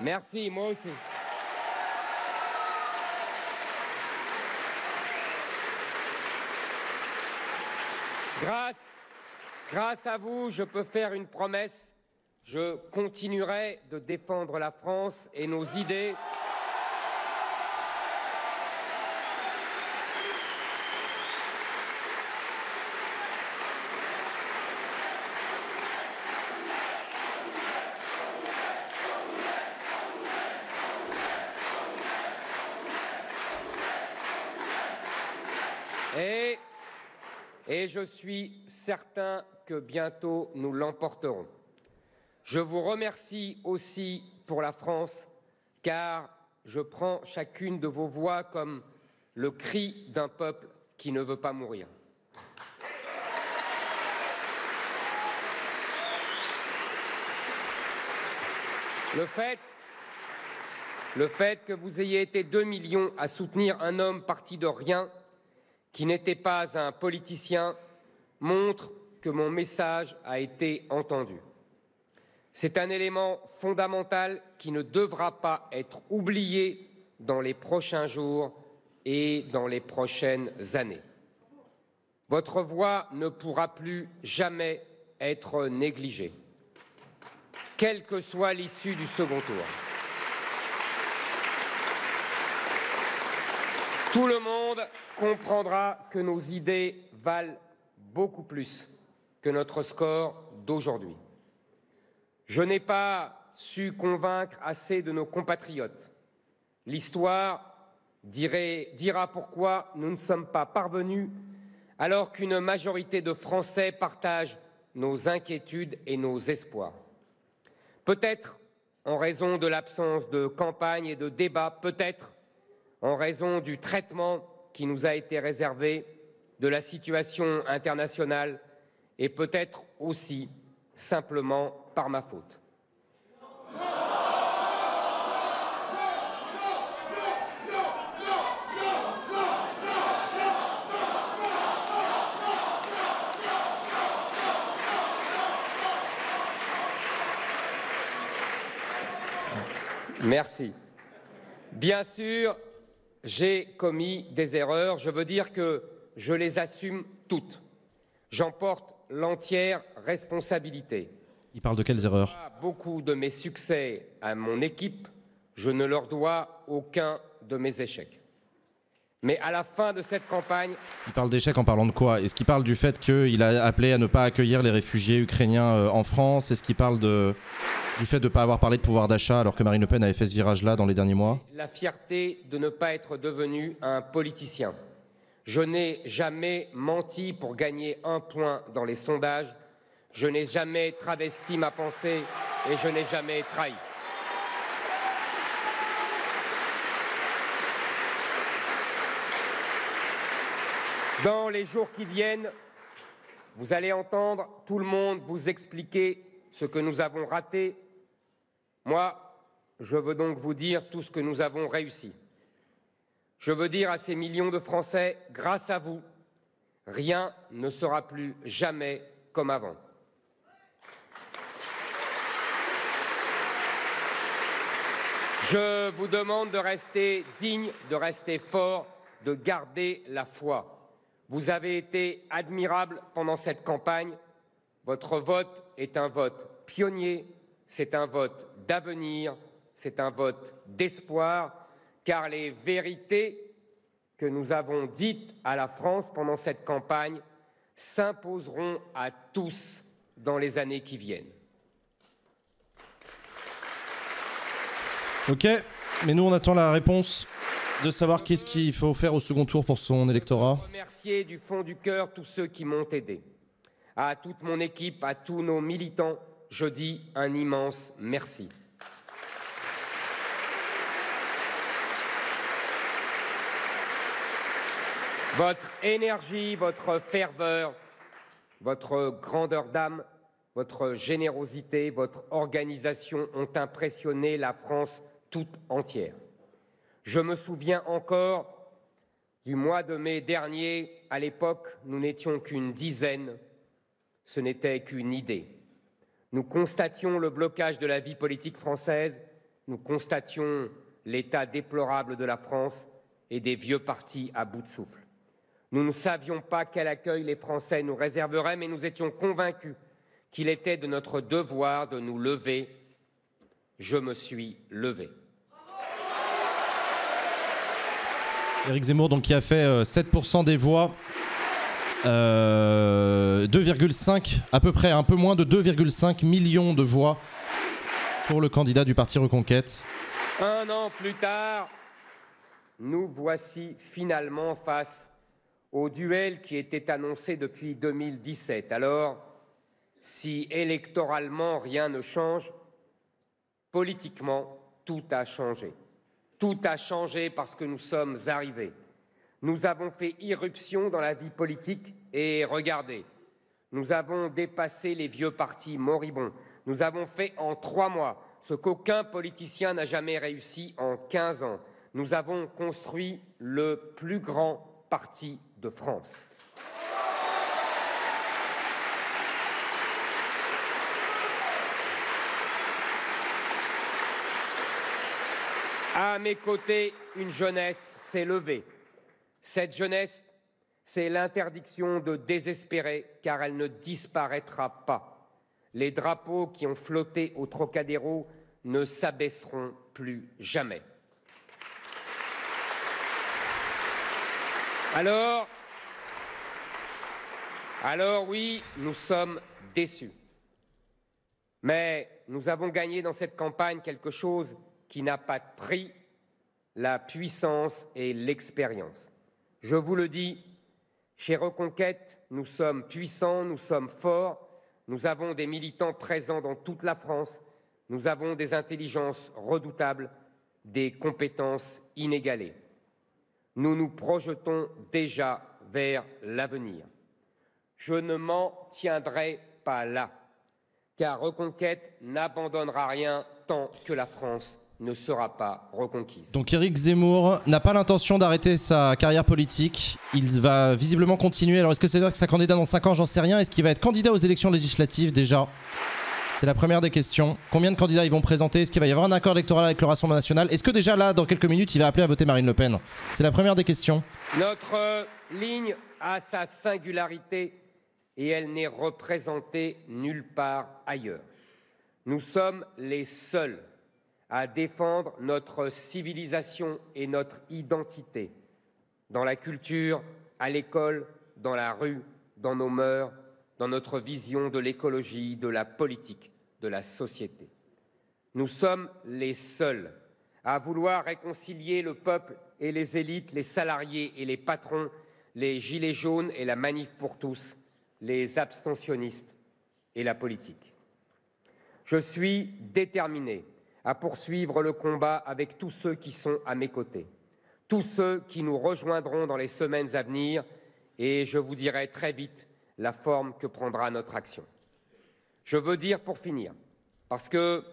Merci, moi aussi. Grâce, grâce à vous, je peux faire une promesse. Je continuerai de défendre la France et nos idées. et je suis certain que bientôt nous l'emporterons. Je vous remercie aussi pour la France, car je prends chacune de vos voix comme le cri d'un peuple qui ne veut pas mourir. Le fait, le fait que vous ayez été deux millions à soutenir un homme parti de rien qui n'était pas un politicien, montre que mon message a été entendu. C'est un élément fondamental qui ne devra pas être oublié dans les prochains jours et dans les prochaines années. Votre voix ne pourra plus jamais être négligée, quelle que soit l'issue du second tour. Tout le monde comprendra que nos idées valent beaucoup plus que notre score d'aujourd'hui. Je n'ai pas su convaincre assez de nos compatriotes. L'histoire dira pourquoi nous ne sommes pas parvenus alors qu'une majorité de Français partagent nos inquiétudes et nos espoirs. Peut-être en raison de l'absence de campagne et de débat, peut-être en raison du traitement qui nous a été réservé, de la situation internationale et peut-être aussi simplement par ma faute. Merci. Bien sûr, j'ai commis des erreurs, je veux dire que je les assume toutes. J'en porte l'entière responsabilité. Il parle de quelles erreurs Beaucoup de mes succès à mon équipe, je ne leur dois aucun de mes échecs. Mais à la fin de cette campagne. Il parle d'échec en parlant de quoi Est-ce qu'il parle du fait qu'il a appelé à ne pas accueillir les réfugiés ukrainiens euh, en France Est-ce qu'il parle du fait de ne pas avoir parlé de pouvoir d'achat alors que Marine Le Pen avait fait ce virage-là dans les derniers mois La fierté de ne pas être devenu un politicien. Je n'ai jamais menti pour gagner un point dans les sondages. Je n'ai jamais travesti ma pensée et je n'ai jamais trahi. Dans les jours qui viennent, vous allez entendre tout le monde vous expliquer ce que nous avons raté. Moi, je veux donc vous dire tout ce que nous avons réussi. Je veux dire à ces millions de Français, grâce à vous, rien ne sera plus jamais comme avant. Je vous demande de rester digne, de rester fort, de garder la foi. Vous avez été admirable pendant cette campagne. Votre vote est un vote pionnier, c'est un vote d'avenir, c'est un vote d'espoir, car les vérités que nous avons dites à la France pendant cette campagne s'imposeront à tous dans les années qui viennent. Ok, mais nous on attend la réponse de savoir qu'est-ce qu'il faut faire au second tour pour son électorat. Remercier du fond du cœur tous ceux qui m'ont aidé. À toute mon équipe, à tous nos militants, je dis un immense merci. Votre énergie, votre ferveur, votre grandeur d'âme, votre générosité, votre organisation ont impressionné la France toute entière. Je me souviens encore du mois de mai dernier, à l'époque, nous n'étions qu'une dizaine, ce n'était qu'une idée. Nous constations le blocage de la vie politique française, nous constations l'état déplorable de la France et des vieux partis à bout de souffle. Nous ne savions pas quel accueil les Français nous réserveraient, mais nous étions convaincus qu'il était de notre devoir de nous lever. Je me suis levé. Éric Zemmour donc, qui a fait 7% euh, des voix. 2,5, euh, à peu près un peu moins de 2,5 millions de voix pour le candidat du parti Reconquête. Un an plus tard, nous voici finalement face au duel qui était annoncé depuis 2017. Alors, si électoralement rien ne change, politiquement tout a changé. Tout a changé parce que nous sommes arrivés. Nous avons fait irruption dans la vie politique et regardez, nous avons dépassé les vieux partis moribonds. Nous avons fait en trois mois ce qu'aucun politicien n'a jamais réussi en 15 ans. Nous avons construit le plus grand parti de France. À mes côtés, une jeunesse s'est levée. Cette jeunesse, c'est l'interdiction de désespérer, car elle ne disparaîtra pas. Les drapeaux qui ont flotté au Trocadéro ne s'abaisseront plus jamais. Alors, alors oui, nous sommes déçus. Mais nous avons gagné dans cette campagne quelque chose qui n'a pas de prix, la puissance et l'expérience. Je vous le dis, chez Reconquête, nous sommes puissants, nous sommes forts, nous avons des militants présents dans toute la France, nous avons des intelligences redoutables, des compétences inégalées. Nous nous projetons déjà vers l'avenir. Je ne m'en tiendrai pas là, car Reconquête n'abandonnera rien tant que la France ne sera pas reconquise. Donc Eric Zemmour n'a pas l'intention d'arrêter sa carrière politique. Il va visiblement continuer. Alors est-ce que ça veut dire que sa candidat dans 5 ans J'en sais rien. Est-ce qu'il va être candidat aux élections législatives déjà c'est la première des questions. Combien de candidats ils vont présenter Est-ce qu'il va y avoir un accord électoral avec le Rassemblement national Est-ce que déjà là, dans quelques minutes, il va appeler à voter Marine Le Pen C'est la première des questions. Notre euh, ligne a sa singularité et elle n'est représentée nulle part ailleurs. Nous sommes les seuls à défendre notre civilisation et notre identité, dans la culture, à l'école, dans la rue, dans nos mœurs, dans notre vision de l'écologie, de la politique, de la société. Nous sommes les seuls à vouloir réconcilier le peuple et les élites, les salariés et les patrons, les gilets jaunes et la manif pour tous, les abstentionnistes et la politique. Je suis déterminé à poursuivre le combat avec tous ceux qui sont à mes côtés, tous ceux qui nous rejoindront dans les semaines à venir, et je vous dirai très vite la forme que prendra notre action. Je veux dire pour finir, parce que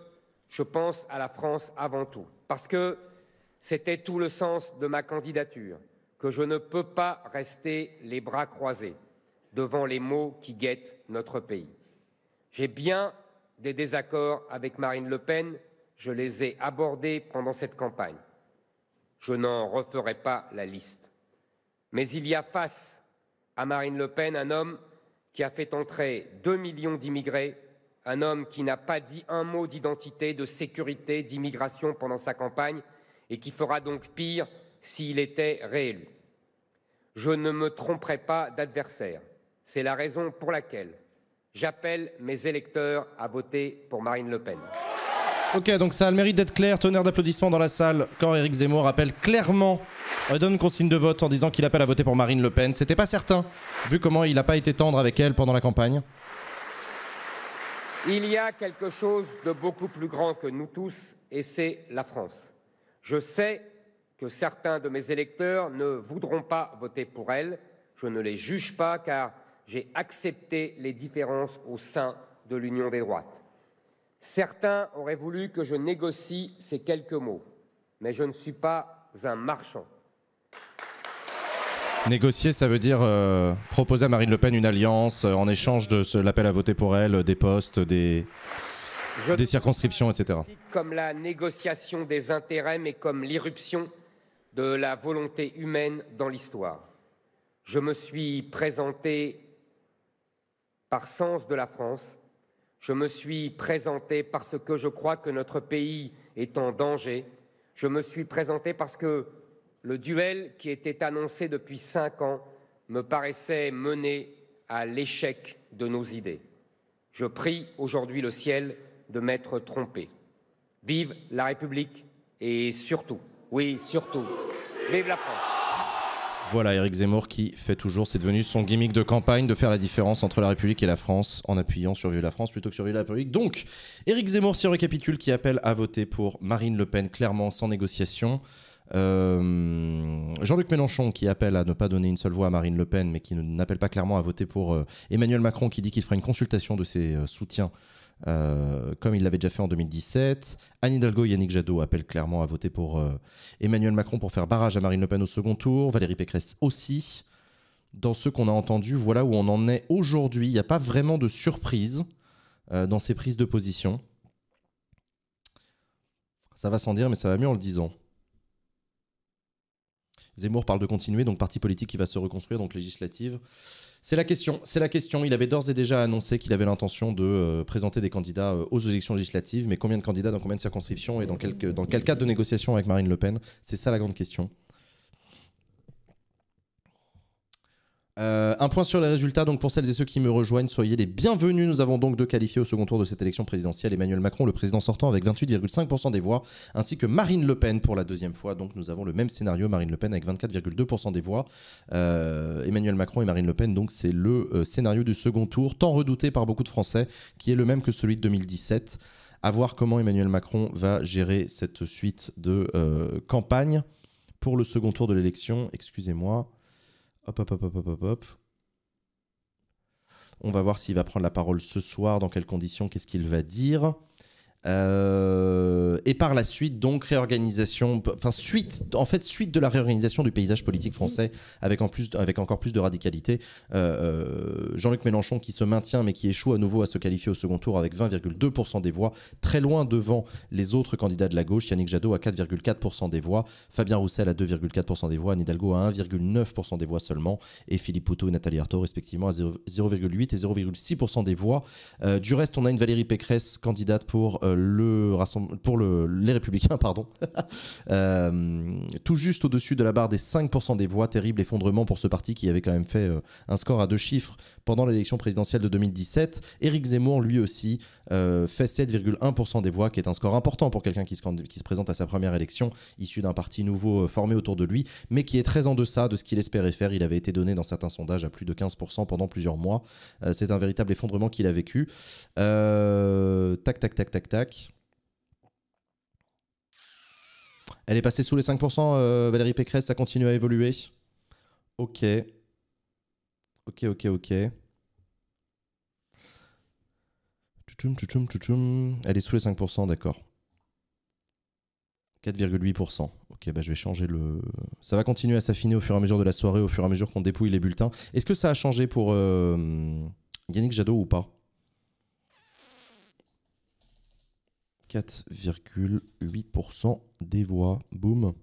je pense à la France avant tout, parce que c'était tout le sens de ma candidature, que je ne peux pas rester les bras croisés devant les maux qui guettent notre pays. J'ai bien des désaccords avec Marine Le Pen, je les ai abordés pendant cette campagne. Je n'en referai pas la liste. Mais il y a face à Marine Le Pen un homme qui a fait entrer 2 millions d'immigrés, un homme qui n'a pas dit un mot d'identité, de sécurité, d'immigration pendant sa campagne et qui fera donc pire s'il était réélu. Je ne me tromperai pas d'adversaire. C'est la raison pour laquelle j'appelle mes électeurs à voter pour Marine Le Pen. Ok, donc ça a le mérite d'être clair. Tonnerre d'applaudissements dans la salle quand Éric Zemmour rappelle clairement, donne consigne de vote en disant qu'il appelle à voter pour Marine Le Pen. C'était pas certain, vu comment il n'a pas été tendre avec elle pendant la campagne. Il y a quelque chose de beaucoup plus grand que nous tous, et c'est la France. Je sais que certains de mes électeurs ne voudront pas voter pour elle. Je ne les juge pas car j'ai accepté les différences au sein de l'Union des droites. Certains auraient voulu que je négocie ces quelques mots, mais je ne suis pas un marchand. Négocier, ça veut dire euh, proposer à Marine Le Pen une alliance euh, en échange de l'appel à voter pour elle, euh, des postes, des, des circonscriptions, etc. Comme la négociation des intérêts, mais comme l'irruption de la volonté humaine dans l'histoire. Je me suis présenté par sens de la France je me suis présenté parce que je crois que notre pays est en danger. Je me suis présenté parce que le duel qui était annoncé depuis cinq ans me paraissait mener à l'échec de nos idées. Je prie aujourd'hui le ciel de m'être trompé. Vive la République et surtout, oui, surtout, vive la France. Voilà Eric Zemmour qui fait toujours, c'est devenu son gimmick de campagne de faire la différence entre la République et la France en appuyant sur vue la France plutôt que sur vue la République. Donc, Eric Zemmour, si on récapitule, qui appelle à voter pour Marine Le Pen clairement sans négociation. Euh, Jean-Luc Mélenchon qui appelle à ne pas donner une seule voix à Marine Le Pen, mais qui n'appelle pas clairement à voter pour euh, Emmanuel Macron, qui dit qu'il fera une consultation de ses euh, soutiens euh, comme il l'avait déjà fait en 2017. Anne Hidalgo et Yannick Jadot appellent clairement à voter pour euh, Emmanuel Macron pour faire barrage à Marine Le Pen au second tour, Valérie Pécresse aussi. Dans ce qu'on a entendu, voilà où on en est aujourd'hui. Il n'y a pas vraiment de surprise euh, dans ces prises de position. Ça va sans dire, mais ça va mieux en le disant. Zemmour parle de continuer, donc parti politique qui va se reconstruire, donc législative. C'est la question, c'est la question. Il avait d'ores et déjà annoncé qu'il avait l'intention de euh, présenter des candidats euh, aux élections législatives, mais combien de candidats dans combien de circonscriptions et dans quel cadre de négociation avec Marine Le Pen C'est ça la grande question. Euh, un point sur les résultats, donc pour celles et ceux qui me rejoignent, soyez les bienvenus. Nous avons donc deux qualifiés au second tour de cette élection présidentielle. Emmanuel Macron, le président sortant, avec 28,5% des voix, ainsi que Marine Le Pen pour la deuxième fois. Donc nous avons le même scénario, Marine Le Pen avec 24,2% des voix. Euh, Emmanuel Macron et Marine Le Pen, donc c'est le euh, scénario du second tour, tant redouté par beaucoup de Français, qui est le même que celui de 2017. À voir comment Emmanuel Macron va gérer cette suite de campagne pour le second tour de l'élection. Excusez-moi. Hop, hop, hop, hop, hop, On va voir s'il va prendre la parole ce soir, dans quelles conditions, qu'est-ce qu'il va dire. Euh, et par la suite, donc, réorganisation, enfin, suite, en fait, suite de la réorganisation du paysage politique français, avec, en plus, avec encore plus de radicalité, euh, euh, Jean-Luc Mélenchon qui se maintient mais qui échoue à nouveau à se qualifier au second tour avec 20,2% des voix, très loin devant les autres candidats de la gauche, Yannick Jadot à 4,4% des voix, Fabien Roussel à 2,4% des voix, Anne Hidalgo à 1,9% des voix seulement, et Philippe Poutou et Nathalie Arthaud respectivement à 0,8 et 0,6% des voix. du reste, on a une Valérie Pécresse candidate pour euh, le pour les Républicains, pardon. Euh, tout juste au-dessus de la barre des 5% des voix, terrible effondrement pour ce parti qui avait quand même fait euh, un score à deux chiffres pendant l'élection présidentielle de 2017. Éric Zemmour, lui aussi, euh, fait 7,1% des voix, qui est un score important pour quelqu'un qui se, présente à sa première élection, issu d'un parti nouveau euh, formé autour de lui, mais qui est très en deçà de ce qu'il espérait faire. Il avait été donné dans certains sondages à plus de 15% pendant plusieurs mois. Euh, c'est un véritable effondrement qu'il a vécu. tac, tac, tac, tac, tac. Elle est passée sous les 5%, Valérie Pécresse, ça continue à évoluer. Ok. Ok, ok, ok. Elle est sous les 5%, d'accord. 4,8%. Ok, bah je vais changer le. Ça va continuer à s'affiner au fur et à mesure de la soirée, au fur et à mesure qu'on dépouille les bulletins. Est-ce que ça a changé pour euh, Yannick Jadot ou pas 4,8% des voix. Boum.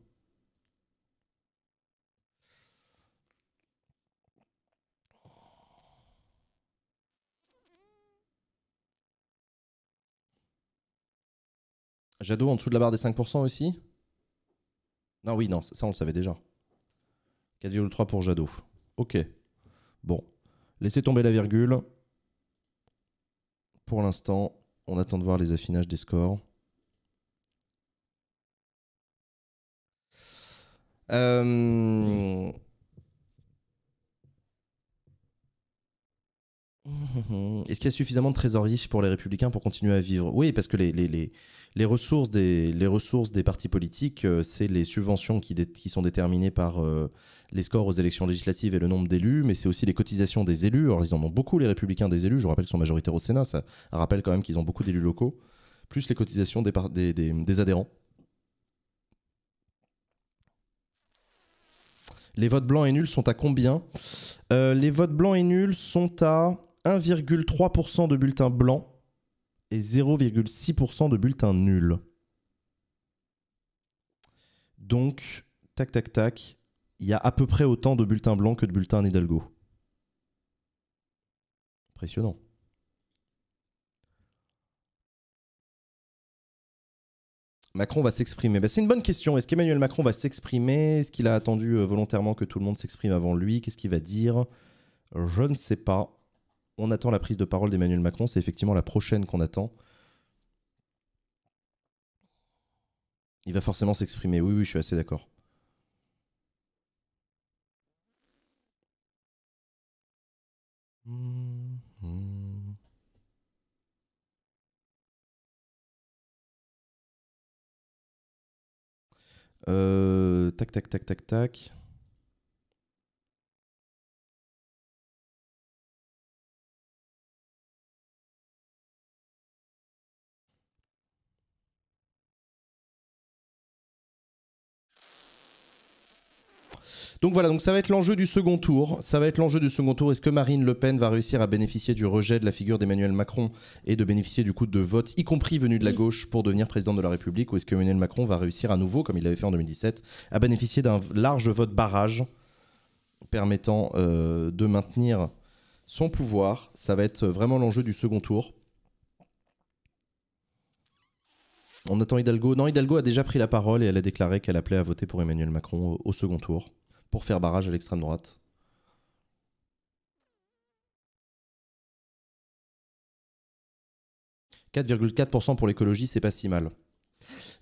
Jadot en dessous de la barre des 5% aussi Non, oui, non, ça, on le savait déjà. 4,3 pour Jadot. Ok. Bon. Laissez tomber la virgule. Pour l'instant, on attend de voir les affinages des scores. Euh, Est-ce qu'il y a suffisamment de trésoriers pour les républicains pour continuer à vivre Oui, parce que les, les, les ressources des, ressources des partis politiques, euh, c'est les subventions qui, sont déterminées par euh, les scores aux élections législatives et le nombre d'élus, mais c'est aussi les cotisations des élus. Alors, ils en ont beaucoup, les républicains des élus. Je rappelle qu'ils sont majoritaires au Sénat. Ça rappelle quand même qu'ils ont beaucoup d'élus locaux, plus les cotisations des, des, des, adhérents. Les votes blancs et nuls sont à combien euh, Les votes blancs et nuls sont à 1,3% de bulletins blancs et 0,6% de bulletins nuls. Donc, tac, tac, tac, il y a à peu près autant de bulletins blancs que de bulletins Hidalgo. Impressionnant. Macron va s'exprimer. Ben, c'est une bonne question. Est-ce qu'Emmanuel Macron va s'exprimer Est-ce qu'il a attendu euh, volontairement que tout le monde s'exprime avant lui Qu'est-ce qu'il va dire Je ne sais pas on attend la prise de parole d'Emmanuel Macron, c'est effectivement la prochaine qu'on attend. Il va forcément s'exprimer, oui, oui, je suis assez d'accord. tac, tac, tac, tac, tac. Donc voilà, donc ça va être l'enjeu du second tour. Ça va être l'enjeu du second tour. Est-ce que Marine Le Pen va réussir à bénéficier du rejet de la figure d'Emmanuel Macron et de bénéficier du coup de vote, y compris venu de la gauche, pour devenir président de la République Ou est-ce que Emmanuel Macron va réussir à nouveau, comme il l'avait fait en 2017, à bénéficier d'un large vote barrage permettant euh, de maintenir son pouvoir Ça va être vraiment l'enjeu du second tour. On attend Hidalgo. Non, Hidalgo a déjà pris la parole et elle a déclaré qu'elle appelait à voter pour Emmanuel Macron au second tour pour faire barrage à l'extrême droite. « 4,4% pour l'écologie, c'est pas si mal.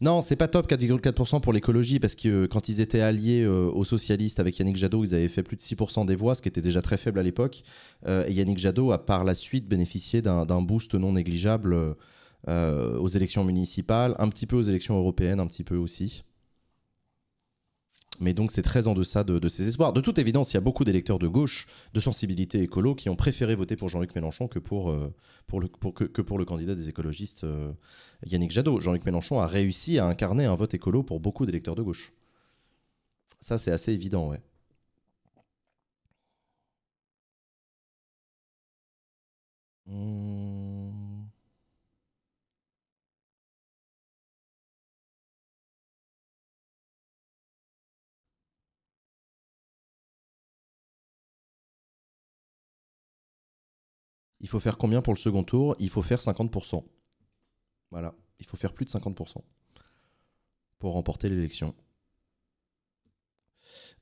Non, c'est pas top 4,4% pour l'écologie parce que euh, quand ils étaient alliés euh, aux socialistes avec Yannick Jadot, ils avaient fait plus de 6% des voix, ce qui était déjà très faible à l'époque. Euh, et Yannick Jadot a par la suite bénéficié d'un boost non négligeable aux élections municipales, un petit peu aux élections européennes, un petit peu aussi mais donc c'est très en deçà de, ses espoirs. De toute évidence, il y a beaucoup d'électeurs de gauche, de sensibilité écolo, qui ont préféré voter pour Jean-Luc Mélenchon que pour, euh, pour le, que, pour le candidat des écologistes euh, Yannick Jadot. Jean-Luc Mélenchon a réussi à incarner un vote écolo pour beaucoup d'électeurs de gauche. Ça, c'est assez évident, ouais. Mmh. il faut faire combien pour le second tour Il faut faire 50%. Voilà, il faut faire plus de 50% pour remporter l'élection.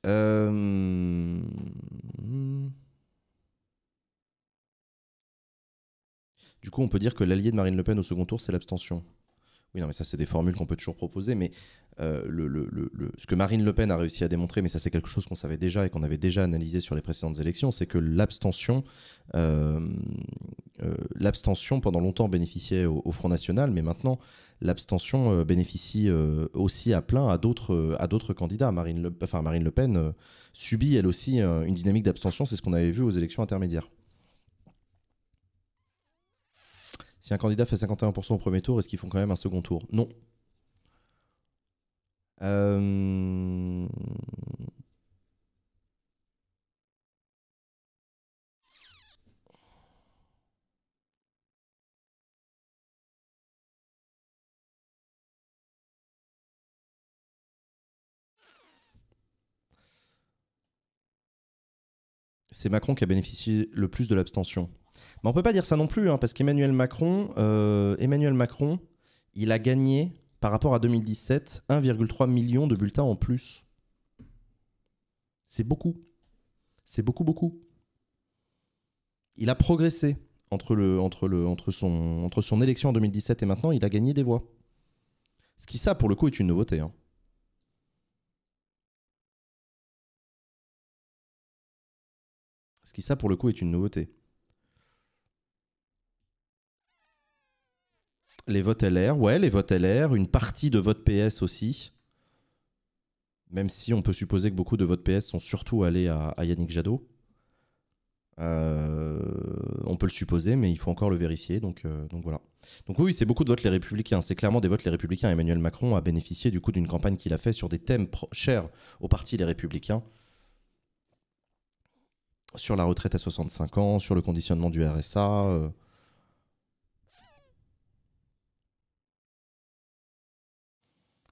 Euh, hmm. Du coup, on peut dire que l'allié de Marine Le Pen au second tour, c'est l'abstention. Oui, non, mais ça, c'est des formules qu'on peut toujours proposer. Mais euh, le, ce que Marine Le Pen a réussi à démontrer, mais ça, c'est quelque chose qu'on savait déjà et qu'on avait déjà analysé sur les précédentes élections, c'est que l'abstention, euh, euh, l'abstention pendant longtemps bénéficiait au, Front National, mais maintenant, l'abstention bénéficie aussi à plein à d'autres, à d'autres candidats. Marine le Pen subit, elle aussi, une dynamique d'abstention. C'est ce qu'on avait vu aux élections intermédiaires. Si un candidat fait 51% au premier tour, est-ce qu'ils font quand même un second tour Non. Euh, c'est Macron qui a bénéficié le plus de l'abstention. Mais on peut pas dire ça non plus, hein, parce qu'Emmanuel Macron, euh, Emmanuel Macron, il a gagné, par rapport à 2017, 1,3 million de bulletins en plus. C'est beaucoup. C'est beaucoup, beaucoup. Il a progressé entre, le, entre, le, entre, son, entre son élection en 2017 et maintenant, il a gagné des voix. Ce qui, ça, pour le coup, est une nouveauté. Hein. Ce qui, ça, pour le coup, est une nouveauté. Les votes LR, ouais, les votes LR, une partie de votre PS aussi. Même si on peut supposer que beaucoup de votes PS sont surtout allés à, Yannick Jadot. Euh, on peut le supposer, mais il faut encore le vérifier. Donc, euh, voilà. Donc oui, c'est beaucoup de votes les républicains. C'est clairement des votes les républicains. Emmanuel Macron a bénéficié du coup d'une campagne qu'il a fait sur des thèmes chers au parti les républicains. Sur la retraite à 65 ans, sur le conditionnement du RSA, euh,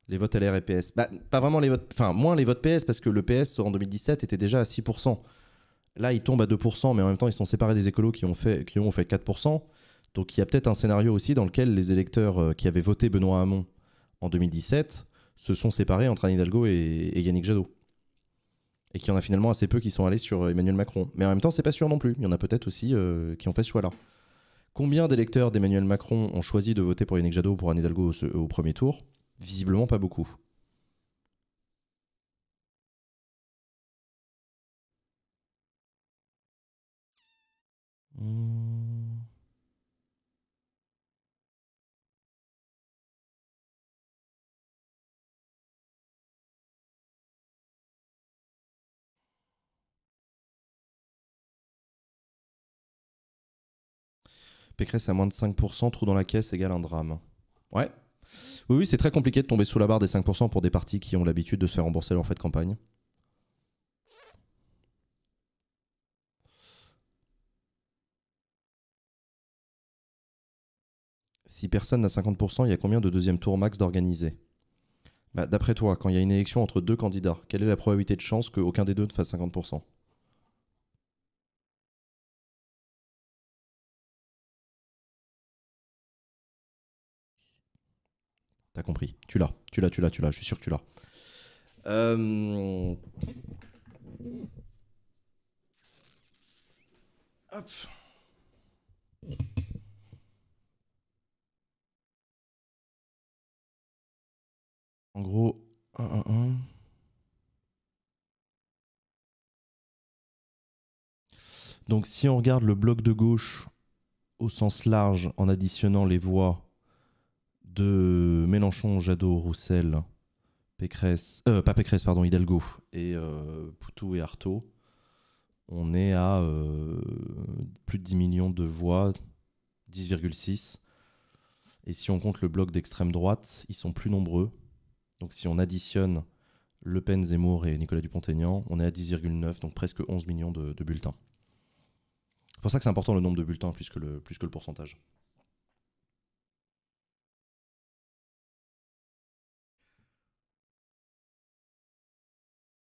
Les votes LR et PS. Bah, pas vraiment les votes. Enfin, moins les votes PS, parce que le PS en 2017 était déjà à 6%. Là, ils tombent à 2%, mais en même temps, ils sont séparés des écolos qui ont fait, qui ont fait 4%. Donc, il y a peut-être un scénario aussi dans lequel les électeurs euh, qui avaient voté Benoît Hamon en 2017 se sont séparés entre Anne Hidalgo et, Yannick Jadot. Et qu'il y en a finalement assez peu qui sont allés sur euh, Emmanuel Macron. Mais en même temps, c'est pas sûr non plus. Il y en a peut-être aussi euh, qui ont fait ce choix-là. Combien d'électeurs d'Emmanuel Macron ont choisi de voter pour Yannick Jadot ou pour Anne Hidalgo au premier tour Visiblement pas beaucoup. Pécresse à moins de 5%, trou dans la caisse égale un drame. Ouais, oui, c'est très compliqué de tomber sous la barre des 5% pour des partis qui ont l'habitude de se faire rembourser leur frais de campagne. Si personne n'a 50%, il y a combien de deuxième tour max d'organiser bah, D'après toi, quand il y a une élection entre deux candidats, quelle est la probabilité de chance qu'aucun des deux ne fasse 50% compris. Tu l'as. Tu l'as, tu l'as, tu l'as. Je suis sûr que tu l'as. Euh, en gros, Donc si on regarde le bloc de gauche au sens large en additionnant les voix de Mélenchon, Jadot, Roussel, Pécresse, euh, pas Pécresse, pardon, Hidalgo, et euh, Poutou et Artaud, on est à euh, plus de 10 millions de voix, 10,6. Et si on compte le bloc d'extrême droite, ils sont plus nombreux. Donc si on additionne Le Pen, Zemmour et Nicolas Dupont-Aignan, on est à 10,9, donc presque 11 millions de, bulletins. C'est pour ça que c'est important le nombre de bulletins le, plus que le pourcentage.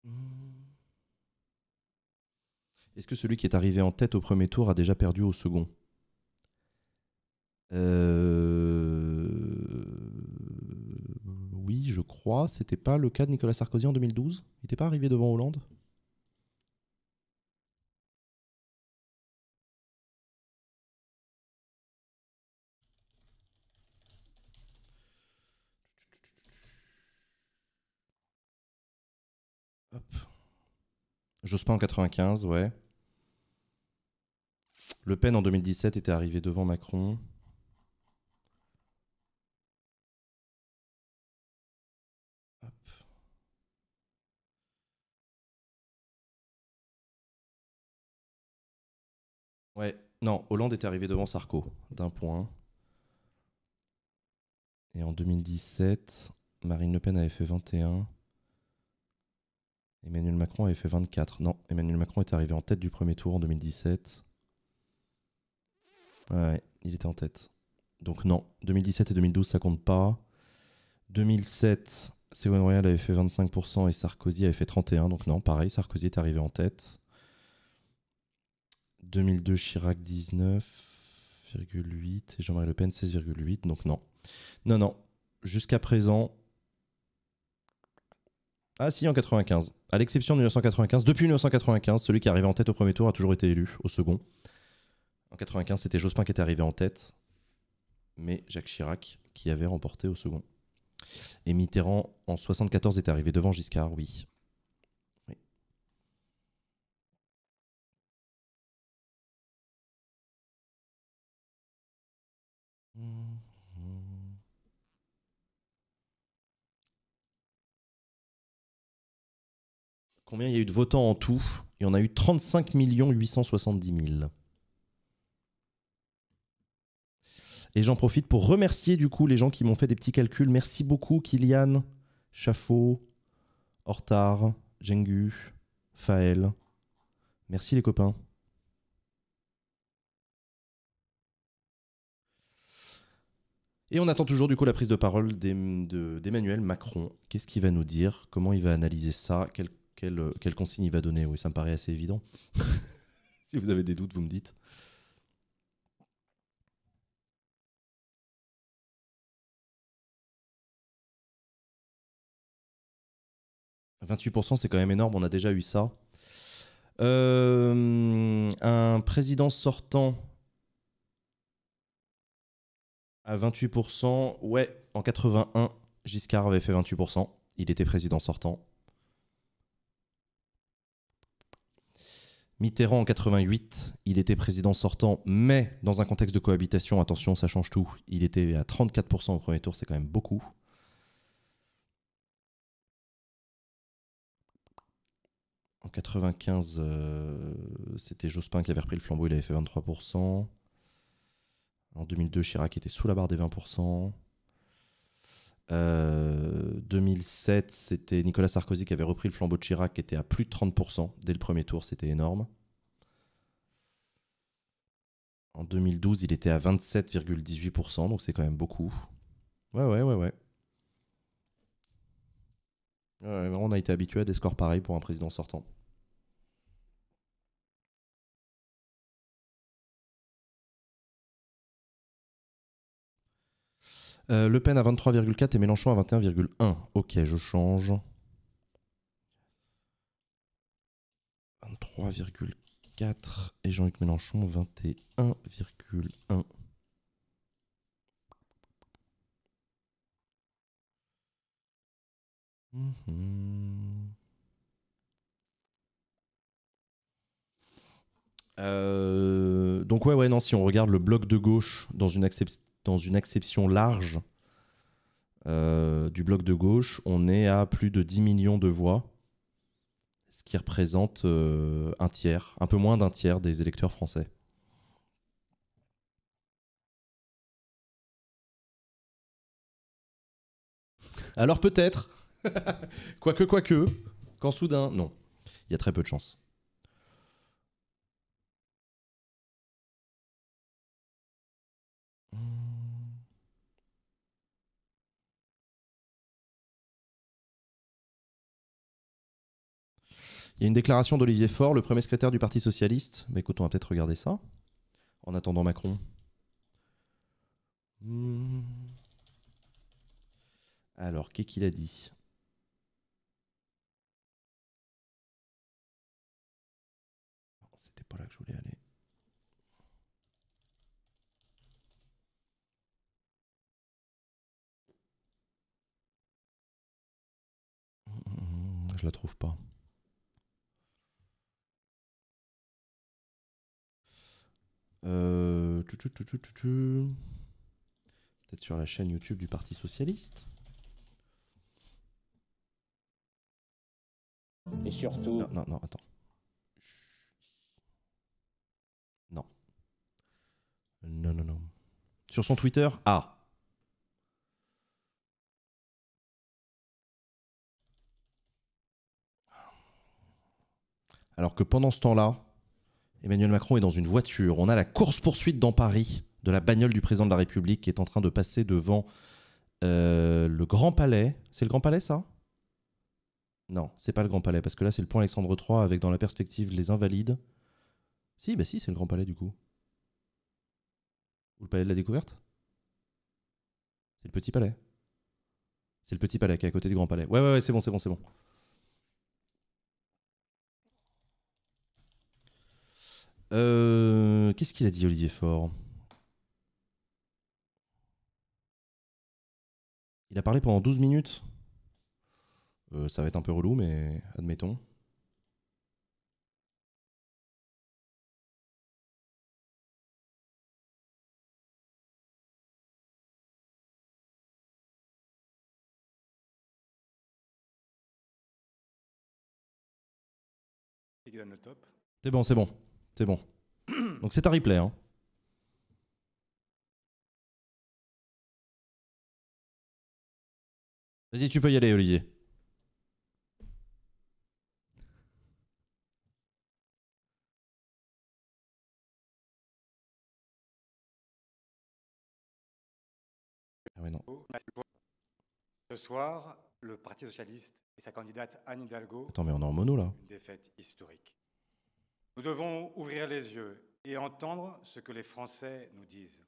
Mmh. Est-ce que celui qui est arrivé en tête au premier tour a déjà perdu au second euh, Oui, je crois. C'était pas le cas de Nicolas Sarkozy en 2012 Il n'était pas arrivé devant Hollande Jospin en 95, ouais. Le Pen en 2017 était arrivé devant Macron. Ouais, non, Hollande était arrivé devant Sarko d'un point. Et en 2017, Marine Le Pen avait fait 21. Emmanuel Macron avait fait 24. Non, Emmanuel Macron est arrivé en tête du premier tour en 2017. Ouais, il était en tête. Donc non, 2017 et 2012, ça compte pas. 2007, Ségolène Royal avait fait 25% et Sarkozy avait fait 31. Donc non, pareil, Sarkozy est arrivé en tête. 2002, Chirac 19,8 et Jean-Marie Le Pen 16,8. Donc non. Non, non. Jusqu'à présent. Ah si, en 95 à l'exception de 1995, depuis 1995, celui qui arrivait en tête au premier tour a toujours été élu au second. En 1995, c'était Jospin qui était arrivé en tête, mais Jacques Chirac qui avait remporté au second. Et Mitterrand en 1974 est arrivé devant Giscard, oui. Combien il y a eu de votants en tout Il y en a eu 35 870 000. Et j'en profite pour remercier du coup les gens qui m'ont fait des petits calculs. Merci beaucoup Kylian, Chafaud, Hortard, Jengu, Fael. Merci les copains. Et on attend toujours du coup la prise de parole d'Emmanuel Macron. Qu'est-ce qu'il va nous dire Comment il va analyser ça euh, quelle, consigne il va donner. Oui, ça me paraît assez évident. si vous avez des doutes, vous me dites. « 28%, c'est quand même énorme, on a déjà eu ça. Euh, un président sortant à 28%, ouais, en 81, Giscard avait fait 28%, il était président sortant. Mitterrand en 88, il était président sortant, mais dans un contexte de cohabitation, attention, ça change tout. Il était à 34% au premier tour, c'est quand même beaucoup. En 95, euh, c'était Jospin qui avait repris le flambeau, il avait fait 23%. En 2002, Chirac était sous la barre des 20%. 2007, euh, c'était Nicolas Sarkozy qui avait repris le flambeau de Chirac, qui était à plus de 30% dès le premier tour, c'était énorme. En 2012, il était à 27,18%, donc c'est quand même beaucoup. Ouais, ouais, ouais, ouais. ouais on a été habitué à des scores pareils pour un président sortant. Euh, le Pen à 23,4 et Mélenchon à 21,1. Ok, je change. 23,4 et Jean-Luc Mélenchon 21,1. Mhm. Euh, donc ouais, ouais, non, si on regarde le bloc de gauche dans une, dans une acception large euh, du bloc de gauche, on est à plus de 10 millions de voix, ce qui représente euh, un tiers, un peu moins d'un tiers des électeurs français. Alors peut-être, quoique, quoique, quand soudain, non, il y a très peu de chance. Il y a une déclaration d'Olivier Faure, le premier secrétaire du Parti Socialiste. Mais bah, écoute, on va peut-être regarder ça. En attendant Macron. Hmm. Alors, qu'est-ce qu'il a dit C'était pas là que je voulais aller. Hmm, hmm, je la trouve pas. Euh, Peut-être sur la chaîne YouTube du Parti Socialiste. Et surtout. Non, non, non, attends. Non. Non, non, non. Sur son Twitter, ah. Alors que pendant ce temps-là, Emmanuel Macron est dans une voiture. On a la course-poursuite dans Paris de la bagnole du président de la République qui est en train de passer devant euh, le Grand Palais. C'est le Grand Palais, ça Non, c'est pas le Grand Palais, parce que là, c'est le pont Alexandre III avec dans la perspective les Invalides. Si, bah si, c'est le Grand Palais du coup. Ou le Palais de la Découverte C'est le Petit Palais. C'est le Petit Palais qui est à côté du Grand Palais. Ouais, ouais, ouais, c'est bon, c'est bon, c'est bon. Euh, qu'est-ce qu'il a dit, Olivier Faure Il a parlé pendant 12 minutes. Euh, ça va être un peu relou, mais admettons. C'est bon, c'est bon. C'est bon. Donc c'est un replay. Hein. Vas-y, tu peux y aller, Olivier. Ah Ce soir, le Parti socialiste et sa candidate Anne Hidalgo. Attends, mais on est en mono là. Une défaite historique. Nous devons ouvrir les yeux et entendre ce que les Français nous disent.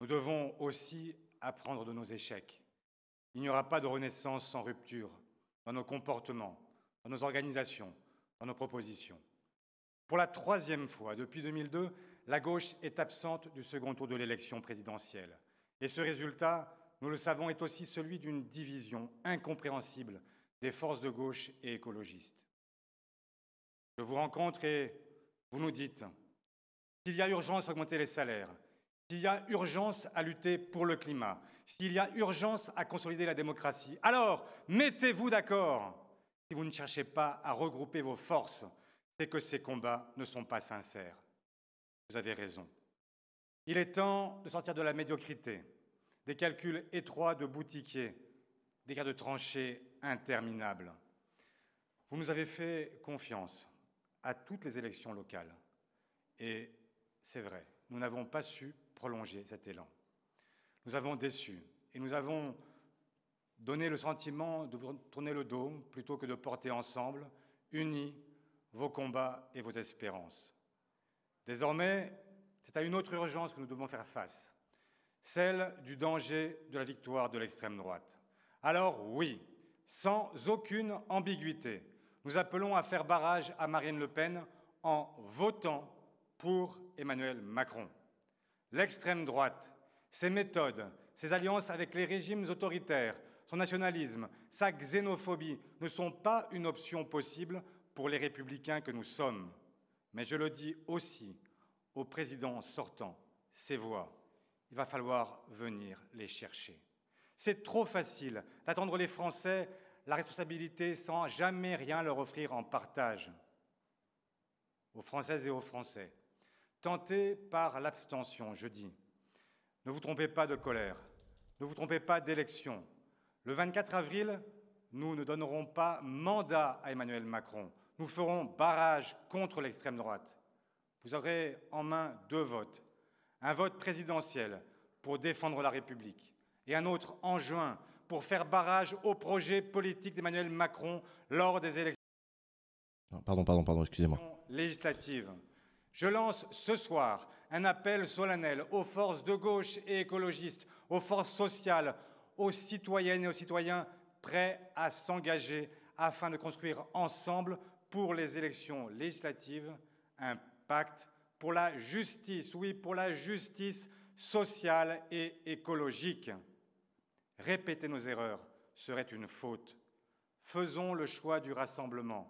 Nous devons aussi apprendre de nos échecs. Il n'y aura pas de renaissance sans rupture dans nos comportements, dans nos organisations, dans nos propositions. Pour la troisième fois depuis 2002, la gauche est absente du second tour de l'élection présidentielle. Et ce résultat, nous le savons, est aussi celui d'une division incompréhensible des forces de gauche et écologistes. Je vous rencontre et vous nous dites s'il y a urgence à augmenter les salaires, s'il y a urgence à lutter pour le climat, s'il y a urgence à consolider la démocratie, alors mettez-vous d'accord. Si vous ne cherchez pas à regrouper vos forces, c'est que ces combats ne sont pas sincères. Vous avez raison. Il est temps de sortir de la médiocrité, des calculs étroits de boutiquiers, des guerres de tranchées interminables. Vous nous avez fait confiance à toutes les élections locales. Et c'est vrai, nous n'avons pas su prolonger cet élan. Nous avons déçu et nous avons donné le sentiment de vous tourner le dos plutôt que de porter ensemble, unis, vos combats et vos espérances. Désormais, c'est à une autre urgence que nous devons faire face, celle du danger de la victoire de l'extrême droite. Alors oui, sans aucune ambiguïté, nous appelons à faire barrage à Marine Le Pen en votant pour Emmanuel Macron. L'extrême droite, ses méthodes, ses alliances avec les régimes autoritaires, son nationalisme, sa xénophobie ne sont pas une option possible pour les républicains que nous sommes. Mais je le dis aussi au président sortant, ses voix, il va falloir venir les chercher. C'est trop facile d'attendre les Français la responsabilité sans jamais rien leur offrir en partage aux Françaises et aux Français. Tentez par l'abstention, je dis. Ne vous trompez pas de colère, ne vous trompez pas d'élection. Le 24 avril, nous ne donnerons pas mandat à Emmanuel Macron. Nous ferons barrage contre l'extrême droite. Vous aurez en main deux votes. Un vote présidentiel pour défendre la République et un autre en juin pour faire barrage au projet politique d'Emmanuel Macron lors des élections. excusez-moi. Législatives. Je lance ce soir un appel solennel aux forces de gauche et écologistes, aux forces sociales, aux citoyennes et aux citoyens prêts à s'engager afin de construire ensemble pour les élections législatives un pacte pour la justice, oui, pour la justice sociale et écologique. Répéter nos erreurs serait une faute. Faisons le choix du rassemblement,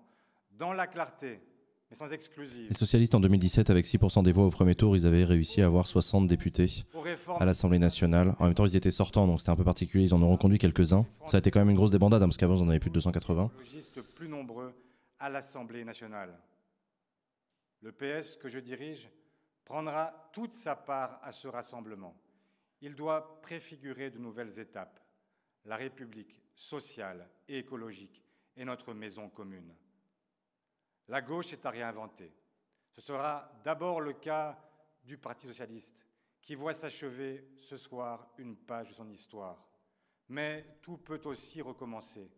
dans la clarté, mais sans exclusive. Les socialistes en 2017, avec 6% des voix au premier tour, ils avaient réussi à avoir 60 députés à l'Assemblée nationale. En même temps, ils étaient sortants, donc c'était un peu particulier. Ils en ont reconduit quelques-uns. Ça a été quand même une grosse débandade, hein, parce qu'avant, ils en plus de 280. plus nombreux à l'Assemblée nationale. Le PS que je dirige prendra toute sa part à ce rassemblement il doit préfigurer de nouvelles étapes, la République sociale et écologique et notre maison commune. La gauche est à réinventer. Ce sera d'abord le cas du Parti socialiste, qui voit s'achever ce soir une page de son histoire. Mais tout peut aussi recommencer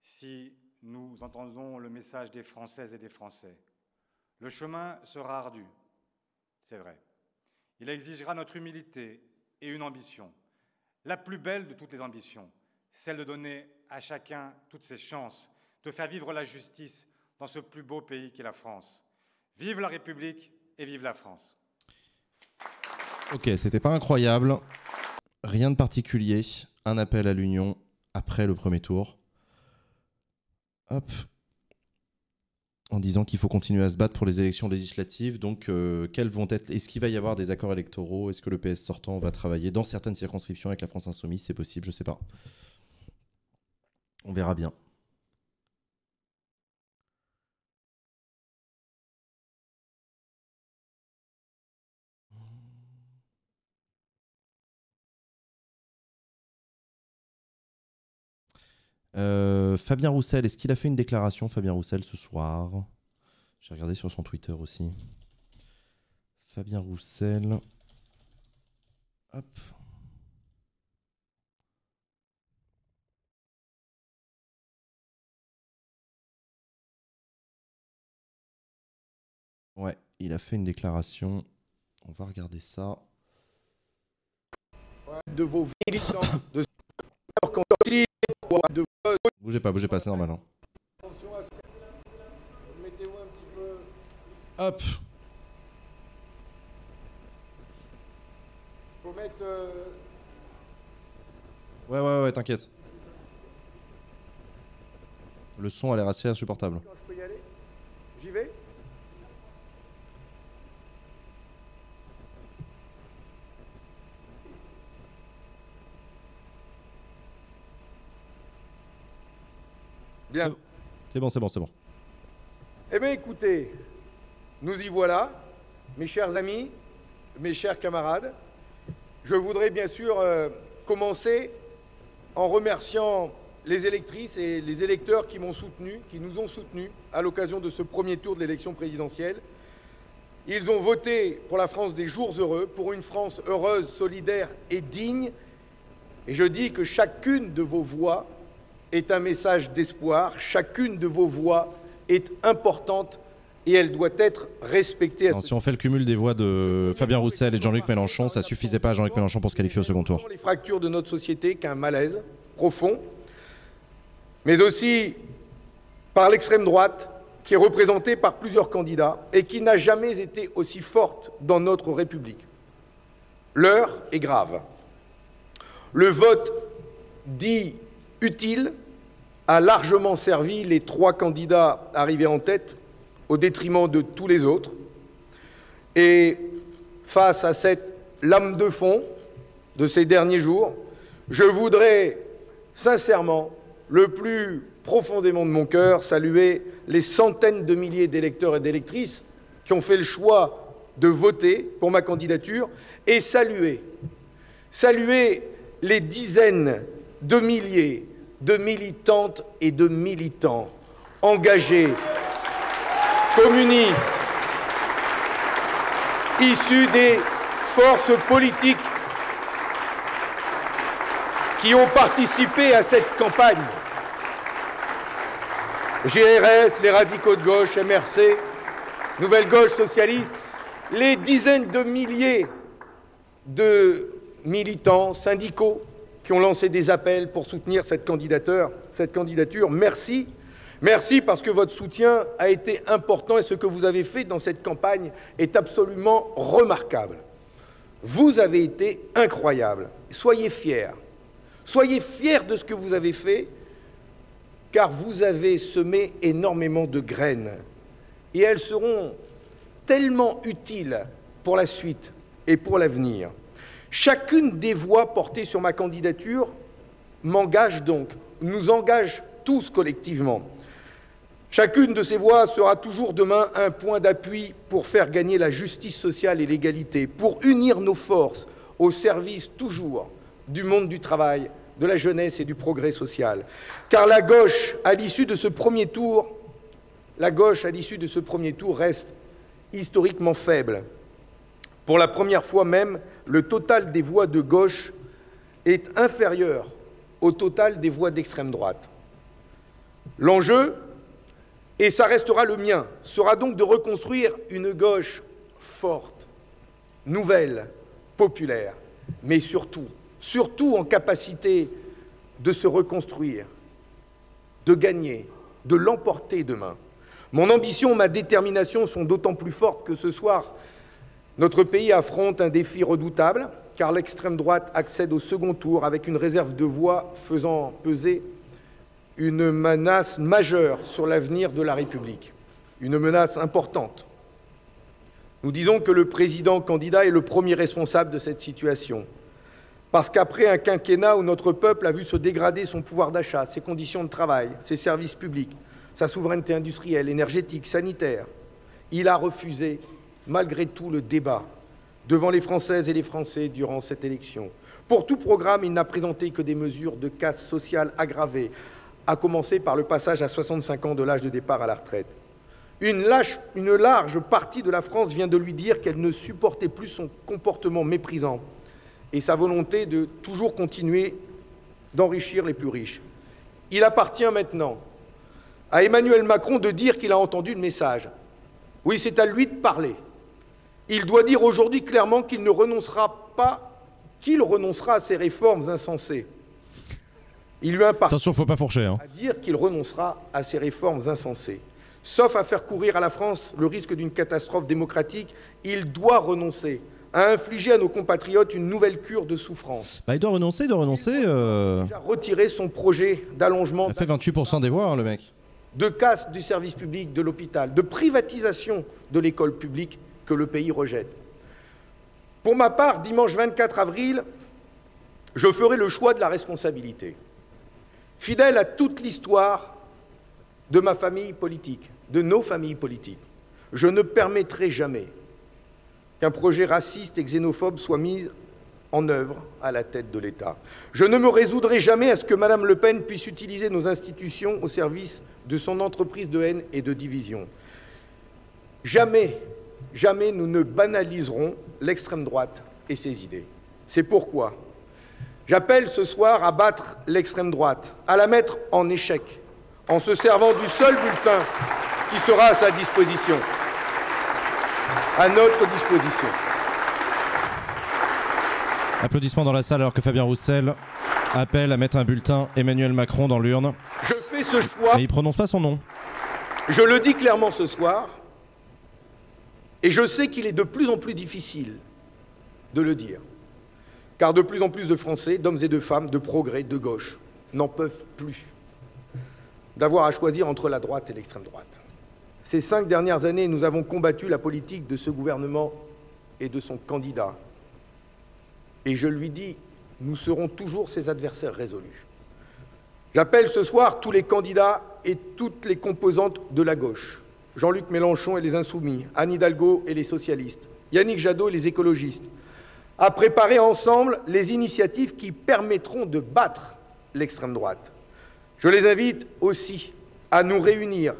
si nous entendons le message des Françaises et des Français. Le chemin sera ardu, c'est vrai. Il exigera notre humilité et une ambition. La plus belle de toutes les ambitions, celle de donner à chacun toutes ses chances, de faire vivre la justice dans ce plus beau pays qu'est la France. Vive la République et vive la France. Ok, c'était pas incroyable. Rien de particulier. Un appel à l'union après le premier tour. Hop, en disant qu'il faut continuer à se battre pour les élections législatives. Donc, euh, quels vont être Est-ce qu'il va y avoir des accords électoraux Est-ce que le PS sortant va travailler dans certaines circonscriptions avec la France insoumise C'est possible, je sais pas. On verra bien. Euh, Fabien Roussel, est-ce qu'il a fait une déclaration, Fabien Roussel, ce soir J'ai regardé sur son Twitter aussi. Fabien Roussel. Hop. Ouais, il a fait une déclaration. On va regarder ça. De vos de... Bougez pas, bougez pas, c'est normal. Hop. mettre. Ouais, ouais, ouais, t'inquiète. Le son a l'air assez insupportable. J'y vais C'est bon, c'est bon, c'est bon. Eh bien, écoutez, nous y voilà, mes chers amis, mes chers camarades. Je voudrais bien sûr euh, commencer en remerciant les électrices et les électeurs qui m'ont soutenu, qui nous ont soutenus à l'occasion de ce premier tour de l'élection présidentielle. Ils ont voté pour la France des jours heureux, pour une France heureuse, solidaire et digne. Et je dis que chacune de vos voix est un message d'espoir. Chacune de vos voix est importante et elle doit être respectée. si on fait le cumul des voix de Fabien Roussel et Jean-Luc Mélenchon, ça suffisait pas à Jean-Luc Mélenchon pour se qualifier au second tour. Les fractures de notre société qu'un malaise profond, mais aussi par l'extrême droite qui est représentée par plusieurs candidats et qui n'a jamais été aussi forte dans notre République. L'heure est grave. Le vote dit utile a largement servi les trois candidats arrivés en tête au détriment de tous les autres. Et face à cette lame de fond de ces derniers jours, je voudrais sincèrement, le plus profondément de mon cœur, saluer les centaines de milliers d'électeurs et d'électrices qui ont fait le choix de voter pour ma candidature et saluer, saluer les dizaines de milliers de militantes et de militants engagés, communistes, issus des forces politiques qui ont participé à cette campagne. GRS, les radicaux de gauche, MRC, Nouvelle Gauche socialiste, les dizaines de milliers de militants syndicaux, qui ont lancé des appels pour soutenir cette candidature. Merci. Merci parce que votre soutien a été important et ce que vous avez fait dans cette campagne est absolument remarquable. Vous avez été incroyable. Soyez fiers. Soyez fiers de ce que vous avez fait car vous avez semé énormément de graines et elles seront tellement utiles pour la suite et pour l'avenir. Chacune des voix portées sur ma candidature m'engage donc, nous engage tous collectivement. Chacune de ces voix sera toujours demain un point d'appui pour faire gagner la justice sociale et l'égalité, pour unir nos forces au service toujours du monde du travail, de la jeunesse et du progrès social. Car la gauche, à l'issue de ce premier tour, la gauche, à l'issue de ce premier tour, reste historiquement faible. Pour la première fois même, le total des voix de gauche est inférieur au total des voix d'extrême droite. L'enjeu, et ça restera le mien, sera donc de reconstruire une gauche forte, nouvelle, populaire, mais surtout, surtout en capacité de se reconstruire, de gagner, de l'emporter demain. Mon ambition, ma détermination sont d'autant plus fortes que ce soir, notre pays affronte un défi redoutable, car l'extrême droite accède au second tour avec une réserve de voix faisant peser une menace majeure sur l'avenir de la République, une menace importante. Nous disons que le président candidat est le premier responsable de cette situation, parce qu'après un quinquennat où notre peuple a vu se dégrader son pouvoir d'achat, ses conditions de travail, ses services publics, sa souveraineté industrielle, énergétique, sanitaire, il a refusé malgré tout le débat devant les Françaises et les Français durant cette élection. Pour tout programme, il n'a présenté que des mesures de casse sociale aggravées, à commencer par le passage à 65 ans de l'âge de départ à la retraite. une large partie de la France vient de lui dire qu'elle ne supportait plus son comportement méprisant et sa volonté de toujours continuer d'enrichir les plus riches. Il appartient maintenant à Emmanuel Macron de dire qu'il a entendu le message. Oui, c'est à lui de parler. Il doit dire aujourd'hui clairement qu'il ne renoncera pas, qu'il renoncera à ces réformes insensées. Il lui impart. Attention, faut pas fourcher. Hein. À dire qu'il renoncera à ces réformes insensées. Sauf à faire courir à la France le risque d'une catastrophe démocratique, il doit renoncer à infliger à nos compatriotes une nouvelle cure de souffrance. Bah, il doit renoncer, il renoncer. Il euh... son projet d'allongement. Il fait 28% des voix, hein, le mec. De casse du service public, de l'hôpital, de privatisation de l'école publique que le pays rejette. Pour ma part, dimanche 24 avril, je ferai le choix de la responsabilité. Fidèle à toute l'histoire de ma famille politique, de nos familles politiques, je ne permettrai jamais qu'un projet raciste et xénophobe soit mis en œuvre à la tête de l'État. Je ne me résoudrai jamais à ce que madame Le Pen puisse utiliser nos institutions au service de son entreprise de haine et de division. Jamais jamais nous ne banaliserons l'extrême droite et ses idées. C'est pourquoi j'appelle ce soir à battre l'extrême droite, à la mettre en échec, en se servant du seul bulletin qui sera à sa disposition, à notre disposition. Applaudissements dans la salle alors que Fabien Roussel appelle à mettre un bulletin Emmanuel Macron dans l'urne. Je fais ce choix. Mais il prononce pas son nom. Je le dis clairement ce soir, et je sais qu'il est de plus en plus difficile de le dire, car de plus en plus de Français, d'hommes et de femmes, de progrès, de gauche, n'en peuvent plus d'avoir à choisir entre la droite et l'extrême droite. Ces cinq dernières années, nous avons combattu la politique de ce gouvernement et de son candidat. Et je lui dis, nous serons toujours ses adversaires résolus. J'appelle ce soir tous les candidats et toutes les composantes de la gauche Jean-Luc Mélenchon et les Insoumis, Anne Hidalgo et les Socialistes, Yannick Jadot et les écologistes, à préparer ensemble les initiatives qui permettront de battre l'extrême droite. Je les invite aussi à nous réunir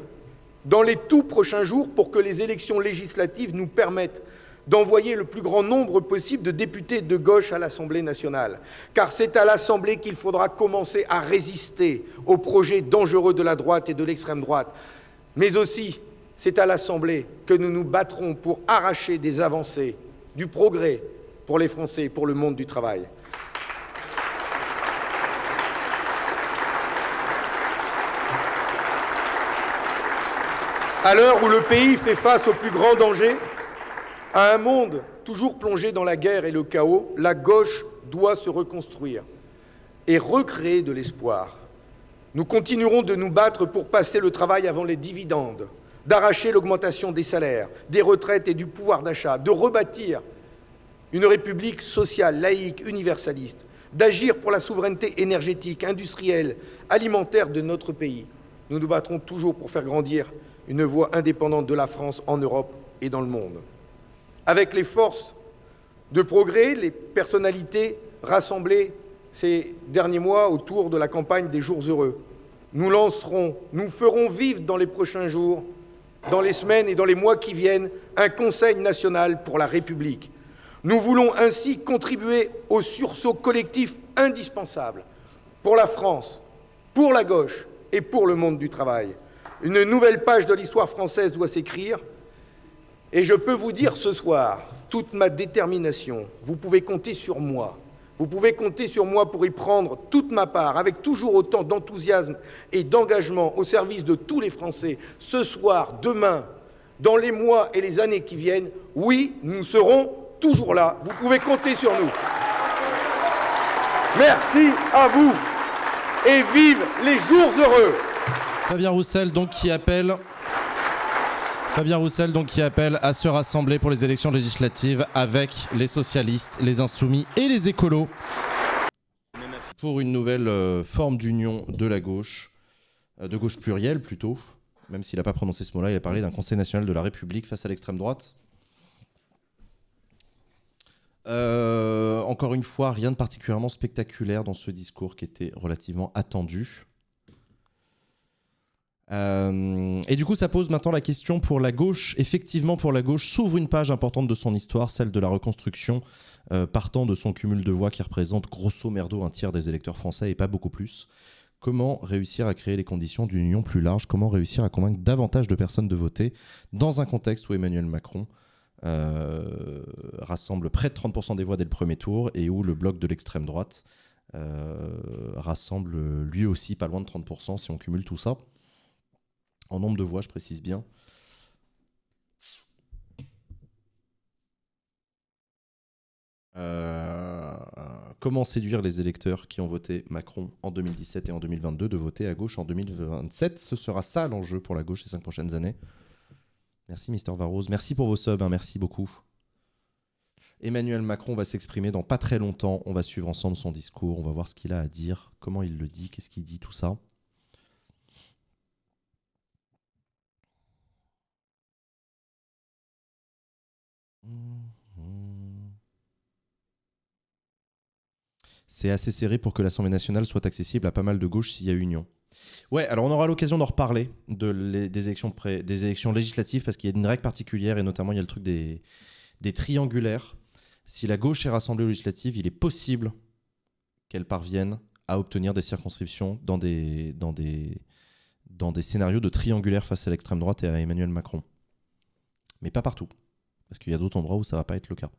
dans les tout prochains jours pour que les élections législatives nous permettent d'envoyer le plus grand nombre possible de députés de gauche à l'Assemblée nationale, car c'est à l'Assemblée qu'il faudra commencer à résister aux projets dangereux de la droite et de l'extrême droite, mais aussi c'est à l'Assemblée que nous nous battrons pour arracher des avancées, du progrès pour les Français et pour le monde du travail. À l'heure où le pays fait face au plus grand danger, à un monde toujours plongé dans la guerre et le chaos, la gauche doit se reconstruire et recréer de l'espoir. Nous continuerons de nous battre pour passer le travail avant les dividendes, d'arracher l'augmentation des salaires, des retraites et du pouvoir d'achat, de rebâtir une république sociale, laïque, universaliste, d'agir pour la souveraineté énergétique, industrielle, alimentaire de notre pays. Nous nous battrons toujours pour faire grandir une voie indépendante de la France en Europe et dans le monde. Avec les forces de progrès, les personnalités rassemblées ces derniers mois autour de la campagne des Jours heureux, nous lancerons, nous ferons vivre dans les prochains jours dans les semaines et dans les mois qui viennent un Conseil national pour la République. Nous voulons ainsi contribuer au sursaut collectif indispensable pour la France, pour la gauche et pour le monde du travail. Une nouvelle page de l'histoire française doit s'écrire et je peux vous dire ce soir toute ma détermination. Vous pouvez compter sur moi vous pouvez compter sur moi pour y prendre toute ma part, avec toujours autant d'enthousiasme et d'engagement au service de tous les Français, ce soir, demain, dans les mois et les années qui viennent. Oui, nous serons toujours là. Vous pouvez compter sur nous. Merci à vous et vive les jours heureux. Fabien Roussel, donc, qui appelle Fabien Roussel donc qui appelle à se rassembler pour les élections législatives avec les socialistes, les insoumis et les écolos pour une nouvelle euh, forme d'union de la gauche, euh, de gauche plurielle plutôt, même s'il n'a pas prononcé ce mot-là, il a parlé d'un Conseil national de la République face à l'extrême droite. Euh, encore une fois, rien de particulièrement spectaculaire dans ce discours qui était relativement attendu. Euh, et du coup, ça pose maintenant la question pour la gauche. Effectivement, pour la gauche, s'ouvre une page importante de son histoire, celle de la reconstruction, euh, partant de son cumul de voix qui représente grosso merdo un tiers des électeurs français et pas beaucoup plus. Comment réussir à créer les conditions d'une union plus large Comment réussir à convaincre davantage de personnes de voter dans un contexte où Emmanuel Macron euh, rassemble près de 30% des voix dès le premier tour et où le bloc de l'extrême droite rassemble lui aussi pas loin de 30% si on cumule tout ça en nombre de voix, je précise bien. Euh, comment séduire les électeurs qui ont voté Macron en 2017 et en 2022 de voter à gauche en 2027 Ce sera ça l'enjeu pour la gauche ces cinq prochaines années. Merci Mister Varose, merci pour vos subs, hein. merci beaucoup. Emmanuel Macron va s'exprimer dans pas très longtemps, on va suivre ensemble son discours, on va voir ce qu'il a à dire, comment il le dit, qu'est-ce qu'il dit, tout ça. C'est assez serré pour que l'Assemblée nationale soit accessible à pas mal de gauche s'il y a union. Ouais, alors on aura l'occasion d'en reparler des, élections législatives parce qu'il y a une règle particulière et notamment il y a le truc des, triangulaires. Si la gauche est rassemblée aux législatives, il est possible qu'elle parvienne à obtenir des circonscriptions dans des scénarios de triangulaires face à l'extrême droite et à Emmanuel Macron. Mais pas partout. Parce qu'il y a d'autres endroits où ça va pas être le cas.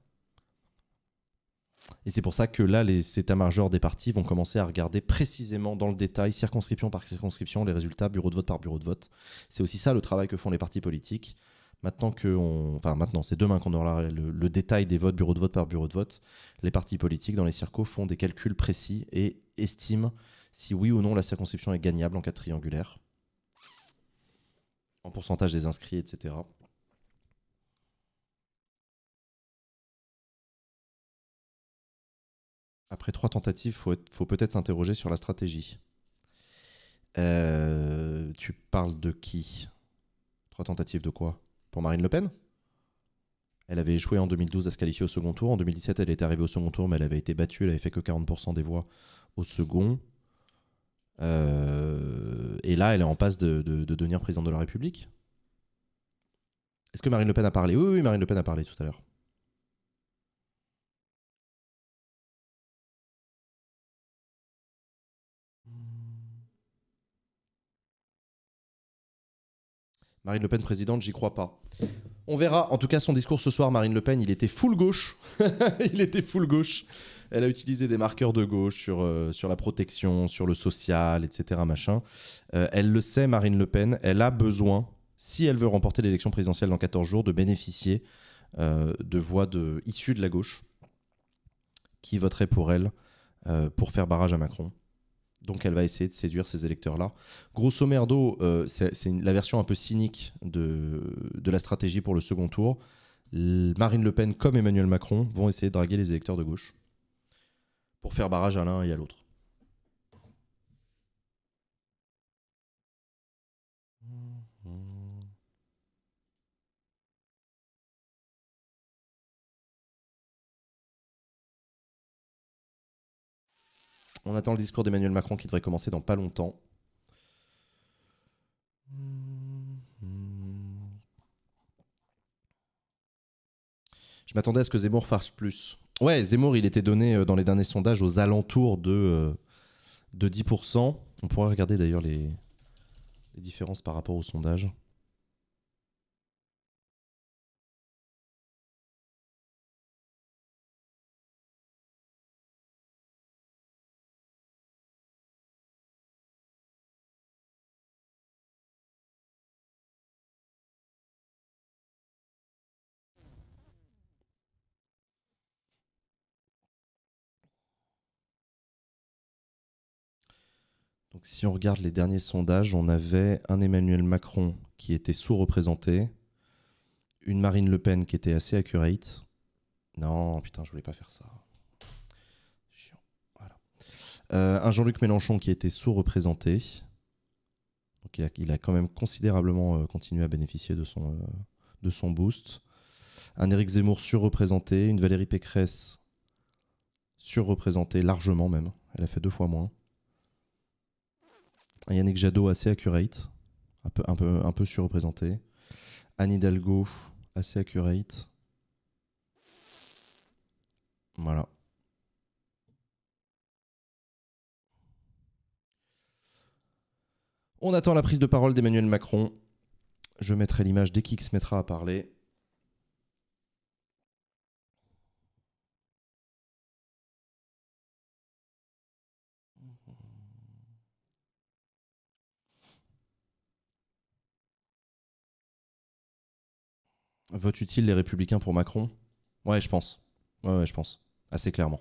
Et c'est pour ça que là, les états-majors des partis vont commencer à regarder précisément dans le détail, circonscription par circonscription, les résultats, bureau de vote par bureau de vote. C'est aussi ça le travail que font les partis politiques. Maintenant que maintenant, c'est demain qu'on aura le, le, détail des votes, bureau de vote par bureau de vote. Les partis politiques dans les circos font des calculs précis et estiment si oui ou non la circonscription est gagnable en cas triangulaire, en pourcentage des inscrits, etc. Après trois tentatives, il faut, peut-être s'interroger sur la stratégie. Euh, tu parles de qui Trois tentatives de quoi Pour Marine Le Pen Elle avait échoué en 2012 à se qualifier au second tour. En 2017, elle était arrivée au second tour, mais elle avait été battue. Elle avait fait que 40% des voix au second. Euh, et là, elle est en passe de, de devenir présidente de la République. Est-ce que Marine Le Pen a parlé oui, oui, Marine Le Pen a parlé tout à l'heure. Marine Le Pen présidente, j'y crois pas. On verra. En tout cas, son discours ce soir, Marine Le Pen, il était full gauche. il était full gauche. Elle a utilisé des marqueurs de gauche sur, euh, sur la protection, sur le social, etc. Machin. Euh, elle le sait, Marine Le Pen. Elle a besoin, si elle veut remporter l'élection présidentielle dans 14 jours, de bénéficier euh, de voix de, issues de la gauche qui voteraient pour elle pour faire barrage à Macron. Donc elle va essayer de séduire ces électeurs-là. Grosso merdo, euh, c'est la version un peu cynique de la stratégie pour le second tour. Marine Le Pen comme Emmanuel Macron vont essayer de draguer les électeurs de gauche pour faire barrage à l'un et à l'autre. On attend le discours d'Emmanuel Macron qui devrait commencer dans pas longtemps. Je m'attendais à ce que Zemmour fasse plus. Ouais, Zemmour, il était donné euh, dans les derniers sondages aux alentours de, euh, de 10%. On pourrait regarder d'ailleurs les, les différences par rapport au sondage. Donc si on regarde les derniers sondages, on avait un Emmanuel Macron qui était sous-représenté, une Marine Le Pen qui était assez accurate. Non, putain, je voulais pas faire ça. Chiant. Voilà. Euh, un Jean-Luc Mélenchon qui était sous-représenté. Donc il a, quand même considérablement euh, continué à bénéficier de son, euh, de son boost. Un Éric Zemmour surreprésenté, une Valérie Pécresse surreprésentée largement même. Elle a fait deux fois moins. Yannick Jadot assez accurate, un peu, un peu, un peu surreprésenté. Anne Hidalgo, assez accurate. Voilà. On attend la prise de parole d'Emmanuel Macron. Je mettrai l'image dès qu'il se mettra à parler. Vote utile les républicains pour Macron Ouais, je pense. Ouais, je pense. Assez clairement.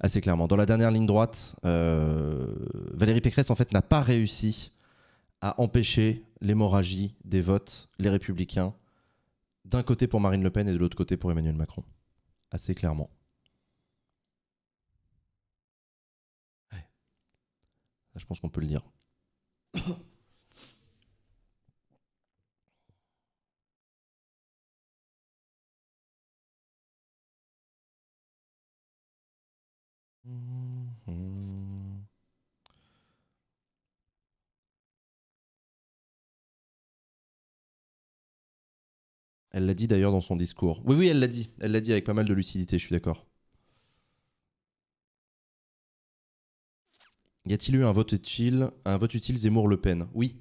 Assez clairement. Dans la dernière ligne droite, euh, Valérie Pécresse, en fait, n'a pas réussi à empêcher l'hémorragie des votes, les républicains, d'un côté pour Marine Le Pen et de l'autre côté pour Emmanuel Macron. Assez clairement. je pense qu'on peut le dire. Mm-hmm. Elle l'a dit d'ailleurs dans son discours. Oui, oui, elle l'a dit. Elle l'a dit avec pas mal de lucidité, je suis d'accord. Y a-t-il eu un vote utile, un vote utile Zemmour-Le Pen Oui.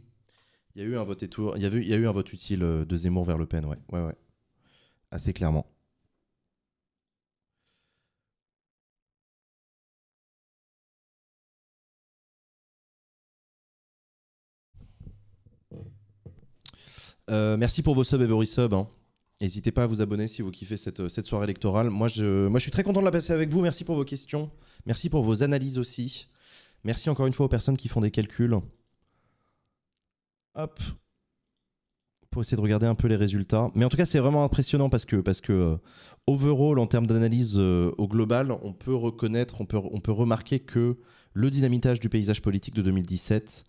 Il y a eu un vote y il y a eu un vote utile euh, de Zemmour vers Le Pen, ouais, ouais, ouais, assez clairement. Euh, merci pour vos subs et vos resubs. Hein. N'hésitez pas à vous abonner si vous kiffez cette, cette soirée électorale. Moi je, moi, je suis très content de la passer avec vous. Merci pour vos questions. Merci pour vos analyses aussi. Merci encore une fois aux personnes qui font des calculs. Hop. Pour essayer de regarder un peu les résultats. Mais en tout cas, c'est vraiment impressionnant parce que, parce que euh, overall, en termes d'analyse euh, au global, on peut reconnaître, on peut, on peut remarquer que le dynamitage du paysage politique de 2017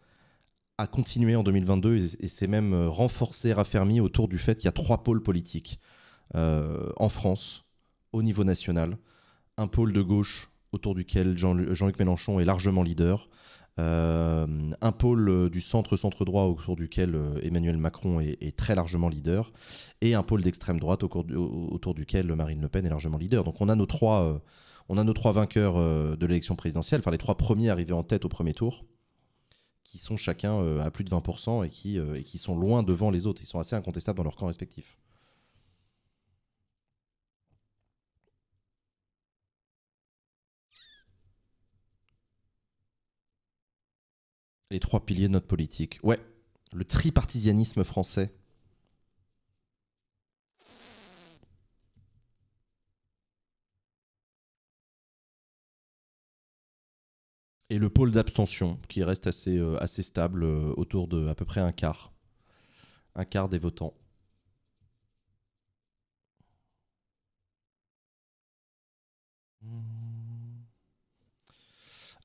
a continué en 2022 et, s'est même euh, renforcé, raffermi autour du fait qu'il y a trois pôles politiques euh, en France, au niveau national. Un pôle de gauche autour duquel Jean-Luc Mélenchon est largement leader. Euh, un pôle du centre-centre droit autour duquel Emmanuel Macron est, très largement leader, et un pôle d'extrême droite autour, duquel Marine Le Pen est largement leader. Donc on a nos trois, on a nos trois vainqueurs de l'élection présidentielle, enfin les trois premiers arrivés en tête au premier tour qui sont chacun euh, à plus de 20% et qui, euh, et qui sont loin devant les autres. Ils sont assez incontestables dans leur camp respectif. Les trois piliers de notre politique. Ouais, le tripartisanisme français et le pôle d'abstention qui reste assez, euh, assez stable euh, autour de à peu près un quart. Un quart des votants.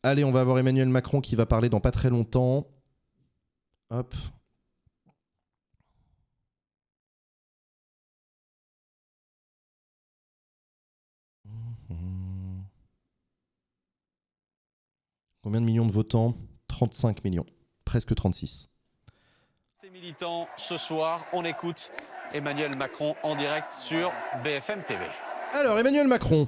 Allez, on va avoir Emmanuel Macron qui va parler dans pas très longtemps. Hop, Combien de millions de votants 35 millions, presque 36. Ces militants, ce soir, on écoute Emmanuel Macron en direct sur BFM TV. Alors, Emmanuel Macron,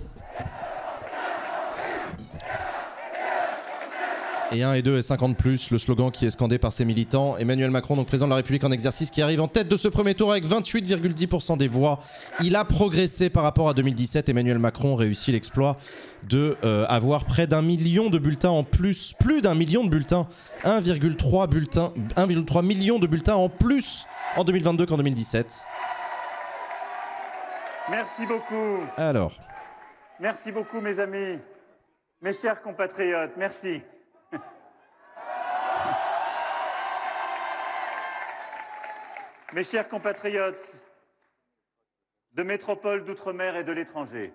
et 1 et 2 et 50 plus, le slogan qui est scandé par ses militants. Emmanuel Macron, donc président de la République en exercice, qui arrive en tête de ce premier tour avec 28,10% des voix. Il a progressé par rapport à 2017. Emmanuel Macron réussit l'exploit de euh, avoir près d'un million de bulletins en plus, plus d'un million de bulletins, 1,3 1,3 million de bulletins en plus en 2022 qu'en 2017. Merci beaucoup. Alors. Merci beaucoup mes amis, mes chers compatriotes, merci. Mes chers compatriotes de métropole, d'outre-mer et de l'étranger,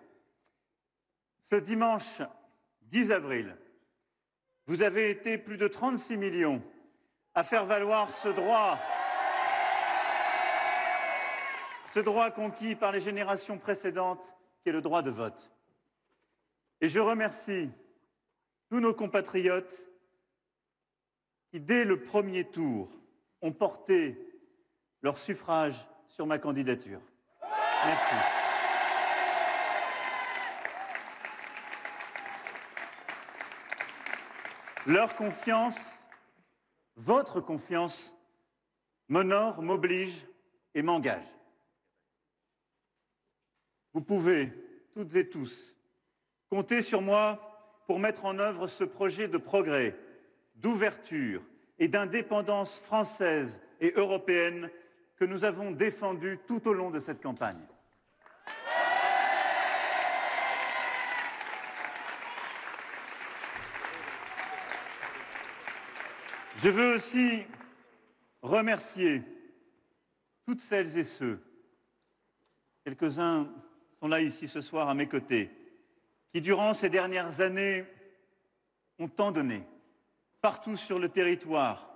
ce dimanche 10 avril, vous avez été plus de 36 millions à faire valoir ce droit, ce droit conquis par les générations précédentes, qui est le droit de vote. Et je remercie tous nos compatriotes qui, dès le premier tour, ont porté leur suffrage sur ma candidature. Merci. Leur confiance, votre confiance, m'honore, m'oblige et m'engage. Vous pouvez, toutes et tous, compter sur moi pour mettre en œuvre ce projet de progrès, d'ouverture et d'indépendance française et européenne que nous avons défendu tout au long de cette campagne. Je veux aussi remercier toutes celles et ceux, quelques-uns sont là ici ce soir à mes côtés, qui durant ces dernières années ont tant donné, partout sur le territoire,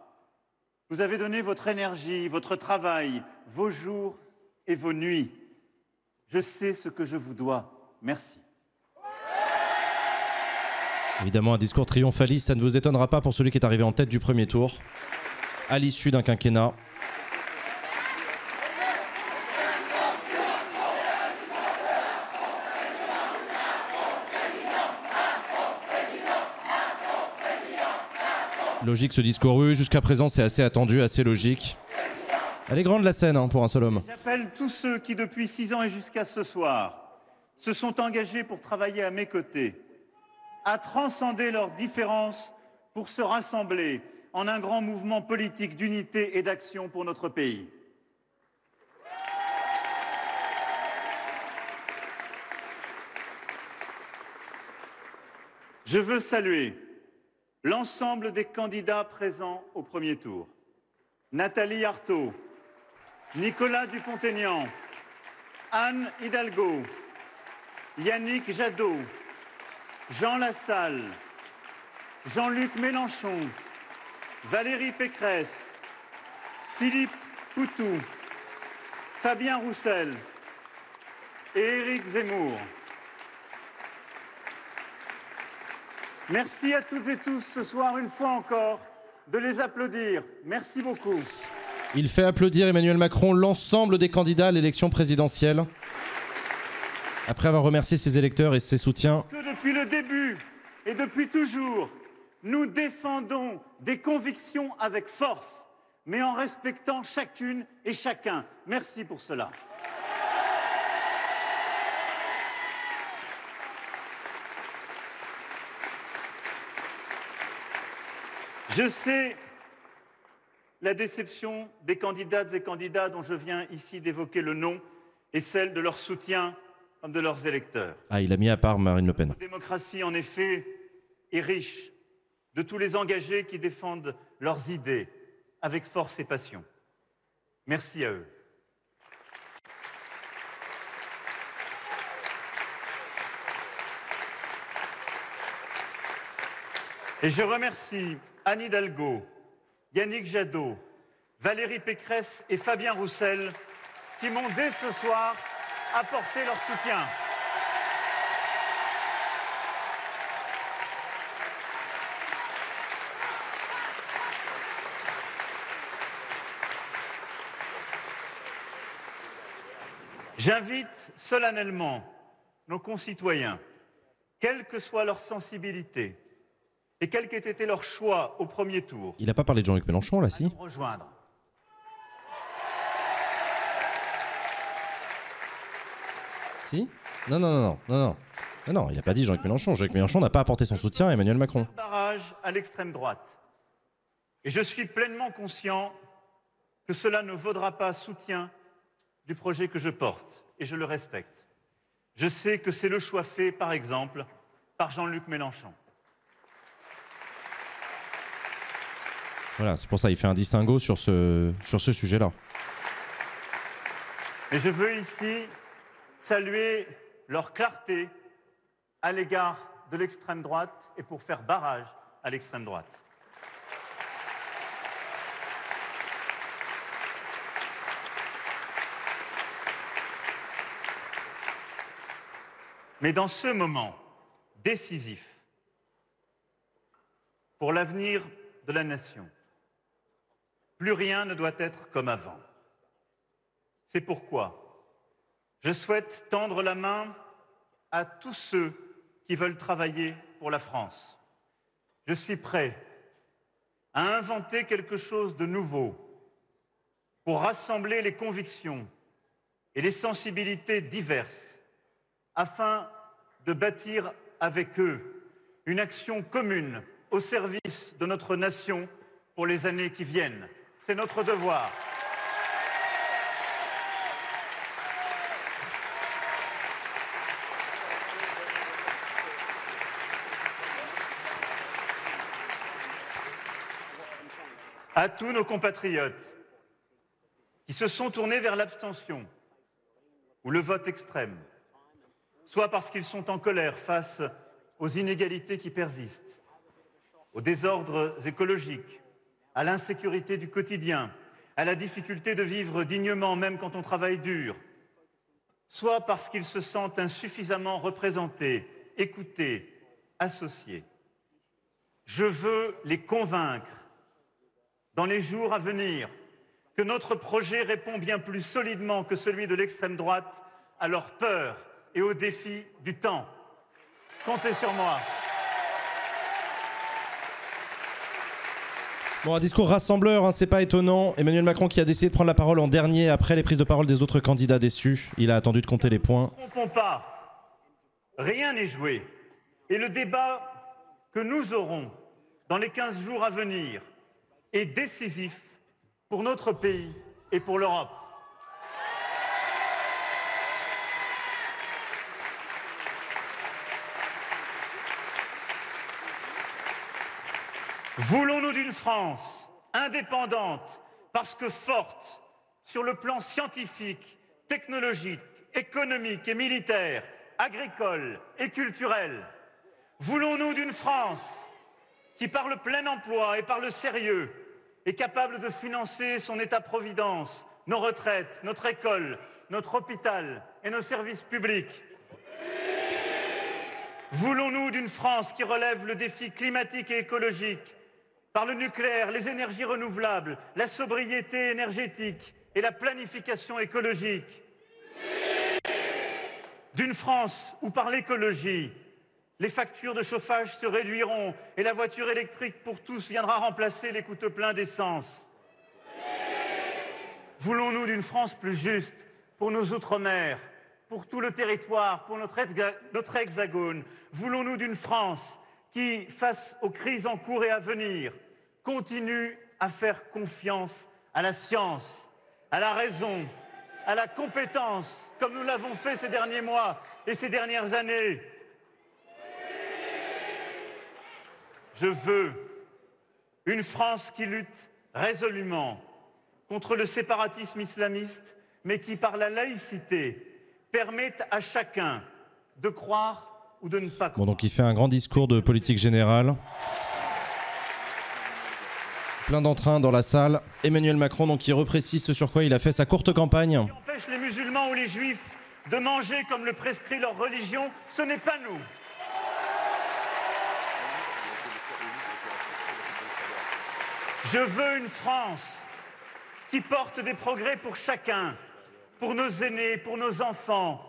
vous avez donné votre énergie, votre travail, vos jours et vos nuits. Je sais ce que je vous dois. Merci. Évidemment, un discours triomphaliste, ça ne vous étonnera pas pour celui qui est arrivé en tête du premier tour, à l'issue d'un quinquennat Logique ce discours, oui, jusqu'à présent c'est assez attendu, assez logique. Elle est grande la scène hein, pour un seul homme. J'appelle tous ceux qui depuis six ans et jusqu'à ce soir se sont engagés pour travailler à mes côtés, à transcender leurs différences pour se rassembler en un grand mouvement politique d'unité et d'action pour notre pays. Je veux saluer l'ensemble des candidats présents au premier tour. Nathalie Arthaud, Nicolas Dupont-Aignan, Anne Hidalgo, Yannick Jadot, Jean Lassalle, Jean-Luc Mélenchon, Valérie Pécresse, Philippe Poutou, Fabien Roussel et Éric Zemmour. Merci à toutes et tous ce soir, une fois encore, de les applaudir. Merci beaucoup. Il fait applaudir Emmanuel Macron l'ensemble des candidats à l'élection présidentielle. Après avoir remercié ses électeurs et ses soutiens. depuis le début et depuis toujours, nous défendons des convictions avec force, mais en respectant chacune et chacun. Merci pour cela. Je sais la déception des candidates et candidats dont je viens ici d'évoquer le nom et celle de leur soutien comme de leurs électeurs. Ah, il a mis à part Marine Le Pen. La démocratie, en effet, est riche de tous les engagés qui défendent leurs idées avec force et passion. Merci à eux. Et je remercie Annie Hidalgo, Yannick Jadot, Valérie Pécresse et Fabien Roussel qui m'ont dès ce soir apporté leur soutien. J'invite solennellement nos concitoyens, quelle que soit leur sensibilité, et quel qu'ait été leur choix au premier tour. Il n'a pas parlé de Jean-Luc Mélenchon, là, si rejoindre. Si Non, non, non, non, non, non. il n'a pas dit Jean-Luc Mélenchon. Jean-Luc Mélenchon n'a pas apporté son soutien à Emmanuel Macron. Barrage à l'extrême droite. Et je suis pleinement conscient que cela ne vaudra pas soutien du projet que je porte, et je le respecte. Je sais que c'est le choix fait, par exemple, par Jean-Luc Mélenchon. Voilà, c'est pour ça, il fait un distinguo sur ce sujet-là. Mais je veux ici saluer leur clarté à l'égard de l'extrême droite et pour faire barrage à l'extrême droite. Mais dans ce moment décisif pour l'avenir de la nation, plus rien ne doit être comme avant. C'est pourquoi je souhaite tendre la main à tous ceux qui veulent travailler pour la France. Je suis prêt à inventer quelque chose de nouveau pour rassembler les convictions et les sensibilités diverses afin de bâtir avec eux une action commune au service de notre nation pour les années qui viennent. C'est notre devoir. à tous nos compatriotes qui se sont tournés vers l'abstention ou le vote extrême, soit parce qu'ils sont en colère face aux inégalités qui persistent, aux désordres écologiques, à l'insécurité du quotidien, à la difficulté de vivre dignement même quand on travaille dur, soit parce qu'ils se sentent insuffisamment représentés, écoutés, associés. Je veux les convaincre dans les jours à venir que notre projet répond bien plus solidement que celui de l'extrême droite à leur peur et aux défis du temps. Comptez sur moi. Bon, un discours rassembleur, hein, c'est pas étonnant. Emmanuel Macron qui a décidé de prendre la parole en dernier après les prises de parole des autres candidats déçus. Il a attendu de compter les points. rien n'est joué. Et le débat que nous aurons dans les 15 jours à venir est décisif pour notre pays et pour l'Europe. Voulons-nous d'une France indépendante parce que forte sur le plan scientifique, technologique, économique et militaire, agricole et culturel Voulons-nous d'une France qui, par le plein emploi et par le sérieux, est capable de financer son État-providence, nos retraites, notre école, notre hôpital et nos services publics Voulons-nous d'une France qui relève le défi climatique et écologique par le nucléaire, les énergies renouvelables, la sobriété énergétique et la planification écologique. D'une France où par l'écologie, les factures de chauffage se réduiront et la voiture électrique pour tous viendra remplacer les couteaux pleins d'essence. Voulons-nous d'une France plus juste pour nos outre-mer, pour tout le territoire, pour notre, hexagone Voulons-nous d'une France qui, face aux crises en cours et à venir, continue à faire confiance à la science, à la raison, à la compétence, comme nous l'avons fait ces derniers mois et ces dernières années. Je veux une France qui lutte résolument contre le séparatisme islamiste, mais qui, par la laïcité, permette à chacun de croire ou de ne pas Bon, donc il fait un grand discours de politique générale. Plein d'entrains dans la salle. Emmanuel Macron, donc, qui reprécise ce sur quoi il a fait sa courte campagne. Qui empêche les musulmans ou les juifs de manger comme le prescrit leur religion, ce n'est pas nous. Je veux une France qui porte des progrès pour chacun, pour nos aînés, pour nos enfants,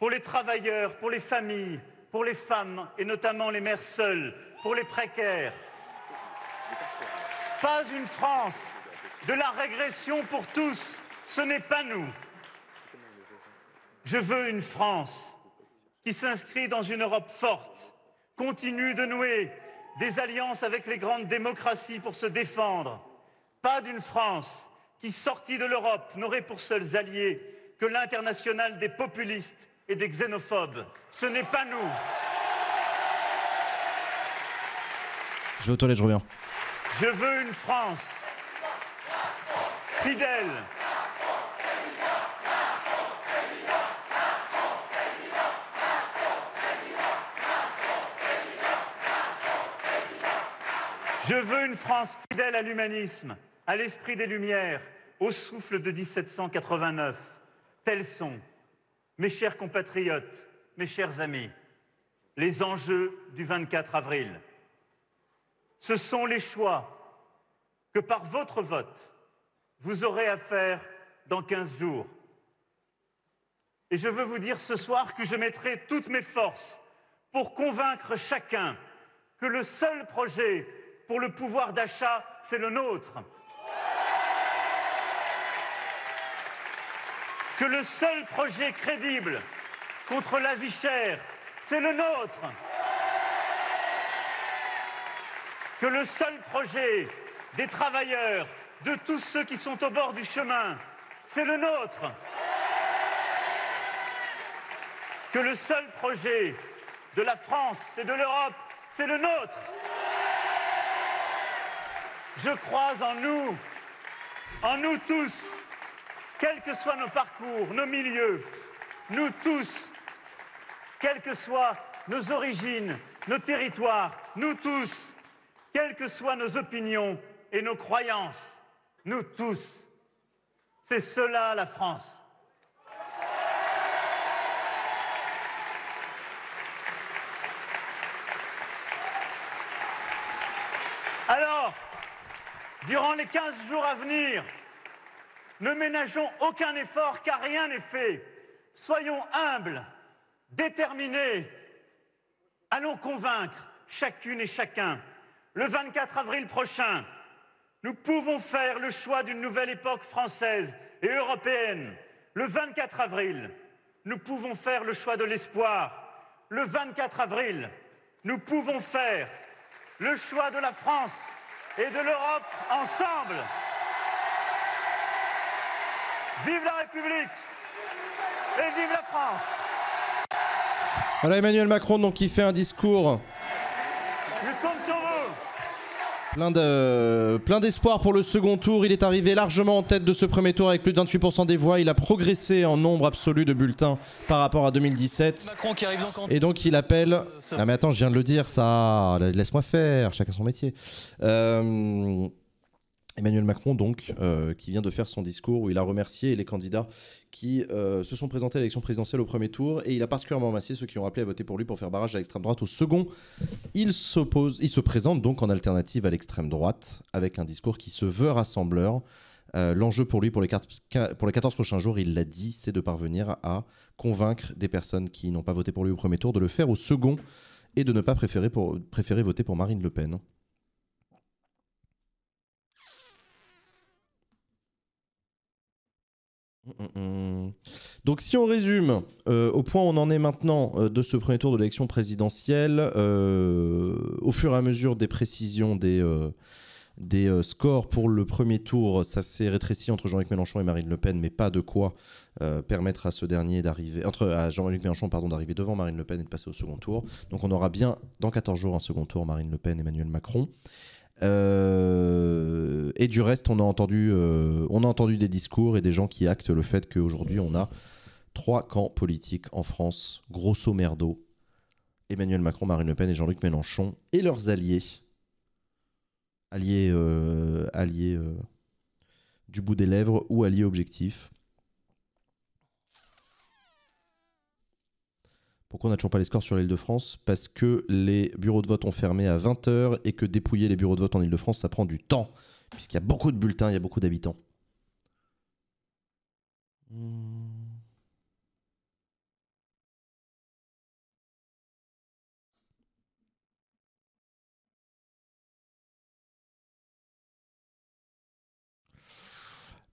pour les travailleurs, pour les familles, pour les femmes et notamment les mères seules, pour les précaires. Pas une France de la régression pour tous, ce n'est pas nous. Je veux une France qui s'inscrit dans une Europe forte, continue de nouer des alliances avec les grandes démocraties pour se défendre, pas d'une France qui, sortie de l'Europe, n'aurait pour seuls alliés que l'international des populistes et des xénophobes. Ce n'est pas nous. Je vais aux je reviens. Je veux une France fidèle. Je veux une France fidèle à l'humanisme, à l'esprit des Lumières, au souffle de 1789. Tels sont mes chers compatriotes, mes chers amis, les enjeux du 24 avril, ce sont les choix que par votre vote, vous aurez à faire dans 15 jours. Et je veux vous dire ce soir que je mettrai toutes mes forces pour convaincre chacun que le seul projet pour le pouvoir d'achat, c'est le nôtre. que le seul projet crédible contre la vie chère, c'est le nôtre. Que le seul projet des travailleurs, de tous ceux qui sont au bord du chemin, c'est le nôtre. Que le seul projet de la France et de l'Europe, c'est le nôtre. Je crois en nous, en nous tous. Quels que soient nos parcours, nos milieux, nous tous, quelles que soient nos origines, nos territoires, nous tous, quelles que soient nos opinions et nos croyances, nous tous. C'est cela la France. Alors, durant les 15 jours à venir, ne ménageons aucun effort car rien n'est fait. Soyons humbles, déterminés. Allons convaincre chacune et chacun. Le 24 avril prochain, nous pouvons faire le choix d'une nouvelle époque française et européenne. Le 24 avril, nous pouvons faire le choix de l'espoir. Le 24 avril, nous pouvons faire le choix de la France et de l'Europe ensemble. Vive la République et vive la France Voilà Emmanuel Macron donc qui fait un discours. Je compte sur vous Plein, de, plein d'espoir pour le second tour. Il est arrivé largement en tête de ce premier tour avec plus de 28% des voix. Il a progressé en nombre absolu de bulletins par rapport à 2017. Macron qui arrive Et donc il appelle... Euh, ah mais attends, je viens de le dire ça. Laisse-moi faire, chacun son métier. Euh... Emmanuel Macron, donc, euh, qui vient de faire son discours où il a remercié les candidats qui euh, se sont présentés à l'élection présidentielle au premier tour et il a particulièrement remercié ceux qui ont appelé à voter pour lui pour faire barrage à l'extrême droite au second. Il il se présente donc en alternative à l'extrême droite avec un discours qui se veut rassembleur. Euh, l'enjeu pour lui pour les, 14 prochains jours, il l'a dit, c'est de parvenir à convaincre des personnes qui n'ont pas voté pour lui au premier tour de le faire au second et de ne pas préférer voter pour Marine Le Pen. Mm, mm, mm. Donc si on résume, euh, au point où on en est maintenant euh, de ce premier tour de l'élection présidentielle, euh, au fur et à mesure des précisions des, des scores pour le premier tour, ça s'est rétréci entre Jean-Luc Mélenchon et Marine Le Pen, mais pas de quoi permettre à ce dernier d'arriver, entre à Jean-Luc Mélenchon pardon d'arriver devant Marine Le Pen et de passer au second tour. Donc on aura bien dans 14 jours un second tour Marine Le Pen, Emmanuel Macron. Euh, et du reste, on a, entendu, euh, on a entendu des discours et des gens qui actent le fait qu'aujourd'hui, on a trois camps politiques en France, grosso merdo. Emmanuel Macron, Marine Le Pen et Jean-Luc Mélenchon et leurs alliés. Alliés, euh, alliés du bout des lèvres ou alliés objectifs. Pourquoi on n'a toujours pas les scores sur l'île de France Parce que les bureaux de vote ont fermé à 20h et que dépouiller les bureaux de vote en île de France, ça prend du temps, puisqu'il y a beaucoup de bulletins, il y a beaucoup d'habitants.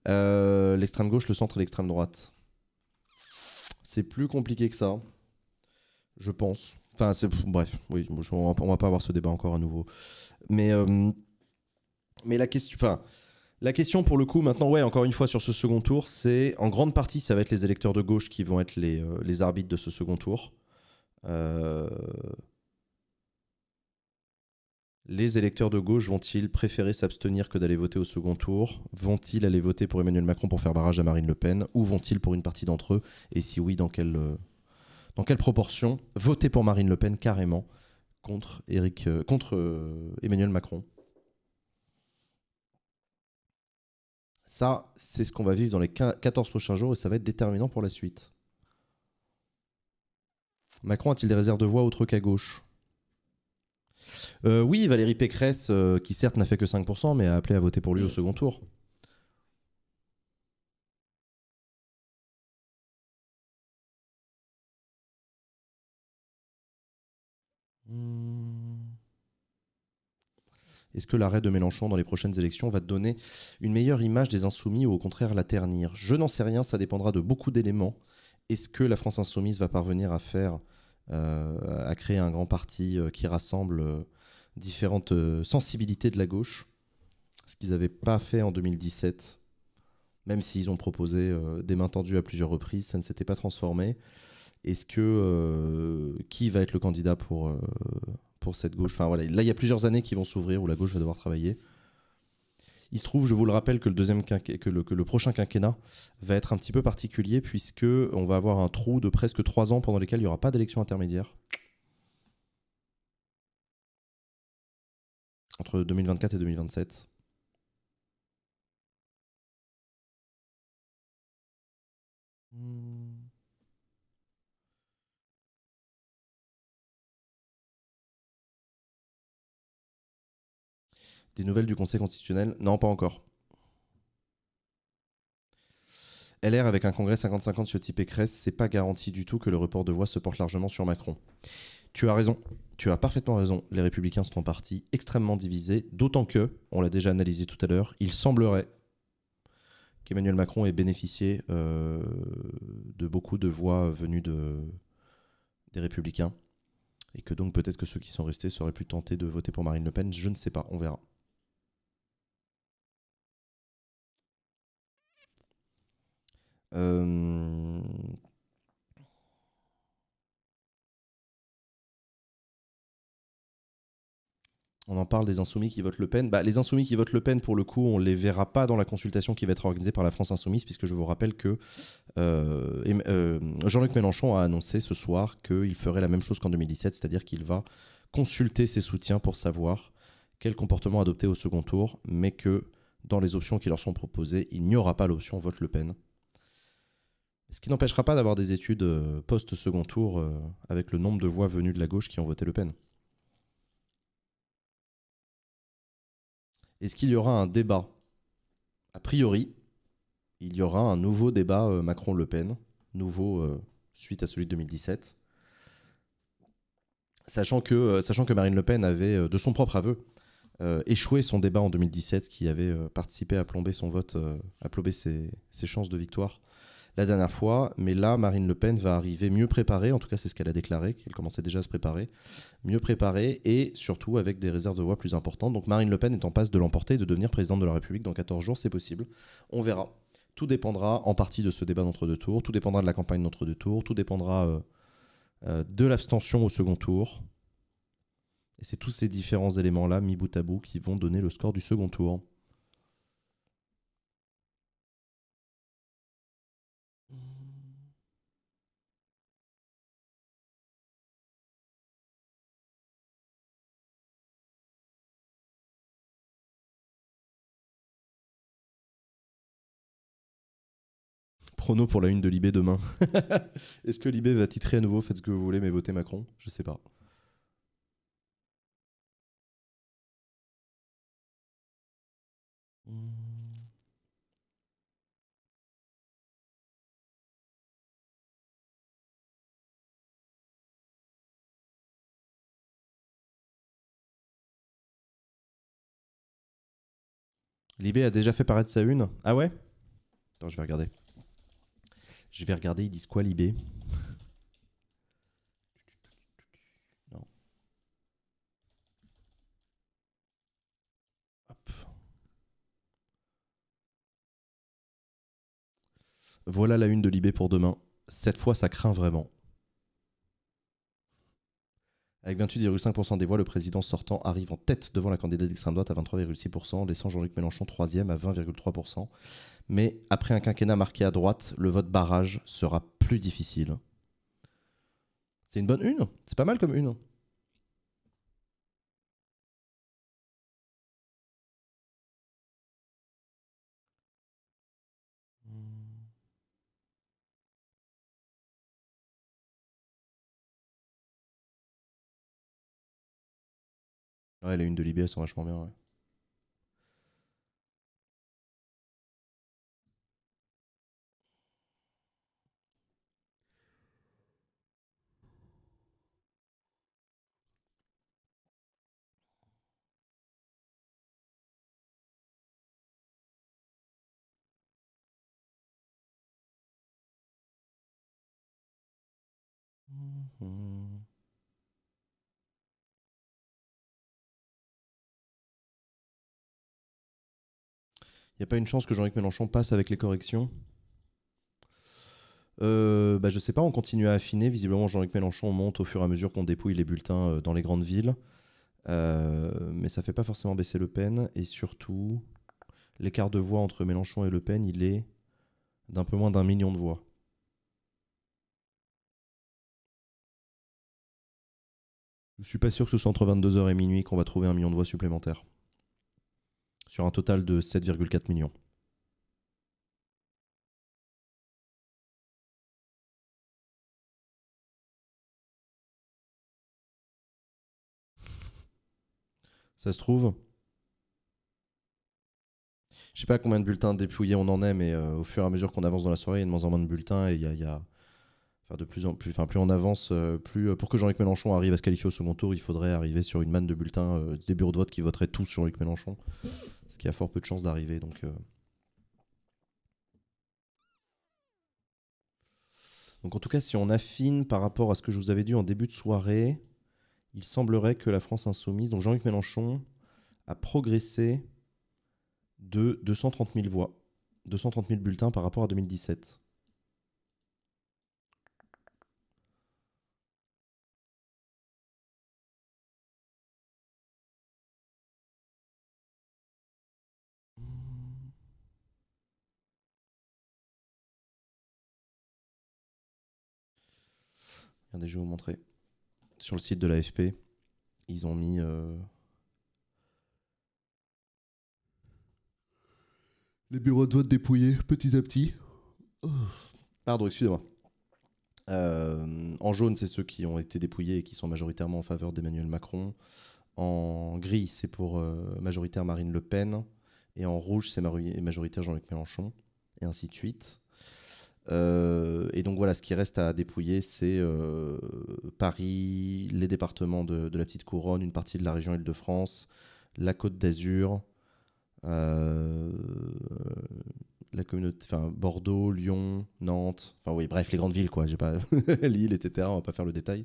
Euh, l'extrême gauche, le centre et l'extrême droite. C'est plus compliqué que ça je pense. Enfin, c'est bref, oui, on, va pas avoir ce débat encore à nouveau. Mais euh, mais la question, enfin, la question pour le coup maintenant, ouais, encore une fois sur ce second tour, c'est en grande partie ça va être les électeurs de gauche qui vont être les, euh, les arbitres de ce second tour. Euh, les électeurs de gauche vont-ils préférer s'abstenir que d'aller voter au second tour Vont-ils aller voter pour Emmanuel Macron pour faire barrage à Marine Le Pen Ou vont-ils pour une partie d'entre eux Et si oui, dans quelle dans quelle proportion voter pour Marine Le Pen carrément contre, Eric, euh, contre euh, Emmanuel Macron Ça, c'est ce qu'on va vivre dans les 15, 14 prochains jours et ça va être déterminant pour la suite. Macron a-t-il des réserves de voix autres qu'à gauche euh, Oui, Valérie Pécresse, qui certes n'a fait que 5%, mais a appelé à voter pour lui au second tour. Hmm. Est-ce que l'arrêt de Mélenchon dans les prochaines élections va donner une meilleure image des insoumis ou au contraire la ternir Je n'en sais rien, ça dépendra de beaucoup d'éléments. Est-ce que la France insoumise va parvenir à faire, euh, à créer un grand parti euh, qui rassemble euh, différentes sensibilités de la gauche Ce qu'ils n'avaient pas fait en 2017, même s'ils ont proposé des mains tendues à plusieurs reprises, ça ne s'était pas transformé. Est-ce que euh, qui va être le candidat pour, euh, pour cette gauche Enfin voilà, là il y a plusieurs années qui vont s'ouvrir où la gauche va devoir travailler. Il se trouve, je vous le rappelle, que le, deuxième prochain quinquennat va être un petit peu particulier puisque on va avoir un trou de presque trois ans pendant lesquels il n'y aura pas d'élection intermédiaire. Entre 2024 et 2027. Des nouvelles du Conseil constitutionnel Non, pas encore. LR avec un congrès 50-50 sur type Pécresse, c'est pas garanti du tout que le report de voix se porte largement sur Macron. Tu as raison, tu as parfaitement raison. Les Républicains sont en partie extrêmement divisés, d'autant que, on l'a déjà analysé tout à l'heure, il semblerait qu'Emmanuel Macron ait bénéficié euh, de beaucoup de voix venues de, des Républicains, et que donc peut-être que ceux qui sont restés seraient plus tentés de voter pour Marine Le Pen. Je ne sais pas, on verra. Euh, on en parle des insoumis qui votent Le Pen. Bah, les insoumis qui votent Le Pen, pour le coup, on ne les verra pas dans la consultation qui va être organisée par la France Insoumise, puisque je vous rappelle que euh, euh, Jean-Luc Mélenchon a annoncé ce soir qu'il ferait la même chose qu'en 2017, c'est-à-dire qu'il va consulter ses soutiens pour savoir quel comportement adopter au second tour, mais que dans les options qui leur sont proposées, il n'y aura pas l'option vote Le Pen. Ce qui n'empêchera pas d'avoir des études euh, post-second tour euh, avec le nombre de voix venues de la gauche qui ont voté Le Pen. Est-ce qu'il y aura un débat A priori, il y aura un nouveau débat euh, Macron-Le Pen, nouveau suite à celui de 2017. Sachant que, sachant que Marine Le Pen avait, de son propre aveu, échoué son débat en 2017, qui avait participé à plomber son vote, à plomber ses chances de victoire la dernière fois. Mais là, Marine Le Pen va arriver mieux préparée, en tout cas c'est ce qu'elle a déclaré, qu'elle commençait déjà à se préparer, mieux préparée et surtout avec des réserves de voix plus importantes. Donc Marine Le Pen est en passe de l'emporter et de devenir présidente de la République dans 14 jours, c'est possible. On verra. Tout dépendra en partie de ce débat d'entre deux tours, tout dépendra de la campagne d'entre deux tours, tout dépendra euh, euh, de l'abstention au second tour. Et c'est tous ces différents éléments-là, mis bout à bout, qui vont donner le score du second tour. chrono pour la une de Libé demain. Est-ce que Libé va titrer à nouveau Faites ce que vous voulez, mais votez Macron Je sais pas. Libé a déjà fait paraître sa une. Ah ouais Attends, je vais regarder. Je vais regarder, ils disent quoi Libé Non. Voilà la une de Libé pour demain. Cette fois, ça craint vraiment. Avec 28,5% des voix, le président sortant arrive en tête devant la candidate d'extrême droite à 23,6%, laissant Jean-Luc Mélenchon troisième à 20,3%. Mais après un quinquennat marqué à droite, le vote barrage sera plus difficile. C'est une bonne une, c'est pas mal comme une. Ouais, les une de Libé, sont vachement bien, ouais. Mmh, mmh. Il n'y a pas une chance que Jean-Luc Mélenchon passe avec les corrections Je euh, bah, Je sais pas, on continue à affiner. Visiblement, Jean-Luc Mélenchon monte au fur et à mesure qu'on dépouille les bulletins euh, dans les grandes villes. Euh, mais ça fait pas forcément baisser Le Pen. Et surtout, l'écart de voix entre Mélenchon et Le Pen, il est d'un peu moins d'un million de voix. Je suis pas sûr que ce soit entre 22h et minuit qu'on va trouver un million de voix supplémentaires sur un total de 7,4 millions. Ça se trouve. Je sais pas combien de bulletins dépouillés on en est, mais euh, au fur et à mesure qu'on avance dans la soirée, il y a de moins en moins de bulletins et il y a plus en plus, enfin, plus on avance, euh, plus euh, pour que Jean-Luc Mélenchon arrive à se qualifier au second tour, il faudrait arriver sur une manne de bulletins euh, des bureaux de vote qui voteraient tous Jean-Luc Mélenchon, ce qui a fort peu de chances d'arriver. Donc, donc en tout cas, si on affine par rapport à ce que je vous avais dit en début de soirée, il semblerait que la France insoumise, donc Jean-Luc Mélenchon, a progressé de 230 000 voix, 230 000 bulletins par rapport à 2017. Je je vous vous montrer. Sur le site de l'AFP, ils ont mis. Euh, Les bureaux de vote dépouillés petit à petit. Oh. Pardon, excusez-moi. Euh, en jaune, c'est ceux qui ont été dépouillés et qui sont majoritairement en faveur d'Emmanuel Macron. En gris, c'est pour euh, majoritaire Marine Le Pen. Et en rouge, c'est majoritaire Jean-Luc Mélenchon. Et ainsi de suite. Euh, et donc voilà, ce qui reste à dépouiller, c'est euh, Paris, les départements de, la Petite Couronne, une partie de la région Île-de-France, la Côte d'Azur, euh, la enfin Bordeaux, Lyon, Nantes, enfin oui, bref, les grandes villes quoi. J'ai pas Lille, etc. On va pas faire le détail.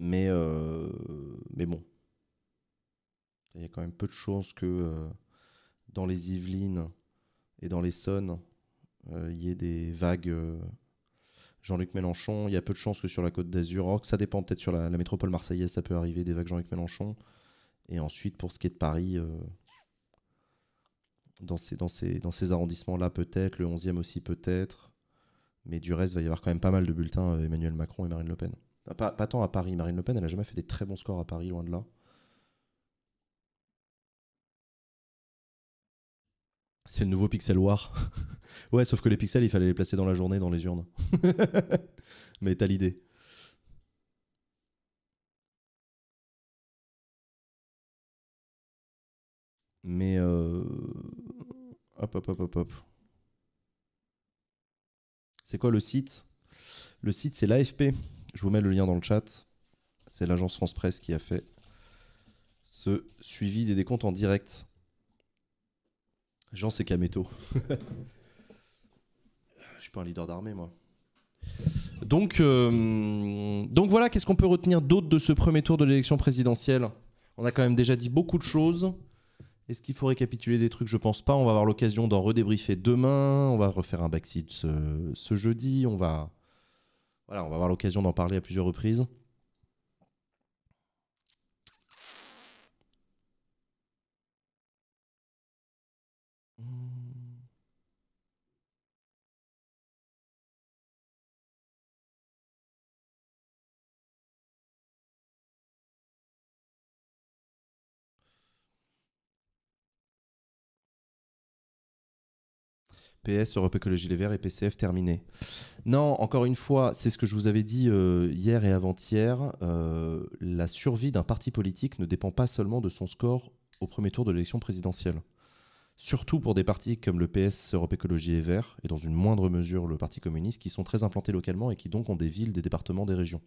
Mais mais bon, il y a quand même peu de chances que euh, dans les Yvelines et dans les Saônes, euh, il y ait des vagues. Euh, Jean-Luc Mélenchon, il y a peu de chances que sur la côte d'Azur, ça dépend peut-être sur la, métropole marseillaise, ça peut arriver, des vagues Jean-Luc Mélenchon. Et ensuite, pour ce qui est de Paris, dans ces, arrondissements-là, peut-être, le 11e aussi, peut-être. Mais du reste, il va y avoir quand même pas mal de bulletins Emmanuel Macron et Marine Le Pen. Pas, pas, tant à Paris. Marine Le Pen, elle n'a jamais fait des très bons scores à Paris, loin de là. C'est le nouveau Pixel War. ouais, sauf que les pixels, il fallait les placer dans la journée, dans les urnes. Mais t'as l'idée. Mais hop, hop, hop, hop, hop. C'est quoi le site Le site, c'est l'AFP. Je vous mets le lien dans le chat. C'est l'agence France Presse qui a fait ce suivi des décomptes en direct. Jean, c'est Kameto. Je suis pas un leader d'armée, moi. Donc, euh, donc voilà, qu'est-ce qu'on peut retenir d'autre de ce premier tour de l'élection présidentielle On a quand même déjà dit beaucoup de choses. Est-ce qu'il faut récapituler des trucs Je pense pas. On va avoir l'occasion d'en redébriefer demain. On va refaire un backseat ce, euh, ce jeudi. On va, voilà, on va avoir l'occasion d'en parler à plusieurs reprises. PS, Europe Écologie Les Verts et PCF terminé. Non, encore une fois, c'est ce que je vous avais dit euh, hier et avant-hier, euh, la survie d'un parti politique ne dépend pas seulement de son score au premier tour de l'élection présidentielle. Surtout pour des partis comme le PS, Europe Écologie Les Verts, et dans une moindre mesure le Parti communiste, qui sont très implantés localement et qui donc ont des villes, des départements, des régions.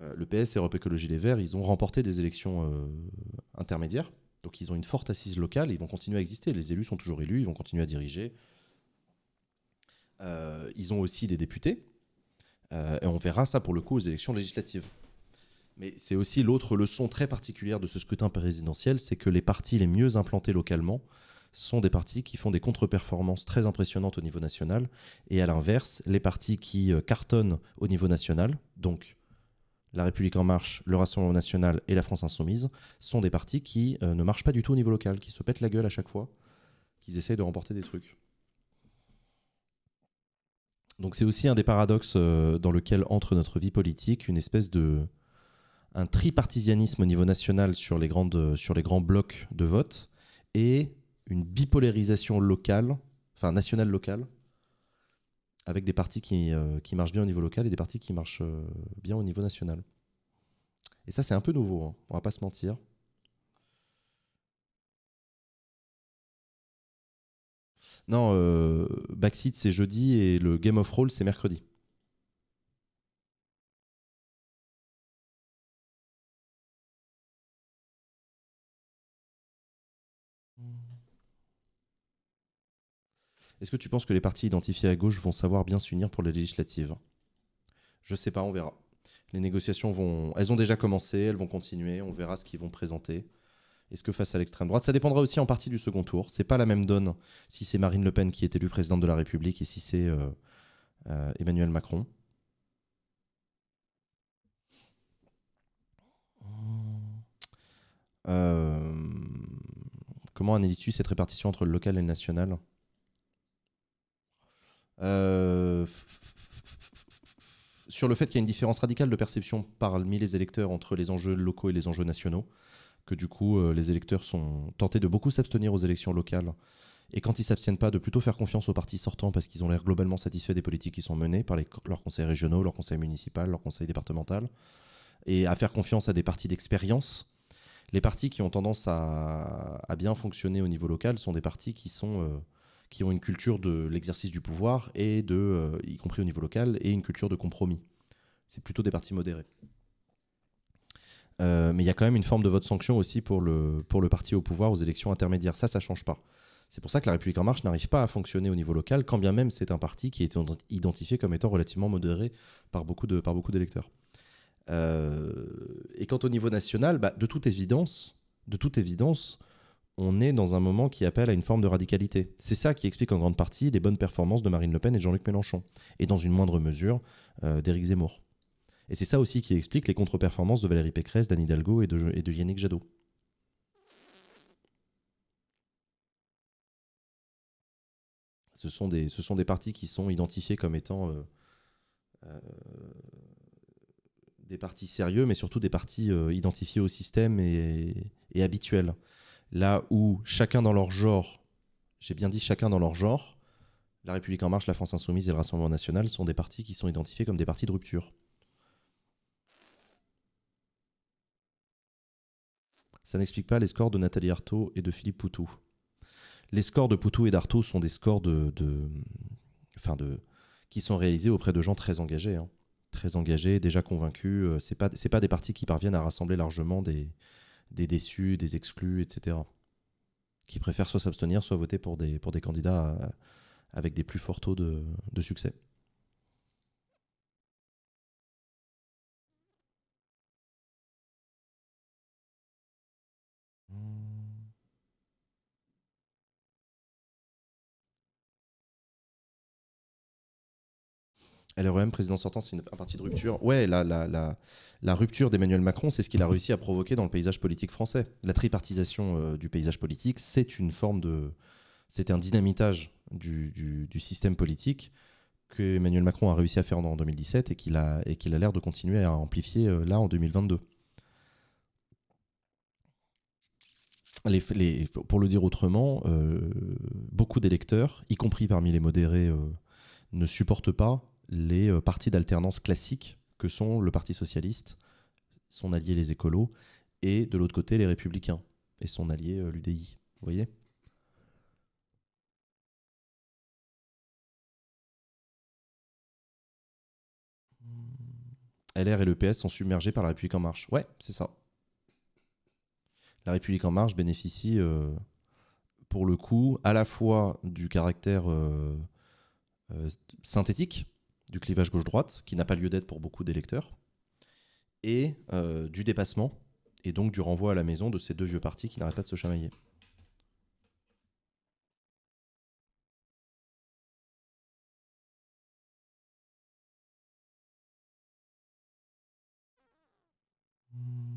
Euh, le PS, Europe Écologie Les Verts, ils ont remporté des élections intermédiaires, donc ils ont une forte assise locale, ils vont continuer à exister. Les élus sont toujours élus, ils vont continuer à diriger, euh, ils ont aussi des députés. Euh, et on verra ça pour le coup aux élections législatives. Mais c'est aussi l'autre leçon très particulière de ce scrutin présidentiel, c'est que les partis les mieux implantés localement sont des partis qui font des contre-performances très impressionnantes au niveau national, et à l'inverse, les partis qui euh, cartonnent au niveau national, donc la République en marche, le Rassemblement national et la France insoumise, sont des partis qui ne marchent pas du tout au niveau local, qui se pètent la gueule à chaque fois qui essayent de remporter des trucs. Donc c'est aussi un des paradoxes euh, dans lequel entre notre vie politique, une espèce de un tripartisanisme au niveau national sur les, grandes, euh, sur les grands blocs de vote et une bipolarisation locale, enfin nationale locale, avec des partis qui, euh, marchent bien au niveau local et des partis qui marchent bien au niveau national. Et ça c'est un peu nouveau, hein. on va pas se mentir. Non, euh, Backseat c'est jeudi et le Game of Roll c'est mercredi. Est-ce que tu penses que les partis identifiés à gauche vont savoir bien s'unir pour les législatives Je sais pas, on verra. Les négociations vont, elles ont déjà commencé, elles vont continuer, on verra ce qu'ils vont présenter. Est-ce que face à l'extrême droite, ça dépendra aussi en partie du second tour. C'est pas la même donne si c'est Marine Le Pen qui est élue présidente de la République et si c'est euh, euh, Emmanuel Macron. Euh, comment analyses-tu cette répartition entre le local et le national Sur le fait qu'il y a une différence radicale de perception parmi les électeurs entre les enjeux locaux et les enjeux nationaux que du coup euh, les électeurs sont tentés de beaucoup s'abstenir aux élections locales et quand ils s'abstiennent pas, de plutôt faire confiance aux partis sortants parce qu'ils ont l'air globalement satisfaits des politiques qui sont menées par leurs conseils régionaux, leurs conseils municipaux, leurs conseils départementaux, et à faire confiance à des partis d'expérience. Les partis qui ont tendance à, bien fonctionner au niveau local sont des partis euh, qui ont une culture de l'exercice du pouvoir et de, euh, y compris au niveau local, et une culture de compromis. C'est plutôt des partis modérés. Euh, mais il y a quand même une forme de vote sanction aussi pour le, pour le parti au pouvoir aux élections intermédiaires. Ça, ça change pas. C'est pour ça que la République en marche n'arrive pas à fonctionner au niveau local, quand bien même c'est un parti qui est identifié comme étant relativement modéré par beaucoup de, par beaucoup d'électeurs. Euh, et quant au niveau national, bah, de toute évidence, de toute évidence, on est dans un moment qui appelle à une forme de radicalité. C'est ça qui explique en grande partie les bonnes performances de Marine Le Pen et Jean-Luc Mélenchon, et dans une moindre mesure euh, d'Éric Zemmour. Et c'est ça aussi qui explique les contre-performances de Valérie Pécresse, d'Anne Hidalgo et de, Yannick Jadot. Ce sont des, ce sont des partis qui sont identifiés comme étant euh, euh, des partis sérieux, mais surtout des partis euh, identifiés au système et habituels. Là où chacun dans leur genre, j'ai bien dit chacun dans leur genre, La République en marche, la France insoumise et le Rassemblement national sont des partis qui sont identifiés comme des partis de rupture. ça n'explique pas les scores de Nathalie Artaud et de Philippe Poutou. Les scores de Poutou et d'Arthaud sont des scores de, de, qui sont réalisés auprès de gens très engagés. Hein. Très engagés, déjà convaincus. Euh, Ce n'est pas, pas des partis qui parviennent à rassembler largement des, des déçus, des exclus, etc. Qui préfèrent soit s'abstenir, soit voter pour des, pour des candidats euh, avec des plus forts taux de succès. LREM, président sortant, c'est un parti de rupture. Ouais, la, la, rupture d'Emmanuel Macron, c'est ce qu'il a réussi à provoquer dans le paysage politique français. La tripartisation euh, du paysage politique, c'est une forme de. C'est un dynamitage du, système politique que Emmanuel Macron a réussi à faire en 2017 et qu'il a et qu'il a l'air de continuer à amplifier euh, là en 2022. pour le dire autrement, euh, beaucoup d'électeurs, y compris parmi les modérés, ne supportent pas les euh, partis d'alternance classiques que sont le Parti socialiste, son allié les écolos, et de l'autre côté les républicains et son allié euh, l'UDI. Vous voyez LR et le PS sont submergés par la République en marche. Ouais, c'est ça. La République en marche bénéficie, euh, pour le coup, à la fois du caractère synthétique du clivage gauche-droite, qui n'a pas lieu d'être pour beaucoup d'électeurs, et euh, du dépassement, et donc du renvoi à la maison de ces deux vieux partis qui n'arrêtent pas de se chamailler. Hmm.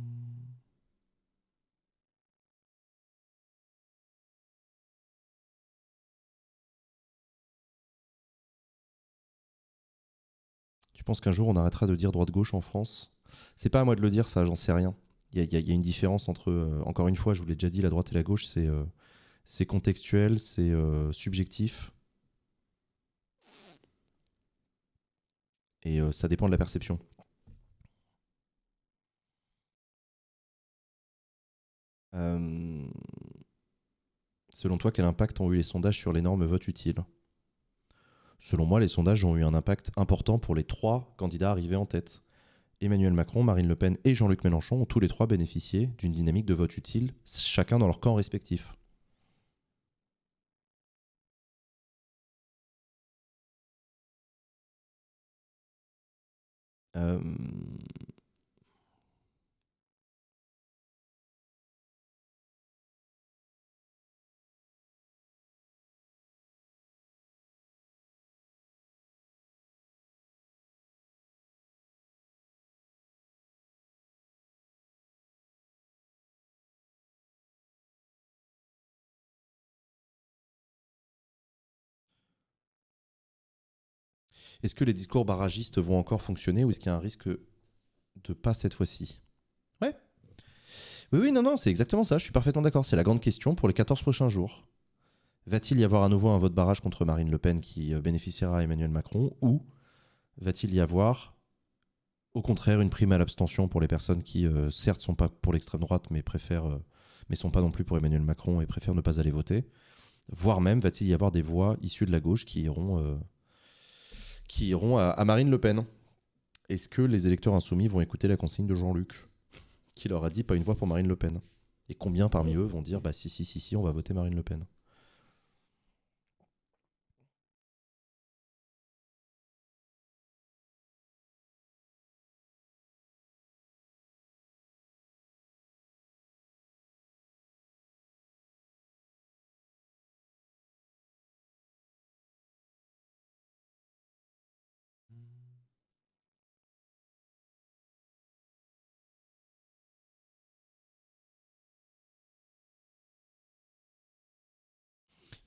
Je pense qu'un jour, on arrêtera de dire droite-gauche en France. C'est pas à moi de le dire, ça, j'en sais rien. Il y, a une différence entre, euh, encore une fois, je vous l'ai déjà dit, la droite et la gauche, c'est euh, contextuel, c'est euh, subjectif. Et ça dépend de la perception. selon toi, quel impact ont eu les sondages sur les normes vote utiles Selon moi, les sondages ont eu un impact important pour les trois candidats arrivés en tête. Emmanuel Macron, Marine Le Pen et Jean-Luc Mélenchon ont tous les trois bénéficié d'une dynamique de vote utile, chacun dans leur camp respectif. Euh, Est-ce que les discours barragistes vont encore fonctionner ou est-ce qu'il y a un risque de pas cette fois-ci Ouais. Oui, oui, non, non, c'est exactement ça. Je suis parfaitement d'accord. C'est la grande question pour les 14 prochains jours. Va-t-il y avoir à nouveau un vote barrage contre Marine Le Pen qui euh, bénéficiera à Emmanuel Macron ou va-t-il y avoir au contraire une prime à l'abstention pour les personnes qui euh, certes sont pas pour l'extrême droite mais préfèrent euh, mais sont pas non plus pour Emmanuel Macron et préfèrent ne pas aller voter voire même va-t-il y avoir des voix issues de la gauche qui iront qui iront à, Marine Le Pen. Est-ce que les électeurs insoumis vont écouter la consigne de Jean-Luc, qui leur a dit pas une voix pour Marine Le Pen Et combien parmi eux vont dire bah si, si, si, si, on va voter Marine Le Pen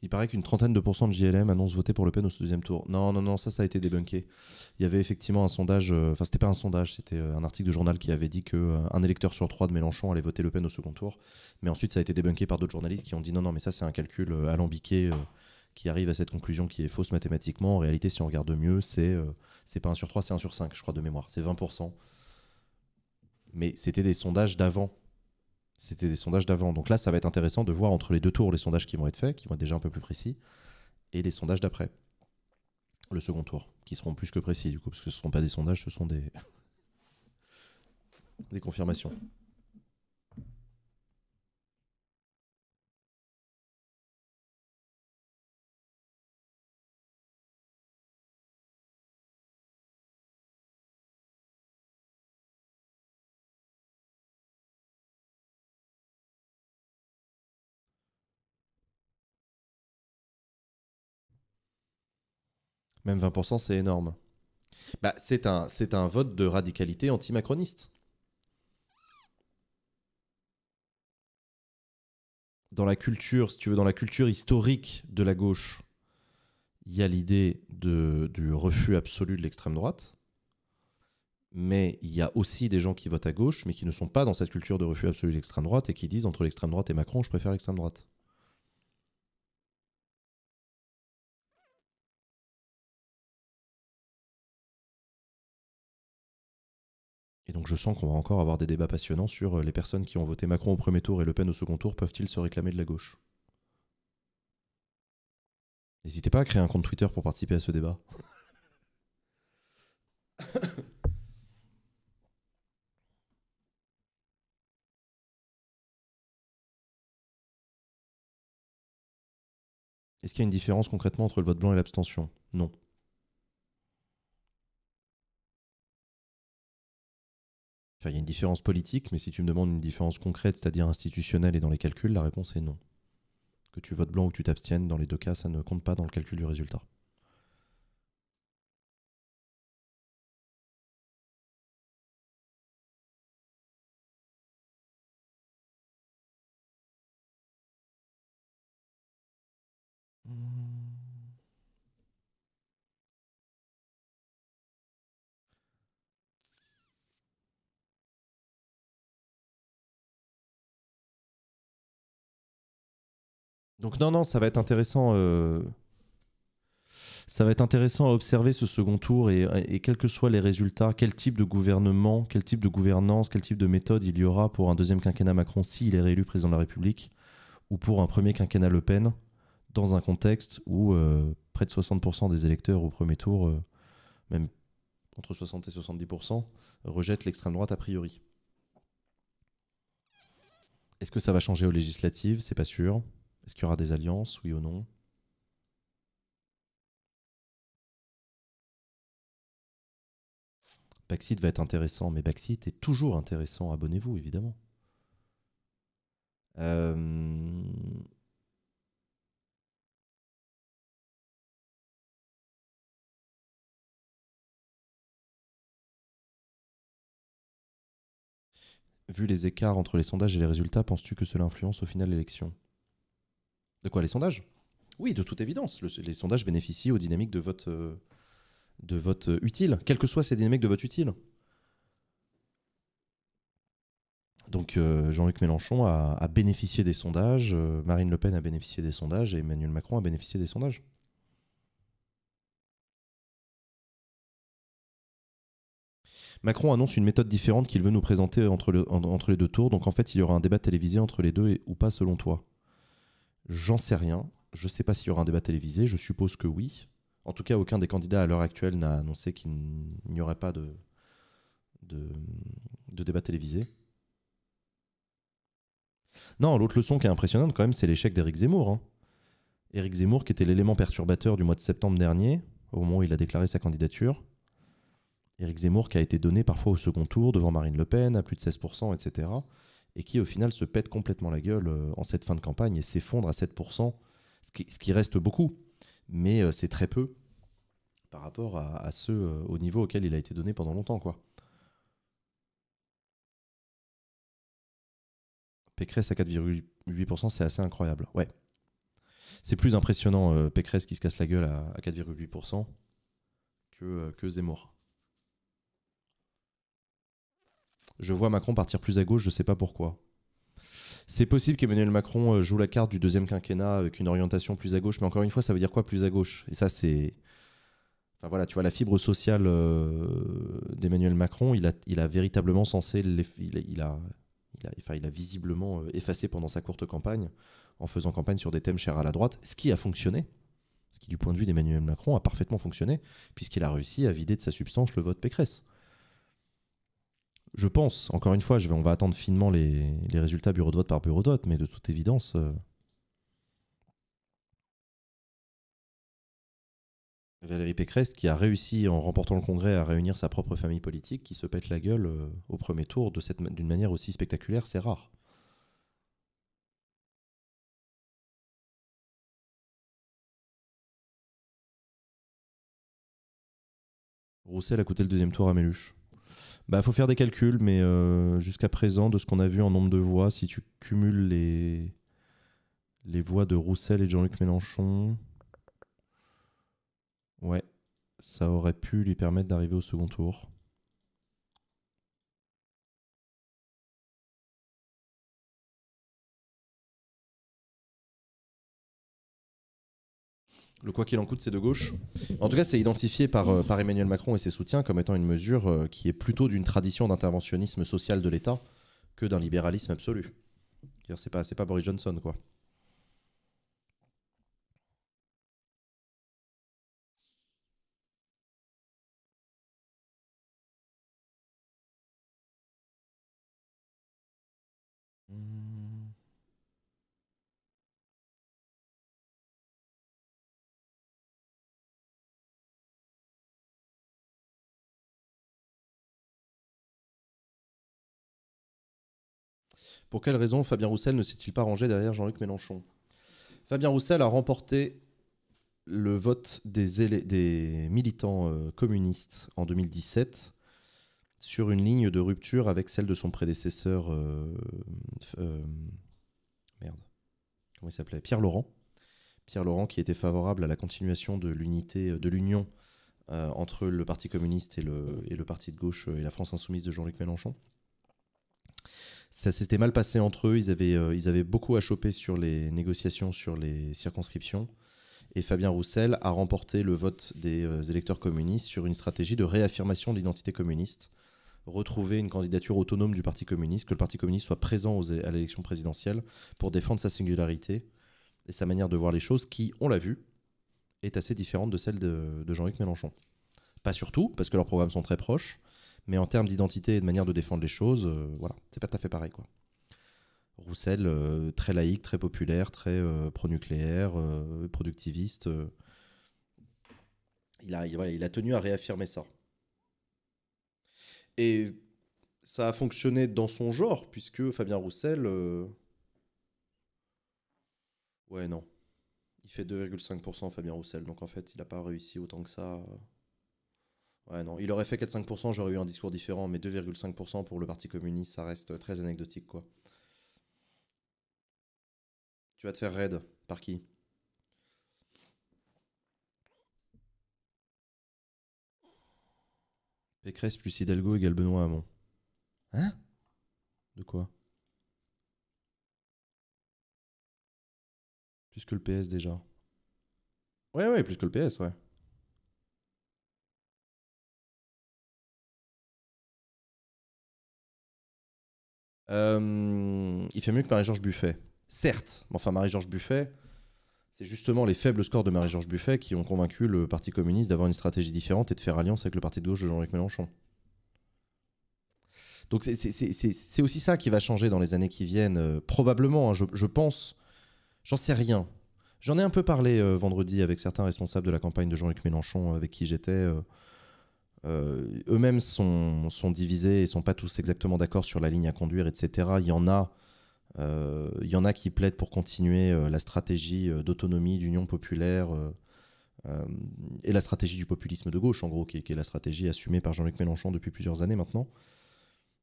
Il paraît qu'une trentaine de pourcents de JLM annoncent voter pour Le Pen au deuxième tour. Non, non, non, ça, ça a été débunké. Il y avait effectivement un sondage, euh, enfin, c'était pas un sondage, c'était euh, un article de journal qui avait dit qu'un euh, un électeur sur trois de Mélenchon allait voter Le Pen au second tour. Mais ensuite, ça a été débunké par d'autres journalistes qui ont dit non, non, mais ça, c'est un calcul alambiqué qui arrive à cette conclusion qui est fausse mathématiquement. En réalité, si on regarde mieux, c'est c'est pas un sur trois, c'est un sur cinq, je crois, de mémoire. C'est 20%. Mais c'était des sondages d'avant c'était des sondages d'avant. Donc là, ça va être intéressant de voir entre les deux tours les sondages qui vont être faits, qui vont être déjà un peu plus précis, et les sondages d'après, le second tour, qui seront plus que précis du coup, parce que ce ne seront pas des sondages, ce sont des, des confirmations. Même 20%, c'est énorme. Bah, c'est un, un vote de radicalité anti-macroniste. Dans la culture, si tu veux, dans la culture historique de la gauche, il y a l'idée du refus absolu de l'extrême droite. Mais il y a aussi des gens qui votent à gauche, mais qui ne sont pas dans cette culture de refus absolu de l'extrême droite et qui disent entre l'extrême droite et Macron, je préfère l'extrême droite. Et donc je sens qu'on va encore avoir des débats passionnants sur euh, les personnes qui ont voté Macron au premier tour et Le Pen au second tour, peuvent-ils se réclamer de la gauche N'hésitez pas à créer un compte Twitter pour participer à ce débat. Est-ce qu'il y a une différence concrètement entre le vote blanc et l'abstention Non. Enfin, il y a une différence politique, mais si tu me demandes une différence concrète, c'est-à-dire institutionnelle et dans les calculs, la réponse est non. Que tu votes blanc ou que tu t'abstiennes, dans les deux cas, ça ne compte pas dans le calcul du résultat. Donc non, non, ça va être intéressant. Euh, ça va être intéressant à observer ce second tour et, quels que soient les résultats, quel type de gouvernement, quel type de gouvernance, quel type de méthode il y aura pour un deuxième quinquennat Macron s'il est réélu président de la République ou pour un premier quinquennat Le Pen dans un contexte où euh, près de 60% des électeurs au premier tour, euh, même entre 60 et 70%, rejettent l'extrême droite a priori. Est-ce que ça va changer aux législatives C'est pas sûr. Est-ce qu'il y aura des alliances, oui ou non Backseat va être intéressant, mais Backseat est toujours intéressant. Abonnez-vous, évidemment. Euh, vu les écarts entre les sondages et les résultats, penses-tu que cela influence au final l'élection de quoi Les sondages Oui, de toute évidence. les sondages bénéficient aux dynamiques de vote, euh, de vote euh, utile, quelles que soient ces dynamiques de vote utile. Donc euh, Jean-Luc Mélenchon a, bénéficié des sondages, Marine Le Pen a bénéficié des sondages et Emmanuel Macron a bénéficié des sondages. Macron annonce une méthode différente qu'il veut nous présenter entre, entre les deux tours, donc en fait il y aura un débat télévisé entre les deux ou pas selon toi J'en sais rien. Je ne sais pas s'il y aura un débat télévisé. Je suppose que oui. En tout cas, aucun des candidats à l'heure actuelle n'a annoncé qu'il n'y aurait pas de, débat télévisé. Non, l'autre leçon qui est impressionnante quand même, c'est l'échec d'Éric Zemmour. Eric hein. Éric Zemmour qui était l'élément perturbateur du mois de septembre dernier, au moment où il a déclaré sa candidature. Éric Zemmour qui a été donné parfois au second tour devant Marine Le Pen à plus de 16%, etc et qui au final se pète complètement la gueule euh, en cette fin de campagne et s'effondre à 7%, ce qui, reste beaucoup, mais euh, c'est très peu par rapport à, euh, au niveau auquel il a été donné pendant longtemps. quoi. Pécresse à 4,8%, c'est assez incroyable. Ouais. C'est plus impressionnant Pécresse qui se casse la gueule à, 4,8% que Zemmour. Je vois Macron partir plus à gauche, je ne sais pas pourquoi. C'est possible qu'Emmanuel Macron euh, joue la carte du deuxième quinquennat avec une orientation plus à gauche, mais encore une fois, ça veut dire quoi plus à gauche Et ça, c'est. Enfin voilà, tu vois, la fibre sociale euh, d'Emmanuel Macron, il a, il a véritablement censé. il, a, il, a, il a visiblement euh, effacé pendant sa courte campagne, en faisant campagne sur des thèmes chers à la droite, ce qui a fonctionné. Ce qui, du point de vue d'Emmanuel Macron, a parfaitement fonctionné, puisqu'il a réussi à vider de sa substance le vote Pécresse je pense, encore une fois, on va attendre finement les, résultats bureau de vote par bureau de vote, mais de toute évidence. Euh, Valérie Pécresse, qui a réussi en remportant le Congrès à réunir sa propre famille politique, qui se pète la gueule euh, au premier tour de cette, d'une manière aussi spectaculaire, c'est rare. Roussel a coûté le deuxième tour à Méluche. Bah, faut faire des calculs, mais euh, jusqu'à présent, de ce qu'on a vu en nombre de voix, si tu cumules les, les voix de Roussel et Jean-Luc Mélenchon, ouais, ça aurait pu lui permettre d'arriver au second tour. le quoi qu'il en coûte, c'est de gauche. En tout cas, c'est identifié par, euh, par Emmanuel Macron et ses soutiens comme étant une mesure euh, qui est plutôt d'une tradition d'interventionnisme social de l'État que d'un libéralisme absolu. C'est pas, pas Boris Johnson, quoi. Pour quelle raison Fabien Roussel ne s'est-il pas rangé derrière Jean-Luc Mélenchon Fabien Roussel a remporté le vote des, militants euh, communistes en 2017 sur une ligne de rupture avec celle de son prédécesseur. Euh, euh, merde. il s'appelait Pierre Laurent. Pierre Laurent qui était favorable à la continuation de l'unité, de l'union entre le Parti communiste et et le Parti de gauche et la France insoumise de Jean-Luc Mélenchon ça s'était mal passé entre eux. Ils avaient, euh, ils avaient beaucoup à choper sur les négociations sur les circonscriptions. Et Fabien Roussel a remporté le vote des euh, électeurs communistes sur une stratégie de réaffirmation de l'identité communiste, retrouver une candidature autonome du Parti communiste, que le Parti communiste soit présent à l'élection présidentielle pour défendre sa singularité et sa manière de voir les choses, qui, on l'a vu, est assez différente de celle de Jean-Luc Mélenchon. Pas surtout, parce que leurs programmes sont très proches, mais en termes d'identité et de manière de défendre les choses, euh, voilà, c'est pas tout à fait pareil. Quoi. Roussel, euh, très laïque, très populaire, très euh, pro-nucléaire, productiviste. Il, a, il a tenu à réaffirmer ça. Et ça a fonctionné dans son genre, puisque Fabien Roussel. Ouais, non. Il fait 2,5% Fabien Roussel, donc en fait, il n'a pas réussi autant que ça. Ouais, non. Il aurait fait 4-5%, j'aurais eu un discours différent, mais 2,5% pour le Parti communiste, ça reste très anecdotique, quoi. Tu vas te faire raid. Par qui Pécresse plus Hidalgo égale Benoît Hamon. Hein De quoi Plus que le PS déjà. Ouais, ouais, plus que le PS, ouais. Euh, il fait mieux que Marie-Georges Buffet. Certes, mais enfin Marie-Georges Buffet, c'est justement les faibles scores de Marie-Georges Buffet qui ont convaincu le Parti communiste d'avoir une stratégie différente et de faire alliance avec le Parti de gauche de Jean-Luc Mélenchon. Donc c'est aussi ça qui va changer dans les années qui viennent, euh, probablement, hein, je, pense. J'en sais rien. J'en ai un peu parlé euh, vendredi avec certains responsables de la campagne de Jean-Luc Mélenchon avec qui j'étais. Euh, eux-mêmes sont, divisés et sont pas tous exactement d'accord sur la ligne à conduire, etc. Il y en a euh, il y en a qui plaident pour continuer euh, la stratégie d'autonomie, d'union populaire et la stratégie du populisme de gauche, en gros, qui est, la stratégie assumée par Jean-Luc Mélenchon depuis plusieurs années maintenant.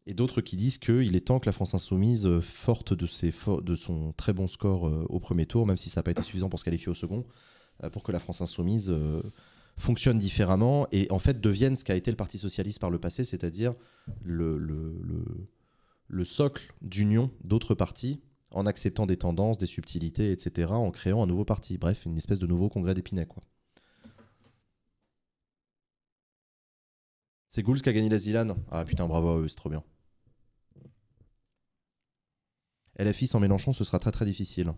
Et d'autres qui disent qu'il est temps que la France insoumise, forte de, ses de son très bon score au premier tour, même si ça n'a pas été suffisant pour se qualifier au second, pour que la France insoumise fonctionnent différemment et en fait deviennent ce qu'a été le Parti socialiste par le passé, c'est-à-dire le, le, socle d'union d'autres partis en acceptant des tendances, des subtilités, etc., en créant un nouveau parti. Bref, une espèce de nouveau congrès d'Épinay, quoi. C'est Gouls qui a gagné la Zilane. Ah putain, bravo à eux, c'est trop bien. LFI sans Mélenchon, ce sera très très difficile.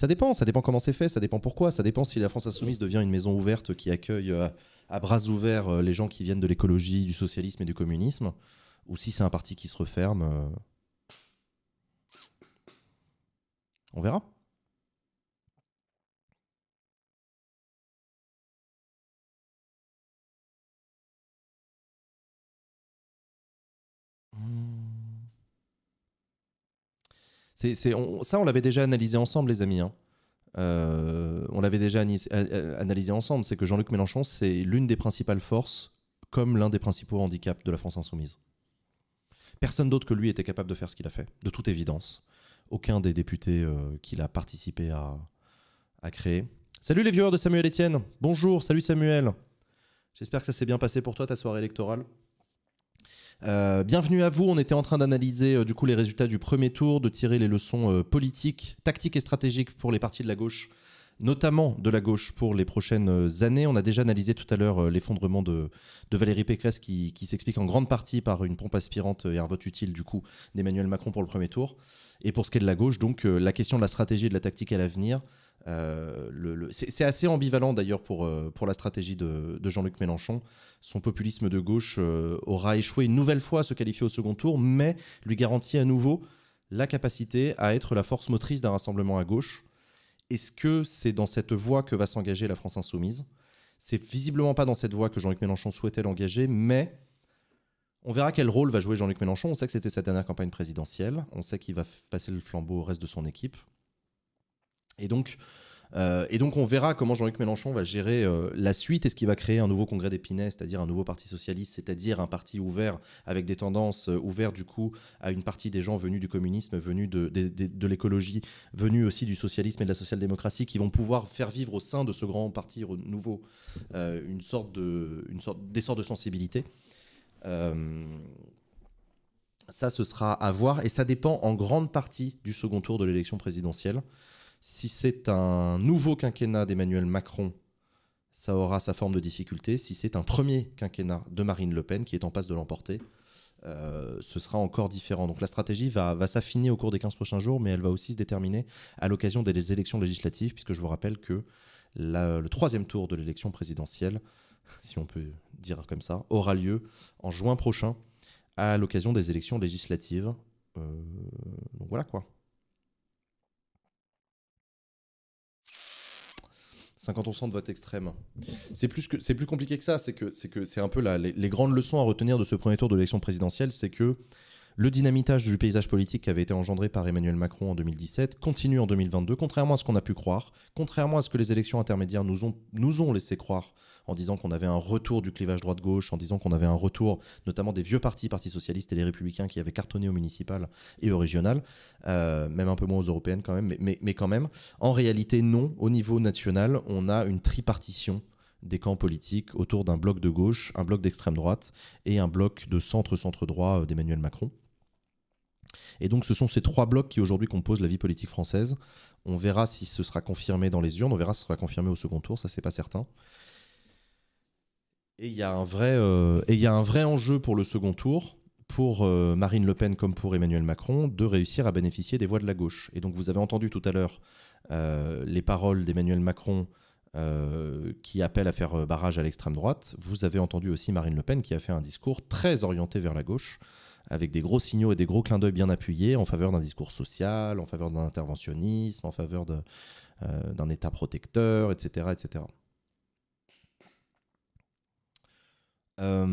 Ça dépend, ça dépend comment c'est fait, ça dépend pourquoi, ça dépend si la France Insoumise devient une maison ouverte qui accueille euh, à, bras ouverts euh, les gens qui viennent de l'écologie, du socialisme et du communisme, ou si c'est un parti qui se referme. Euh. On verra. Mmh ça, on l'avait déjà analysé ensemble, les amis. Hein. Euh, on l'avait déjà analysé ensemble. C'est que Jean-Luc Mélenchon, c'est l'une des principales forces, comme l'un des principaux handicaps de la France insoumise. Personne d'autre que lui était capable de faire ce qu'il a fait, de toute évidence. Aucun des députés euh, qu'il a participé à, à créer. Salut les viewers de Samuel Etienne. Bonjour, salut Samuel. J'espère que ça s'est bien passé pour toi ta soirée électorale. Euh, bienvenue à vous. On était en train d'analyser euh, du coup les résultats du premier tour, de tirer les leçons euh, politiques, tactiques et stratégiques pour les partis de la gauche, notamment de la gauche pour les prochaines années. On a déjà analysé tout à l'heure l'effondrement de, Valérie Pécresse qui, s'explique en grande partie par une pompe aspirante et un vote utile du coup d'Emmanuel Macron pour le premier tour. Et pour ce qui est de la gauche, donc la question de la stratégie et de la tactique à l'avenir. Euh, c'est assez ambivalent d'ailleurs pour, euh, la stratégie de, Jean-Luc Mélenchon. Son populisme de gauche euh, aura échoué une nouvelle fois à se qualifier au second tour, mais lui garantit à nouveau la capacité à être la force motrice d'un rassemblement à gauche. Est-ce que c'est dans cette voie que va s'engager la France insoumise C'est visiblement pas dans cette voie que Jean-Luc Mélenchon souhaitait l'engager, mais on verra quel rôle va jouer Jean-Luc Mélenchon. On sait que c'était sa dernière campagne présidentielle. On sait qu'il va passer le flambeau au reste de son équipe. Et donc, euh, et donc on verra comment Jean-Luc Mélenchon va gérer euh, la suite. Est-ce qu'il va créer un nouveau congrès d'Épinay, c'est-à-dire un nouveau parti socialiste, c'est-à-dire un parti ouvert avec des tendances euh, ouvertes du coup à une partie des gens venus du communisme, venus de, l'écologie, venus aussi du socialisme et de la social-démocratie, qui vont pouvoir faire vivre au sein de ce grand parti nouveau une sorte de, une sorte d'essor de sensibilité. ça, ce sera à voir, et ça dépend en grande partie du second tour de l'élection présidentielle. Si c'est un nouveau quinquennat d'Emmanuel Macron, ça aura sa forme de difficulté. Si c'est un premier quinquennat de Marine Le Pen qui est en passe de l'emporter, euh, ce sera encore différent. Donc la stratégie va, s'affiner au cours des 15 prochains jours, mais elle va aussi se déterminer à l'occasion des élections législatives, puisque je vous rappelle que le troisième tour de l'élection présidentielle, si on peut dire comme ça, aura lieu en juin prochain à l'occasion des élections législatives. Euh, donc voilà quoi. 50% de vote extrême. C'est plus, que, plus compliqué que ça. C'est que c'est un peu les, les, grandes leçons à retenir de ce premier tour de l'élection présidentielle, c'est que le dynamitage du paysage politique qui avait été engendré par Emmanuel Macron en 2017 continue en 2022, contrairement à ce qu'on a pu croire, contrairement à ce que les élections intermédiaires nous ont, nous ont laissé croire en disant qu'on avait un retour du clivage droite-gauche, en disant qu'on avait un retour notamment des vieux partis, Parti Socialiste et les Républicains, qui avaient cartonné au municipal et au régional, euh, même un peu moins aux européennes quand même, mais, mais, mais quand même. En réalité, non, au niveau national, on a une tripartition des camps politiques autour d'un bloc de gauche, un bloc d'extrême droite et un bloc de centre-centre droit euh, d'Emmanuel Macron. Et donc ce sont ces trois blocs qui aujourd'hui composent la vie politique française. On verra si ce sera confirmé dans les urnes, on verra si ce sera confirmé au second tour, ça c'est pas certain. Et il y, a un vrai, euh, enjeu pour le second tour, pour euh, Marine Le Pen comme pour Emmanuel Macron, de réussir à bénéficier des voix de la gauche. Et donc vous avez entendu tout à l'heure euh, les paroles d'Emmanuel Macron qui appelle à faire barrage à l'extrême droite. Vous avez entendu aussi Marine Le Pen qui a fait un discours très orienté vers la gauche avec des gros signaux et des gros clins d'œil bien appuyés en faveur d'un discours social, en faveur d'un interventionnisme, en faveur euh, d'un État protecteur, etc. etc. Euh,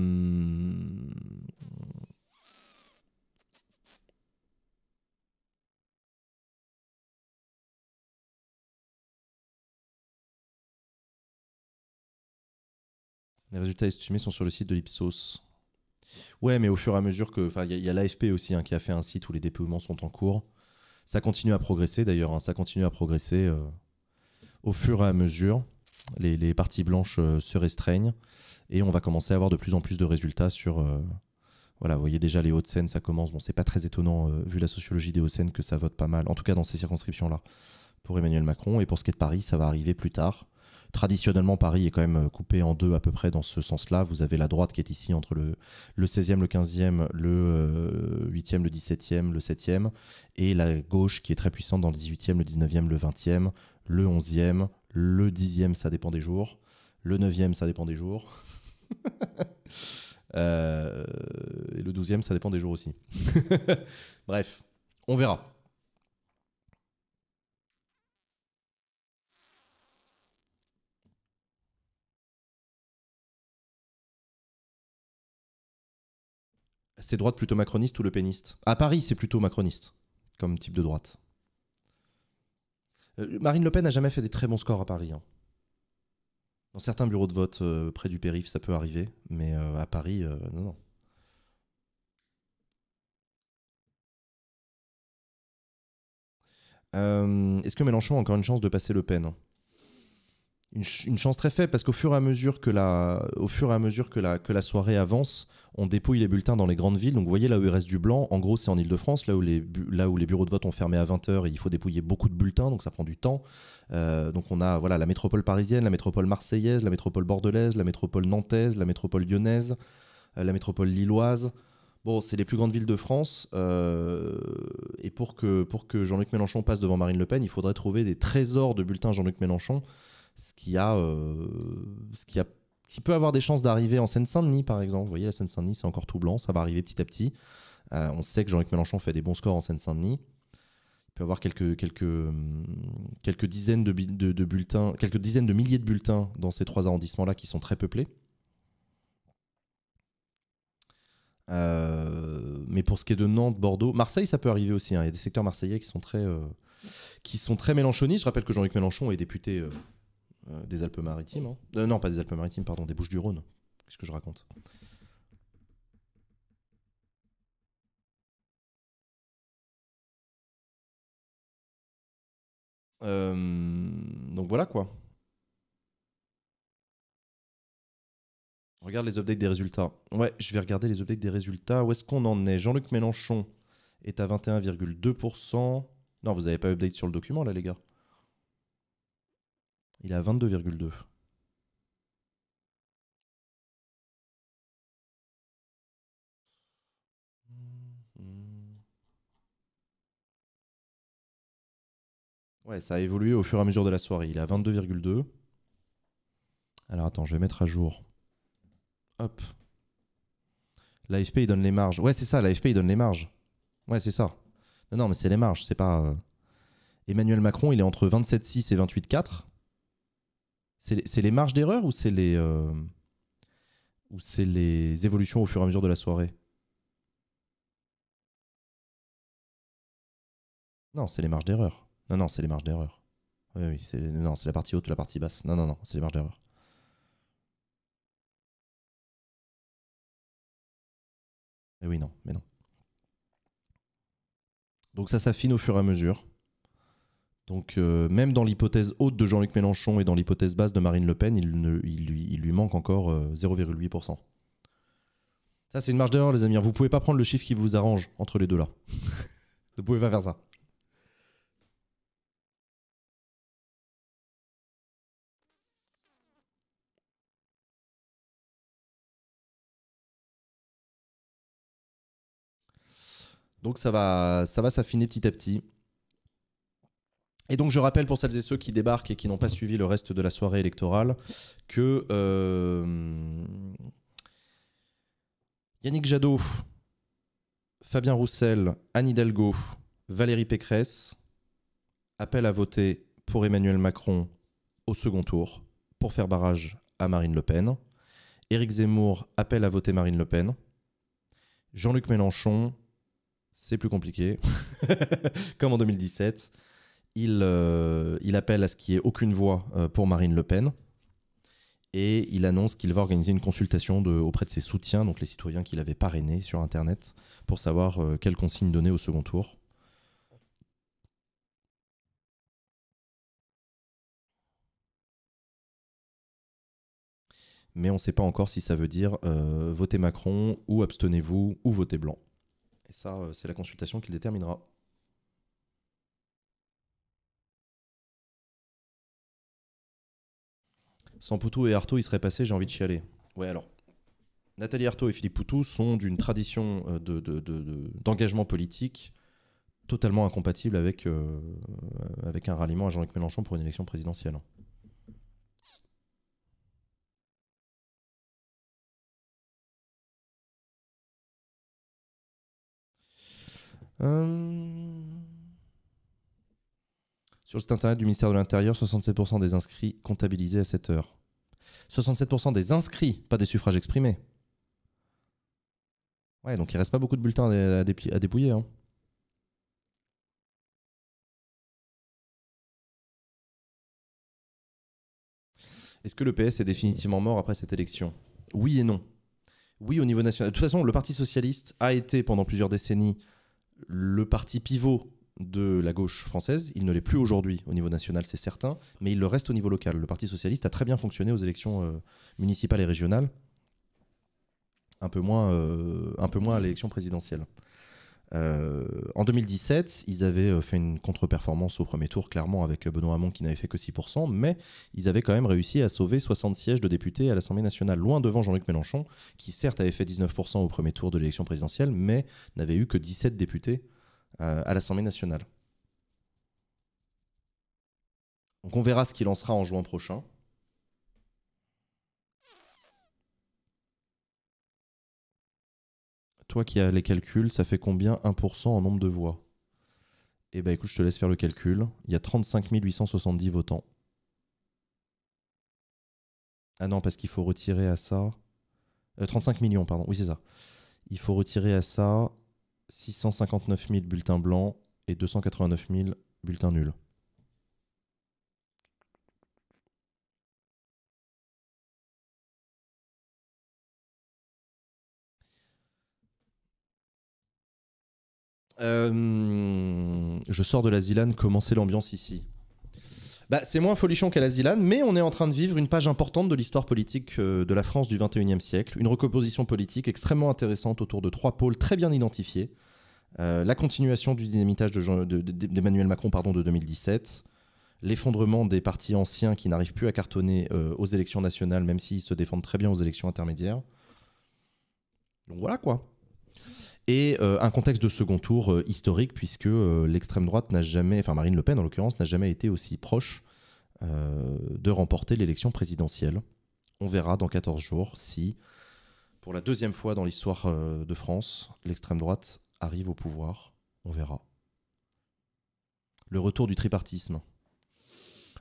les résultats estimés sont sur le site de l'Ipsos. Ouais, mais au fur et à mesure que. il y a, l'AFP aussi hein, qui a fait un site où les dépouillements sont en cours. Ça continue à progresser d'ailleurs, hein, ça continue à progresser euh, au fur et à mesure. Les, parties blanches euh, se restreignent et on va commencer à avoir de plus en plus de résultats sur. Euh, voilà, vous voyez déjà les Hauts-de-Seine, ça commence. Bon, c'est pas très étonnant vu la sociologie des Hauts-de-Seine que ça vote pas mal, en tout cas dans ces circonscriptions-là, pour Emmanuel Macron. Et pour ce qui est de Paris, ça va arriver plus tard traditionnellement, Paris est quand même euh, coupé en deux à peu près dans ce sens-là. Vous avez la droite qui est ici entre le, 16e, le 15e, le 8e, le 17e, euh, le 7e, et la gauche qui est très puissante dans le 18e, le 19e, le 20e, le 11e, le 10e, ça dépend des jours, le 9e, ça dépend des jours. Euh, et le 12e, ça dépend des jours aussi. Bref, on verra. c'est droite plutôt macroniste ou le péniste À Paris, c'est plutôt macroniste comme type de droite. Euh, Marine Le Pen n'a jamais fait des très bons scores à Paris. Hein. Dans certains bureaux de vote euh, près du périph', ça peut arriver, mais euh, à Paris, non, non. Est-ce que Mélenchon a encore une chance de passer Le Pen hein une, chance très faible parce qu'au fur et à mesure que la, au fur et à mesure que la, que la soirée avance, on dépouille les bulletins dans les grandes villes. Donc vous voyez là où il reste du blanc, en gros c'est en Ile-de-France, là, où les là où les bureaux de vote ont fermé à 20h et il faut dépouiller beaucoup de bulletins, donc ça prend du temps. Euh, donc on a voilà la métropole parisienne, la métropole marseillaise, la métropole bordelaise, la métropole nantaise, la métropole lyonnaise, euh, la métropole lilloise. Bon, c'est les plus grandes villes de France. Euh, et pour que, pour que Jean-Luc Mélenchon passe devant Marine Le Pen, il faudrait trouver des trésors de bulletins Jean-Luc Mélenchon ce qui a, euh, ce qui a qui peut avoir des chances d'arriver en Seine-Saint-Denis, par exemple. Vous voyez, la Seine-Saint-Denis, c'est encore tout blanc, ça va arriver petit à petit. Euh, on sait que Jean-Luc Mélenchon fait des bons scores en Seine-Saint-Denis Il peut avoir quelques, quelques, hum, quelques dizaines de, bulletins, quelques dizaines de milliers de bulletins dans ces trois arrondissements-là qui sont très peuplés. Euh, mais pour ce qui est de Nantes, Bordeaux, Marseille, ça peut arriver aussi. Hein. Il y a des secteurs marseillais qui sont très, qui sont très mélenchonistes. Je rappelle que Jean-Luc Mélenchon est député euh, des Alpes-Maritimes. Hein. Euh, non, pas des Alpes-Maritimes, pardon, des Bouches-du-Rhône. Qu'est-ce que je raconte euh, donc voilà quoi. Regarde les updates des résultats. Ouais, je vais regarder les updates des résultats. Où est-ce qu'on en est Jean-Luc Mélenchon est à 21,2%. Non, vous n'avez pas update sur le document, là, les gars. Il est à 22,2. Ouais, ça a évolué au fur et à mesure de la soirée. Il est à 22,2. Alors attends, je vais mettre à jour. Hop. L'AFP, il donne les marges. Ouais, c'est ça, l'AFP, il donne les marges. Ouais, c'est ça. Non, non, mais c'est les marges, c'est pas. Euh, Emmanuel Macron, il est entre 27,6 et 28,4. C'est les marges d'erreur ou c'est les, euh, ou c'est les évolutions au fur et à mesure de la soirée Non, c'est les marges d'erreur. Non, non, c'est les marges d'erreur. Oui, oui, c'est c'est la partie haute, la partie basse. Non, non, non, c'est les marges d'erreur. Mais eh oui, non, mais non. Donc ça s'affine au fur et à mesure. Donc euh, même dans l'hypothèse haute de Jean-Luc Mélenchon et dans l'hypothèse basse de Marine Le Pen, il, lui, il lui, manque encore 0,8%. Euh, ça c'est une marge d'erreur les amis. Hein. Vous pouvez pas prendre le chiffre qui vous arrange entre les deux là. vous ne pouvez pas faire ça. Donc ça va, ça va s'affiner petit à petit. Et donc je rappelle pour celles et ceux qui débarquent et qui n'ont pas suivi le reste de la soirée électorale que euh, Yannick Jadot, Fabien Roussel, Anne Hidalgo, Valérie Pécresse appellent à voter pour Emmanuel Macron au second tour pour faire barrage à Marine Le Pen. Éric Zemmour appelle à voter Marine Le Pen. Jean-Luc Mélenchon, c'est plus compliqué, comme en 2017. Euh, il, appelle à ce qu'il n'y ait aucune voix euh, pour Marine Le Pen et il annonce qu'il va organiser une consultation auprès de ses soutiens, donc les citoyens qu'il avait parrainés sur Internet, pour savoir euh, quelles consignes donner au second tour. Mais on ne sait pas encore si ça veut dire votez Macron ou abstenez-vous ou votez blanc. Et ça, c'est la consultation qu'il déterminera. Sans Poutou et Artaud, il serait passé, j'ai envie de chialer. Ouais, alors. Nathalie Arthaud et Philippe Poutou sont d'une tradition euh, d'engagement de, politique totalement incompatible avec, euh, euh, avec un ralliement à Jean-Luc Mélenchon pour une élection présidentielle. Hum... Sur le internet du ministère de l'Intérieur, 67% des inscrits comptabilisés à cette heure. 67% des inscrits, pas des suffrages exprimés. Ouais, donc il reste pas beaucoup de bulletins à, dépouiller. Hein. Est-ce que le PS est définitivement mort après cette élection Oui et non. Oui, au niveau national. De toute façon, le Parti socialiste a été pendant plusieurs décennies le parti pivot de la gauche française. Il ne l'est plus aujourd'hui au niveau national, c'est certain, mais il le reste au niveau local. Le Parti socialiste a très bien fonctionné aux élections euh, municipales et régionales, un peu moins, euh, un peu moins à l'élection présidentielle. Euh, en 2017, ils avaient fait une contre-performance au premier tour, clairement, avec Benoît Hamon qui n'avait fait que 6%, mais ils avaient quand même réussi à sauver 60 sièges de députés à l'Assemblée nationale, loin devant Jean-Luc Mélenchon, qui certes avait fait 19% au premier tour de l'élection présidentielle, mais n'avait eu que 17 députés euh, à l'Assemblée nationale. Donc on verra ce qu'il en sera en juin prochain. Toi qui as les calculs, ça fait combien 1% en nombre de voix Eh ben écoute, je te laisse faire le calcul. Il y a 35 870 votants. Ah non, parce qu'il faut retirer à ça. 35 euh, millions, pardon. Oui, c'est ça. Il faut retirer à ça 659 000 bulletins blancs et 289 mille bulletins nuls. Euh, je sors de la Zilane, c'est l'ambiance ici. Bah, c'est moins folichon qu'à la Zilane, mais on est en train de vivre une page importante de l'histoire politique euh, de la France du XXIe siècle, une recomposition politique extrêmement intéressante autour de trois pôles très bien identifiés. Euh, la continuation du dynamitage d'Emmanuel Macron de 2017, l'effondrement des partis anciens qui n'arrivent plus à cartonner euh, aux élections nationales, même s'ils se défendent très bien aux élections intermédiaires. Donc voilà quoi et euh, un contexte de second tour euh, historique puisque euh, l'extrême droite n'a jamais, enfin Marine Le Pen en l'occurrence, n'a jamais été aussi proche de remporter l'élection présidentielle. On verra dans 14 jours si, pour la deuxième fois dans l'histoire de France, l'extrême droite arrive au pouvoir. On verra. Le retour du tripartisme.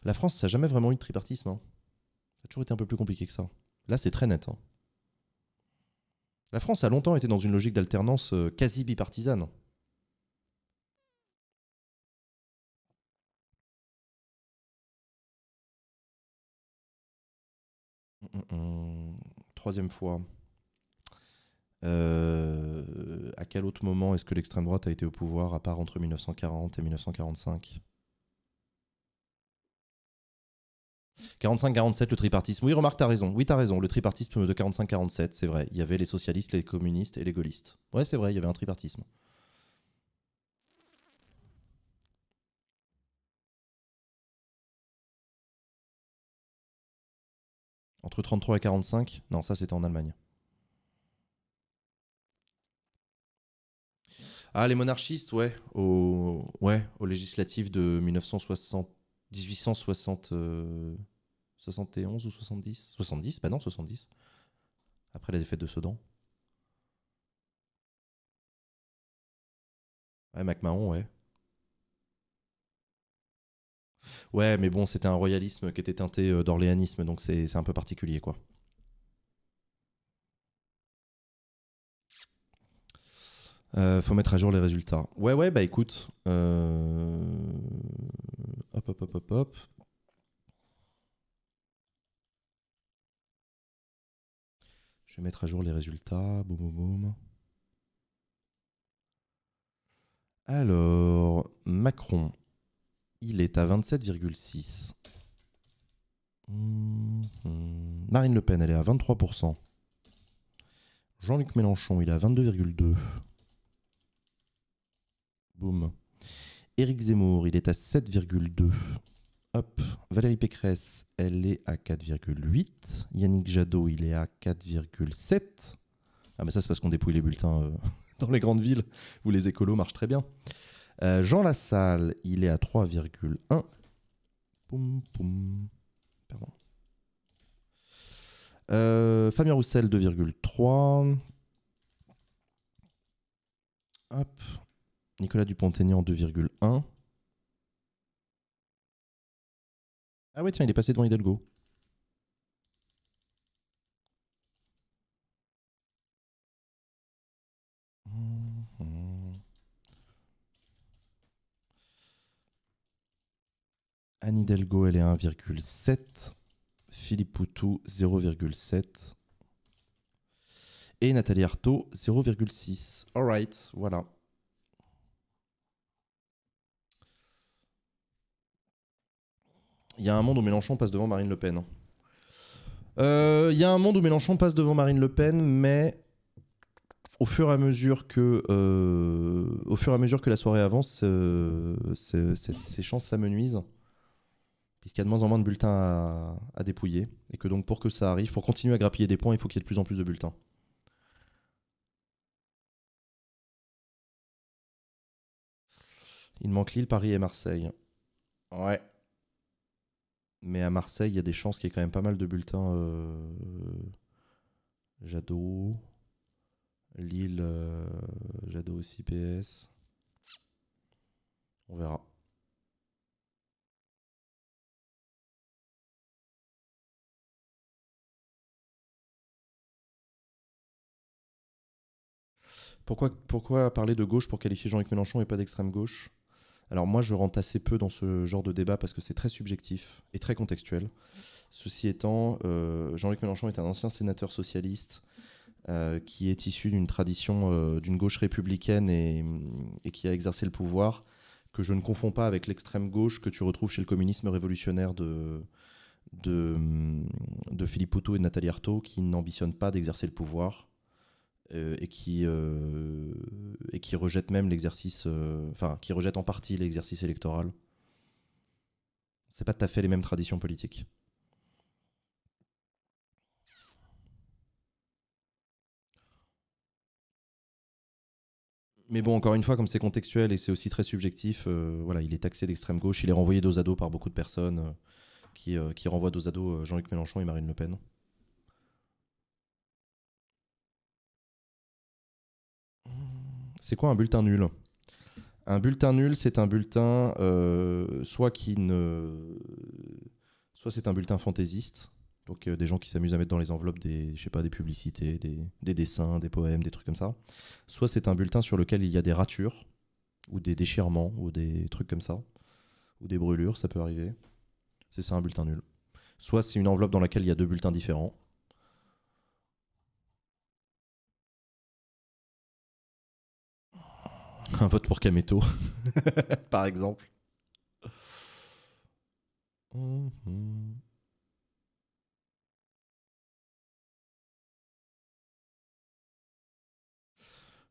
La France, ça n'a jamais vraiment eu de tripartisme. Hein. Ça a toujours été un peu plus compliqué que ça. Là, c'est très net. Hein. La France a longtemps été dans une logique d'alternance euh, quasi bipartisane. Hum, hum, hum. Troisième fois. Euh, à quel autre moment est-ce que l'extrême droite a été au pouvoir, à part entre 1940 et 1945 45-47, le tripartisme. Oui, remarque, t'as raison. Oui, t'as raison. Le tripartisme de 45-47, c'est vrai. Il y avait les socialistes, les communistes et les gaullistes. Ouais, c'est vrai, il y avait un tripartisme. Entre 33 et 45 Non, ça c'était en Allemagne. Ah, les monarchistes, ouais, au, ouais, aux législatives de 1960. 1871 ou 70 70, bah non, 70. Après les effets de Sedan. Ouais, MacMahon, ouais. Ouais, mais bon, c'était un royalisme qui était teinté euh, d'orléanisme, donc c'est un peu particulier, quoi. Euh, faut mettre à jour les résultats. Ouais, ouais, bah écoute. Hop, hop, hop, hop, hop. Je vais mettre à jour les résultats. Boum, boum, boum. Alors, Macron, il est à 27,6. Marine Le Pen, elle est à 23%. Jean-Luc Mélenchon, il est à 22,2. Boum. Éric Zemmour, il est à 7,2. Hop. Valérie Pécresse, elle est à 4,8. Yannick Jadot, il est à 4,7. Ah, mais ça, c'est parce qu'on dépouille les bulletins euh, dans les grandes villes où les écolos marchent très bien. Euh, Jean Lassalle, il est à 3,1. Poum, poum. Pardon. Euh, Fabien Roussel, 2,3. Hop. Nicolas Dupont-Aignan 2,1. Ah ouais, tiens, il est passé devant Hidalgo. Anne Hidalgo, elle est 1,7. Philippe Poutou, 0,7. Et Nathalie Artaud, 0,6. right, voilà. Il y a un monde où Mélenchon passe devant Marine Le Pen. Hein. Euh, il y a un monde où Mélenchon passe devant Marine Le Pen, mais au fur et à mesure que, euh, au fur et à mesure que la soirée avance, ces, chances s'amenuisent, puisqu'il y a de moins en moins de bulletins à, dépouiller, et que donc pour que ça arrive, pour continuer à grappiller des points, il faut qu'il y ait de plus en plus de bulletins. Il manque Lille, Paris et Marseille. Ouais. Mais à Marseille, il y a des chances qu'il y ait quand même pas mal de bulletins. Euh, euh, Jadot, Lille, euh, Jadot aussi, PS. On verra. Pourquoi, pourquoi parler de gauche pour qualifier Jean-Luc Mélenchon et pas d'extrême gauche alors moi, je rentre assez peu dans ce genre de débat parce que c'est très subjectif et très contextuel. Ceci étant, euh, Jean-Luc Mélenchon est un ancien sénateur socialiste euh, qui est issu d'une tradition euh, d'une gauche républicaine et, qui a exercé le pouvoir, que je ne confonds pas avec l'extrême gauche que tu retrouves chez le communisme révolutionnaire de, Philippe Poutou et de Nathalie Arthaud, qui n'ambitionnent pas d'exercer le pouvoir, euh, et qui euh, qui rejette même l'exercice, euh, enfin qui rejette en partie l'exercice électoral. C'est pas tout à fait les mêmes traditions politiques. Mais bon, encore une fois, comme c'est contextuel et c'est aussi très subjectif, il est taxé d'extrême gauche, il est renvoyé dos à dos par beaucoup de personnes qui, qui renvoient dos à dos Jean-Luc Mélenchon et Marine Le Pen. C'est quoi un bulletin nul Un bulletin nul, c'est un bulletin euh, soit qui ne, soit c'est un bulletin fantaisiste, donc euh, des gens qui s'amusent à mettre dans les enveloppes des, je sais pas, des publicités, des, des dessins, des poèmes, des trucs comme ça. Soit c'est un bulletin sur lequel il y a des ratures ou des déchirements ou des trucs comme ça ou des brûlures, ça peut arriver. C'est ça un bulletin nul. Soit c'est une enveloppe dans laquelle il y a deux bulletins différents. un vote pour Kameto, par exemple. Mm-hmm.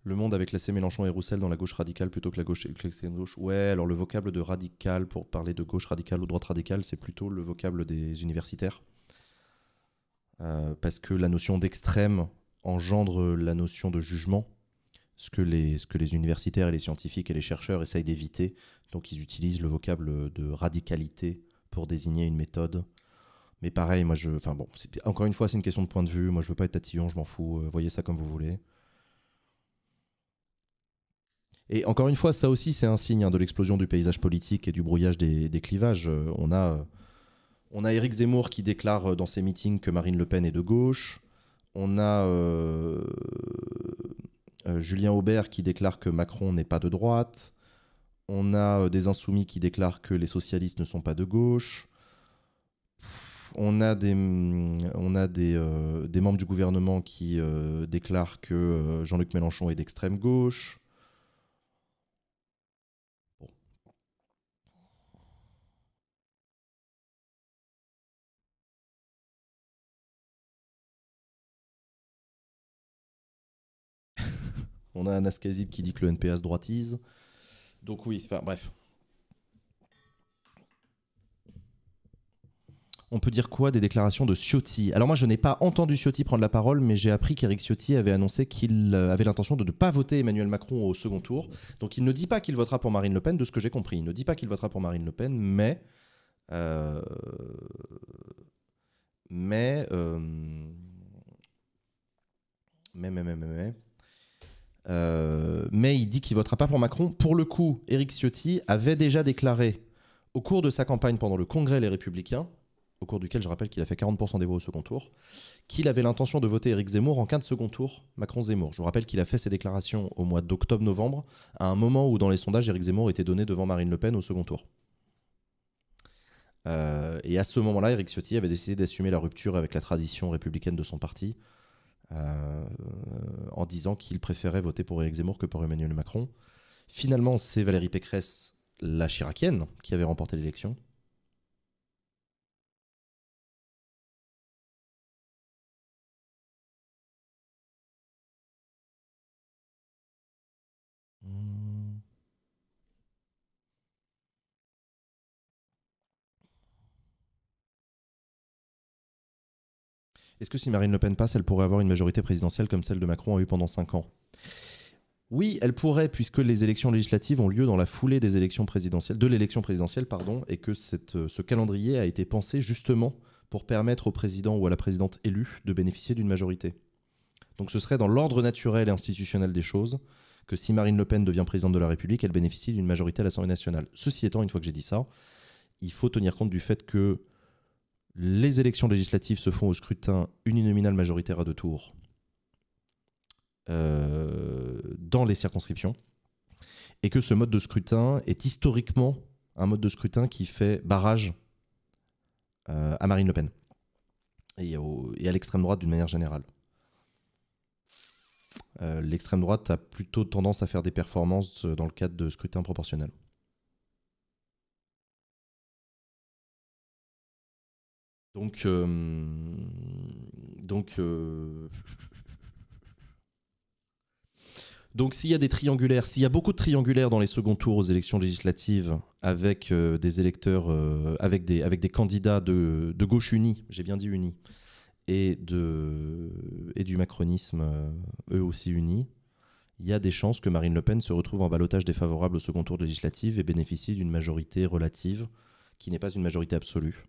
Le Monde avec classé Mélenchon et Roussel dans la gauche radicale plutôt que la gauche gauche. Ouais, alors le vocable de radical pour parler de gauche radicale ou droite radicale, c'est plutôt le vocable des universitaires. Euh, parce que la notion d'extrême engendre la notion de jugement ce que, les, ce que les universitaires et les scientifiques et les chercheurs essayent d'éviter. Donc ils utilisent le vocable de radicalité pour désigner une méthode. Mais pareil, moi je. Enfin bon, encore une fois, c'est une question de point de vue. Moi je veux pas être tatillon, je m'en fous. Euh, voyez ça comme vous voulez. Et encore une fois, ça aussi, c'est un signe hein, de l'explosion du paysage politique et du brouillage des, des clivages. Euh, on, a, euh, on a Éric Zemmour qui déclare dans ses meetings que Marine Le Pen est de gauche. On a euh, Julien Aubert qui déclare que Macron n'est pas de droite. On a euh, des insoumis qui déclarent que les socialistes ne sont pas de gauche. On a mm, euh, des, membres du gouvernement qui déclarent que Jean-Luc Mélenchon est d'extrême gauche. On a un Kazib qui dit que le NPA se droitise. Donc oui, enfin bref. On peut dire quoi des déclarations de Ciotti Alors moi, je n'ai pas entendu Ciotti prendre la parole, mais j'ai appris qu'Eric Ciotti avait annoncé qu'il avait l'intention de ne pas voter Emmanuel Macron au second tour. Donc il ne dit pas qu'il votera pour Marine Le Pen, de ce que j'ai compris. Il ne dit pas qu'il votera pour Marine Le Pen, mais... Mais, mais, mais, mais, mais... Euh, mais il dit qu'il votera pas pour Macron. Pour le coup, Éric Ciotti avait déjà déclaré au cours de sa campagne pendant le Congrès Les Républicains, au cours duquel je rappelle qu'il a fait 40% des voix au second tour, qu'il avait l'intention de voter Éric Zemmour en cas de second tour Macron-Zemmour. Je vous rappelle qu'il a fait ses déclarations au mois d'octobre-novembre, à un moment où dans les sondages, Éric Zemmour était donné devant Marine Le Pen au second tour. Euh, et à ce moment-là, Éric Ciotti avait décidé d'assumer la rupture avec la tradition républicaine de son parti euh, en disant qu'il préférait voter pour Éric Zemmour que pour Emmanuel Macron. Finalement, c'est Valérie Pécresse, la chiracienne, qui avait remporté l'élection. Est-ce que si Marine Le Pen passe, elle pourrait avoir une majorité présidentielle comme celle de Macron a eu pendant 5 ans oui, elle pourrait, puisque les élections législatives ont lieu dans la foulée des élections présidentielles, de l'élection présidentielle, pardon, et que euh, ce calendrier a été pensé justement pour permettre au président ou à la présidente élue de bénéficier d'une majorité. Donc ce serait dans l'ordre naturel et institutionnel des choses que si Marine Le Pen devient présidente de la République, elle bénéficie d'une majorité à l'Assemblée nationale. Ceci étant, une fois que j'ai dit ça, il faut tenir compte du fait que les élections législatives se font au scrutin uninominal majoritaire à deux tours euh, dans les circonscriptions, et que ce mode de scrutin est historiquement un mode de scrutin qui fait barrage euh, à Marine Le Pen et, à l'extrême droite d'une manière générale. Euh, l'extrême droite a plutôt tendance à faire des performances dans le cadre de scrutin proportionnel. Donc, euh, donc, euh, donc s'il y a des triangulaires, s'il y a beaucoup de triangulaires dans les seconds tours aux élections législatives avec euh, des électeurs, avec, des, avec des candidats de, gauche unie, j'ai bien dit unie, et, de, et du macronisme eux aussi unis, il y a des chances que Marine Le Pen se retrouve en balotage défavorable au second tour législatif et bénéficie d'une majorité relative qui n'est pas une majorité absolue.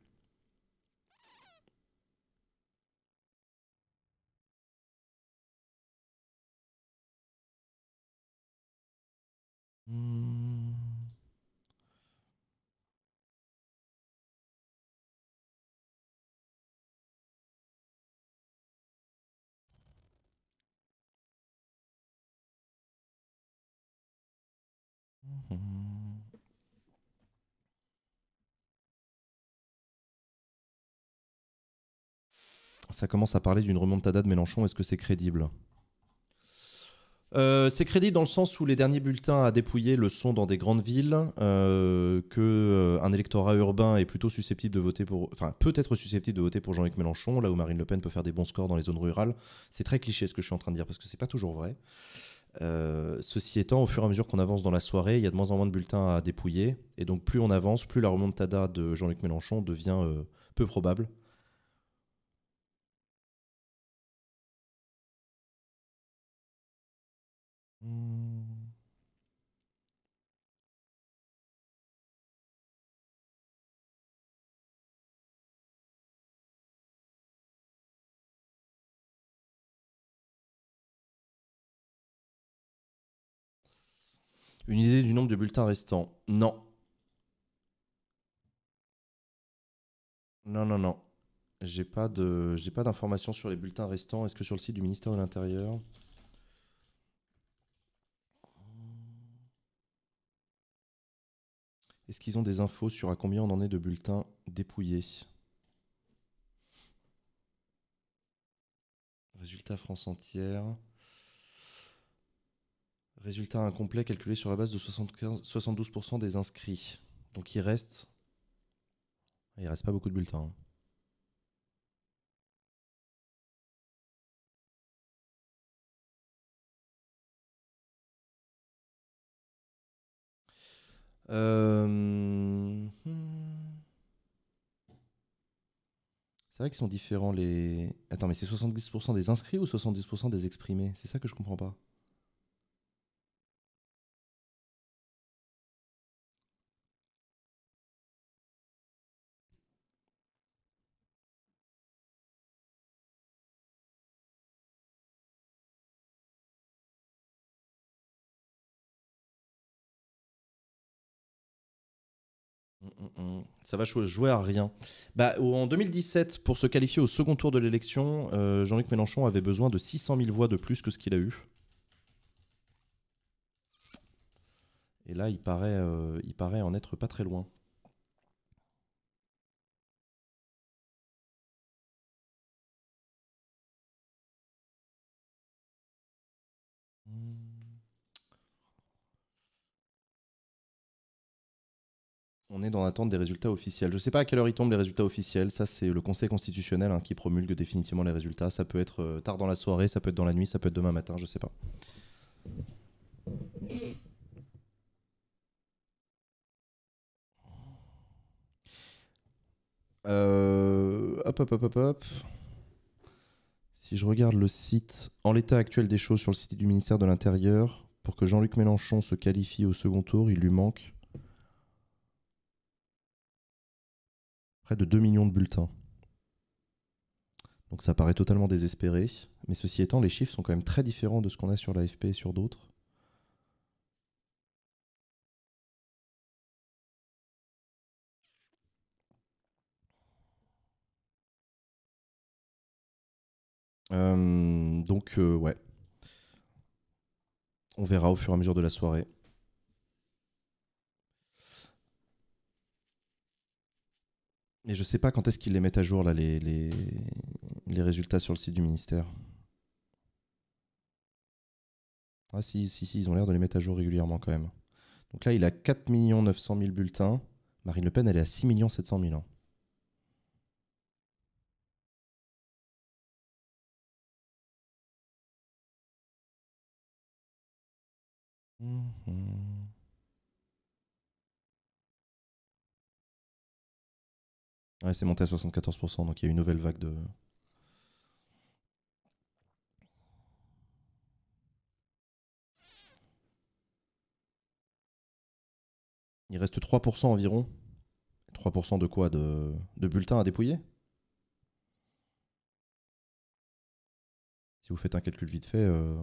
Ça commence à parler d'une remontada de Mélenchon, est-ce que c'est crédible euh, c'est crédible dans le sens où les derniers bulletins à dépouiller le sont dans des grandes villes, qu'un euh, que euh, un électorat urbain est plutôt susceptible de voter pour, peut être susceptible de voter pour Jean-Luc Mélenchon, là où Marine Le Pen peut faire des bons scores dans les zones rurales. C'est très cliché ce que je suis en train de dire parce que c'est pas toujours vrai. ceci étant, au fur et à mesure qu'on avance dans la soirée, il y a de moins en moins de bulletins à dépouiller, et donc plus on avance, plus la remontada de Jean-Luc Mélenchon devient peu probable. Hmm. Une idée du nombre de bulletins restants Non. Non, non, non. J'ai pas de, j'ai pas d'informations sur les bulletins restants. Est-ce que sur le site du ministère de l'Intérieur Est-ce qu'ils ont des infos sur à combien on en est de bulletins dépouillés Résultat France entière. Résultat incomplet calculé sur la base de 75, 72% des inscrits. Donc il reste... Il reste pas beaucoup de bulletins. Hein. Euh, hmm. C'est vrai qu'ils sont différents les. Attends, mais c'est 70% des inscrits ou 70% des exprimés C'est ça que je comprends pas. ça va jouer à rien. Bah, en 2017, pour se qualifier au second tour de l'élection, euh, Jean-Luc Mélenchon avait besoin de 600 000 voix de plus que ce qu'il a eu. Et là, il paraît, euh, il paraît en être pas très loin. On est dans l'attente des résultats officiels. Je ne sais pas à quelle heure ils tombent les résultats officiels. Ça, c'est le Conseil constitutionnel qui promulgue définitivement les résultats. Ça peut être tard dans la soirée, ça peut être dans la nuit, ça peut être demain matin, je ne sais pas. hop, hop, hop, hop, hop. Si je regarde le site, en l'état actuel des choses sur le site du ministère de l'Intérieur, pour que Jean-Luc Mélenchon se qualifie au second tour, il lui manque près de 2 millions de bulletins. Donc ça paraît totalement désespéré, mais ceci étant, les chiffres sont quand même très différents de ce qu'on a sur l'AFP et sur d'autres. Euh, donc, euh, ouais. On verra au fur et à mesure de la soirée. Mais je sais pas quand est-ce qu'ils les mettent à jour, là, les, les, résultats sur le site du ministère. Ah si, si, ils ont l'air de les mettre à jour régulièrement quand même. Donc là, il a 4 900 000 bulletins. Marine Le Pen, elle est à 6 700 000 ans. c'est monté à 74%, donc il y a une nouvelle vague de. Il reste 3% environ. 3% de quoi de... de bulletins à dépouiller Si vous faites un calcul vite fait, euh,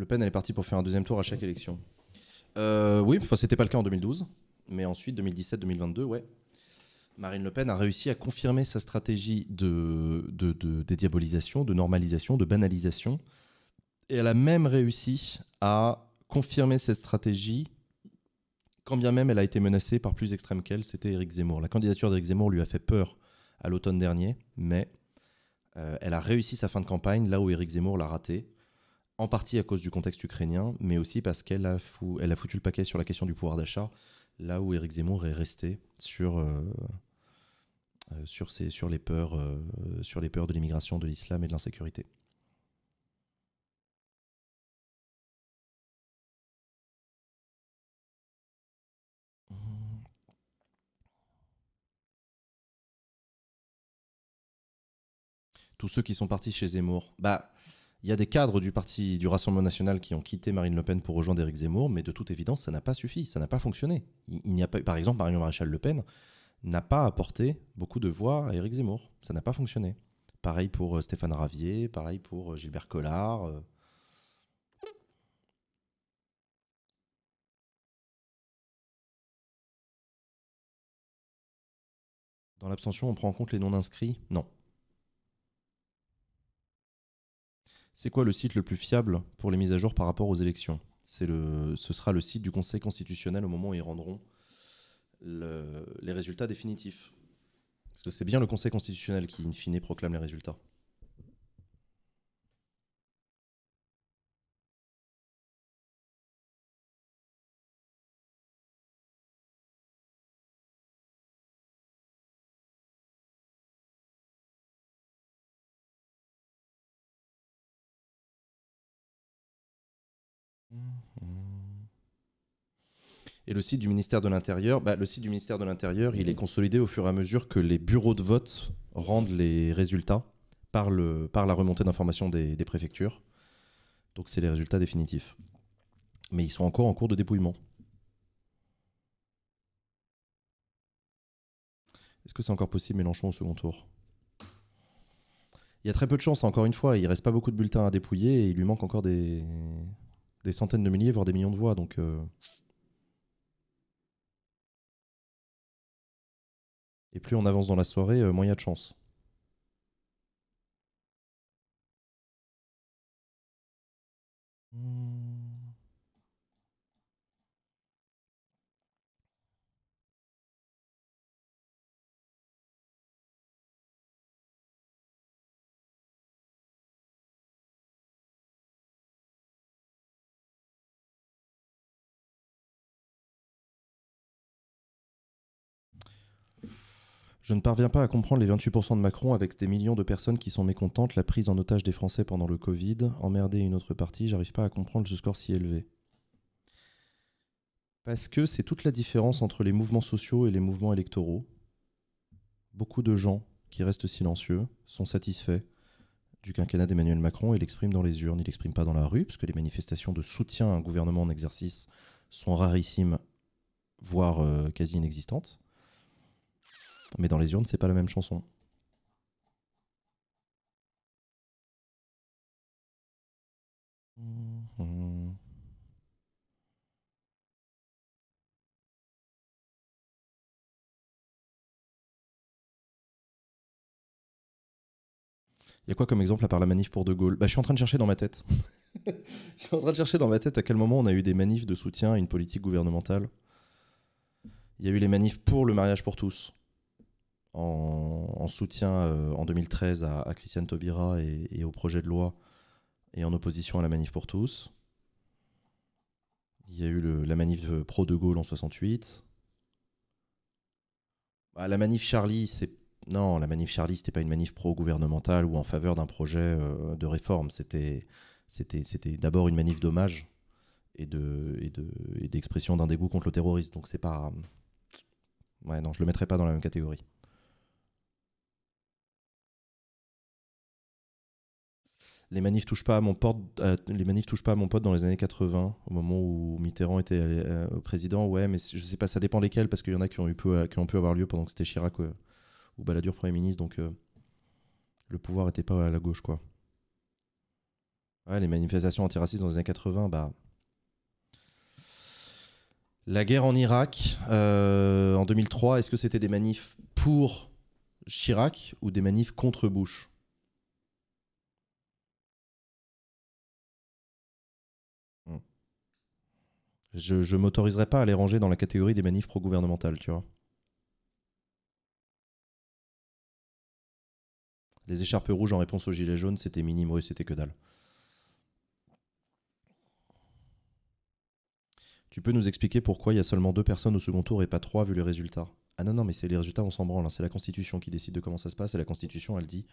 Le Pen, elle est partie pour faire un deuxième tour à chaque élection. Euh, oui, enfin, c'était pas le cas en 2012, mais ensuite 2017-2022, ouais. Marine Le Pen a réussi à confirmer sa stratégie de, de dédiabolisation, de normalisation, de banalisation. Et elle a même réussi à confirmer cette stratégie, quand bien même elle a été menacée par plus extrême qu'elle, c'était Éric Zemmour. La candidature d'Éric Zemmour lui a fait peur à l'automne dernier, mais euh, elle a réussi sa fin de campagne là où Éric Zemmour l'a ratée en partie à cause du contexte ukrainien, mais aussi parce qu'elle a, foutu le paquet sur la question du pouvoir d'achat, là où Éric Zemmour est resté sur, euh, euh, sur, les, peurs, euh, sur les peurs de l'immigration, de l'islam et de l'insécurité. Tous ceux qui sont partis chez Zemmour. Bah, il y a des cadres du parti du Rassemblement national qui ont quitté Marine Le Pen pour rejoindre Éric Zemmour, mais de toute évidence, ça n'a pas suffi, ça n'a pas fonctionné. Il, n'y a pas, par exemple, Marion Maréchal Le Pen n'a pas apporté beaucoup de voix à Éric Zemmour. Ça n'a pas fonctionné. Pareil pour euh, Stéphane Ravier, pareil pour euh, Gilbert Collard. Euh. Dans l'abstention, on prend en compte les non-inscrits Non. C'est quoi le site le plus fiable pour les mises à jour par rapport aux élections le, Ce sera le site du Conseil constitutionnel au moment où ils rendront les résultats définitifs. Parce que c'est bien le Conseil constitutionnel qui, in fine, proclame les résultats. Mmh. Et le site du ministère de l'Intérieur, bah, le site du ministère de l'Intérieur, il est consolidé au fur et à mesure que les bureaux de vote rendent les résultats par, le, par la remontée d'informations des, préfectures. Donc c'est les résultats définitifs. Mais ils sont encore en cours de dépouillement. Est-ce que c'est encore possible Mélenchon au second tour Il y a très peu de chances, encore une fois. Il ne reste pas beaucoup de bulletins à dépouiller et il lui manque encore des, des centaines de milliers, voire des millions de voix. Donc. Euh, et plus on avance dans la soirée, euh, moins il y a de chance. Hmm. Je ne parviens pas à comprendre les 28% de Macron avec des millions de personnes qui sont mécontentes, la prise en otage des Français pendant le Covid, emmerder une autre partie, j'arrive pas à comprendre ce score si élevé. Parce que c'est toute la différence entre les mouvements sociaux et les mouvements électoraux. Beaucoup de gens qui restent silencieux sont satisfaits du quinquennat d'Emmanuel Macron et l'expriment dans les urnes, il l'exprime pas dans la rue, puisque les manifestations de soutien à un gouvernement en exercice sont rarissimes, voire euh, quasi inexistantes. Mais dans les urnes, c'est pas la même chanson. Il y a quoi comme exemple à part la manif pour De Gaulle bah, Je suis en train de chercher dans ma tête. je suis en train de chercher dans ma tête à quel moment on a eu des manifs de soutien à une politique gouvernementale. Il y a eu les manifs pour le mariage pour tous en, soutien euh, en 2013 à, Christiane Taubira et, au projet de loi et en opposition à la manif pour tous. Il y a eu la manif pro de Gaulle en 68. Bah, la manif Charlie, c'est non, la manif Charlie, c'était pas une manif pro-gouvernementale ou en faveur d'un projet euh, de réforme. C'était, c'était, c'était d'abord une manif d'hommage et de, et d'expression d'un dégoût contre le terrorisme. Donc c'est pas, ouais, non, je le mettrais pas dans la même catégorie. les manifs touchent pas à mon pote, euh, les manifs touchent pas à mon pote dans les années 80, au moment où Mitterrand était euh, au président. Ouais, mais je sais pas, ça dépend lesquels, parce qu'il y en a qui ont euh, pu avoir lieu pendant que c'était Chirac ou, Baladur, premier ministre, donc le pouvoir était pas à la gauche, quoi. les manifestations antiracistes dans les années 80, bah. La guerre en Irak en 2003, est-ce que c'était des manifs pour Chirac ou des manifs contre Bush Je, ne m'autoriserais pas à les ranger dans la catégorie des manifs pro-gouvernementales, tu vois. Les écharpes rouges en réponse aux gilets jaunes, c'était minime, c'était que dalle. Tu peux nous expliquer pourquoi il y a seulement deux personnes au second tour et pas trois vu les résultats Ah non, non, mais c'est les résultats, on s'en branle. Hein. C'est la Constitution qui décide de comment ça se passe. Et la Constitution, elle dit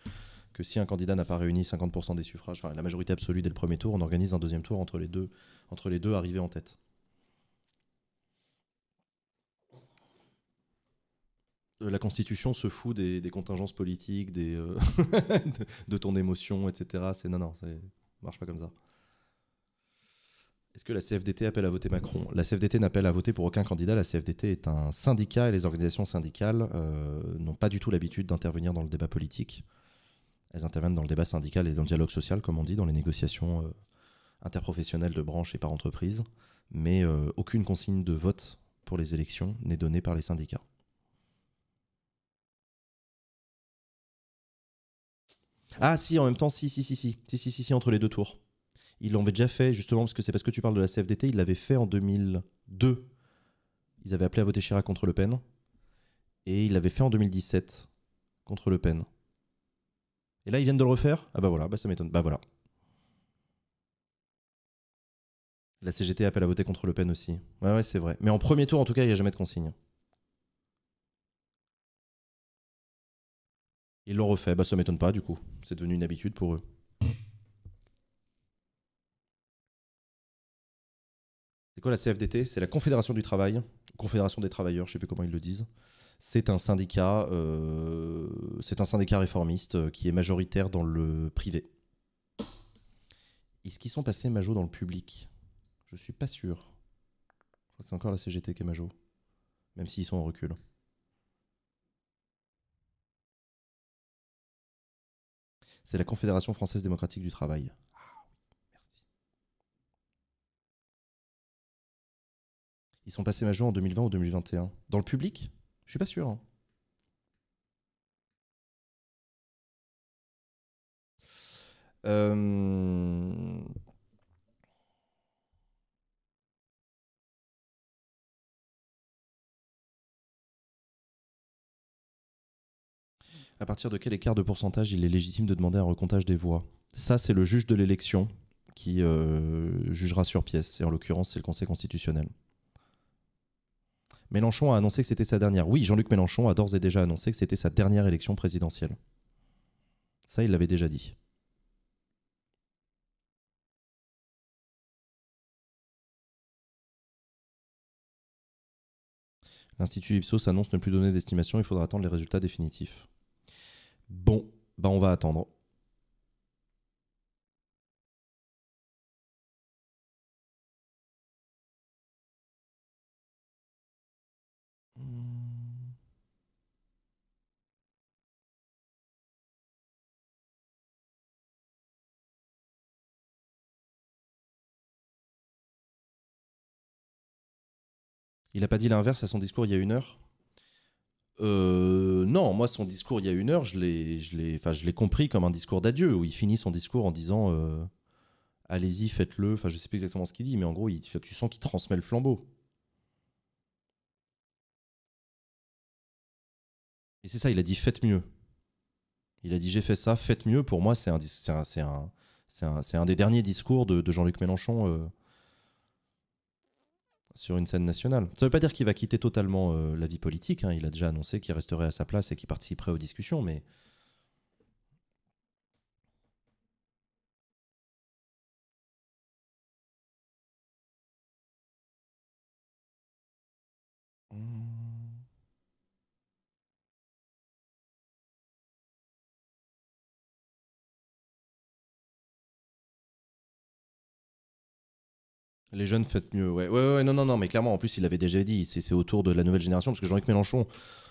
que si un candidat n'a pas réuni 50% des suffrages, enfin la majorité absolue dès le premier tour, on organise un deuxième tour entre les deux, entre les deux arrivés en tête. Euh, la Constitution se fout des, contingences politiques, des, euh, de ton émotion, etc. C'est non, non, ça marche pas comme ça. Est-ce que la CFDT appelle à voter Macron La CFDT n'appelle à voter pour aucun candidat. La CFDT est un syndicat et les organisations syndicales euh, n'ont pas du tout l'habitude d'intervenir dans le débat politique. Elles interviennent dans le débat syndical et dans le dialogue social, comme on dit, dans les négociations interprofessionnelles de branche et par entreprise. Mais aucune consigne de vote pour les élections n'est donnée par les syndicats. Ah si, en même temps, si, si, si, si, si, si, si, entre les deux tours. Ils l'avaient déjà fait, justement, parce que c'est parce que tu parles de la CFDT, ils l'avaient fait en 2002. Ils avaient appelé à voter Chirac contre Le Pen. Et ils l'avaient fait en 2017 contre Le Pen. Et là, ils viennent de le refaire Ah bah voilà, bah ça m'étonne. Bah voilà. La CGT appelle à voter contre Le Pen aussi. Ouais, ouais, c'est vrai. Mais en premier tour, en tout cas, il n'y a jamais de consigne. Ils l'ont refait. Bah, ça m'étonne pas, du coup. C'est devenu une habitude pour eux. C'est quoi la CFDT C'est la Confédération du Travail, Confédération des Travailleurs, je sais plus comment ils le disent. C'est un syndicat, euh, c'est un syndicat réformiste euh, qui est majoritaire dans le privé. Est-ce qu'ils sont passés Majo dans le public Je suis pas sûr. Je crois que c'est encore la CGT qui est Majo, même s'ils sont en recul. c'est la Confédération française démocratique du travail. Ah merci. Ils sont passés majeurs en 2020 ou 2021. Dans le public Je suis pas sûr. Hein. Euh... À partir de quel écart de pourcentage il est légitime de demander un recomptage des voix Ça, c'est le juge de l'élection qui euh, jugera sur pièce, et en l'occurrence, c'est le Conseil constitutionnel. Mélenchon a annoncé que c'était sa dernière. Oui, Jean-Luc Mélenchon a d'ores et déjà annoncé que c'était sa dernière élection présidentielle. Ça, il l'avait déjà dit. L'Institut Ipsos annonce ne plus donner d'estimation, il faudra attendre les résultats définitifs. Bon, bah on va attendre. Il n'a pas dit l'inverse à son discours il y a une heure euh, non, moi son discours il y a une heure, je l'ai, compris comme un discours d'adieu où il finit son discours en disant euh, allez-y faites-le. Enfin je sais pas exactement ce qu'il dit, mais en gros il, tu sens qu'il transmet le flambeau. Et c'est ça, il a dit faites mieux. Il a dit j'ai fait ça, faites mieux. Pour moi c'est un, c'est un, un, un, des derniers discours de, Jean-Luc Mélenchon. Euh, sur une scène nationale. Ça ne veut pas dire qu'il va quitter totalement euh, la vie politique. Hein. Il a déjà annoncé qu'il resterait à sa place et qu'il participerait aux discussions, mais Les jeunes faites mieux, ouais. ouais. non, non, non, mais clairement, en plus, il l'avait déjà dit, c'est autour de la nouvelle génération, parce que Jean-Luc Mélenchon,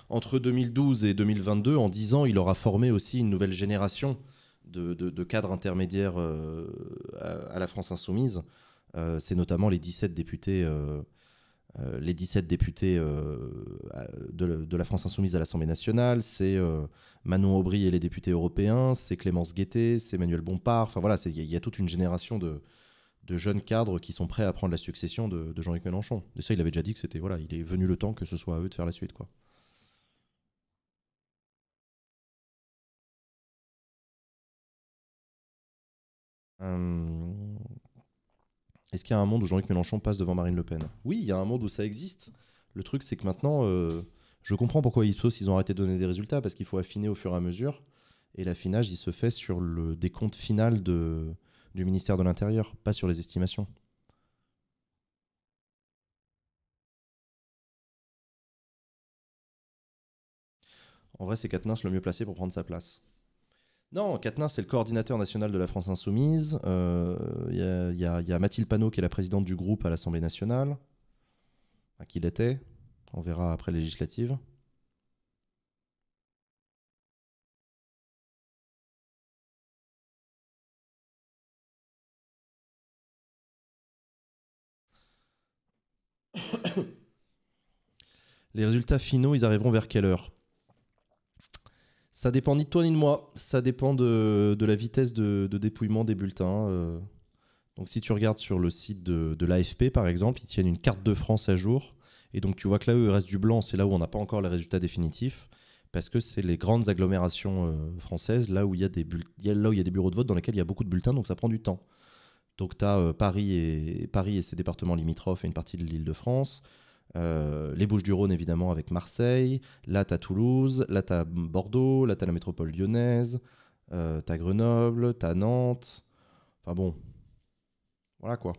entre 2012 et 2022, en 10 ans, il aura formé aussi une nouvelle génération de, cadres intermédiaires euh, à, la France insoumise. Euh, c'est notamment les 17 députés, euh, les 17 députés de, la France insoumise à l'Assemblée nationale, c'est Manon Aubry et les députés européens, c'est Clémence Guettet, c'est Emmanuel Bompard, enfin voilà, il y, a toute une génération de de jeunes cadres qui sont prêts à prendre la succession de, Jean-Luc Mélenchon. Et ça, il avait déjà dit que c'était voilà, il est venu le temps que ce soit à eux de faire la suite, quoi. Hum, est-ce qu'il y a un monde où Jean-Luc Mélenchon passe devant Marine Le Pen Oui, il y a un monde où ça existe. Le truc, c'est que maintenant, euh, je comprends pourquoi Ipsos, ils ont arrêté de donner des résultats, parce qu'il faut affiner au fur et à mesure. Et l'affinage, il se fait sur le décompte final de, du ministère de l'Intérieur, pas sur les estimations. En vrai, c'est Katnins le mieux placé pour prendre sa place. Non, Katnins, c'est le coordinateur national de la France Insoumise. Euh, il y, a Mathilde Panot, qui est la présidente du groupe à l'Assemblée nationale, à qui l'était. était. On verra après les législatives. Les résultats finaux, ils arriveront vers quelle heure Ça dépend ni de toi ni de moi. Ça dépend de, la vitesse de, dépouillement des bulletins. Euh. donc si tu regardes sur le site de, l'AFP, par exemple, ils tiennent une carte de France à jour. Et donc tu vois que là il reste du blanc, c'est là où on n'a pas encore les résultats définitifs parce que c'est les grandes agglomérations françaises, là où il y, a des bureaux de vote dans lesquels il y a beaucoup de bulletins, donc ça prend du temps. Donc tu as euh, Paris, et, Paris et ses départements limitrophes et une partie de l'île de France. Euh, les Bouches-du-Rhône, évidemment, avec Marseille. Là, tu Toulouse. Là, tu Bordeaux. Là, tu la métropole lyonnaise. Euh, Grenoble. Tu Nantes. Enfin bon. Voilà quoi.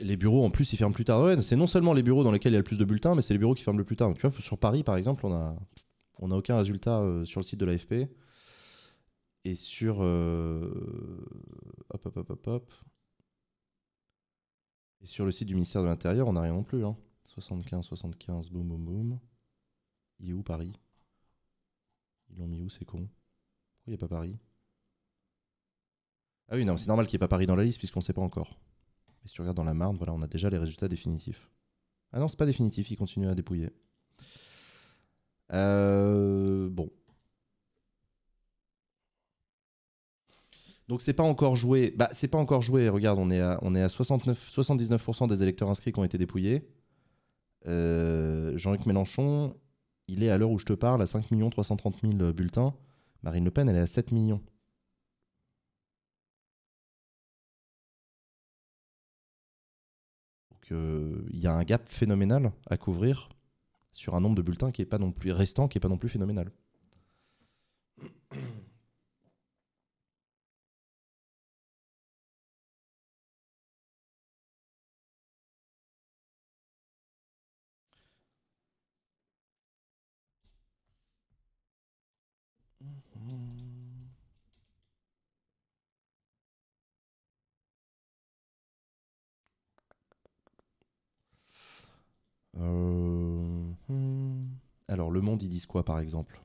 Les bureaux, en plus, ils ferment plus tard. c'est non seulement les bureaux dans lesquels il y a le plus de bulletins, mais c'est les bureaux qui ferment le plus tard. tu vois, sur Paris, par exemple, on a, aucun résultat euh, sur le site de l'AFP et sur. Euh, hop, hop, hop, hop, Et sur le site du ministère de l'Intérieur, on n'a rien non plus. Hein. 75, 75, boum, boum, boum. Il est où Paris Ils l'ont mis où, c'est con Pourquoi il n'y a pas Paris Ah oui, non, c'est normal qu'il n'y ait pas Paris dans la liste puisqu'on ne sait pas encore. Et si tu regardes dans la Marne, voilà, on a déjà les résultats définitifs. Ah non, c'est pas définitif, il continue à dépouiller. Euh, bon, Donc c'est pas encore joué. Bah c'est pas encore joué. Regarde, on est à, on est à 69, 79% des électeurs inscrits qui ont été dépouillés. Euh, Jean-Luc Mélenchon, il est à l'heure où je te parle à 5 330 000 bulletins. Marine Le Pen, elle est à 7 millions. Donc euh, il y a un gap phénoménal à couvrir sur un nombre de bulletins qui est pas non plus restant, qui est pas non plus phénoménal. Euh, hmm. Alors, Le Monde, ils disent quoi, par exemple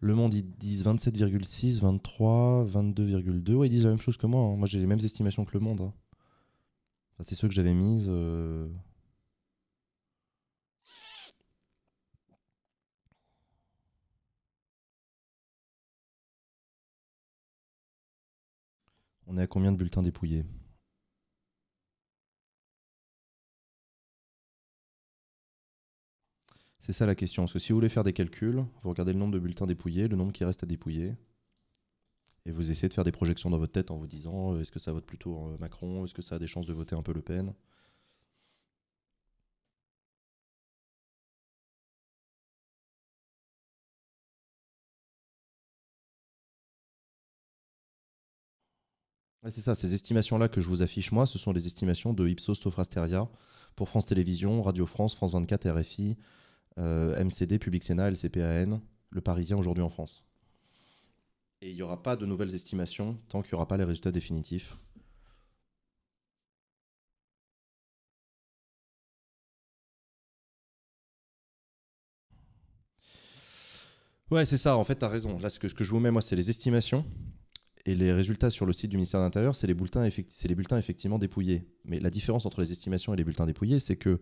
Le Monde, ils disent 27,6, 23, 22,2. Ouais, ils disent la même chose que moi. Hein. Moi, j'ai les mêmes estimations que Le Monde. Hein. c'est ceux que j'avais mis. Euh. On est à combien de bulletins dépouillés C'est ça la question. Parce que si vous voulez faire des calculs, vous regardez le nombre de bulletins dépouillés, le nombre qui reste à dépouiller, et vous essayez de faire des projections dans votre tête en vous disant euh, est-ce que ça vote plutôt euh, Macron, est-ce que ça a des chances de voter un peu Le Pen c'est ça, ces estimations-là que je vous affiche moi, ce sont les estimations de Ipsos Sofrasteria pour France Télévisions, Radio France, France 24, RFI, euh, MCD, Public Sénat, LCPAN, Le Parisien aujourd'hui en France. Et il n'y aura pas de nouvelles estimations tant qu'il n'y aura pas les résultats définitifs. Ouais, c'est ça, en fait, tu as raison. Là, ce que, ce que je vous mets, moi, c'est les estimations. Et les résultats sur le site du ministère de l'Intérieur, c'est les, les bulletins effectivement dépouillés. Mais la différence entre les estimations et les bulletins dépouillés, c'est que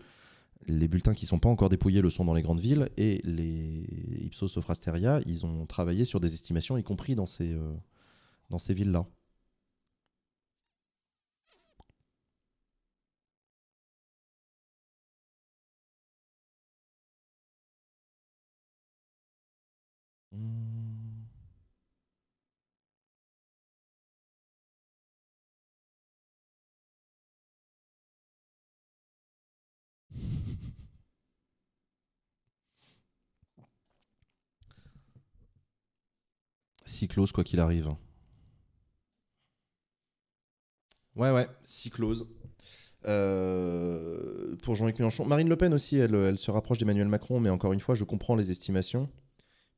les bulletins qui ne sont pas encore dépouillés le sont dans les grandes villes, et les Ipsos Sofrasteria, ils ont travaillé sur des estimations, y compris dans ces, euh, dans ces villes-là. close quoi qu'il arrive. Ouais, ouais, Cyclose. Euh, pour Jean-Luc Mélenchon. Marine Le Pen aussi, elle, se rapproche d'Emmanuel Macron, mais encore une fois, je comprends les estimations,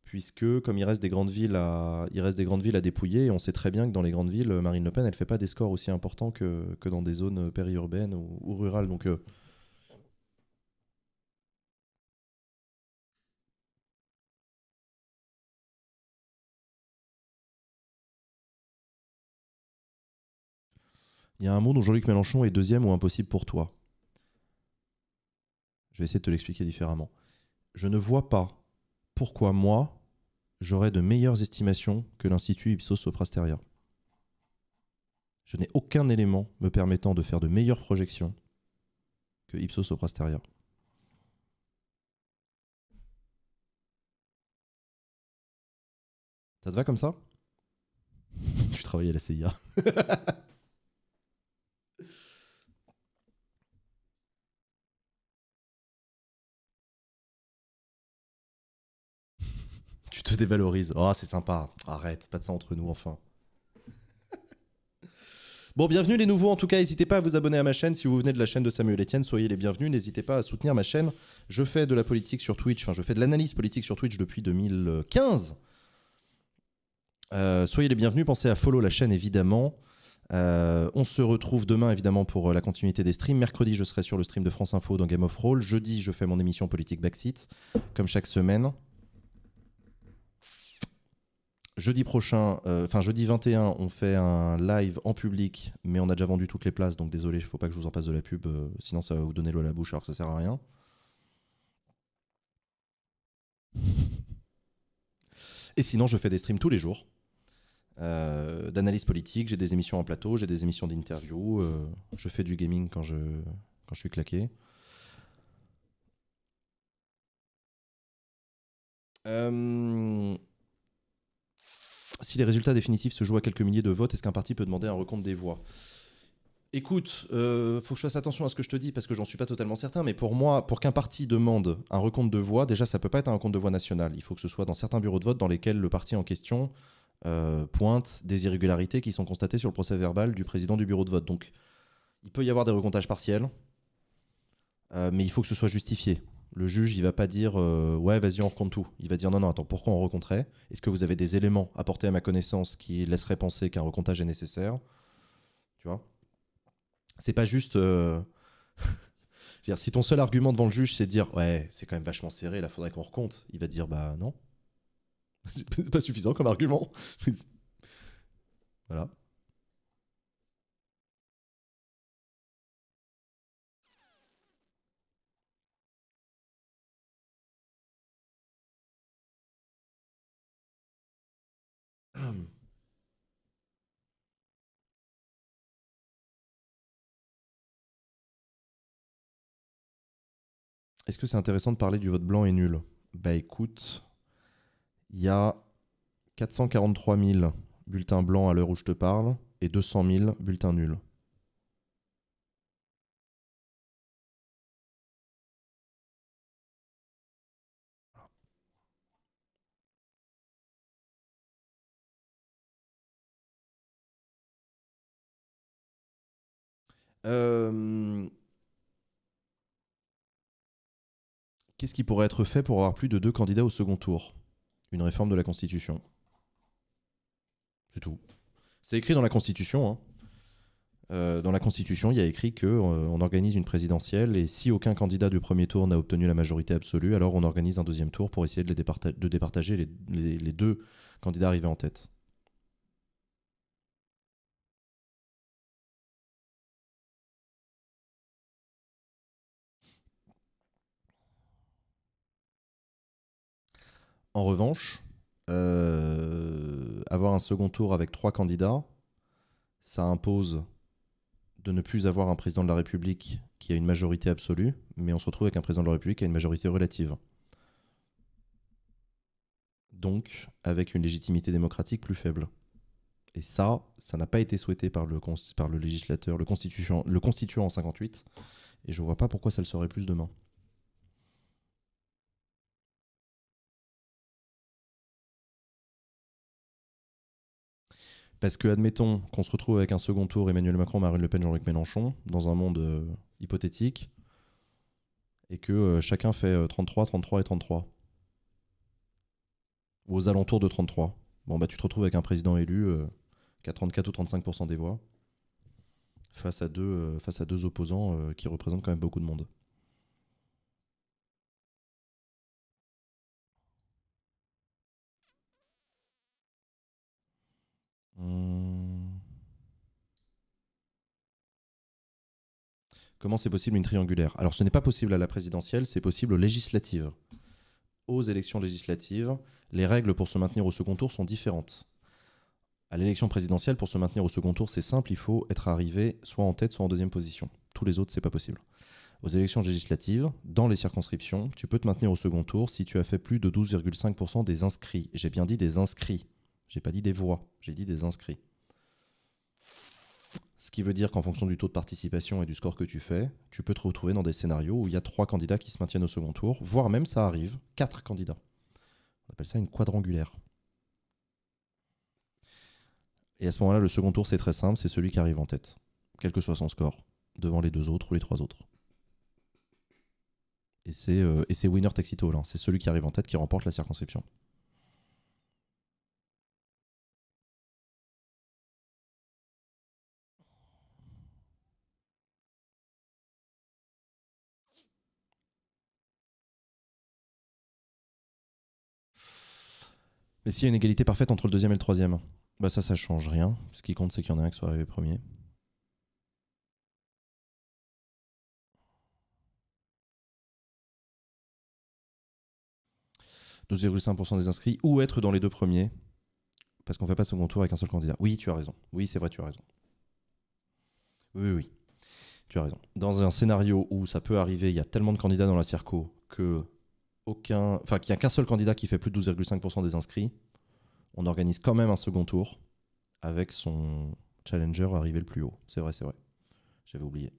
puisque comme il reste des grandes villes à, il reste des grandes villes à dépouiller, on sait très bien que dans les grandes villes, Marine Le Pen, elle fait pas des scores aussi importants que, dans des zones périurbaines ou, rurales. Donc euh, Il y a un mot dont Jean-Luc Mélenchon est deuxième ou impossible pour toi. Je vais essayer de te l'expliquer différemment. Je ne vois pas pourquoi moi, j'aurais de meilleures estimations que l'Institut Ipsos Soprasteria. Je n'ai aucun élément me permettant de faire de meilleures projections que Ipsos Soprasteria. Ça te va comme ça Tu travailles à la CIA. te dévalorise. Oh, c'est sympa. Arrête, pas de ça entre nous, enfin. Bon, bienvenue les nouveaux. En tout cas, n'hésitez pas à vous abonner à ma chaîne. Si vous venez de la chaîne de Samuel Etienne, soyez les bienvenus. N'hésitez pas à soutenir ma chaîne. Je fais de la politique sur Twitch. Enfin, je fais de l'analyse politique sur Twitch depuis 2015. Euh, soyez les bienvenus. Pensez à follow la chaîne, évidemment. Euh, on se retrouve demain, évidemment, pour euh, la continuité des streams. Mercredi, je serai sur le stream de France Info dans Game of Roll. Jeudi, je fais mon émission politique Backseat, comme chaque semaine jeudi prochain, euh, enfin jeudi 21, on fait un live en public, mais on a déjà vendu toutes les places, donc désolé, il faut pas que je vous en passe de la pub, euh, sinon ça va vous donner l'eau à la bouche alors que ça sert à rien. Et sinon, je fais des streams tous les jours euh, d'analyse politique, j'ai des émissions en plateau, j'ai des émissions d'interview, je fais du gaming quand je, quand je suis claqué. Euh, si les résultats définitifs se jouent à quelques milliers de votes, est-ce qu'un parti peut demander un recompte des voix Écoute, euh, faut que je fasse attention à ce que je te dis parce que j'en suis pas totalement certain, mais pour moi, pour qu'un parti demande un recompte de voix, déjà ça peut pas être un recompte de voix national. Il faut que ce soit dans certains bureaux de vote dans lesquels le parti en question euh, pointe des irrégularités qui sont constatées sur le procès verbal du président du bureau de vote. Donc il peut y avoir des recomptages partiels, euh, mais il faut que ce soit justifié. Le juge, il va pas dire euh, ouais, vas-y, on recompte tout. Il va dire non, non, attends, pourquoi on recompterait Est-ce que vous avez des éléments apportés à ma connaissance qui laisseraient penser qu'un recomptage est nécessaire Tu vois C'est pas juste. Euh, dire, si ton seul argument devant le juge, c'est de dire ouais, c'est quand même vachement serré, là, faudrait qu'on recompte, il va dire bah non. c'est pas suffisant comme argument. voilà. Est-ce que c'est intéressant de parler du vote blanc et nul Bah écoute, il y a 443 000 bulletins blancs à l'heure où je te parle et 200 000 bulletins nuls. Euh, qu'est-ce qui pourrait être fait pour avoir plus de deux candidats au second tour Une réforme de la Constitution. C'est tout. C'est écrit dans la Constitution. Hein. Euh, dans la Constitution, il y a écrit qu'on euh, organise une présidentielle et si aucun candidat du premier tour n'a obtenu la majorité absolue, alors on organise un deuxième tour pour essayer de, départager les, deux candidats arrivés en tête. En revanche, euh, avoir un second tour avec trois candidats, ça impose de ne plus avoir un président de la République qui a une majorité absolue, mais on se retrouve avec un président de la République qui a une majorité relative. Donc, avec une légitimité démocratique plus faible. Et ça, ça n'a pas été souhaité par le, par le législateur, le, constituant, le constituant en 58, et je ne vois pas pourquoi ça le serait plus demain. Parce que, admettons qu'on se retrouve avec un second tour Emmanuel Macron, Marine Le Pen, Jean-Luc Mélenchon, dans un monde euh, hypothétique, et que euh, chacun fait 33, euh, 33 et 33. Ou aux alentours de 33. Bon, bah, tu te retrouves avec un président élu qui a 34 ou 35% des voix, face à deux, face à deux opposants qui représentent quand même beaucoup de monde. Comment c'est possible une triangulaire Alors ce n'est pas possible à la présidentielle, c'est possible aux législatives. Aux élections législatives, les règles pour se maintenir au second tour sont différentes. À l'élection présidentielle, pour se maintenir au second tour, c'est simple, il faut être arrivé soit en tête, soit en deuxième position. Tous les autres, c'est pas possible. Aux élections législatives, dans les circonscriptions, tu peux te maintenir au second tour si tu as fait plus de 12,5% des inscrits. J'ai bien dit des inscrits. J'ai pas dit des voix, j'ai dit des inscrits. Ce qui veut dire qu'en fonction du taux de participation et du score que tu fais, tu peux te retrouver dans des scénarios où il y a trois candidats qui se maintiennent au second tour, voire même ça arrive, quatre candidats. On appelle ça une quadrangulaire. Et à ce moment-là, le second tour, c'est très simple, c'est celui qui arrive en tête, quel que soit son score, devant les deux autres ou les trois autres. Et c'est euh, winner taxito, hein. c'est celui qui arrive en tête qui remporte la circonscription. Mais s'il y a une égalité parfaite entre le deuxième et le troisième, bah ça, ça change rien. Ce qui compte, c'est qu'il y en a un qui soit arrivé premier. 12,5% des inscrits ou être dans les deux premiers parce qu'on ne fait pas de second tour avec un seul candidat. Oui, tu as raison. Oui, c'est vrai, tu as raison. Oui, oui, oui, tu as raison. Dans un scénario où ça peut arriver, il y a tellement de candidats dans la circo que aucun, enfin qu'il n'y a qu'un seul candidat qui fait plus de 12,5% des inscrits, on organise quand même un second tour avec son challenger arrivé le plus haut. C'est vrai, c'est vrai. J'avais oublié.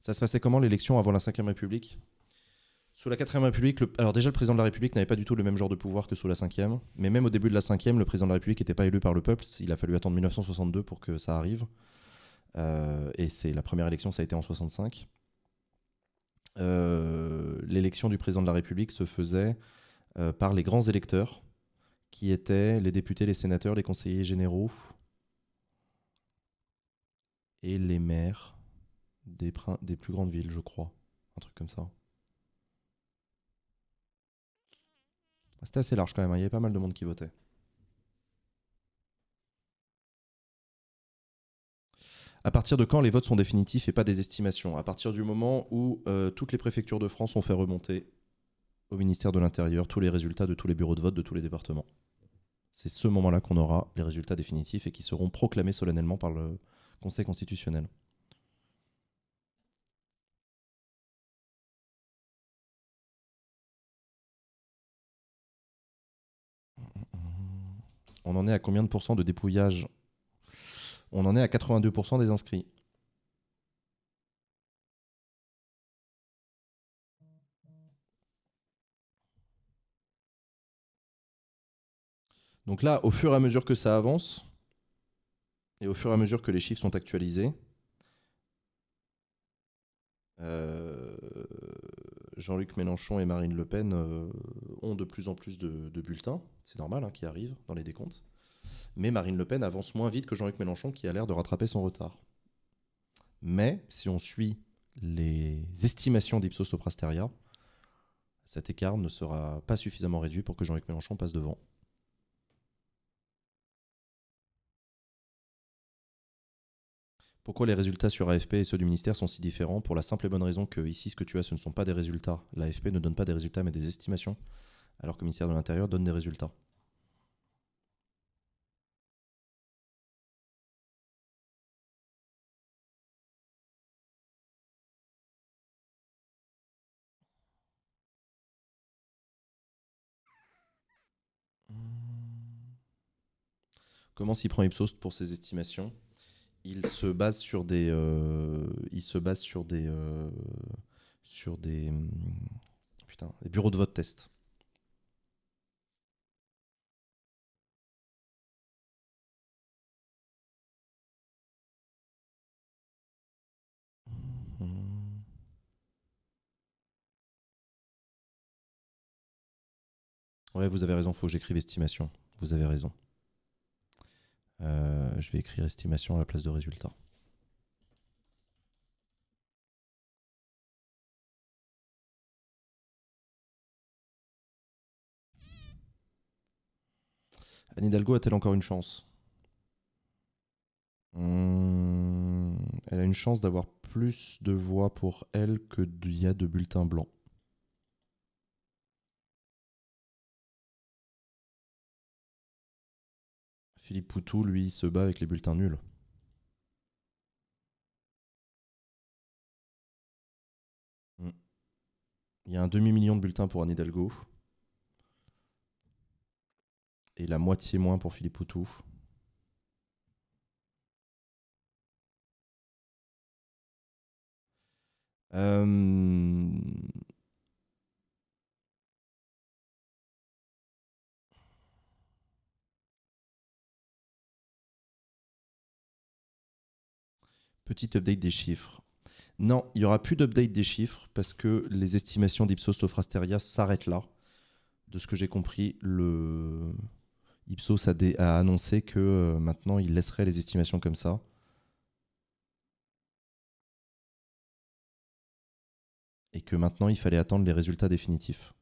Ça se passait comment l'élection avant la 5 République sous la 4ème République, alors déjà le président de la République n'avait pas du tout le même genre de pouvoir que sous la 5ème, mais même au début de la 5ème, le président de la République n'était pas élu par le peuple, il a fallu attendre 1962 pour que ça arrive. Euh, et c'est la première élection, ça a été en 65. Euh, l'élection du président de la République se faisait euh, par les grands électeurs, qui étaient les députés, les sénateurs, les conseillers généraux et les maires des plus grandes villes, je crois. Un truc comme ça. C'était assez large quand même, hein. il y avait pas mal de monde qui votait. À partir de quand les votes sont définitifs et pas des estimations À partir du moment où euh, toutes les préfectures de France ont fait remonter au ministère de l'Intérieur tous les résultats de tous les bureaux de vote de tous les départements. C'est ce moment-là qu'on aura les résultats définitifs et qui seront proclamés solennellement par le Conseil constitutionnel. on en est à combien de pourcents de dépouillage On en est à 82% des inscrits. Donc là, au fur et à mesure que ça avance, et au fur et à mesure que les chiffres sont actualisés, euh, Jean-Luc Mélenchon et Marine Le Pen euh, ont de plus en plus de, bulletins, c'est normal, hein, qui arrivent dans les décomptes. Mais Marine Le Pen avance moins vite que Jean-Luc Mélenchon, qui a l'air de rattraper son retard. Mais si on suit les estimations d'Ipsos Soprasteria, cet écart ne sera pas suffisamment réduit pour que Jean-Luc Mélenchon passe devant. Pourquoi les résultats sur AFP et ceux du ministère sont si différents Pour la simple et bonne raison que ici, ce que tu as, ce ne sont pas des résultats. L'AFP ne donne pas des résultats, mais des estimations, alors que le ministère de l'Intérieur donne des résultats. Comment s'y prend Ipsos pour ses estimations il se base sur des, euh, il se base sur des, euh, sur des, hum, putain, des bureaux de vote test. Hum. Oui, vous avez raison, faut que j'écrive estimation. Vous avez raison. Euh, je vais écrire estimation à la place de résultat. Anne Hidalgo a-t-elle encore une chance hmm, Elle a une chance d'avoir plus de voix pour elle que d'y y a de bulletins blancs. Philippe Poutou, lui, se bat avec les bulletins nuls. Hmm. Il y a un demi-million de bulletins pour Anne Hidalgo. Et la moitié moins pour Philippe Poutou. Euh, petit update des chiffres. Non, il n'y aura plus d'update des chiffres parce que les estimations d'Ipsos Sofrasteria s'arrêtent là. De ce que j'ai compris, le... Ipsos a, a annoncé que euh, maintenant il laisserait les estimations comme ça. Et que maintenant il fallait attendre les résultats définitifs.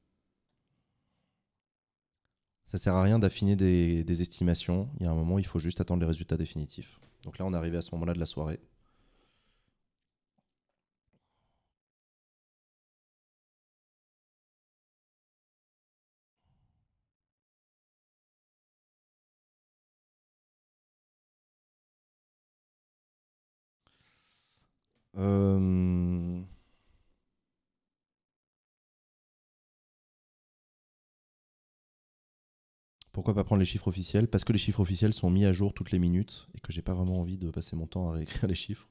Ça sert à rien d'affiner des... des estimations. Il y a un moment, il faut juste attendre les résultats définitifs. Donc là, on est arrivé à ce moment-là de la soirée. Euh, pourquoi pas prendre les chiffres officiels Parce que les chiffres officiels sont mis à jour toutes les minutes et que j'ai pas vraiment envie de passer mon temps à réécrire les chiffres.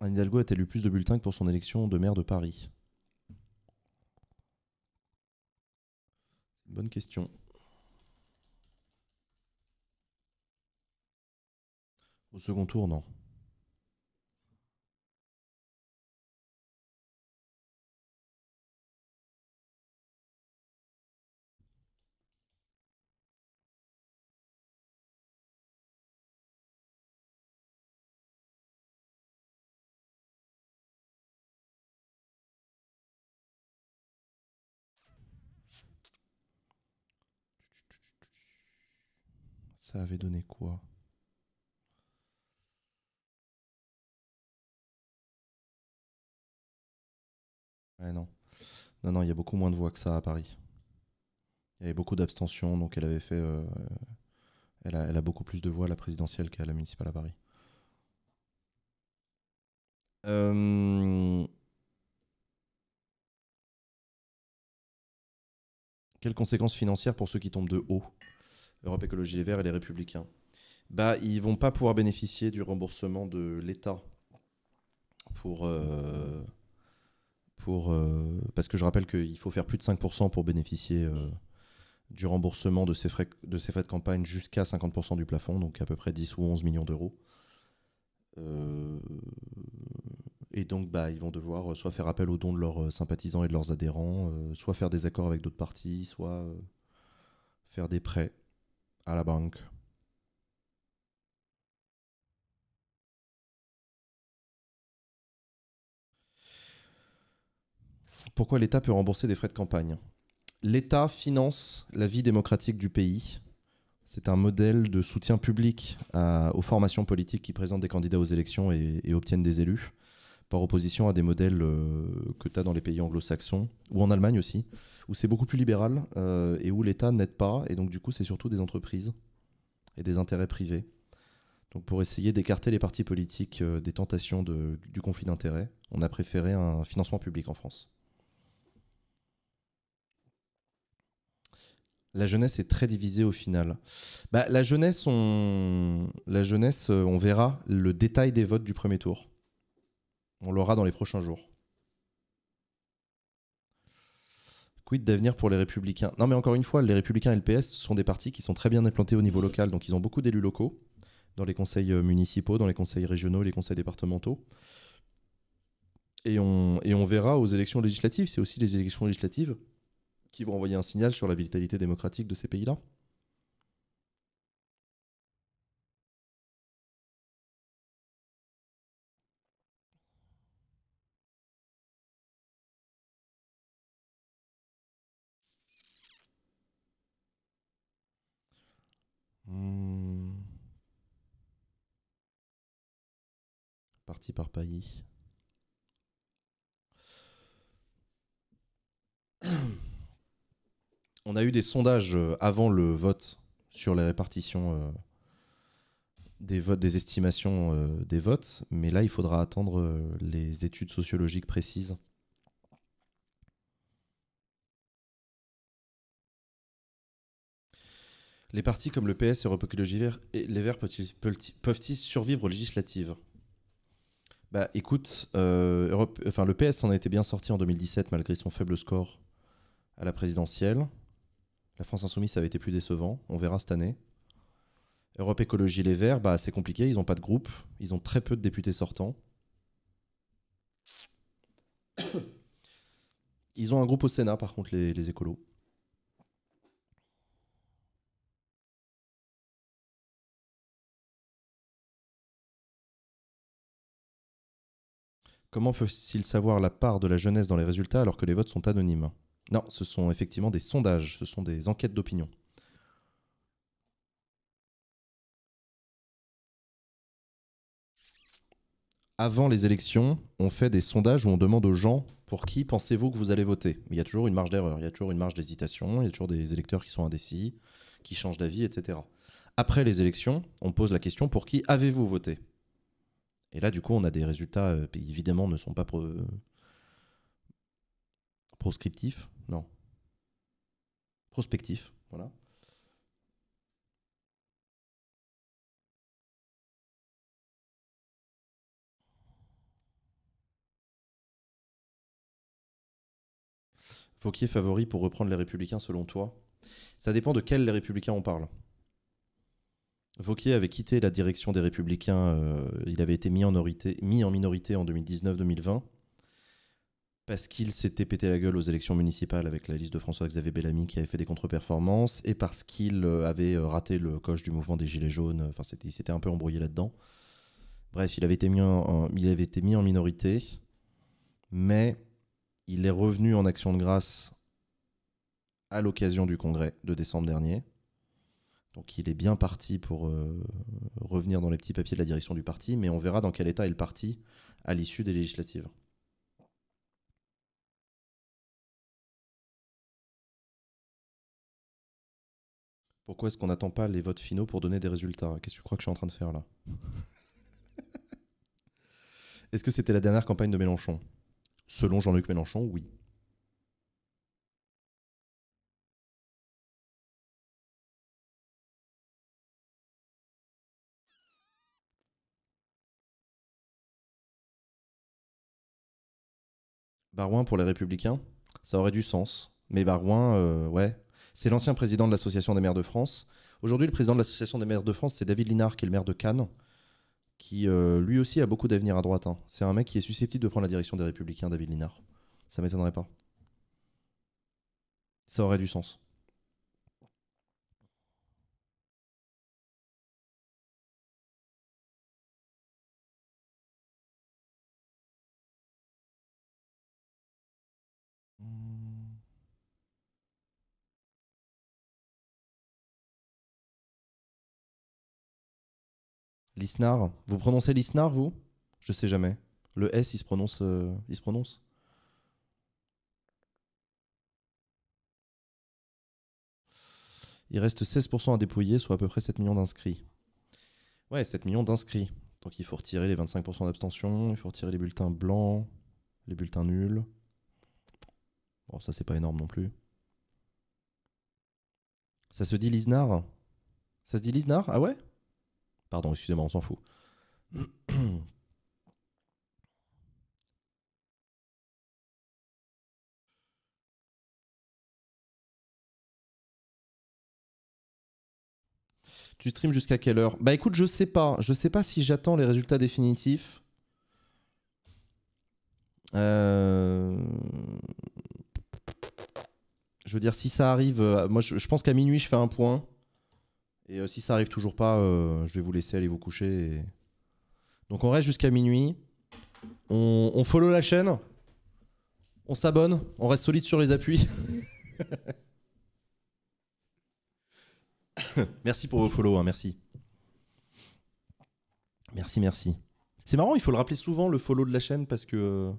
Anne Hidalgo a-t-elle plus de bulletins que pour son élection de maire de Paris bonne question. Au second tour, non. avait donné quoi non. Non, non, il y a beaucoup moins de voix que ça à Paris. Il y avait beaucoup d'abstentions, donc elle avait fait. Euh, elle, a, beaucoup plus de voix à la présidentielle qu'à la municipale à Paris. Euh, quelles conséquences financières pour ceux qui tombent de haut Europe Écologie Les Verts et les Républicains, bah, ils vont pas pouvoir bénéficier du remboursement de l'État pour... Euh, pour euh, parce que je rappelle qu'il faut faire plus de 5% pour bénéficier euh, du remboursement de ces frais, de ces de campagne jusqu'à 50% du plafond, donc à peu près 10 ou 11 millions d'euros. et donc, bah, ils vont devoir soit faire appel aux dons de leurs sympathisants et de leurs adhérents, soit faire des accords avec d'autres partis, soit faire des prêts à la banque. Pourquoi l'État peut rembourser des frais de campagne L'État finance la vie démocratique du pays. C'est un modèle de soutien public aux formations politiques qui présentent des candidats aux élections et obtiennent des élus par opposition à des modèles euh, que tu as dans les pays anglo-saxons, ou en Allemagne aussi, où c'est beaucoup plus libéral euh, et où l'État n'aide pas, et donc du coup c'est surtout des entreprises et des intérêts privés. Donc pour essayer d'écarter les partis politiques euh, des tentations du conflit d'intérêts, on a préféré un financement public en France. La jeunesse est très divisée au final. Bah, la jeunesse, on verra le détail des votes du premier tour. On l'aura dans les prochains jours. Quid d'avenir pour les Républicains Non, mais encore une fois, les Républicains et le PS sont des partis qui sont très bien implantés au niveau local, donc ils ont beaucoup d'élus locaux dans les conseils euh, municipaux, dans les conseils régionaux, les conseils départementaux. Et on, et on verra aux élections législatives, c'est aussi les élections législatives qui vont envoyer un signal sur la vitalité démocratique de ces pays-là. On a eu des sondages euh, avant le vote sur les répartitions euh, des votes, des estimations euh, des votes, mais là il faudra attendre les études sociologiques précises. Les partis comme le PS, et Écologie Vert et les Verts peuvent-ils survivre aux législatives bah écoute, euh, Europe... enfin, le PS en a été bien sorti en 2017 malgré son faible score à la présidentielle. La France Insoumise avait été plus décevant, on verra cette année. Europe Écologie Les Verts, bah, c'est compliqué, ils n'ont pas de groupe, ils ont très peu de députés sortants. Ils ont un groupe au Sénat par contre les, les écolos. Comment peut-il savoir la part de la jeunesse dans les résultats alors que les votes sont anonymes Non, ce sont effectivement des sondages, ce sont des enquêtes d'opinion. Avant les élections, on fait des sondages où on demande aux gens pour qui pensez-vous que vous allez voter. Il y a toujours une marge d'erreur, il y a toujours une marge d'hésitation, il y a toujours des électeurs qui sont indécis, qui changent d'avis, etc. Après les élections, on pose la question pour qui avez-vous voté et là, du coup, on a des résultats euh, qui, évidemment, ne sont pas euh, proscriptifs, non, prospectifs, voilà. Fauquier favori pour reprendre les républicains selon toi Ça dépend de quels les républicains on parle. Vauquier avait quitté la direction des Républicains. Euh, il avait été mis en, en minorité en 2019-2020 parce qu'il s'était pété la gueule aux élections municipales avec la liste de François-Xavier Bellamy qui avait fait des contre-performances et parce qu'il euh, avait euh, raté le coche du mouvement des Gilets jaunes. Enfin, il s'était un peu embrouillé là-dedans. Bref, il avait été mis en minorité, mais il est revenu en action de grâce à l'occasion du congrès de décembre dernier. Donc il est bien parti pour euh, revenir dans les petits papiers de la direction du parti, mais on verra dans quel état est le parti à l'issue des législatives. Pourquoi est-ce qu'on n'attend pas les votes finaux pour donner des résultats Qu'est-ce que tu crois que je suis en train de faire là Est-ce que c'était la dernière campagne de Mélenchon Selon Jean-Luc Mélenchon, oui. Barouin pour les Républicains, ça aurait du sens. Mais Barouin, euh, ouais, c'est l'ancien président de l'Association des maires de France. Aujourd'hui, le président de l'Association des maires de France, c'est David Linard, qui est le maire de Cannes, qui euh, lui aussi a beaucoup d'avenir à droite. Hein. C'est un mec qui est susceptible de prendre la direction des Républicains, David Linard. Ça m'étonnerait pas. Ça aurait du sens. Lisnar. Vous prononcez Lisnar, vous Je sais jamais. Le S, il se prononce. Euh, il se prononce. Il reste 16% à dépouiller, soit à peu près 7 millions d'inscrits. Ouais, 7 millions d'inscrits. Donc il faut retirer les 25% d'abstention, il faut retirer les bulletins blancs, les bulletins nuls. Bon, ça c'est pas énorme non plus. Ça se dit Lisnar Ça se dit Lisnar Ah ouais Pardon, excusez-moi, on s'en fout. Tu streams jusqu'à quelle heure Bah écoute, je sais pas. Je sais pas si j'attends les résultats définitifs. Euh, je veux dire, si ça arrive, euh, moi je pense qu'à minuit je fais un point. Et euh, si ça arrive toujours pas, euh, je vais vous laisser aller vous coucher. Donc on reste jusqu'à minuit. On, follow la chaîne. On s'abonne. On reste solide sur les appuis. merci pour vos follow, hein, merci. Merci, merci. C'est marrant, il faut le rappeler souvent le follow de la chaîne parce que. Euh,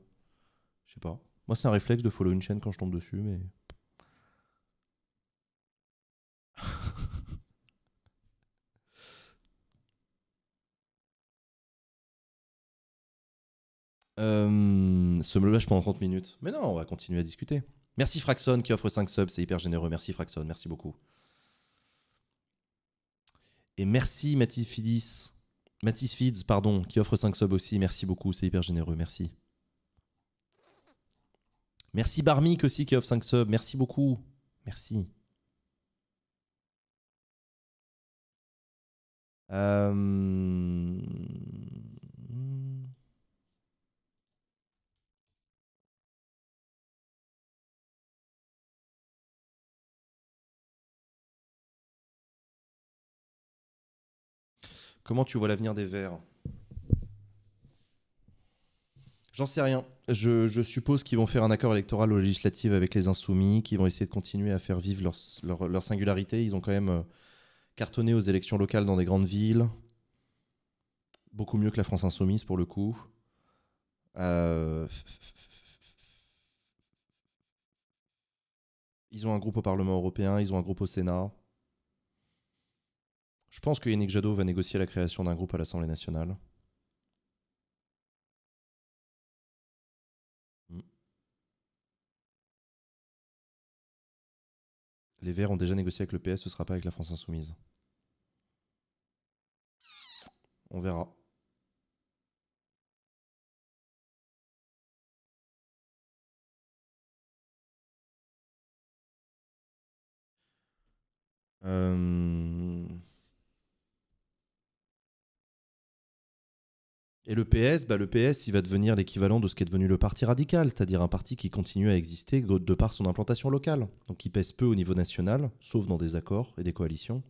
je sais pas. Moi, c'est un réflexe de follow une chaîne quand je tombe dessus, mais. Euh, ce lâche pendant 30 minutes. Mais non, on va continuer à discuter. Merci Fraxon qui offre 5 subs, c'est hyper généreux. Merci Fraxon, merci beaucoup. Et merci Mathis Fidis, Mathis Feeds, pardon, qui offre 5 subs aussi. Merci beaucoup, c'est hyper généreux, merci. Merci Barmic aussi qui offre 5 subs, merci beaucoup. Merci. Euh, Comment tu vois l'avenir des Verts J'en sais rien. Je, suppose qu'ils vont faire un accord électoral aux législatives avec les insoumis, qu'ils vont essayer de continuer à faire vivre leur, singularité. Ils ont quand même euh, cartonné aux élections locales dans des grandes villes. Beaucoup mieux que la France insoumise pour le coup. Euh, ils ont un groupe au Parlement européen, ils ont un groupe au Sénat. Je pense que Yannick Jadot va négocier la création d'un groupe à l'Assemblée nationale. Hmm. Les Verts ont déjà négocié avec le PS, ce sera pas avec la France Insoumise. On verra. Euh, Et le PS, bah le PS, il va devenir l'équivalent de ce qu'est devenu le Parti radical, c'est-à-dire un parti qui continue à exister de par son implantation locale, donc qui pèse peu au niveau national, sauf dans des accords et des coalitions.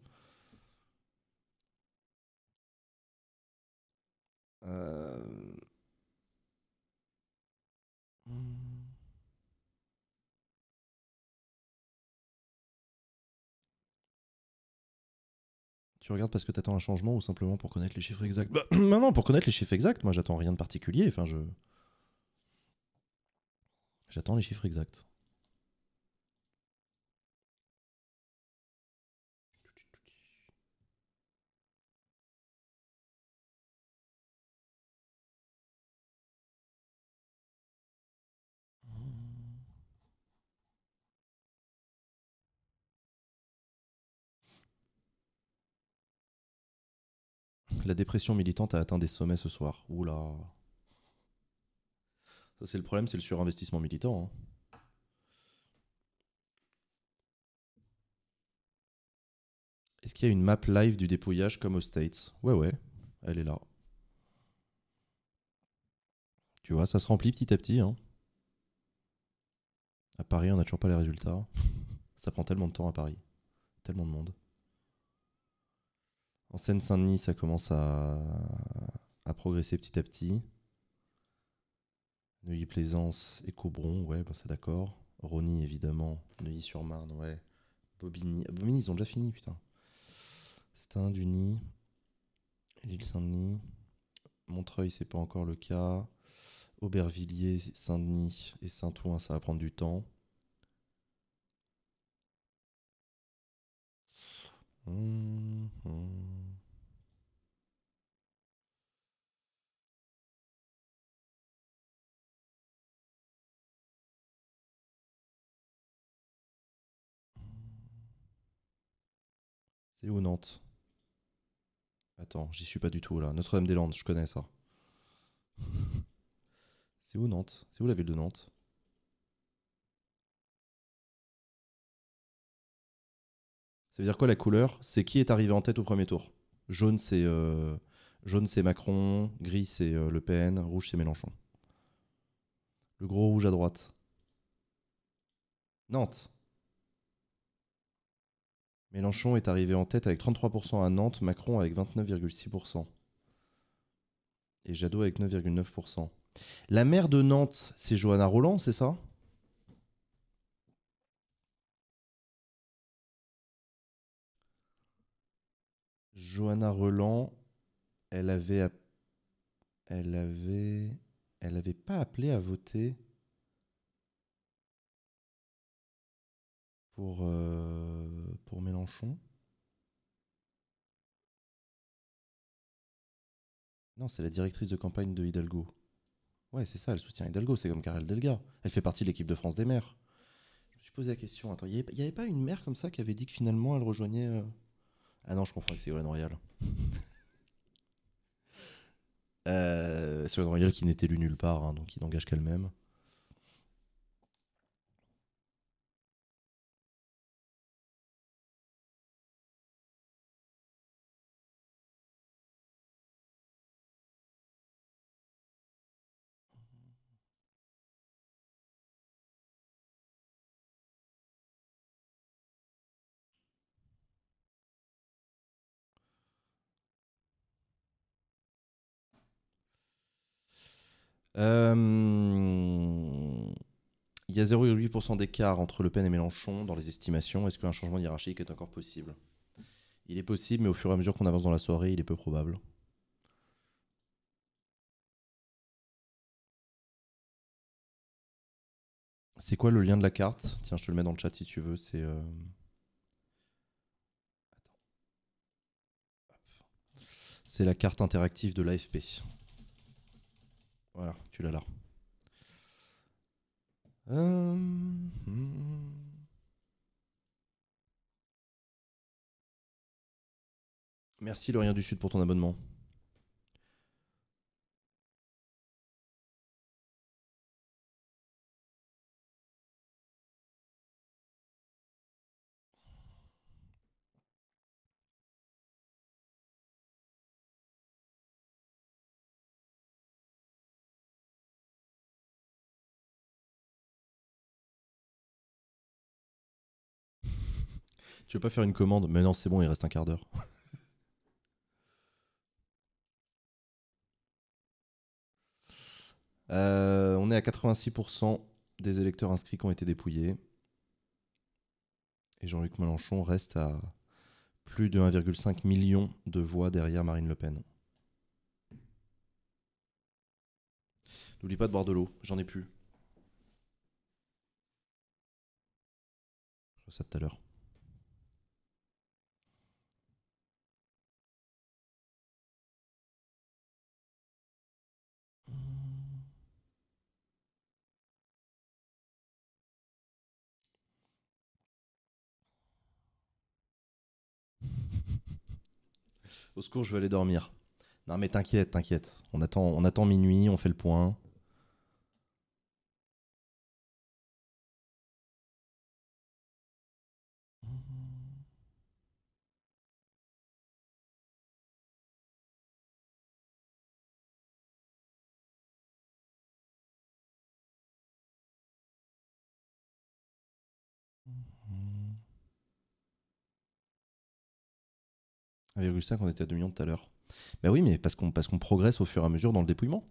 Euh, Tu regardes parce que t'attends un changement ou simplement pour connaître les chiffres exacts bah, Non, non, pour connaître les chiffres exacts, moi j'attends rien de particulier. Enfin, je. J'attends les chiffres exacts. la dépression militante a atteint des sommets ce soir. Oula. Ça, c'est le problème, c'est le surinvestissement militant. Hein. Est-ce qu'il y a une map live du dépouillage comme aux States Ouais, ouais, elle est là. Tu vois, ça se remplit petit à petit. Hein. À Paris, on n'a toujours pas les résultats. ça prend tellement de temps à Paris. Tellement de monde. En Seine-Saint-Denis, ça commence à, progresser petit à petit. Neuilly-Plaisance et Cobron, ouais, bah, c'est d'accord. Rony, évidemment. Neuilly-sur-Marne, ouais. Bobigny. Ah, Bobigny, ils ont déjà fini, putain. Stein, Duny. lille Saint-Denis. Montreuil, c'est pas encore le cas. Aubervilliers, Saint-Denis et Saint-Ouen, ça va prendre du temps. C'est où Nantes Attends, j'y suis pas du tout là. Notre-Dame-des-Landes, je connais ça. c'est où Nantes C'est où la ville de Nantes Ça veut dire quoi la couleur C'est qui est arrivé en tête au premier tour. Jaune, c'est euh, jaune, c'est Macron. Gris, c'est euh, Le Pen. Rouge, c'est Mélenchon. Le gros rouge à droite. Nantes. Mélenchon est arrivé en tête avec 33% à Nantes, Macron avec 29,6% et Jadot avec 9,9%. La maire de Nantes, c'est Johanna Roland, c'est ça Johanna Relan, elle avait, elle avait, elle avait pas appelé à voter pour euh, pour Mélenchon. Non, c'est la directrice de campagne de Hidalgo. Ouais, c'est ça, elle soutient Hidalgo, c'est comme Karel Delga. Elle fait partie de l'équipe de France des maires. Je me suis posé la question, il n'y avait, pas une mère comme ça qui avait dit que finalement elle rejoignait. Euh, ah non, je confonds avec Ségolène Royal. euh, Royal qui n'est lu nulle part, hein, donc il n'engage qu'elle-même. Euh, il y a 0,8% d'écart entre Le Pen et Mélenchon dans les estimations. Est-ce qu'un changement hiérarchique est encore possible Il est possible, mais au fur et à mesure qu'on avance dans la soirée, il est peu probable. C'est quoi le lien de la carte Tiens, je te le mets dans le chat si tu veux. C'est. Euh, c'est la carte interactive de l'AFP. Voilà, tu l'as là. Euh, hmm, hmm, hmm. Merci Laurien du Sud pour ton abonnement. Tu veux pas faire une commande Mais non, c'est bon, il reste un quart d'heure. Euh, on est à 86% des électeurs inscrits qui ont été dépouillés. Et Jean-Luc Mélenchon reste à plus de 1,5 million de voix derrière Marine Le Pen. N'oublie pas de boire de l'eau, j'en ai plus. Je vois ça tout à l'heure. Au secours, je vais aller dormir. Non, mais t'inquiète, t'inquiète. On attend, on attend minuit, on fait le point. 1,5, on était à 2 millions tout à l'heure. Ben oui, mais parce qu'on parce qu'on progresse au fur et à mesure dans le dépouillement.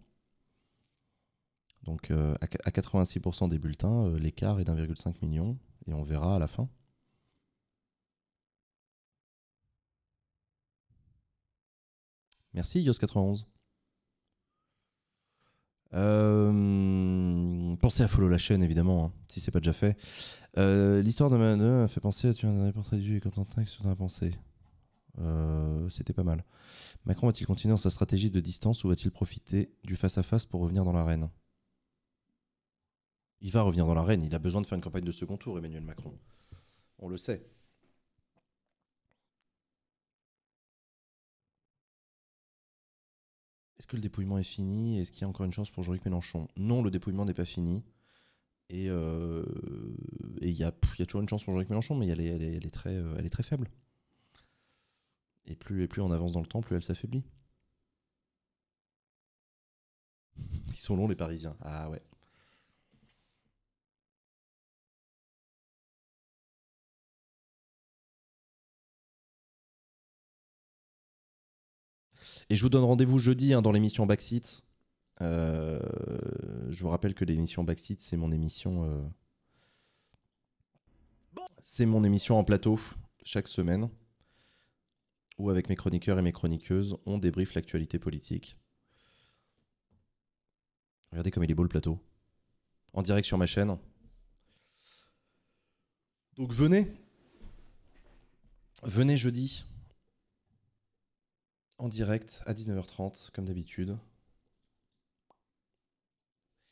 Donc euh, à, 86% des bulletins, euh, l'écart est d'1,5 million et on verra à la fin. Merci Yos91. Euh, pensez à follow la chaîne évidemment, hein, si c'est pas déjà fait. L'histoire de Manon fait penser à tu un dernier portrait du et quand on sur ta pensée. Euh, c'était pas mal. Macron va-t-il continuer dans sa stratégie de distance ou va-t-il profiter du face-à-face pour revenir dans l'arène Il va revenir dans l'arène. Il a besoin de faire une campagne de second tour, Emmanuel Macron. On le sait. Est-ce que le dépouillement est fini Est-ce qu'il y a encore une chance pour Jean-Luc Mélenchon Non, le dépouillement n'est pas fini. Et euh, il y, a, toujours une chance pour Jean-Luc Mélenchon, mais elle est euh, très faible. Et plus, et plus on avance dans le temps, plus elle s'affaiblit. Ils sont longs, les Parisiens. Ah ouais. Et je vous donne rendez-vous jeudi hein, dans l'émission Backseat. Euh, je vous rappelle que l'émission Backseat, c'est mon émission. Euh, c'est mon émission en plateau chaque semaine où avec mes chroniqueurs et mes chroniqueuses, on débriefe l'actualité politique. Regardez comme il est beau le plateau. En direct sur ma chaîne. Donc venez. Venez jeudi. En direct à 19h30, comme d'habitude.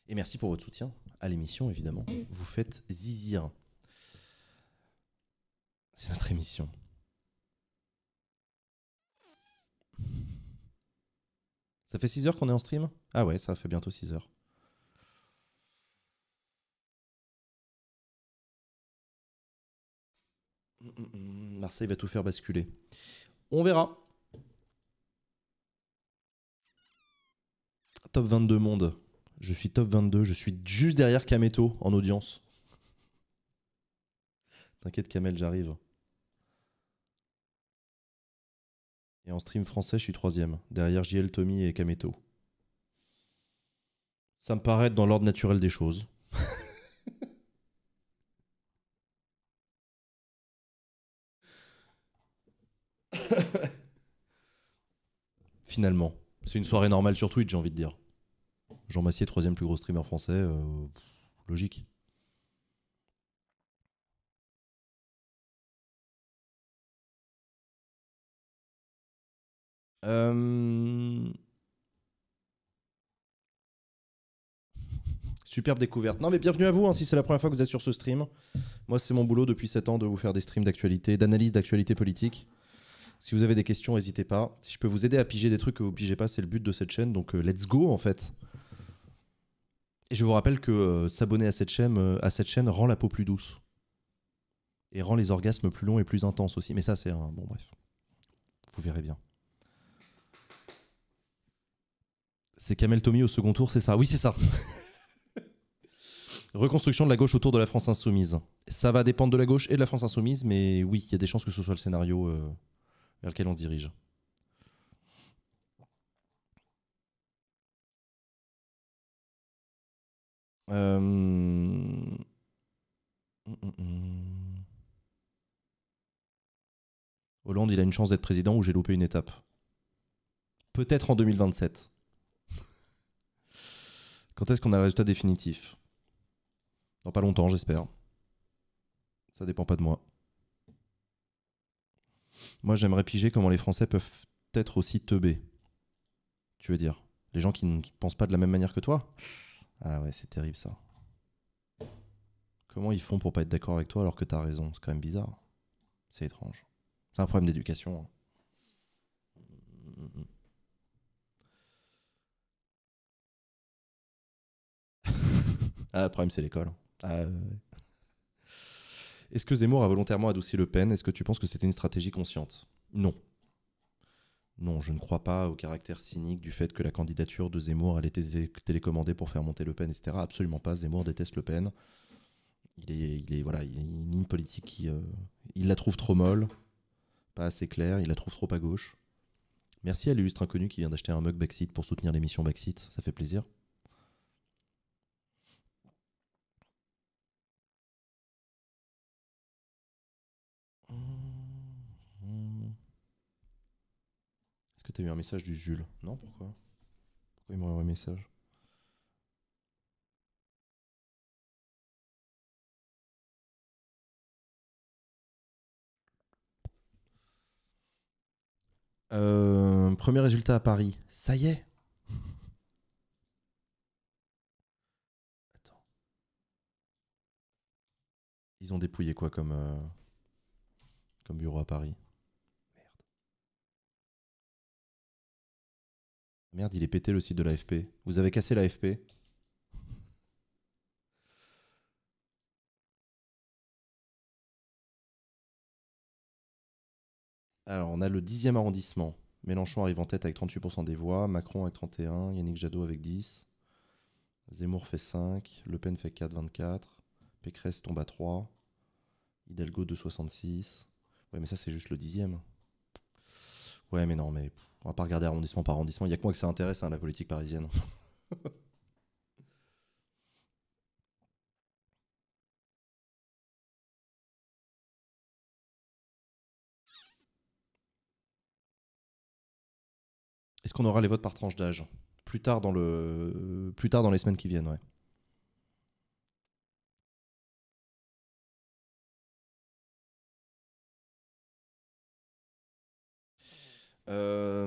Et merci pour votre soutien à l'émission, évidemment. Vous faites zizir. C'est notre émission. Ça fait 6 heures qu'on est en stream Ah ouais, ça fait bientôt 6 heures. Mm, mm, mm. Marseille va tout faire basculer. On verra. Top 22 monde. Je suis top 22. Je suis juste derrière Kameto en audience. T'inquiète, Kamel, j'arrive. Et en stream français, je suis troisième, derrière JL, Tommy et Kameto. Ça me paraît être dans l'ordre naturel des choses. Finalement, c'est une soirée normale sur Twitch, j'ai envie de dire. Jean Massier, troisième plus gros streamer français, euh, logique. Euh, superbe découverte. Non mais bienvenue à vous hein, si c'est la première fois que vous êtes sur ce stream. Moi c'est mon boulot depuis 7 ans de vous faire des streams d'actualité, d'analyse d'actualité politique. Si vous avez des questions, n'hésitez pas. Si je peux vous aider à piger des trucs que vous pigez pas, c'est le but de cette chaîne. Donc euh, let's go en fait. Et je vous rappelle que euh, s'abonner à cette chaîne rend la peau plus douce et rend les orgasmes plus longs et plus intenses aussi. Mais ça c'est un bon bref. Vous verrez bien. C'est Kamel Tommy au second tour, c'est ça Oui, c'est ça. Reconstruction de la gauche autour de la France insoumise. Ça va dépendre de la gauche et de la France insoumise, mais oui, il y a des chances que ce soit le scénario euh, vers lequel on se dirige. Euh, hum, hum, hum. Hollande, il a une chance d'être président ou j'ai loupé une étape. Peut-être en 2027. Quand est-ce qu'on a le résultat définitif Dans pas longtemps, j'espère. Ça dépend pas de moi. Moi, j'aimerais piger comment les Français peuvent être aussi teubés. Tu veux dire Les gens qui ne pensent pas de la même manière que toi Ah ouais, c'est terrible ça. Comment ils font pour pas être d'accord avec toi alors que t'as raison C'est quand même bizarre. C'est étrange. C'est un problème d'éducation. Hein. Ah, le problème, c'est l'école. Ah, Est-ce que Zemmour a volontairement adouci Le Pen Est-ce que tu penses que c'était une stratégie consciente Non. Non, je ne crois pas au caractère cynique du fait que la candidature de Zemmour allait été télécommandée pour faire monter Le Pen, etc. Absolument pas. Zemmour déteste Le Pen. Il est, il est voilà, une ligne politique qui, euh, il la trouve trop molle, pas assez claire, il la trouve trop à gauche. Merci à l'illustre inconnu qui vient d'acheter un mug Backseat pour soutenir l'émission Backseat, ça fait plaisir. Est-ce que tu as eu un message du Jules Non, pourquoi Pourquoi il m'aurait un message euh, premier résultat à Paris. Ça y est. Attends. Ils ont dépouillé quoi comme. Euh, comme bureau à Paris. Merde. Merde, il est pété le site de l'AFP. Vous avez cassé l'AFP Alors, on a le 10e arrondissement. Mélenchon arrive en tête avec 38% des voix, Macron avec 31, Yannick Jadot avec 10, Zemmour fait 5, Le Pen fait 4, 24, Pécresse tombe à 3, Hidalgo 2,66% mais ça, c'est juste le dixième. Ouais, mais non, mais on va pas regarder arrondissement par arrondissement. Il y a que moi que ça intéresse, à hein, la politique parisienne. Est-ce qu'on aura les votes par tranche d'âge plus tard dans le plus tard dans les semaines qui viennent, ouais. Euh,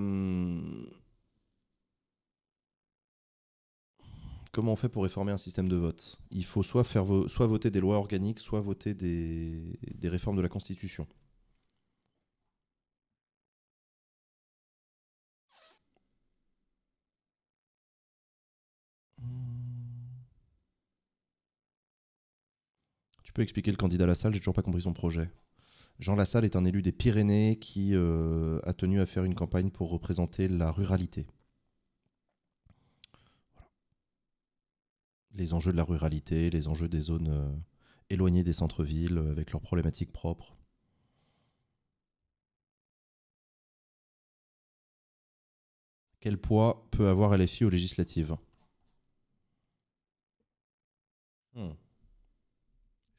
comment on fait pour réformer un système de vote Il faut soit, faire soit voter des lois organiques, soit voter des, des réformes de la Constitution. Tu peux expliquer le candidat à la salle J'ai toujours pas compris son projet. Jean Lassalle est un élu des Pyrénées qui euh, a tenu à faire une campagne pour représenter la ruralité. Les enjeux de la ruralité, les enjeux des zones euh, éloignées des centres-villes, euh, avec leurs problématiques propres. Quel poids peut avoir LFI aux législatives hmm.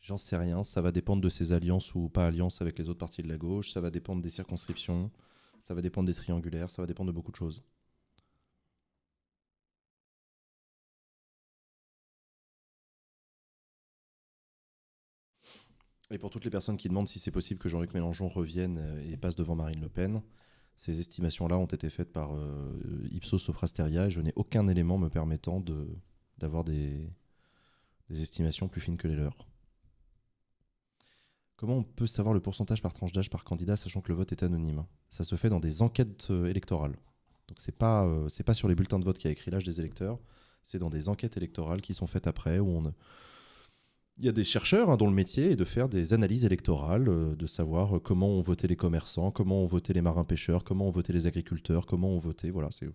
J'en sais rien. Ça va dépendre de ses alliances ou pas alliances avec les autres partis de la gauche. Ça va dépendre des circonscriptions. Ça va dépendre des triangulaires. Ça va dépendre de beaucoup de choses. Et pour toutes les personnes qui demandent si c'est possible que Jean-Luc Mélenchon revienne euh, et passe devant Marine Le Pen, ces estimations-là ont été faites par euh, Ipsos Sofrasteria et je n'ai aucun élément me permettant d'avoir des estimations plus fines que les leurs. Comment on peut savoir le pourcentage par tranche d'âge par candidat, sachant que le vote est anonyme hein Ça se fait dans des enquêtes euh, électorales. Donc c'est pas euh, pas sur les bulletins de vote qui a écrit l'âge des électeurs, c'est dans des enquêtes électorales qui sont faites après où on il y a des chercheurs hein, dont le métier est de faire des analyses électorales, euh, de savoir comment ont voté les commerçants, comment ont voté les marins-pêcheurs, comment ont voté les agriculteurs, comment ont voté. Voilà, c'est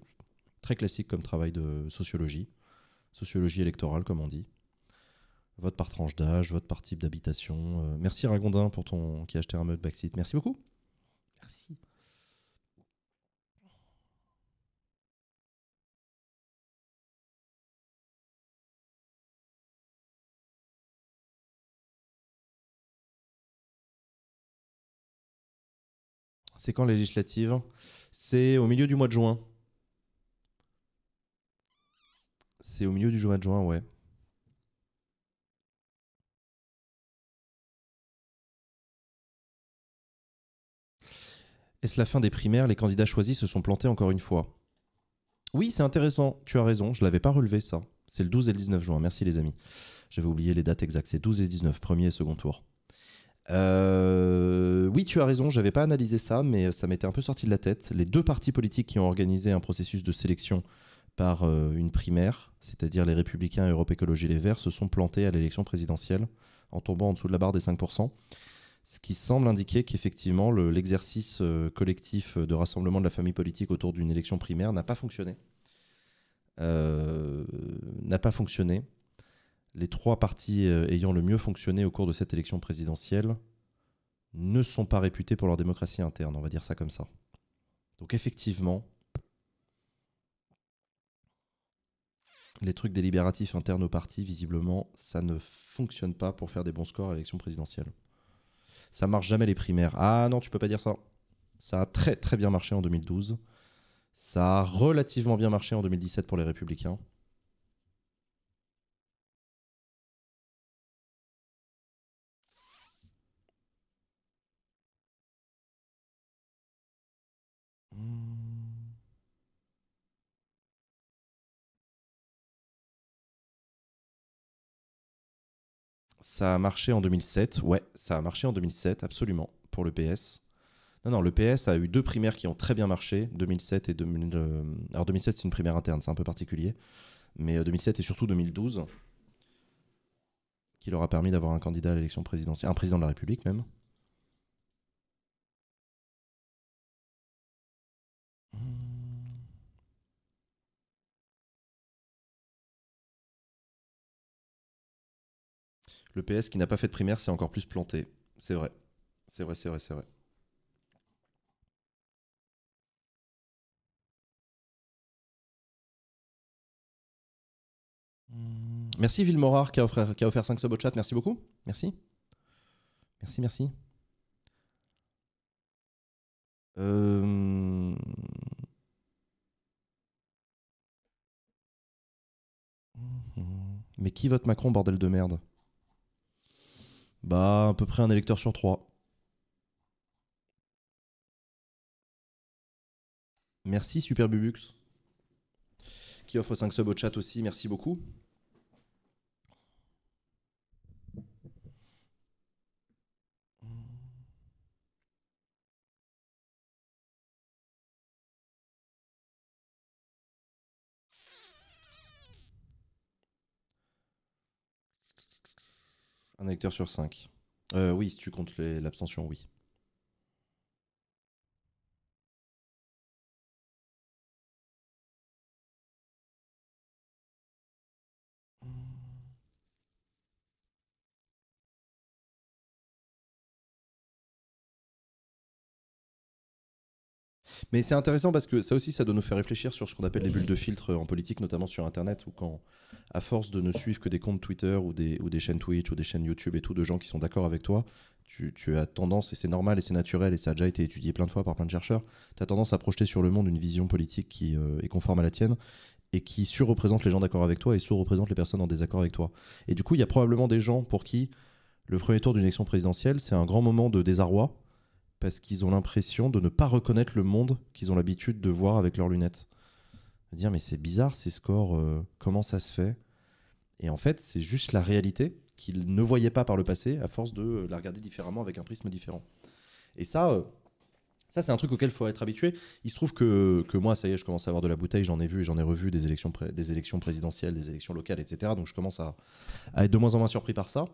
très classique comme travail de sociologie, sociologie électorale comme on dit. Votre par tranche d'âge, votre par type d'habitation. Euh, merci Ragondin pour ton qui a acheté un mode backseat. Merci beaucoup. Merci. C'est quand l'égislative C'est au milieu du mois de juin. C'est au milieu du mois de juin, ouais. Est-ce la fin des primaires Les candidats choisis se sont plantés encore une fois. Oui, c'est intéressant, tu as raison, je l'avais pas relevé ça. C'est le 12 et le 19 juin, merci les amis. J'avais oublié les dates exactes, c'est 12 et 19, premier et second tour. Euh, oui, tu as raison, n'avais pas analysé ça, mais ça m'était un peu sorti de la tête. Les deux partis politiques qui ont organisé un processus de sélection par euh, une primaire, c'est-à-dire les Républicains, Europe Écologie Les Verts, se sont plantés à l'élection présidentielle en tombant en dessous de la barre des 5% ce qui semble indiquer qu'effectivement l'exercice euh, collectif de rassemblement de la famille politique autour d'une élection primaire n'a pas fonctionné. Euh, n'a pas fonctionné. Les trois partis euh, ayant le mieux fonctionné au cours de cette élection présidentielle ne sont pas réputés pour leur démocratie interne, on va dire ça comme ça. Donc effectivement, les trucs délibératifs internes aux partis, visiblement, ça ne fonctionne pas pour faire des bons scores à l'élection présidentielle. Ça marche jamais les primaires. Ah non, tu peux pas dire ça. Ça a très très bien marché en 2012. Ça a relativement bien marché en 2017 pour les Républicains. Ça a marché en 2007. Ouais, ça a marché en 2007, absolument, pour le PS. Non, non, le PS a eu deux primaires qui ont très bien marché, 2007 et 2000. Euh, alors 2007, c'est une primaire interne, c'est un peu particulier. Mais 2007 euh, et surtout 2012, qui leur a permis d'avoir un candidat à l'élection présidentielle, un président de la République même. Le PS qui n'a pas fait de primaire c'est encore plus planté. C'est vrai. C'est vrai, c'est vrai, c'est vrai. Mmh. Merci Villemorard qui a offert, qui a offert 5 subs au chat. Merci beaucoup. Merci. Merci, merci. Euh, mmh. Mais qui vote Macron, bordel de merde bah, à peu près un électeur sur trois. Merci Super qui offre 5 subs au chat aussi, merci beaucoup. Un hectare sur 5. Euh, oui, si tu comptes les l'abstention, oui. Mais c'est intéressant parce que ça aussi, ça doit nous faire réfléchir sur ce qu'on appelle les bulles de filtre en politique, notamment sur Internet, où quand, à force de ne suivre que des comptes Twitter ou des, ou des chaînes Twitch ou des chaînes YouTube et tout, de gens qui sont d'accord avec toi, tu, as tendance, et c'est normal et c'est naturel, et ça a déjà été étudié plein de fois par plein de chercheurs, tu as tendance à projeter sur le monde une vision politique qui euh, est conforme à la tienne et qui surreprésente les gens d'accord avec toi et sur-représente les personnes en désaccord avec toi. Et du coup, il y a probablement des gens pour qui le premier tour d'une élection présidentielle, c'est un grand moment de désarroi, parce qu'ils ont l'impression de ne pas reconnaître le monde qu'ils ont l'habitude de voir avec leurs lunettes. dire mais c'est bizarre ces scores, euh, comment ça se fait Et en fait, c'est juste la réalité qu'ils ne voyaient pas par le passé à force de euh, la regarder différemment avec un prisme différent. Et ça, euh, ça c'est un truc auquel il faut être habitué. Il se trouve que, que, moi, ça y est, je commence à avoir de la bouteille, j'en ai vu et j'en ai revu des élections, des élections présidentielles, des élections locales, etc. Donc je commence à, à, être de moins en moins surpris par ça.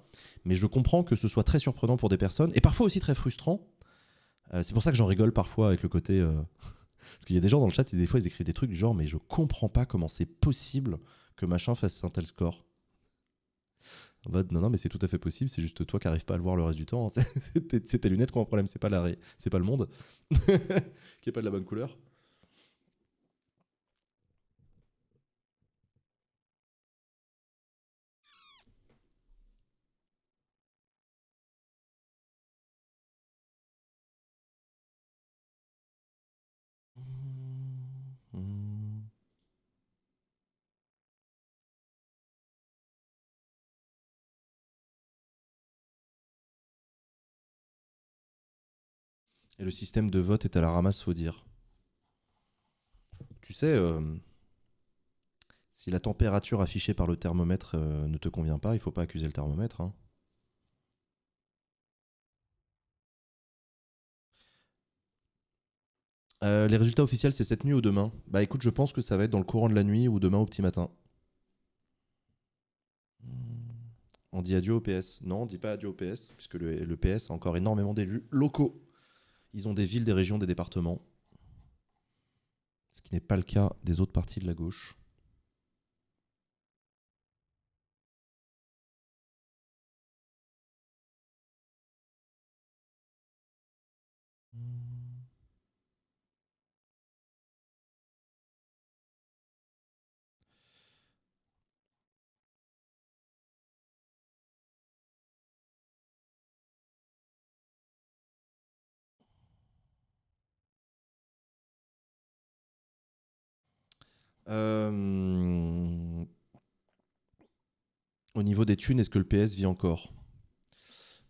Mais je comprends que ce soit très surprenant pour des personnes et parfois aussi très frustrant euh, c'est pour ça que j'en rigole parfois avec le côté. Euh, parce qu'il y a des gens dans le chat, et des fois, ils écrivent des trucs du genre, mais je comprends pas comment c'est possible que machin fasse un tel score. En non, non, mais c'est tout à fait possible, c'est juste toi qui n'arrives pas à le voir le reste du temps. Hein. c'est tes, lunettes qui ont un problème, c'est pas, la, pas le monde qui est pas de la bonne couleur. Et le système de vote est à la ramasse, faut dire. Tu sais, euh, si la température affichée par le thermomètre euh, ne te convient pas, il faut pas accuser le thermomètre. Hein. Euh, les résultats officiels, c'est cette nuit ou demain Bah écoute, je pense que ça va être dans le courant de la nuit ou demain au petit matin. On dit adieu au PS. Non, on dit pas adieu au PS, puisque le, le PS a encore énormément d'élus locaux. Ils ont des villes, des régions, des départements. Ce qui n'est pas le cas des autres parties de la gauche. Euh, au niveau des thunes, est-ce que le PS vit encore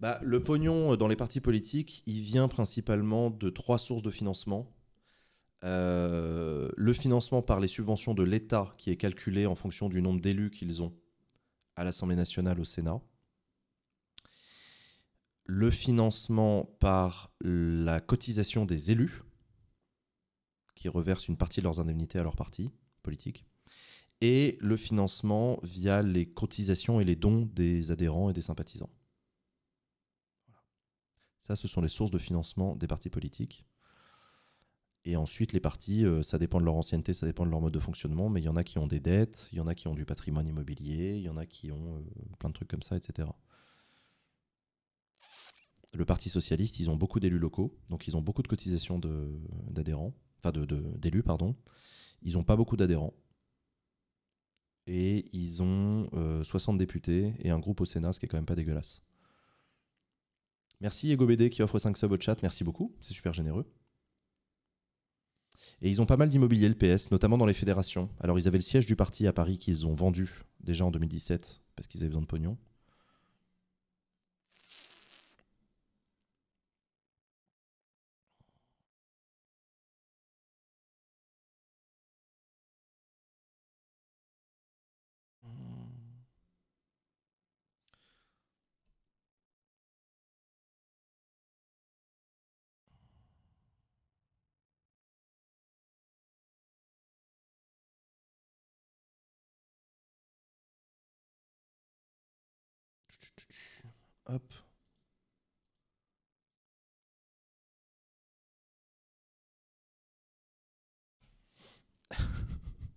bah, Le pognon euh, dans les partis politiques, il vient principalement de trois sources de financement. Euh, le financement par les subventions de l'État, qui est calculé en fonction du nombre d'élus qu'ils ont à l'Assemblée nationale, au Sénat. Le financement par la cotisation des élus, qui reversent une partie de leurs indemnités à leur parti politique, et le financement via les cotisations et les dons des adhérents et des sympathisants. Ça, ce sont les sources de financement des partis politiques. Et ensuite, les partis, euh, ça dépend de leur ancienneté, ça dépend de leur mode de fonctionnement, mais il y en a qui ont des dettes, il y en a qui ont du patrimoine immobilier, il y en a qui ont euh, plein de trucs comme ça, etc. Le Parti socialiste, ils ont beaucoup d'élus locaux, donc ils ont beaucoup de cotisations d'adhérents, enfin d'élus, de, pardon. Ils n'ont pas beaucoup d'adhérents. Et ils ont 60 euh, députés et un groupe au Sénat, ce qui est quand même pas dégueulasse. Merci Ego BD qui offre 5 subs au chat, merci beaucoup, c'est super généreux. Et ils ont pas mal d'immobilier, le PS, notamment dans les fédérations. Alors ils avaient le siège du parti à Paris qu'ils ont vendu déjà en 2017, parce qu'ils avaient besoin de pognon. Hop.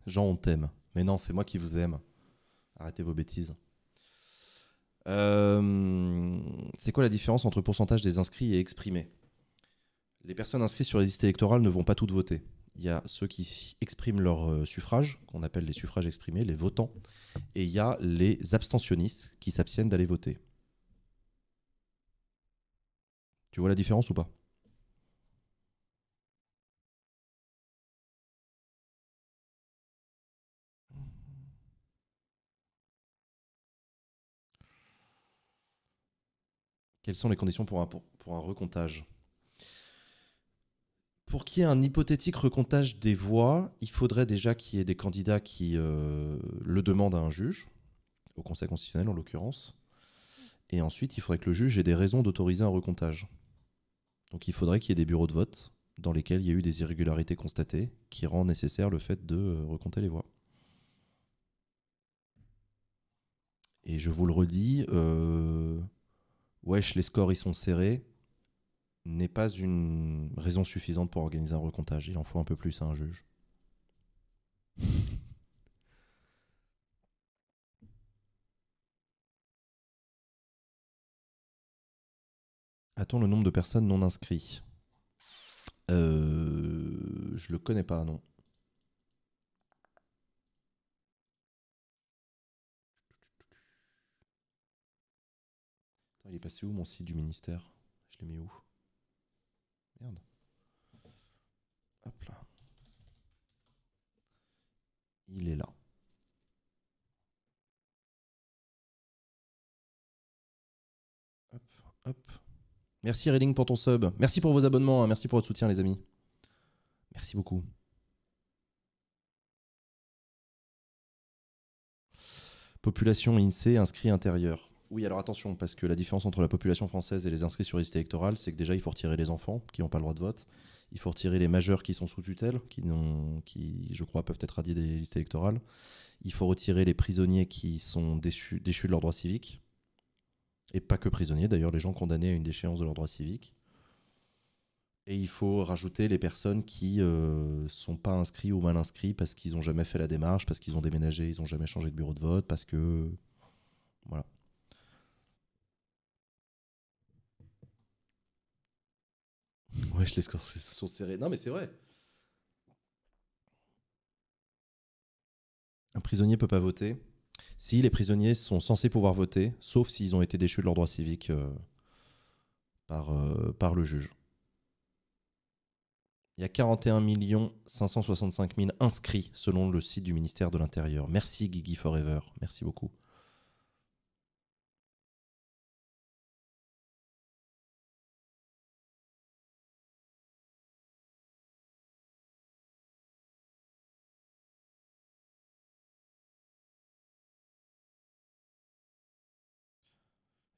Jean, on t'aime. Mais non, c'est moi qui vous aime. Arrêtez vos bêtises. Euh, c'est quoi la différence entre pourcentage des inscrits et exprimés Les personnes inscrites sur les listes électorales ne vont pas toutes voter. Il y a ceux qui expriment leur euh, suffrage, qu'on appelle les suffrages exprimés, les votants, et il y a les abstentionnistes qui s'abstiennent d'aller voter. Tu vois la différence ou pas Quelles sont les conditions pour un, pour, un recomptage pour qu'il y ait un hypothétique recomptage des voix, il faudrait déjà qu'il y ait des candidats qui euh, le demandent à un juge, au Conseil constitutionnel en l'occurrence. Et ensuite, il faudrait que le juge ait des raisons d'autoriser un recomptage. Donc il faudrait qu'il y ait des bureaux de vote dans lesquels il y a eu des irrégularités constatées qui rend nécessaire le fait de euh, recompter les voix. Et je vous le redis, euh, wesh, les scores ils sont serrés, n'est pas une raison suffisante pour organiser un recomptage. Il en faut un peu plus à hein, un juge. Attends, le nombre de personnes non inscrites euh, Je le connais pas, non. Il est passé où mon site du ministère Je l'ai mis où Merde. Hop là. Il est là. Hop, hop. Merci Reading pour ton sub. Merci pour vos abonnements. Hein. Merci pour votre soutien, les amis. Merci beaucoup. Population INSEE inscrit intérieur. Oui, alors attention, parce que la différence entre la population française et les inscrits sur liste électorale, c'est que déjà, il faut retirer les enfants qui n'ont pas le droit de vote. Il faut retirer les majeurs qui sont sous tutelle, qui, qui je crois, peuvent être radiés des listes électorales. Il faut retirer les prisonniers qui sont déchus de leurs droits civiques et pas que prisonniers, d'ailleurs les gens condamnés à une déchéance de leur droit civiques. Et il faut rajouter les personnes qui euh, sont pas inscrits ou mal inscrits parce qu'ils ont jamais fait la démarche, parce qu'ils ont déménagé, ils n'ont jamais changé de bureau de vote, parce que... Voilà. Ouais, je les sont serrés. Non, mais c'est vrai. Un prisonnier peut pas voter. Si les prisonniers sont censés pouvoir voter, sauf s'ils ont été déchus de leur droit civique euh, par, euh, par le juge. Il y a 41 565 000 inscrits selon le site du ministère de l'Intérieur. Merci Guigui Forever, merci beaucoup.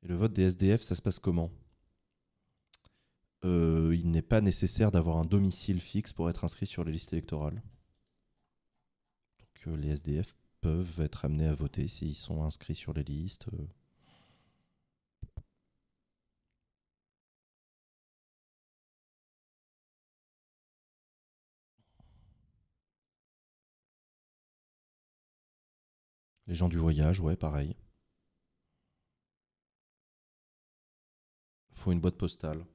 le vote des SDF, ça se passe comment euh, Il n'est pas nécessaire d'avoir un domicile fixe pour être inscrit sur les listes électorales. Donc euh, les SDF peuvent être amenés à voter s'ils sont inscrits sur les listes. Euh. Les gens du voyage, ouais, pareil. faut une boîte postale.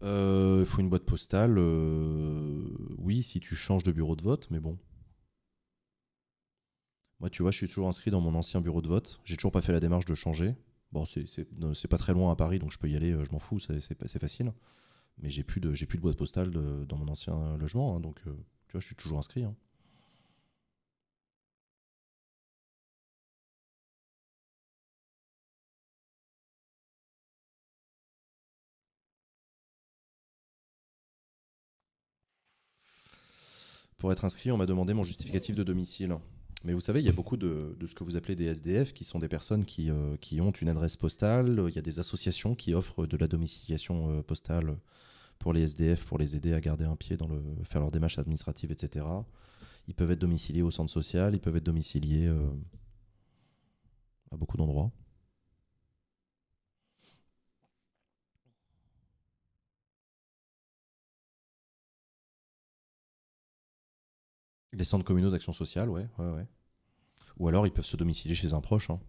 Il euh, faut une boîte postale. Euh, oui, si tu changes de bureau de vote, mais bon. Moi, tu vois, je suis toujours inscrit dans mon ancien bureau de vote. J'ai toujours pas fait la démarche de changer. Bon, c'est pas très loin à Paris, donc je peux y aller, euh, je m'en fous, c'est facile. Mais j'ai plus, de, plus de boîte postale dans mon ancien logement, hein, donc tu vois, je suis toujours inscrit. Hein. Pour être inscrit, on m'a demandé mon justificatif de domicile. Mais vous savez, il y a beaucoup de, ce que vous appelez des SDF, qui sont des personnes qui, euh, qui, ont une adresse postale. Il y a des associations qui offrent de la domiciliation euh, postale pour les SDF, pour les aider à garder un pied dans le faire leurs démarches administratives, etc. Ils peuvent être domiciliés au centre social, ils peuvent être domiciliés euh, à beaucoup d'endroits. Les centres communaux d'action sociale, ouais, ouais, ouais. Ou alors ils peuvent se domicilier chez un proche. Hein.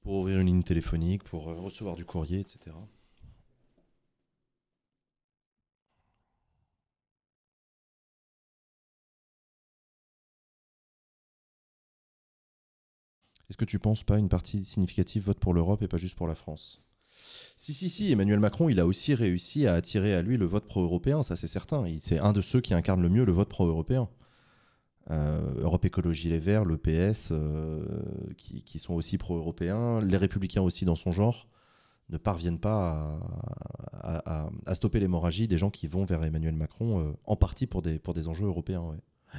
pour ouvrir une ligne téléphonique, pour euh, recevoir du courrier, etc. Est-ce que tu penses pas une partie significative vote pour l'Europe et pas juste pour la France si, si, si, Emmanuel Macron, il a aussi réussi à attirer à lui le vote pro-européen, ça c'est certain. C'est un de ceux qui incarne le mieux le vote pro-européen. Euh, Europe Écologie Les Verts, l'EPS, euh, qui, sont aussi pro-européens, les Républicains aussi dans son genre, ne parviennent pas à, stopper l'hémorragie des gens qui vont vers Emmanuel Macron, euh, en partie pour des, pour des enjeux européens. Ouais. Ah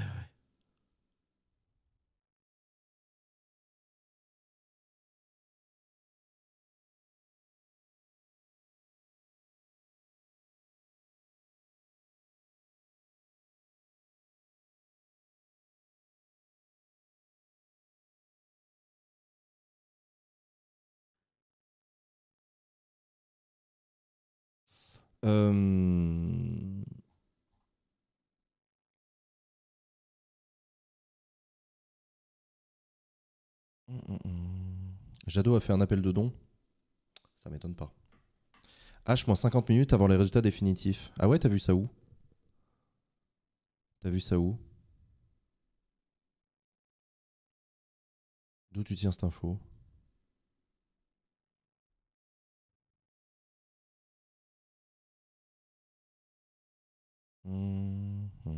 Euh, Jado a fait un appel de don Ça m'étonne pas. H-50 minutes avant les résultats définitifs. Ah ouais, t'as vu ça où T'as vu ça où D'où tu tiens cette info Mmh, mmh.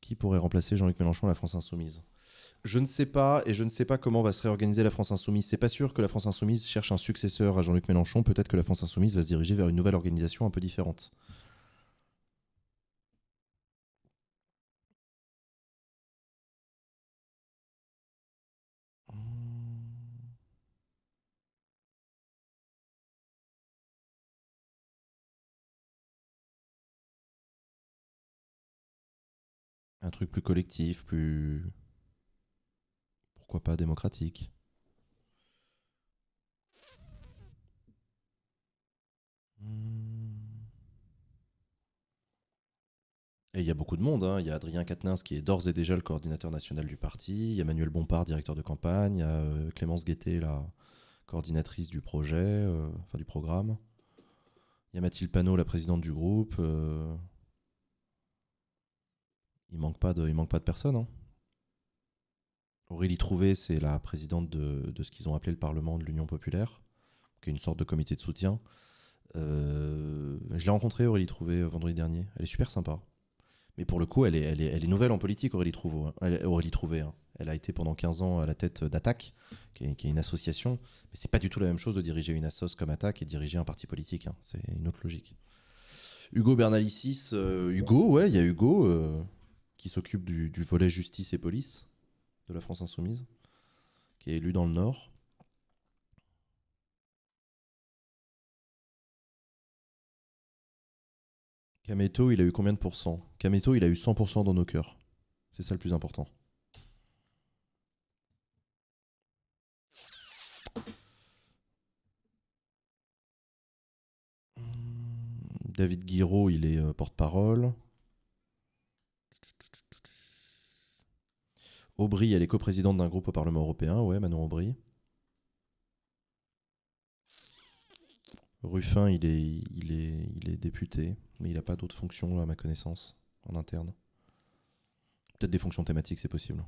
Qui pourrait remplacer Jean-Luc Mélenchon à la France Insoumise Je ne sais pas, et je ne sais pas comment va se réorganiser la France Insoumise. C'est pas sûr que la France Insoumise cherche un successeur à Jean-Luc Mélenchon. Peut-être que la France Insoumise va se diriger vers une nouvelle organisation un peu différente. Un truc plus collectif, plus. Pourquoi pas démocratique Et il y a beaucoup de monde. Hein. Il y a Adrien Quatennens qui est d'ores et déjà le coordinateur national du parti. Il y a Manuel Bompard, directeur de campagne. Il y a euh, Clémence Guettet, la coordinatrice du projet, euh, enfin du programme. Il y a Mathilde Panot, la présidente du groupe. Euh, il manque pas de, il manque pas de personne. Hein. Aurélie Trouvé, c'est la présidente de, ce qu'ils ont appelé le Parlement de l'Union populaire, qui est une sorte de comité de soutien. Euh, je l'ai rencontrée, Aurélie Trouvé, euh, vendredi dernier. Elle est super sympa. Mais pour le coup, elle est, elle est, nouvelle en politique, Aurélie, hein. Aurélie Trouvé. Hein. Elle a été pendant 15 ans à la tête d'Attaque, qui, est une association. Mais c'est pas du tout la même chose de diriger une assoce comme Attaque et diriger un parti politique. C'est une autre logique. Hugo Bernalicis, euh, Hugo, ouais, il y a Hugo qui s'occupe du, volet justice et police de la France insoumise, qui est élu dans le Nord. Cameto, il a eu combien de pourcents Cameto, il a eu 100% dans nos cœurs. C'est ça le plus important. David Guiraud, il est euh, porte-parole. Aubry, elle est coprésidente d'un groupe au Parlement européen, ouais, Manon Aubry. Ruffin, il est, député, mais il n'a pas d'autres fonctions, à ma connaissance, en interne. Peut-être des fonctions thématiques, c'est possible.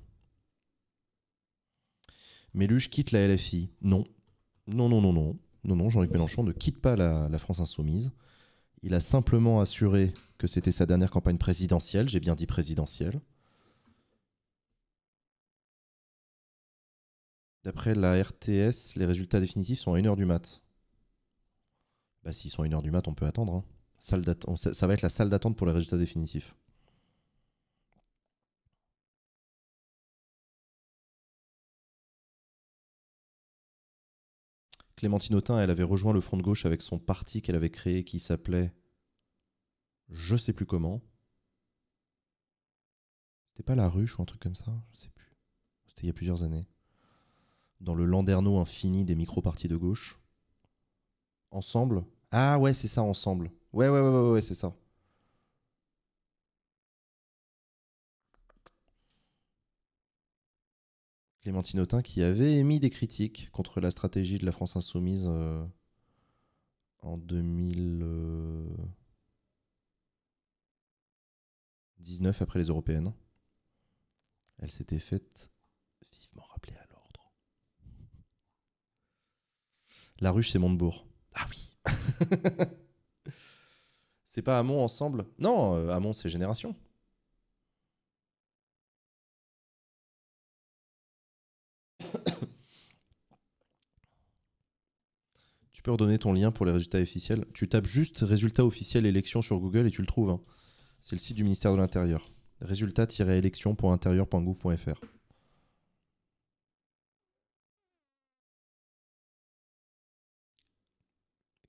Méluche quitte la LFI. Non. Non, non, non, non. Non, non, Jean-Luc Mélenchon ne quitte pas la, France insoumise. Il a simplement assuré que c'était sa dernière campagne présidentielle, j'ai bien dit présidentielle. D'après la RTS, les résultats définitifs sont à 1h du mat. Bah, s'ils sont à 1h du mat, on peut attendre. Hein. ça, va être la salle d'attente pour les résultats définitifs. Clémentine Autain, elle avait rejoint le front de gauche avec son parti qu'elle avait créé qui s'appelait je sais plus comment. C'était pas la ruche ou un truc comme ça, je sais plus. C'était il y a plusieurs années dans le landerneau infini des micro-partis de gauche. Ensemble Ah ouais, c'est ça, ensemble. Ouais, ouais, ouais, ouais, ouais c'est ça. Clémentine Autain qui avait émis des critiques contre la stratégie de la France insoumise euh, en 2019 euh, après les européennes. Elle s'était faite La ruche, c'est Montebourg. Ah oui C'est pas Amon ensemble Non, euh, Hamon, c'est Génération. tu peux redonner ton lien pour les résultats officiels. Tu tapes juste résultat officiel élection » sur Google et tu le trouves. Hein. C'est le site du ministère de l'Intérieur. résultats électionintérieurgouvfr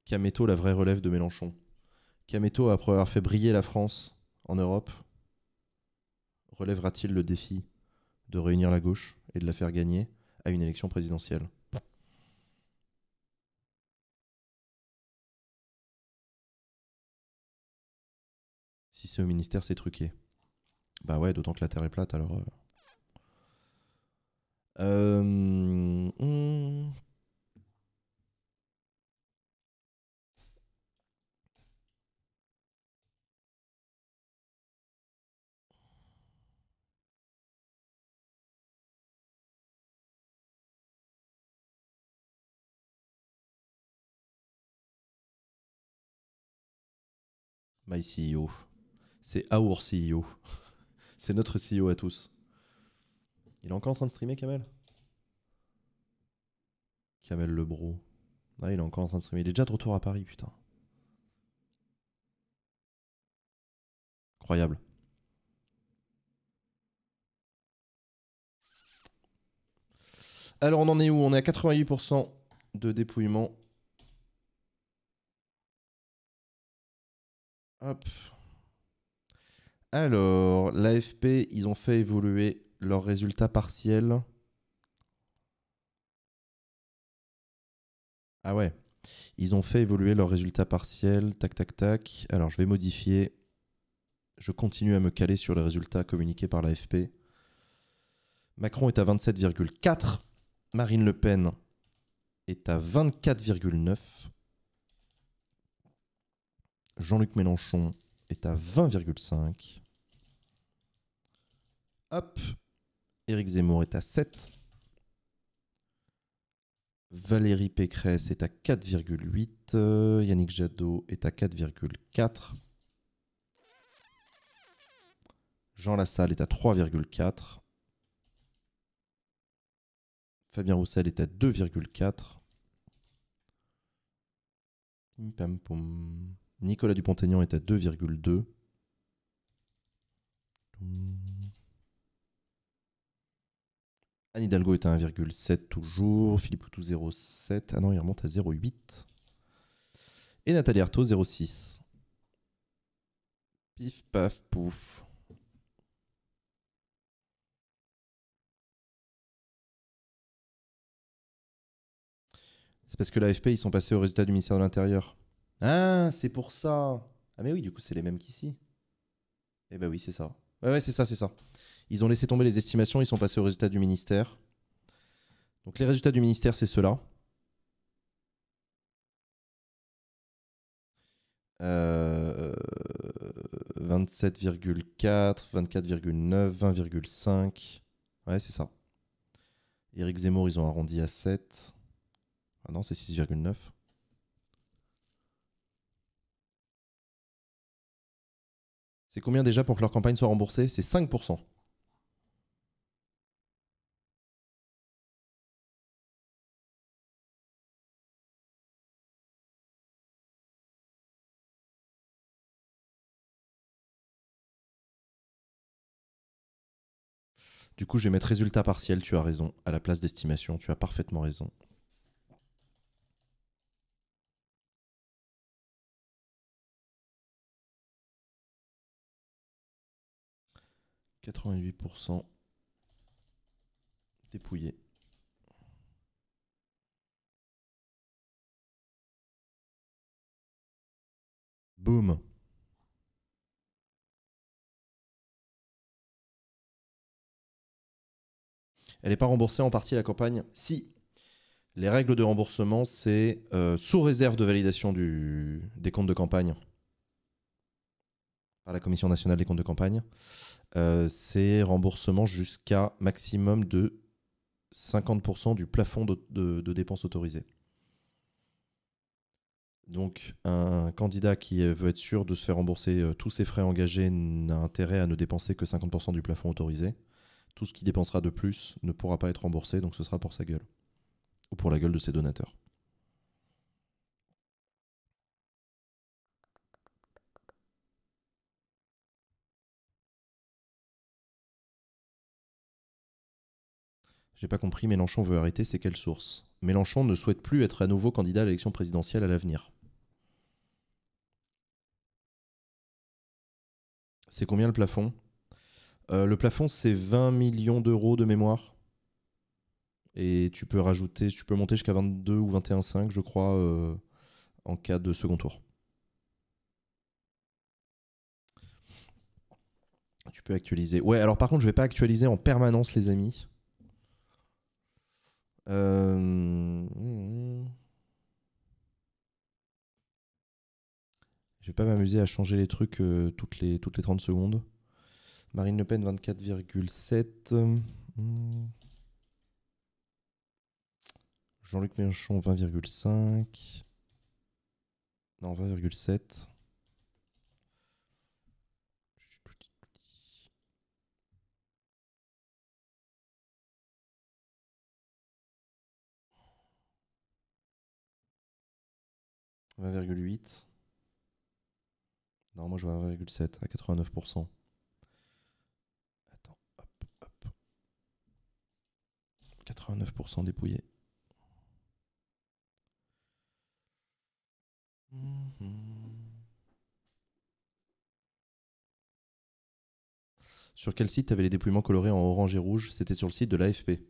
Cametto, la vraie relève de Mélenchon. Cametto, après avoir fait briller la France en Europe, relèvera-t-il le défi de réunir la gauche et de la faire gagner à une élection présidentielle Si c'est au ministère, c'est truqué. Bah ouais, d'autant que la Terre est plate, alors... Euh... euh hmm, my CEO. C'est our CEO. C'est notre CEO à tous. Il est encore en train de streamer, Kamel Kamel Lebrou, ah, il est encore en train de streamer. Il est déjà de retour à Paris, putain. Incroyable. Alors, on en est où On est à 88% de dépouillement Alors, l'AFP, ils ont fait évoluer leurs résultats partiels. Ah ouais. Ils ont fait évoluer leurs résultats partiels. Tac, tac, tac. Alors, je vais modifier. Je continue à me caler sur les résultats communiqués par l'AFP. Macron est à 27,4. Marine Le Pen est à 24,9. Jean-Luc Mélenchon est à 20,5. Hop. Eric Zemmour est à 7. Valérie Pécresse est à 4,8. Yannick Jadot est à 4,4. Jean Lassalle est à 3,4. Fabien Roussel est à 2,4. pam Nicolas Dupont-Aignan est à 2,2. Anne Hidalgo est à 1,7 toujours. Philippe Poutou 0,7. Ah non, il remonte à 0,8. Et Nathalie Arthaud 0,6. Pif, paf, pouf. C'est parce que l'AFP, ils sont passés au résultat du ministère de l'Intérieur. Ah, c'est pour ça. Ah, mais oui, du coup, c'est les mêmes qu'ici. Eh ben oui, c'est ça. Ouais, c'est ça, c'est ça. Ils ont laissé tomber les estimations, ils sont passés aux résultats du ministère. Donc les résultats du ministère, c'est ceux-là. 27,4, 24,9, 20,5. Ouais, c'est ça. Eric Zemmour, ils ont arrondi à 7. Ah non, c'est 6,9. C'est combien déjà pour que leur campagne soit remboursée C'est 5%. Du coup, je vais mettre résultat partiel, tu as raison, à la place d'estimation, tu as parfaitement raison. 88% dépouillé. Boum. Elle n'est pas remboursée en partie la campagne Si. Les règles de remboursement, c'est euh, sous réserve de validation des comptes de campagne par la Commission nationale des comptes de campagne. Euh, c'est remboursement jusqu'à maximum de 50% du plafond de, dépenses autorisées. Donc un candidat qui euh, veut être sûr de se faire rembourser euh, tous ses frais engagés n'a intérêt à ne dépenser que 50% du plafond autorisé. Tout ce qui dépensera de plus ne pourra pas être remboursé, donc ce sera pour sa gueule. Ou pour la gueule de ses donateurs. J'ai pas compris, Mélenchon veut arrêter, c'est quelle source Mélenchon ne souhaite plus être à nouveau candidat à l'élection présidentielle à l'avenir. C'est combien le plafond euh, Le plafond, c'est 20 millions d'euros de mémoire. Et tu peux rajouter, tu peux monter jusqu'à 22 ou 21,5, je crois, euh, en cas de second tour. Tu peux actualiser. Ouais, alors par contre, je vais pas actualiser en permanence, les amis. Euh, je vais pas m'amuser à changer les trucs euh, toutes, les, toutes 30 secondes. Marine Le Pen, 24,7. Jean-Luc Mélenchon, 20,5. Non, 20,7. 20,8, Non, moi je vois 1,7 à 89%. Attends, hop, hop. 89% dépouillé. Sur quel site tu avais les dépouillements colorés en orange et rouge C'était sur le site de l'AFP.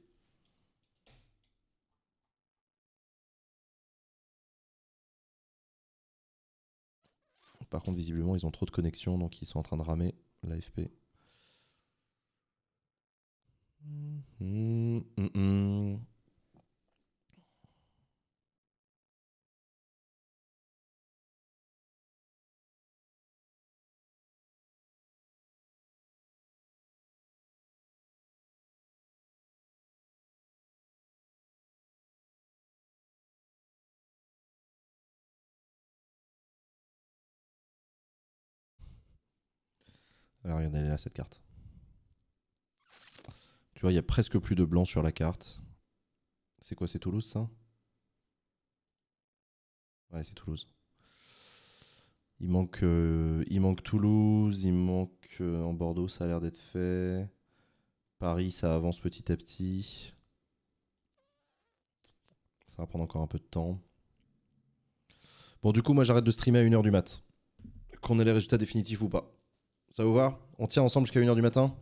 Par contre, visiblement, ils ont trop de connexions, donc ils sont en train de ramer l'AFP. Mmh, mmh, mmh. Alors, regardez là, cette carte. Tu vois, il y a presque plus de blanc sur la carte. C'est quoi, c'est Toulouse, ça Ouais, c'est Toulouse. Il manque, euh, il manque Toulouse, il manque euh, en Bordeaux, ça a l'air d'être fait. Paris, ça avance petit à petit. Ça va prendre encore un peu de temps. Bon, du coup, moi, j'arrête de streamer à 1h du mat. Qu'on ait les résultats définitifs ou pas. Ça vous va On tient ensemble jusqu'à 1h du matin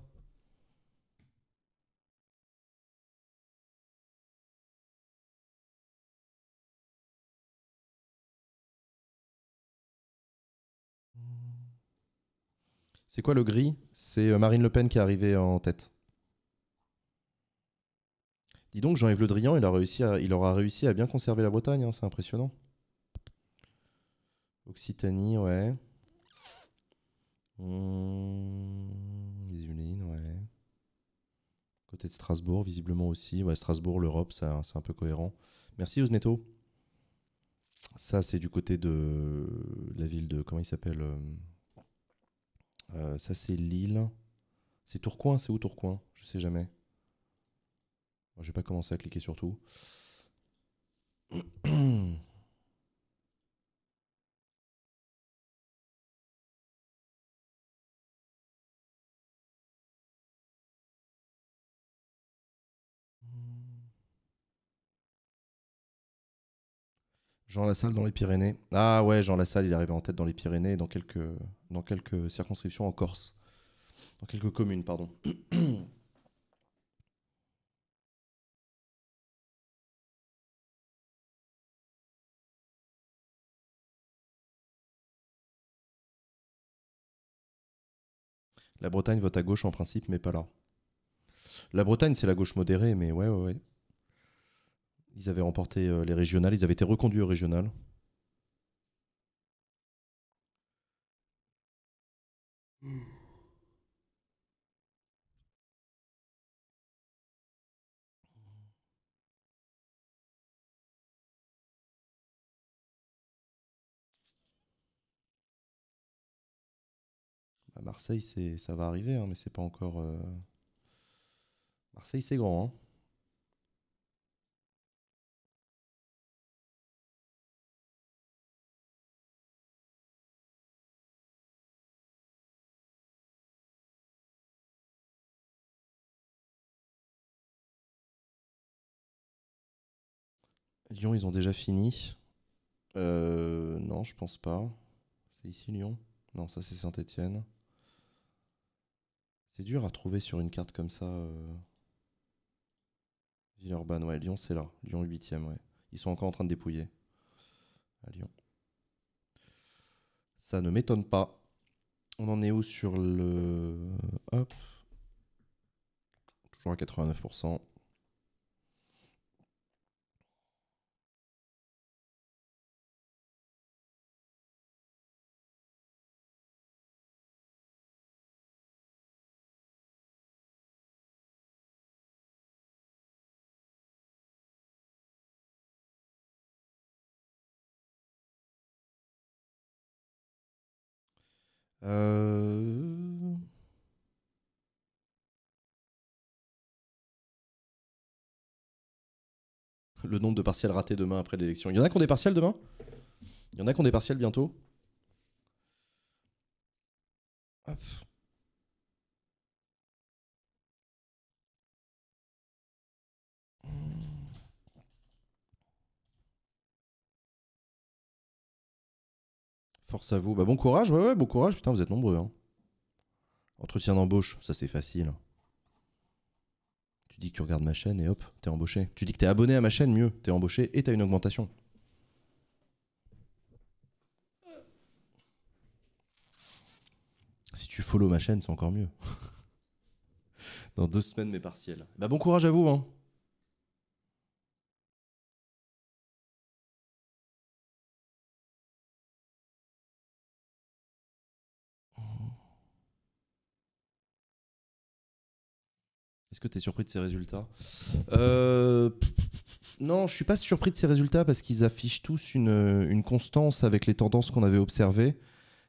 C'est quoi le gris C'est euh, Marine Le Pen qui est arrivée en tête. Dis donc, Jean-Yves Le Drian, il, a réussi il aura réussi à bien conserver la Bretagne, hein, c'est impressionnant. Occitanie, ouais. Mmh, les ouais. Côté de Strasbourg, visiblement aussi. Ouais, Strasbourg, l'Europe, c'est un peu cohérent. Merci, Osneto. Ça, c'est du côté de la ville de. Comment il s'appelle euh, euh, Ça, c'est Lille. C'est Tourcoing, c'est où Tourcoing Je sais jamais. Je vais pas commencer à cliquer sur tout. Jean Lassalle dans les Pyrénées. Ah ouais, Jean Lassalle, il est arrivé en tête dans les Pyrénées et dans quelques, dans quelques circonscriptions en Corse. Dans quelques communes, pardon. La Bretagne vote à gauche en principe, mais pas là. La Bretagne, c'est la gauche modérée, mais ouais, ouais, ouais. Ils avaient remporté euh, les régionales, ils avaient été reconduits aux régionales. Bah, Marseille, ça va arriver, mais hein, mais c'est pas encore. Euh, Marseille, c'est grand. Hein. Lyon, ils ont déjà fini. Euh, non, je pense pas. C'est ici Lyon Non, ça c'est saint etienne C'est dur à trouver sur une carte comme ça. Euh, Villeurbanne, ouais, Lyon c'est là. Lyon 8 ouais. Ils sont encore en train de dépouiller à Lyon. Ça ne m'étonne pas. On en est où sur le. Hop. Toujours à 89%. Euh, le nombre de partiels ratés demain après l'élection. Il y en a qui ont des partiels demain Il y en a qui ont des partiels bientôt Force à vous. Bah, bon courage, ouais, ouais, bon courage. Putain, vous êtes nombreux. Hein. Entretien d'embauche, ça c'est facile. Tu dis que tu regardes ma chaîne et hop, t'es embauché. Tu dis que t'es abonné à ma chaîne, mieux. T'es embauché et t'as une augmentation. Si tu follow ma chaîne, c'est encore mieux. Dans deux semaines, mes partiels. Bah, bon courage à vous, hein. Est-ce que tu es surpris de ces résultats euh, Non, je suis pas surpris de ces résultats parce qu'ils affichent tous une, constance avec les tendances qu'on avait observées.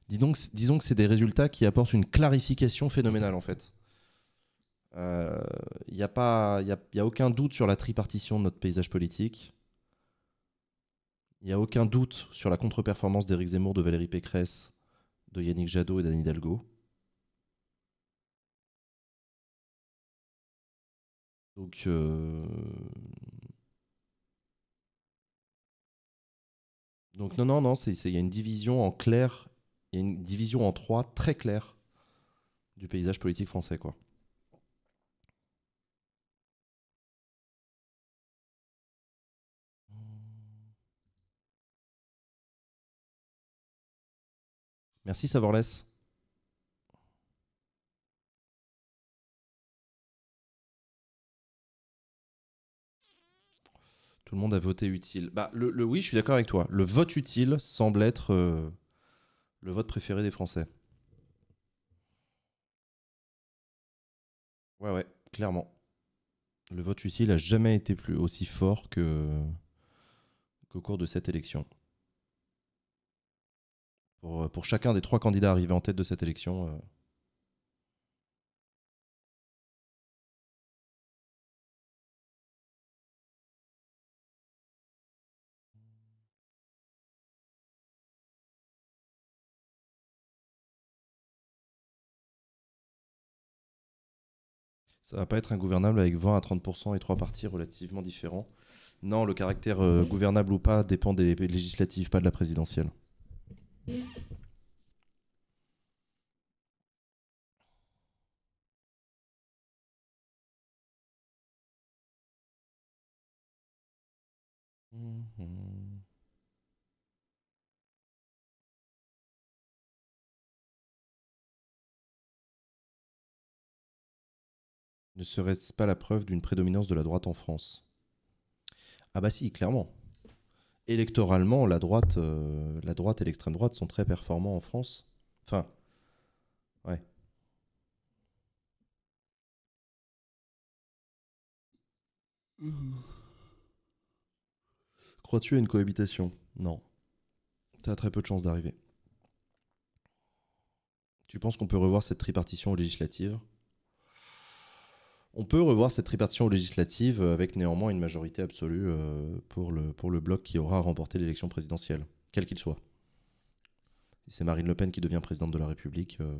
Dis donc, disons que c'est des résultats qui apportent une clarification phénoménale en fait. Il euh, n'y a, pas, y a aucun doute sur la tripartition de notre paysage politique. Il n'y a aucun doute sur la contre-performance d'Éric Zemmour, de Valérie Pécresse, de Yannick Jadot et d'Anne Hidalgo. Donc. Euh, donc, non, non, non, il y a une division en clair, il y a une division en trois très claire du paysage politique français, quoi. Merci Savorless. Tout le monde a voté utile. Bah, le, oui, je suis d'accord avec toi. Le vote utile semble être euh, le vote préféré des Français. Ouais, ouais, clairement. Le vote utile a jamais été plus aussi fort que qu'au cours de cette élection. Pour, chacun des trois candidats arrivés en tête de cette élection, euh, ça va pas être ingouvernable avec 20 à 30% et trois partis relativement différents. Non, le caractère euh, gouvernable ou pas dépend des législatives, pas de la présidentielle. Mmh, mmh. ne serait-ce pas la preuve d'une prédominance de la droite en France Ah bah si, clairement. Électoralement, la droite, euh, la droite et l'extrême droite sont très performants en France. Enfin, ouais. Mmh. Crois-tu à une cohabitation Non. T'as très peu de chances d'arriver. Tu penses qu'on peut revoir cette tripartition législative on peut revoir cette répartition législative euh, avec néanmoins une majorité absolue euh, pour le, pour le bloc qui aura remporté l'élection présidentielle, quel qu'il soit. Si c'est Marine Le Pen qui devient présidente de la République. Euh,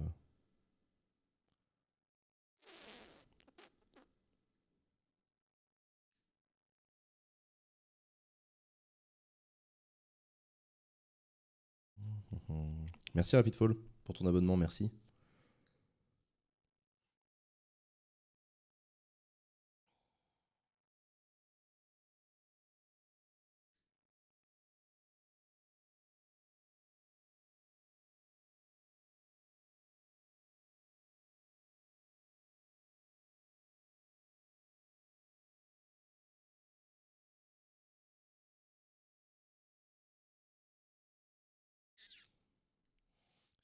merci Rapidfall pour ton abonnement, merci.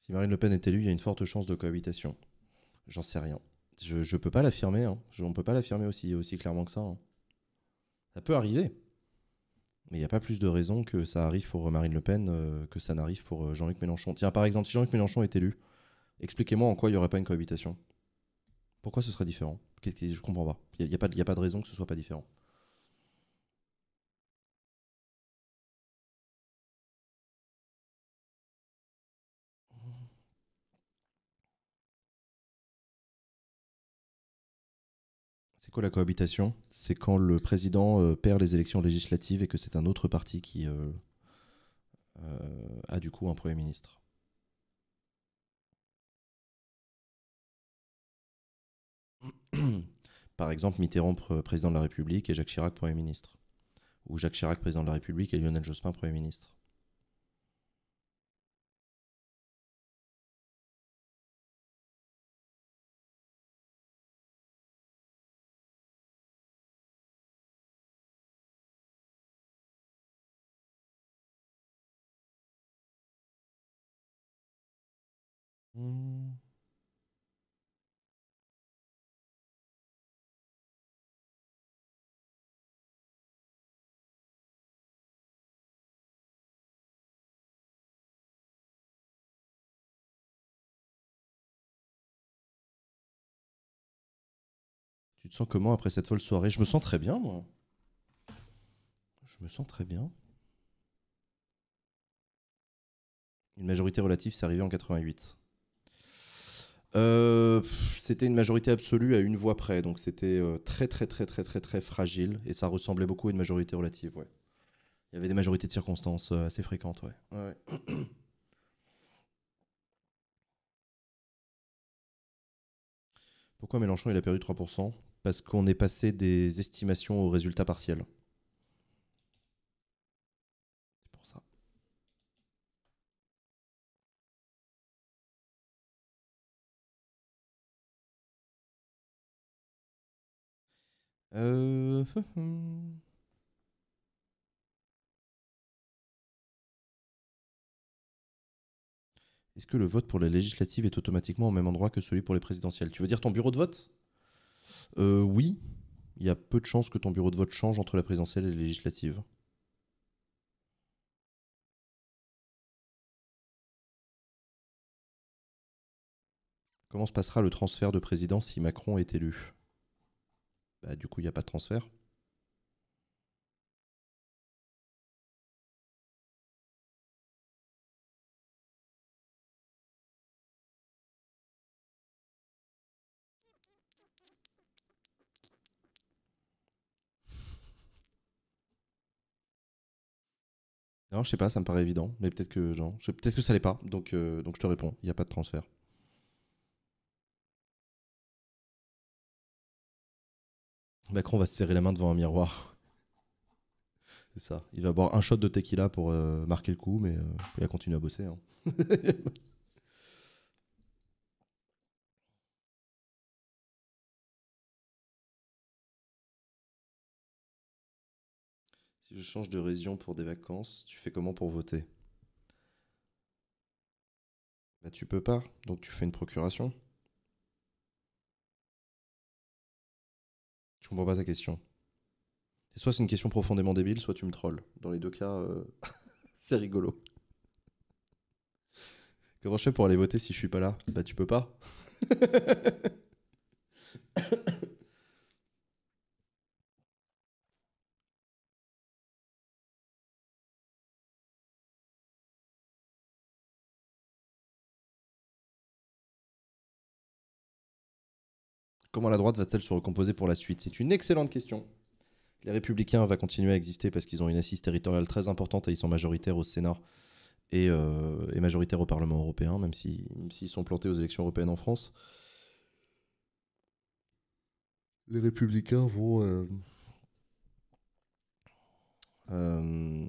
Si Marine Le Pen est élue, il y a une forte chance de cohabitation. J'en sais rien. Je ne peux pas l'affirmer. Hein. on ne peut pas l'affirmer aussi, clairement que ça. Hein. Ça peut arriver. Mais il n'y a pas plus de raison que ça arrive pour Marine Le Pen euh, que ça n'arrive pour euh, Jean-Luc Mélenchon. Tiens, par exemple, si Jean-Luc Mélenchon est élu, expliquez-moi en quoi il n'y aurait pas une cohabitation. Pourquoi ce serait différent Qu'est-ce Je comprends pas. Il n'y a, pas de, a pas de raison que ce soit pas différent. la cohabitation C'est quand le président euh, perd les élections législatives et que c'est un autre parti qui euh, euh, a du coup un Premier ministre. Par exemple, Mitterrand, président de la République, et Jacques Chirac, Premier ministre. Ou Jacques Chirac, président de la République, et Lionel Jospin, Premier ministre. me sens comment après cette folle soirée Je me sens très bien, moi. Je me sens très bien. Une majorité relative, c'est arrivé en 88. Euh, c'était une majorité absolue à une voix près, donc c'était euh, très très très très très très fragile et ça ressemblait beaucoup à une majorité relative. Ouais. Il y avait des majorités de circonstances euh, assez fréquentes. ouais. ouais. Pourquoi Mélenchon il a perdu 3% Parce qu'on est passé des estimations aux résultats partiels. C'est pour ça. Euh, hum, hum. Est-ce que le vote pour les législatives est automatiquement au même endroit que celui pour les présidentielles Tu veux dire ton bureau de vote euh, Oui. Il y a peu de chances que ton bureau de vote change entre la présidentielle et la législative. Comment se passera le transfert de président si Macron est élu bah, Du coup, il n'y a pas de transfert. Non, je sais pas, ça me paraît évident, mais peut-être que genre, peut-être que ça l'est pas. Donc, euh, donc je te réponds, il n'y a pas de transfert. Macron va se serrer la main devant un miroir. C'est ça. Il va boire un shot de tequila pour euh, marquer le coup, mais euh, il va continuer à bosser. Hein. je change de région pour des vacances, tu fais comment pour voter Bah tu peux pas, donc tu fais une procuration. Je comprends pas ta question. soit c'est une question profondément débile, soit tu me trolls. Dans les deux cas, euh, c'est rigolo. Comment je fais pour aller voter si je suis pas là Bah tu peux pas. Comment la droite va-t-elle se recomposer pour la suite C'est une excellente question. Les Républicains vont continuer à exister parce qu'ils ont une assise territoriale très importante et ils sont majoritaires au Sénat et, euh, majoritaires au Parlement européen, même s'ils sont plantés aux élections européennes en France. Les Républicains vont... Euh, euh,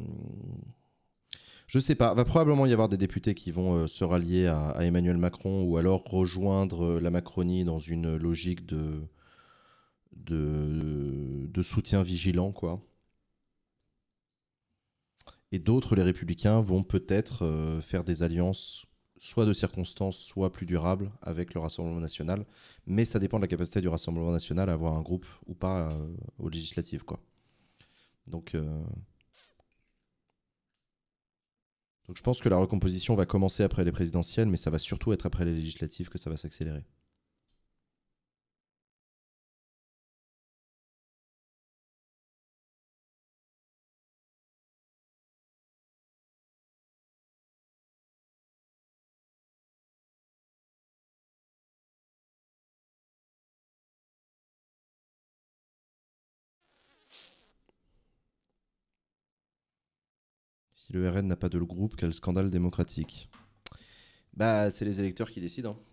je sais pas, va probablement y avoir des députés qui vont euh, se rallier à, Emmanuel Macron ou alors rejoindre euh, la Macronie dans une logique de, de, soutien vigilant, quoi. Et d'autres, les républicains, vont peut-être euh, faire des alliances soit de circonstances, soit plus durables avec le Rassemblement national. Mais ça dépend de la capacité du Rassemblement national à avoir un groupe ou pas aux législatives. Quoi. Donc, donc je pense que la recomposition va commencer après les présidentielles, mais ça va surtout être après les législatives que ça va s'accélérer. le RN n'a pas de groupe, quel scandale démocratique. Bah, c'est les électeurs qui décident. Hein.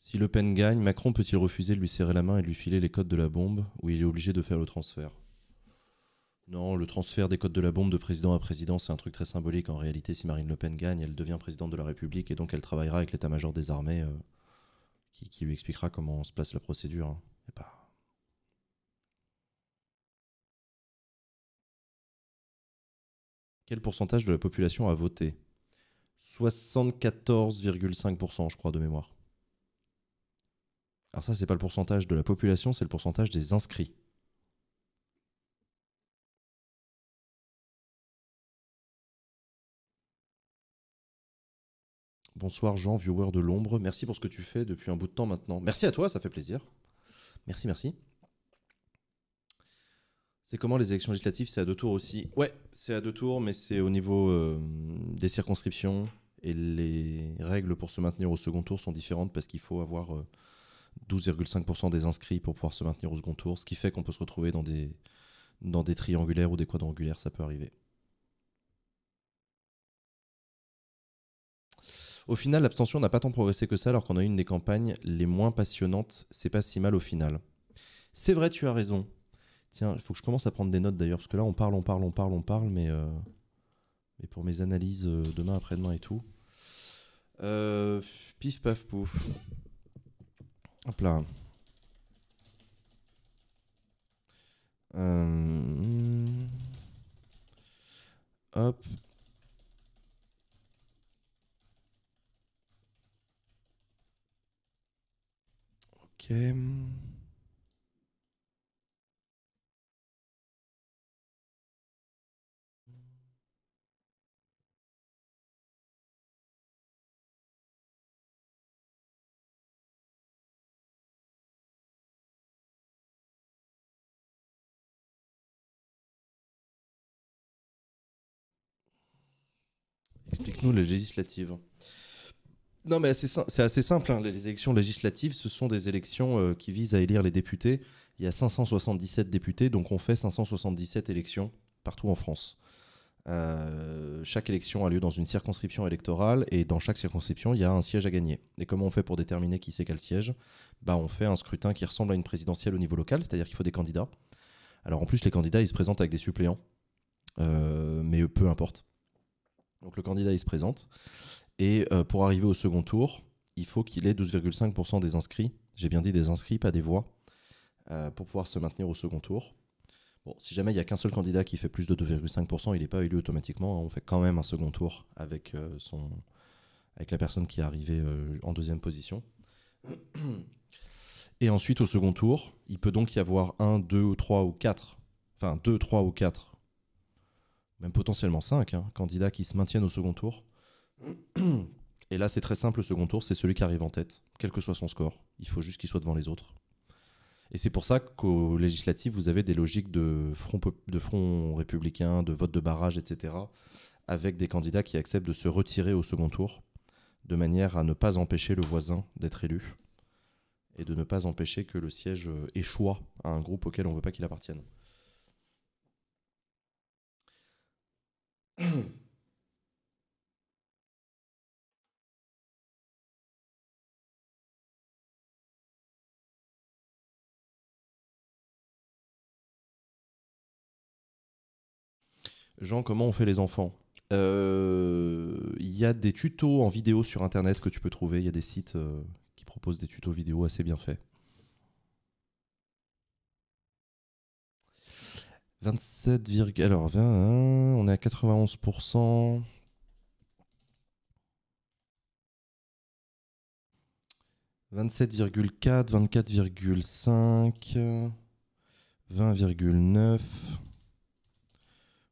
Si Le Pen gagne, Macron peut-il refuser de lui serrer la main et lui filer les codes de la bombe, ou il est obligé de faire le transfert non, le transfert des codes de la bombe de président à président, c'est un truc très symbolique. En réalité, si Marine Le Pen gagne, elle devient présidente de la République et donc elle travaillera avec l'état-major des armées euh, qui, lui expliquera comment se place la procédure. Hein. Quel pourcentage de la population a voté 74,5%, je crois, de mémoire. Alors ça, c'est pas le pourcentage de la population, c'est le pourcentage des inscrits. Bonsoir Jean, viewer de l'ombre. Merci pour ce que tu fais depuis un bout de temps maintenant. Merci à toi, ça fait plaisir. Merci, merci. C'est comment les élections législatives C'est à deux tours aussi Ouais, c'est à deux tours, mais c'est au niveau euh, des circonscriptions. Et les règles pour se maintenir au second tour sont différentes parce qu'il faut avoir 12,5% euh, des inscrits pour pouvoir se maintenir au second tour. Ce qui fait qu'on peut se retrouver dans des, dans des triangulaires ou des quadrangulaires, ça peut arriver. Au final, l'abstention n'a pas tant progressé que ça, alors qu'on a une des campagnes les moins passionnantes. C'est pas si mal au final. C'est vrai, tu as raison. Tiens, il faut que je commence à prendre des notes d'ailleurs, parce que là, on parle, on parle, on parle, on parle, mais, euh, mais pour mes analyses euh, demain, après-demain et tout. Euh, pif, paf, pouf. Hop là. Hum. Hop. Explique-nous les législatives. Non, mais c'est assez simple. Hein. Les élections législatives, ce sont des élections euh, qui visent à élire les députés. Il y a 577 députés, donc on fait 577 élections partout en France. Euh, chaque élection a lieu dans une circonscription électorale et dans chaque circonscription, il y a un siège à gagner. Et comment on fait pour déterminer qui c'est quel siège bah, On fait un scrutin qui ressemble à une présidentielle au niveau local, c'est-à-dire qu'il faut des candidats. Alors en plus, les candidats, ils se présentent avec des suppléants, euh, mais peu importe. Donc le candidat, il se présente et euh, pour arriver au second tour, il faut qu'il ait 12,5% des inscrits. J'ai bien dit des inscrits, pas des voix, euh, pour pouvoir se maintenir au second tour. Bon, si jamais il n'y a qu'un seul candidat qui fait plus de 2,5%, il n'est pas élu automatiquement. Hein. On fait quand même un second tour avec, euh, son, avec la personne qui est arrivée en deuxième position. Et ensuite, au second tour, il peut donc y avoir un, deux ou trois ou quatre, enfin deux, trois ou quatre, même potentiellement cinq hein, candidats qui se maintiennent au second tour et là, c'est très simple, le second tour, c'est celui qui arrive en tête, quel que soit son score. Il faut juste qu'il soit devant les autres. Et c'est pour ça qu'au législatif vous avez des logiques de front, de front républicain, de vote de barrage, etc., avec des candidats qui acceptent de se retirer au second tour, de manière à ne pas empêcher le voisin d'être élu, et de ne pas empêcher que le siège échoue à un groupe auquel on ne veut pas qu'il appartienne. Jean, comment on fait les enfants il euh, y a des tutos en vidéo sur internet que tu peux trouver. Il y a des sites euh, qui proposent des tutos vidéo assez bien faits. 27, alors hein, on est à 91%. 27,4, 24,5... 20,9...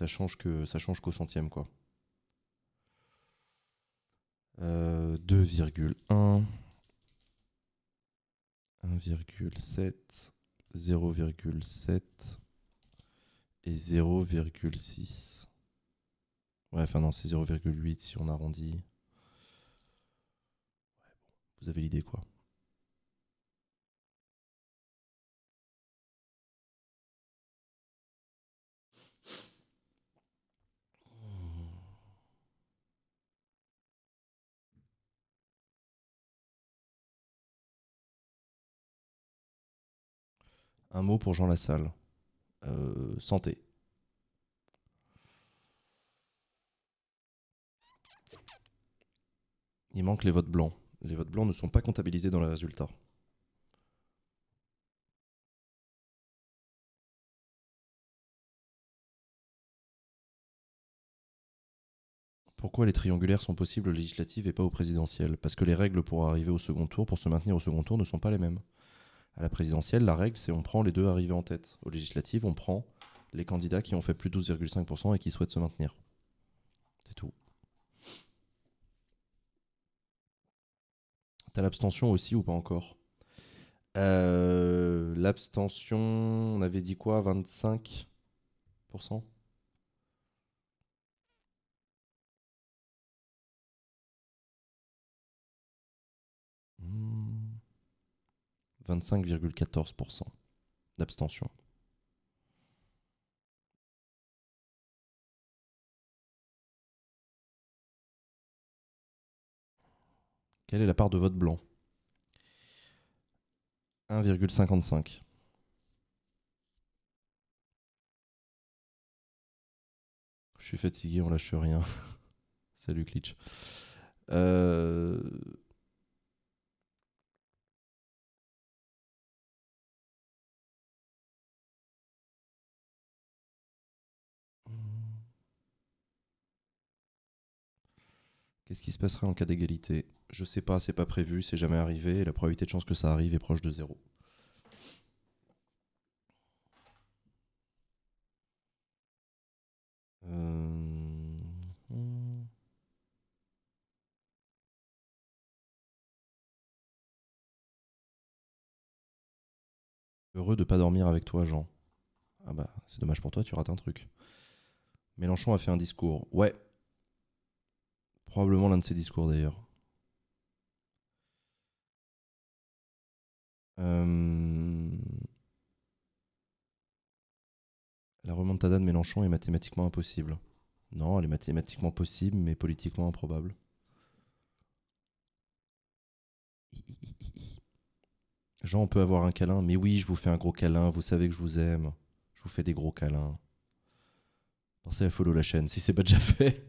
ça change que ça change qu'au centième quoi. 2,1 1,7 0,7 et 0,6 ouais enfin non c'est 0,8 si on arrondit vous avez l'idée quoi Un mot pour Jean Lassalle. Euh, santé. Il manque les votes blancs. Les votes blancs ne sont pas comptabilisés dans les résultats. Pourquoi les triangulaires sont possibles aux législatives et pas aux présidentielles Parce que les règles pour arriver au second tour, pour se maintenir au second tour, ne sont pas les mêmes. À la présidentielle, la règle, c'est on prend les deux arrivés en tête. Aux législatives, on prend les candidats qui ont fait plus de 12,5% et qui souhaitent se maintenir. C'est tout. T'as l'abstention aussi ou pas encore euh, L'abstention, on avait dit quoi 25% 25,14% d'abstention. Quelle est la part de vote blanc 1,55. Je suis fatigué, on lâche rien. Salut Glitch. Euh, Qu'est-ce qui se passera en cas d'égalité Je sais pas, c'est pas prévu, c'est jamais arrivé, et la probabilité de chance que ça arrive est proche de zéro. Euh, Heureux de pas dormir avec toi, Jean. Ah bah, c'est dommage pour toi, tu rates un truc. Mélenchon a fait un discours. Ouais, Probablement l'un de ses discours d'ailleurs. Euh, la remontada de Mélenchon est mathématiquement impossible. Non, elle est mathématiquement possible, mais politiquement improbable. Jean, on peut avoir un câlin Mais oui, je vous fais un gros câlin, vous savez que je vous aime. Je vous fais des gros câlins. Pensez à follow la chaîne si c'est pas déjà fait.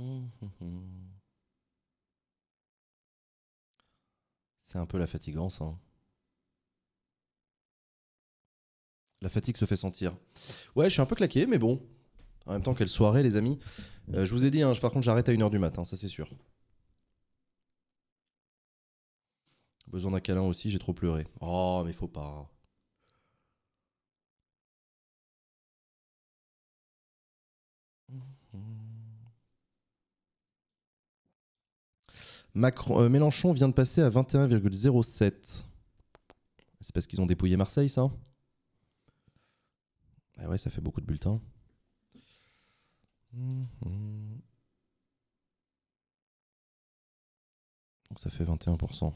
C'est un peu la fatigance. Hein. La fatigue se fait sentir. Ouais, je suis un peu claqué, mais bon. En même temps, quelle soirée, les amis. Euh, je vous ai dit, hein, par contre, j'arrête à 1h du matin, ça c'est sûr. Besoin d'un câlin aussi, j'ai trop pleuré. Oh, mais faut pas. Euh, Mélenchon vient de passer à 21,07. C'est parce qu'ils ont dépouillé Marseille, ça hein Ah ouais, ça fait beaucoup de bulletins. Donc ça fait 21%.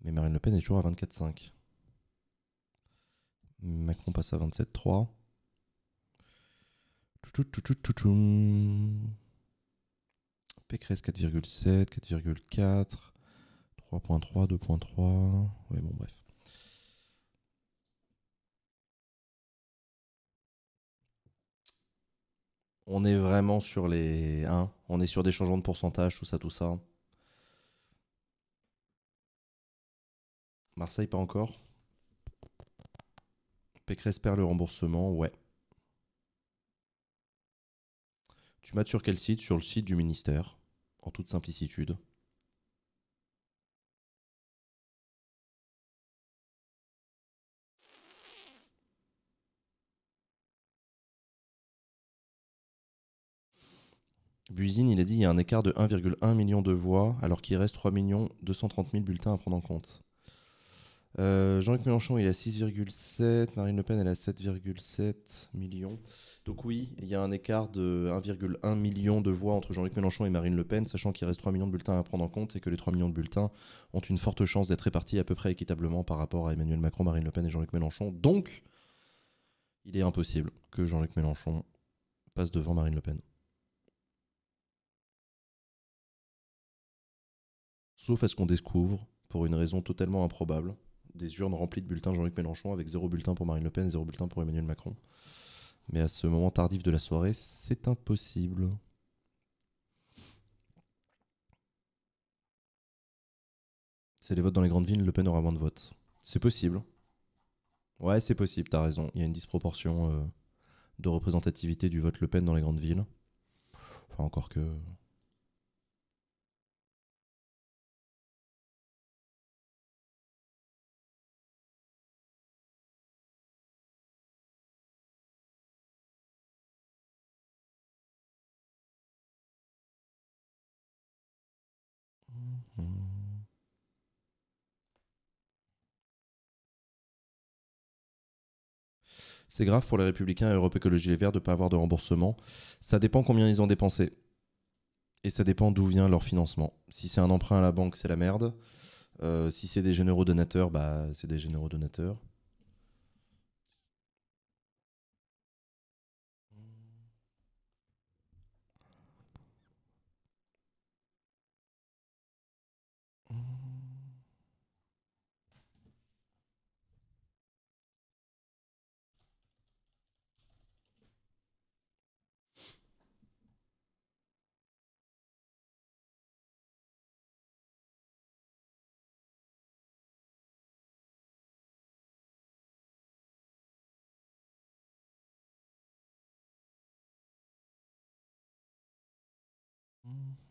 Mais Marine Le Pen est toujours à 24,5. Macron passe à 27,3. Pécresse 4,7, 4,4, 3,3, 2,3. oui bon, bref. On est vraiment sur les. Hein, on est sur des changements de pourcentage, tout ça, tout ça. Marseille, pas encore. Pécresse perd le remboursement, ouais. Tu m'as sur quel site Sur le site du ministère en toute simplicité. Buisine, il a dit il y a un écart de 1,1 million de voix alors qu'il reste 3 230 000 bulletins à prendre en compte. Euh, Jean-Luc Mélenchon, il a 6,7. Marine Le Pen, elle a 7,7 millions. Donc oui, il y a un écart de 1,1 million de voix entre Jean-Luc Mélenchon et Marine Le Pen, sachant qu'il reste 3 millions de bulletins à prendre en compte et que les 3 millions de bulletins ont une forte chance d'être répartis à peu près équitablement par rapport à Emmanuel Macron, Marine Le Pen et Jean-Luc Mélenchon. Donc, il est impossible que Jean-Luc Mélenchon passe devant Marine Le Pen. Sauf à ce qu'on découvre, pour une raison totalement improbable, des urnes remplies de bulletins Jean-Luc Mélenchon avec zéro bulletin pour Marine Le Pen, zéro bulletin pour Emmanuel Macron. Mais à ce moment tardif de la soirée, c'est impossible. C'est les votes dans les grandes villes, Le Pen aura moins de votes. C'est possible. Ouais, c'est possible, t'as raison. Il y a une disproportion euh, de représentativité du vote Le Pen dans les grandes villes. Enfin, encore que Hmm. C'est grave pour les Républicains et Europe Écologie Les Verts de ne pas avoir de remboursement. Ça dépend combien ils ont dépensé. Et ça dépend d'où vient leur financement. Si c'est un emprunt à la banque, c'est la merde. Euh, si c'est des généraux donateurs, bah, c'est des généraux donateurs.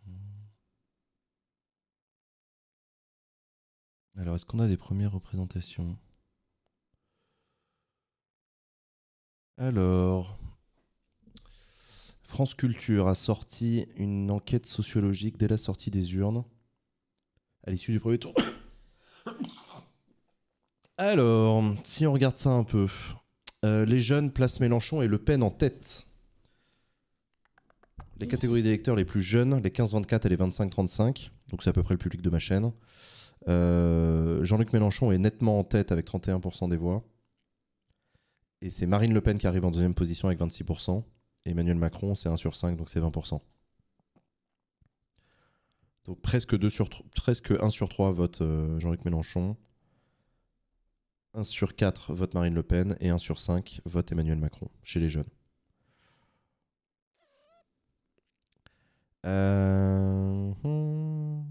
Hmm. Alors, est-ce qu'on a des premières représentations Alors, France Culture a sorti une enquête sociologique dès la sortie des urnes, à l'issue du premier tour. Alors, si on regarde ça un peu, euh, les jeunes placent Mélenchon et Le Pen en tête. Les catégories d'électeurs les plus jeunes, les 15-24 et les 25-35, donc c'est à peu près le public de ma chaîne. Euh, Jean-Luc Mélenchon est nettement en tête avec 31% des voix. Et c'est Marine Le Pen qui arrive en deuxième position avec 26%. Emmanuel Macron, c'est 1 sur 5, donc c'est 20%. Donc presque, sur presque 1 sur 3 vote euh, Jean-Luc Mélenchon. 1 sur 4 vote Marine Le Pen et 1 sur 5 vote Emmanuel Macron chez les jeunes. Euh, hmm.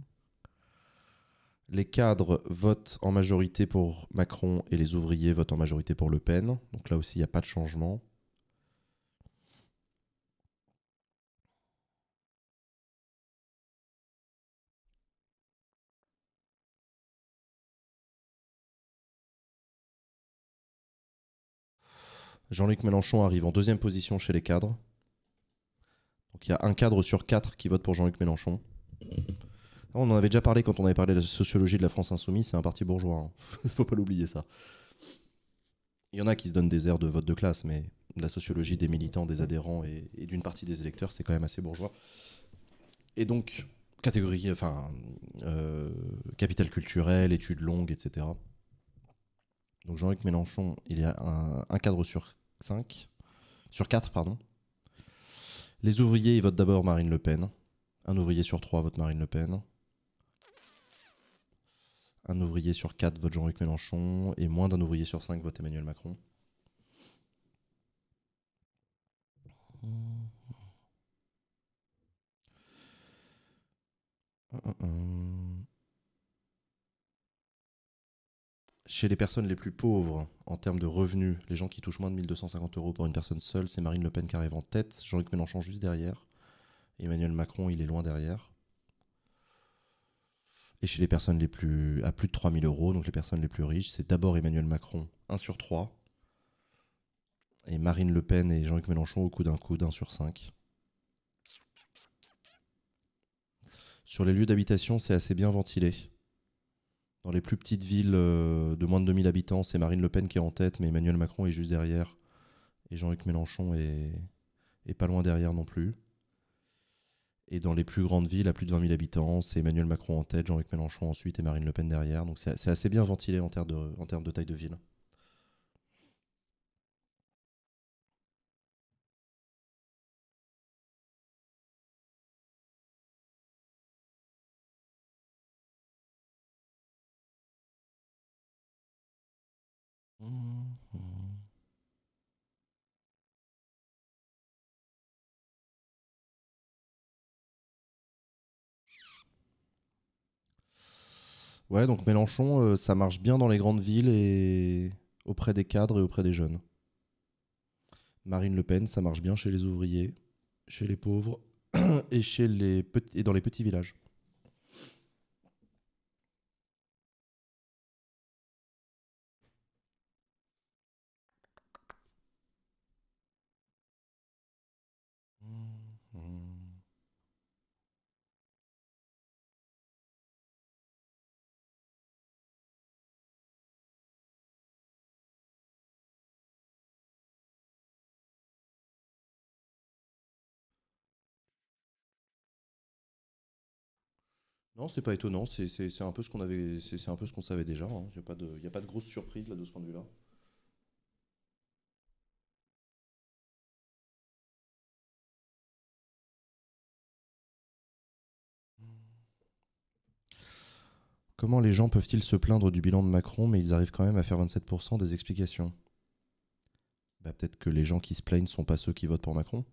Les cadres votent en majorité pour Macron et les ouvriers votent en majorité pour Le Pen. Donc là aussi, il n'y a pas de changement. Jean-Luc Mélenchon arrive en deuxième position chez les cadres. Donc il y a un cadre sur quatre qui vote pour Jean-Luc Mélenchon. Ah, on en avait déjà parlé quand on avait parlé de la sociologie de la France insoumise, c'est un parti bourgeois. Il hein. ne faut pas l'oublier ça. Il y en a qui se donnent des airs de vote de classe, mais la sociologie des militants, des adhérents et, d'une partie des électeurs, c'est quand même assez bourgeois. Et donc, catégorie, enfin, euh, capital culturel, études longues, etc. Donc Jean-Luc Mélenchon, il y a un, cadre sur 5, sur quatre, pardon, les ouvriers, ils votent d'abord Marine Le Pen. Un ouvrier sur trois vote Marine Le Pen. Un ouvrier sur quatre vote Jean-Luc Mélenchon. Et moins d'un ouvrier sur cinq vote Emmanuel Macron. Chez les personnes les plus pauvres, en termes de revenus, les gens qui touchent moins de 1250 euros pour une personne seule, c'est Marine Le Pen qui arrive en tête, Jean-Luc Mélenchon juste derrière, Emmanuel Macron, il est loin derrière. Et chez les personnes les plus à plus de 3000 euros, donc les personnes les plus riches, c'est d'abord Emmanuel Macron, 1 sur 3. Et Marine Le Pen et Jean-Luc Mélenchon au coup d'un coup d'un sur 5. Sur les lieux d'habitation, c'est assez bien ventilé. Dans les plus petites villes euh, de moins de 2000 habitants, c'est Marine Le Pen qui est en tête, mais Emmanuel Macron est juste derrière. Et Jean-Luc Mélenchon est, pas loin derrière non plus. Et dans les plus grandes villes, à plus de 20 000 habitants, c'est Emmanuel Macron en tête, Jean-Luc Mélenchon ensuite et Marine Le Pen derrière. Donc c'est assez bien ventilé en termes de taille de ville. Ouais, donc Mélenchon, euh, ça marche bien dans les grandes villes et auprès des cadres et auprès des jeunes. Marine Le Pen, ça marche bien chez les ouvriers, chez les pauvres et, chez les et dans les petits villages. Non, c'est pas étonnant. C'est un peu ce qu'on avait, c'est un peu ce qu'on savait déjà. Il hein. n'y a pas de, grosse surprise là de ce point de vue-là. Comment les gens peuvent-ils se plaindre du bilan de Macron, mais ils arrivent quand même à faire 27% des explications bah, Peut-être que les gens qui se plaignent ne sont pas ceux qui votent pour Macron.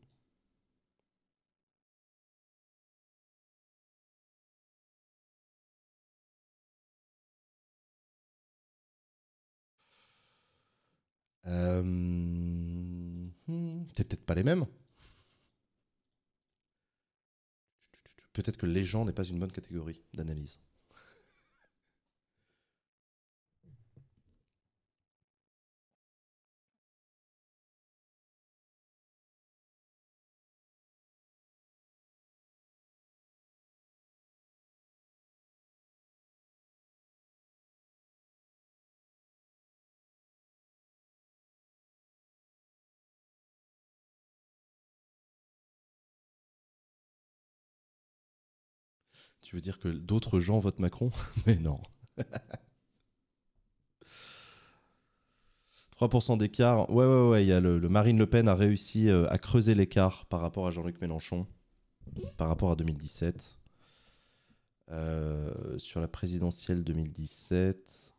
Euh, hmm, peut-être pas les mêmes. Peut-être que les gens n'est pas une bonne catégorie d'analyse. veut dire que d'autres gens votent Macron Mais non. 3% d'écart. Ouais, ouais, ouais. Il y a le, Marine Le Pen a réussi euh, à creuser l'écart par rapport à Jean-Luc Mélenchon, par rapport à 2017. Euh, sur la présidentielle 2017.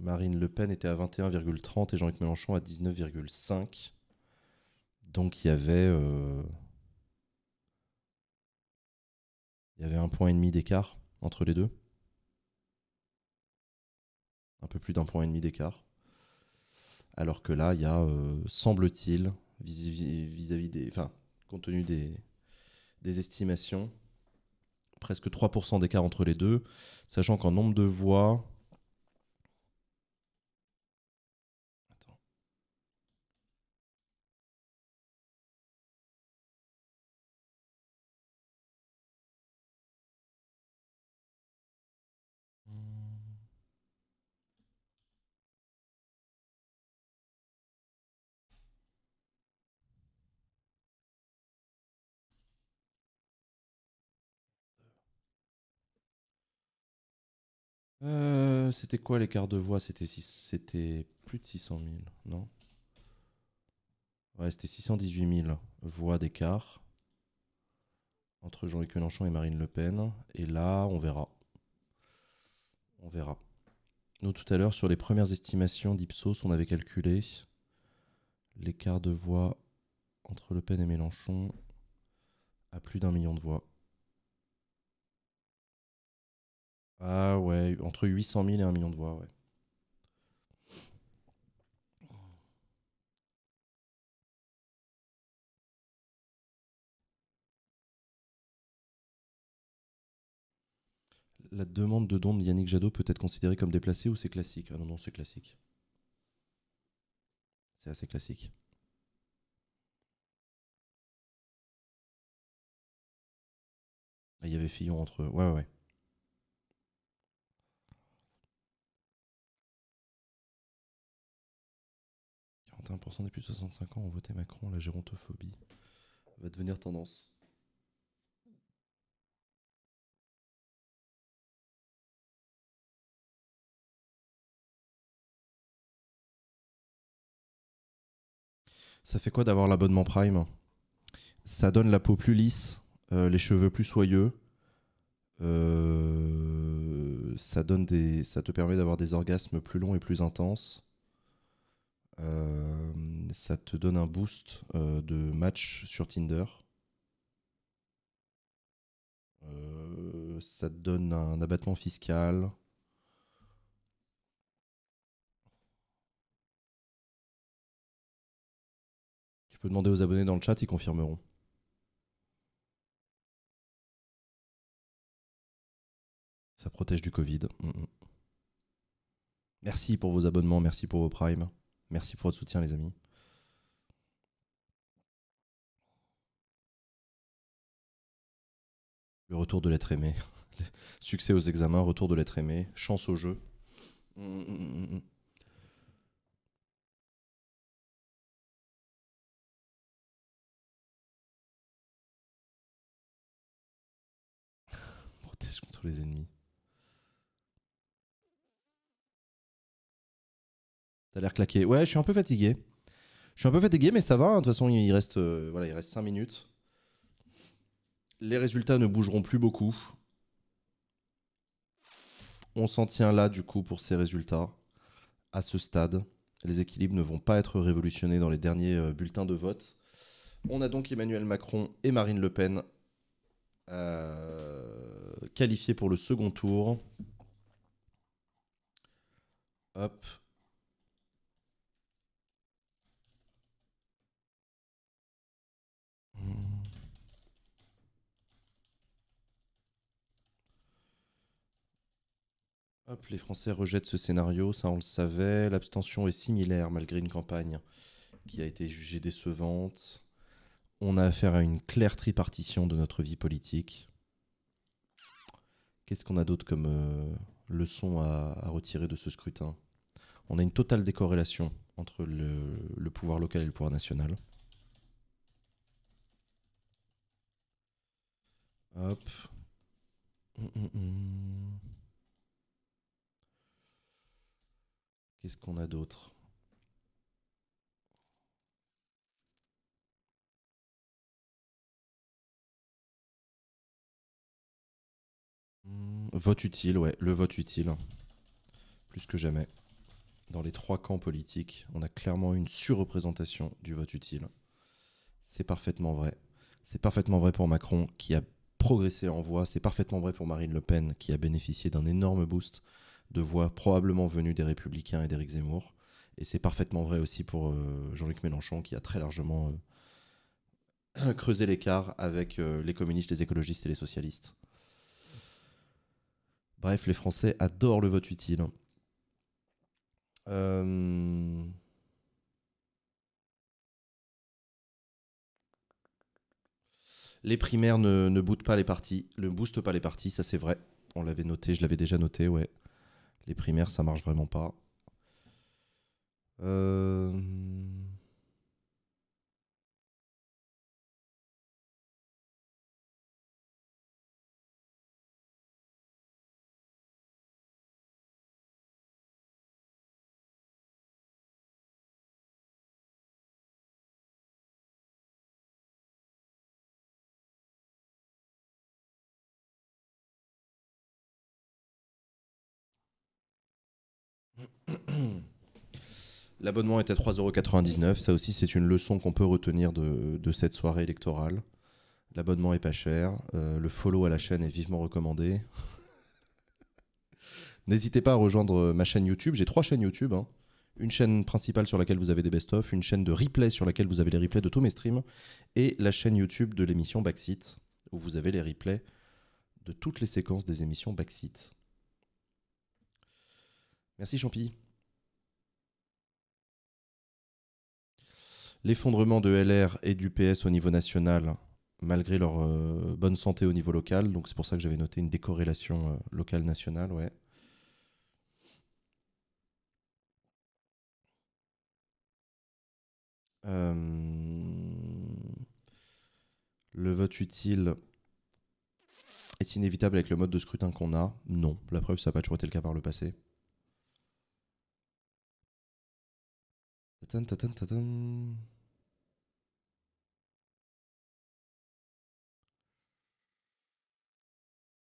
Marine Le Pen était à 21,30 et Jean-Luc Mélenchon à 19,5. Donc il y avait. Euh, il y avait un point et demi d'écart entre les deux. Un peu plus d'un point et demi d'écart. Alors que là, il y a, euh, semble-t-il, vis-à-vis des. Enfin, compte tenu des, des estimations, presque 3% d'écart entre les deux, sachant qu'en nombre de voix, c'était quoi l'écart de voix C'était c'était plus de 600 000, non Ouais, c'était 618 000 voix d'écart entre Jean-Luc Mélenchon et Marine Le Pen. Et là, on verra. On verra. Nous, tout à l'heure, sur les premières estimations d'Ipsos, on avait calculé l'écart de voix entre Le Pen et Mélenchon à plus d'un million de voix. Ah ouais, entre 800 000 et 1 million de voix, ouais. La demande de dons de Yannick Jadot peut être considérée comme déplacée ou c'est classique ah Non, non, c'est classique. C'est assez classique. Ah, il y avait Fillon entre eux. Ouais, ouais. 20% des plus de 65 ans ont voté Macron, la gérontophobie va devenir tendance. Ça fait quoi d'avoir l'abonnement Prime Ça donne la peau plus lisse, euh, les cheveux plus soyeux. Euh, ça te permet d'avoir des orgasmes plus longs et plus intenses. Euh, ça te donne un boost euh, de match sur Tinder. Euh, ça te donne un abattement fiscal. Tu peux demander aux abonnés dans le chat, ils confirmeront. Ça protège du Covid. Mm, mm. Merci pour vos abonnements, merci pour vos primes. Merci pour votre soutien, les amis. Le retour de l'être aimé. Succès aux examens, retour de l'être aimé, chance au jeu. Mm, mm, mm, contre les ennemis. l'air claqué. Ouais, je suis un peu fatigué. Je suis un peu fatigué, mais ça va. Hein. De toute façon, il reste, euh, voilà, il reste 5 minutes. Les résultats ne bougeront plus beaucoup. On s'en tient là, du coup, pour ces résultats. À ce stade, les équilibres ne vont pas être révolutionnés dans les derniers euh, bulletins de vote. On a donc Emmanuel Macron et Marine Le Pen euh, qualifiés pour le second tour. Hop, les Français rejettent ce scénario, ça on le savait. L'abstention est similaire malgré une campagne qui a été jugée décevante. On a affaire à une claire tripartition de notre vie politique. Qu'est-ce qu'on a d'autre comme euh, leçon à, retirer de ce scrutin On a une totale décorrélation entre le, pouvoir local et le pouvoir national. Hop. Hum, hum, hum. Qu'est-ce qu'on a d'autre hmm, Vote utile, ouais, le vote utile. Plus que jamais. Dans les trois camps politiques, on a clairement une surreprésentation du vote utile. C'est parfaitement vrai. C'est parfaitement vrai pour Macron qui a progressé en voix. C'est parfaitement vrai pour Marine Le Pen qui a bénéficié d'un énorme boost de voix probablement venues des Républicains et d'Éric Zemmour. Et c'est parfaitement vrai aussi pour euh, Jean-Luc Mélenchon, qui a très largement euh, creusé l'écart avec euh, les communistes, les écologistes et les socialistes. Bref, les Français adorent le vote utile. Les primaires ne, pas les partis, ne boostent pas les partis, ça c'est vrai. On l'avait noté, je l'avais déjà noté, ouais. Les primaires, ça marche vraiment pas. Euh, L'abonnement est à 3,99€. Ça aussi, c'est une leçon qu'on peut retenir de, cette soirée électorale. L'abonnement est pas cher. Euh, le follow à la chaîne est vivement recommandé. N'hésitez pas à rejoindre ma chaîne YouTube. J'ai trois chaînes YouTube. Hein. Une chaîne principale sur laquelle vous avez des best-of, une chaîne de replay sur laquelle vous avez les replays de tous mes streams, et la chaîne YouTube de l'émission Backseat, où vous avez les replays de toutes les séquences des émissions Backseat. Merci Champy. L'effondrement de LR et du PS au niveau national, malgré leur euh, bonne santé au niveau local. Donc c'est pour ça que j'avais noté une décorrélation euh, locale-nationale, euh, Le vote utile est inévitable avec le mode de scrutin qu'on a. Non, la preuve, ça n'a pas toujours été le cas par le passé.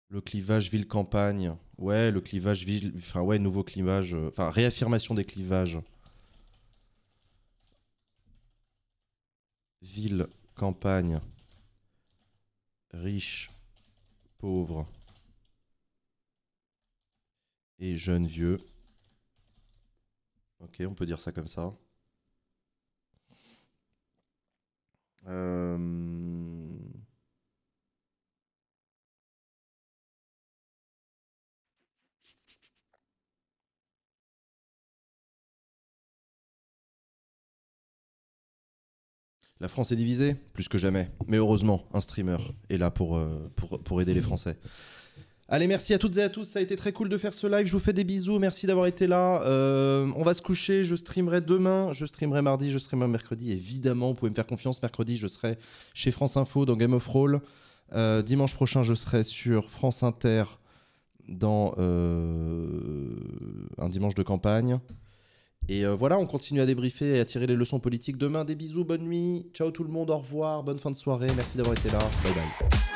Le clivage ville-campagne. Ouais, le clivage ville. Enfin, ouais, nouveau clivage. Euh, enfin, réaffirmation des clivages. Ville, campagne. Riche, pauvre. Et jeune vieux. Ok, on peut dire ça comme ça. Euh, la France est divisée, plus que jamais. Mais heureusement, un streamer est là pour, euh, pour aider les Français. Allez, merci à toutes et à tous. Ça a été très cool de faire ce live. Je vous fais des bisous. Merci d'avoir été là. Euh, on va se coucher. Je streamerai demain. Je streamerai mardi. Je streamerai mercredi. Évidemment, vous pouvez me faire confiance. Mercredi, je serai chez France Info dans Game of Roll. Euh, dimanche prochain, je serai sur France Inter dans euh, un dimanche de campagne. Et voilà, on continue à débriefer et à tirer les leçons politiques demain. Des bisous, bonne nuit, ciao tout le monde, au revoir, bonne fin de soirée, merci d'avoir été là, bye bye.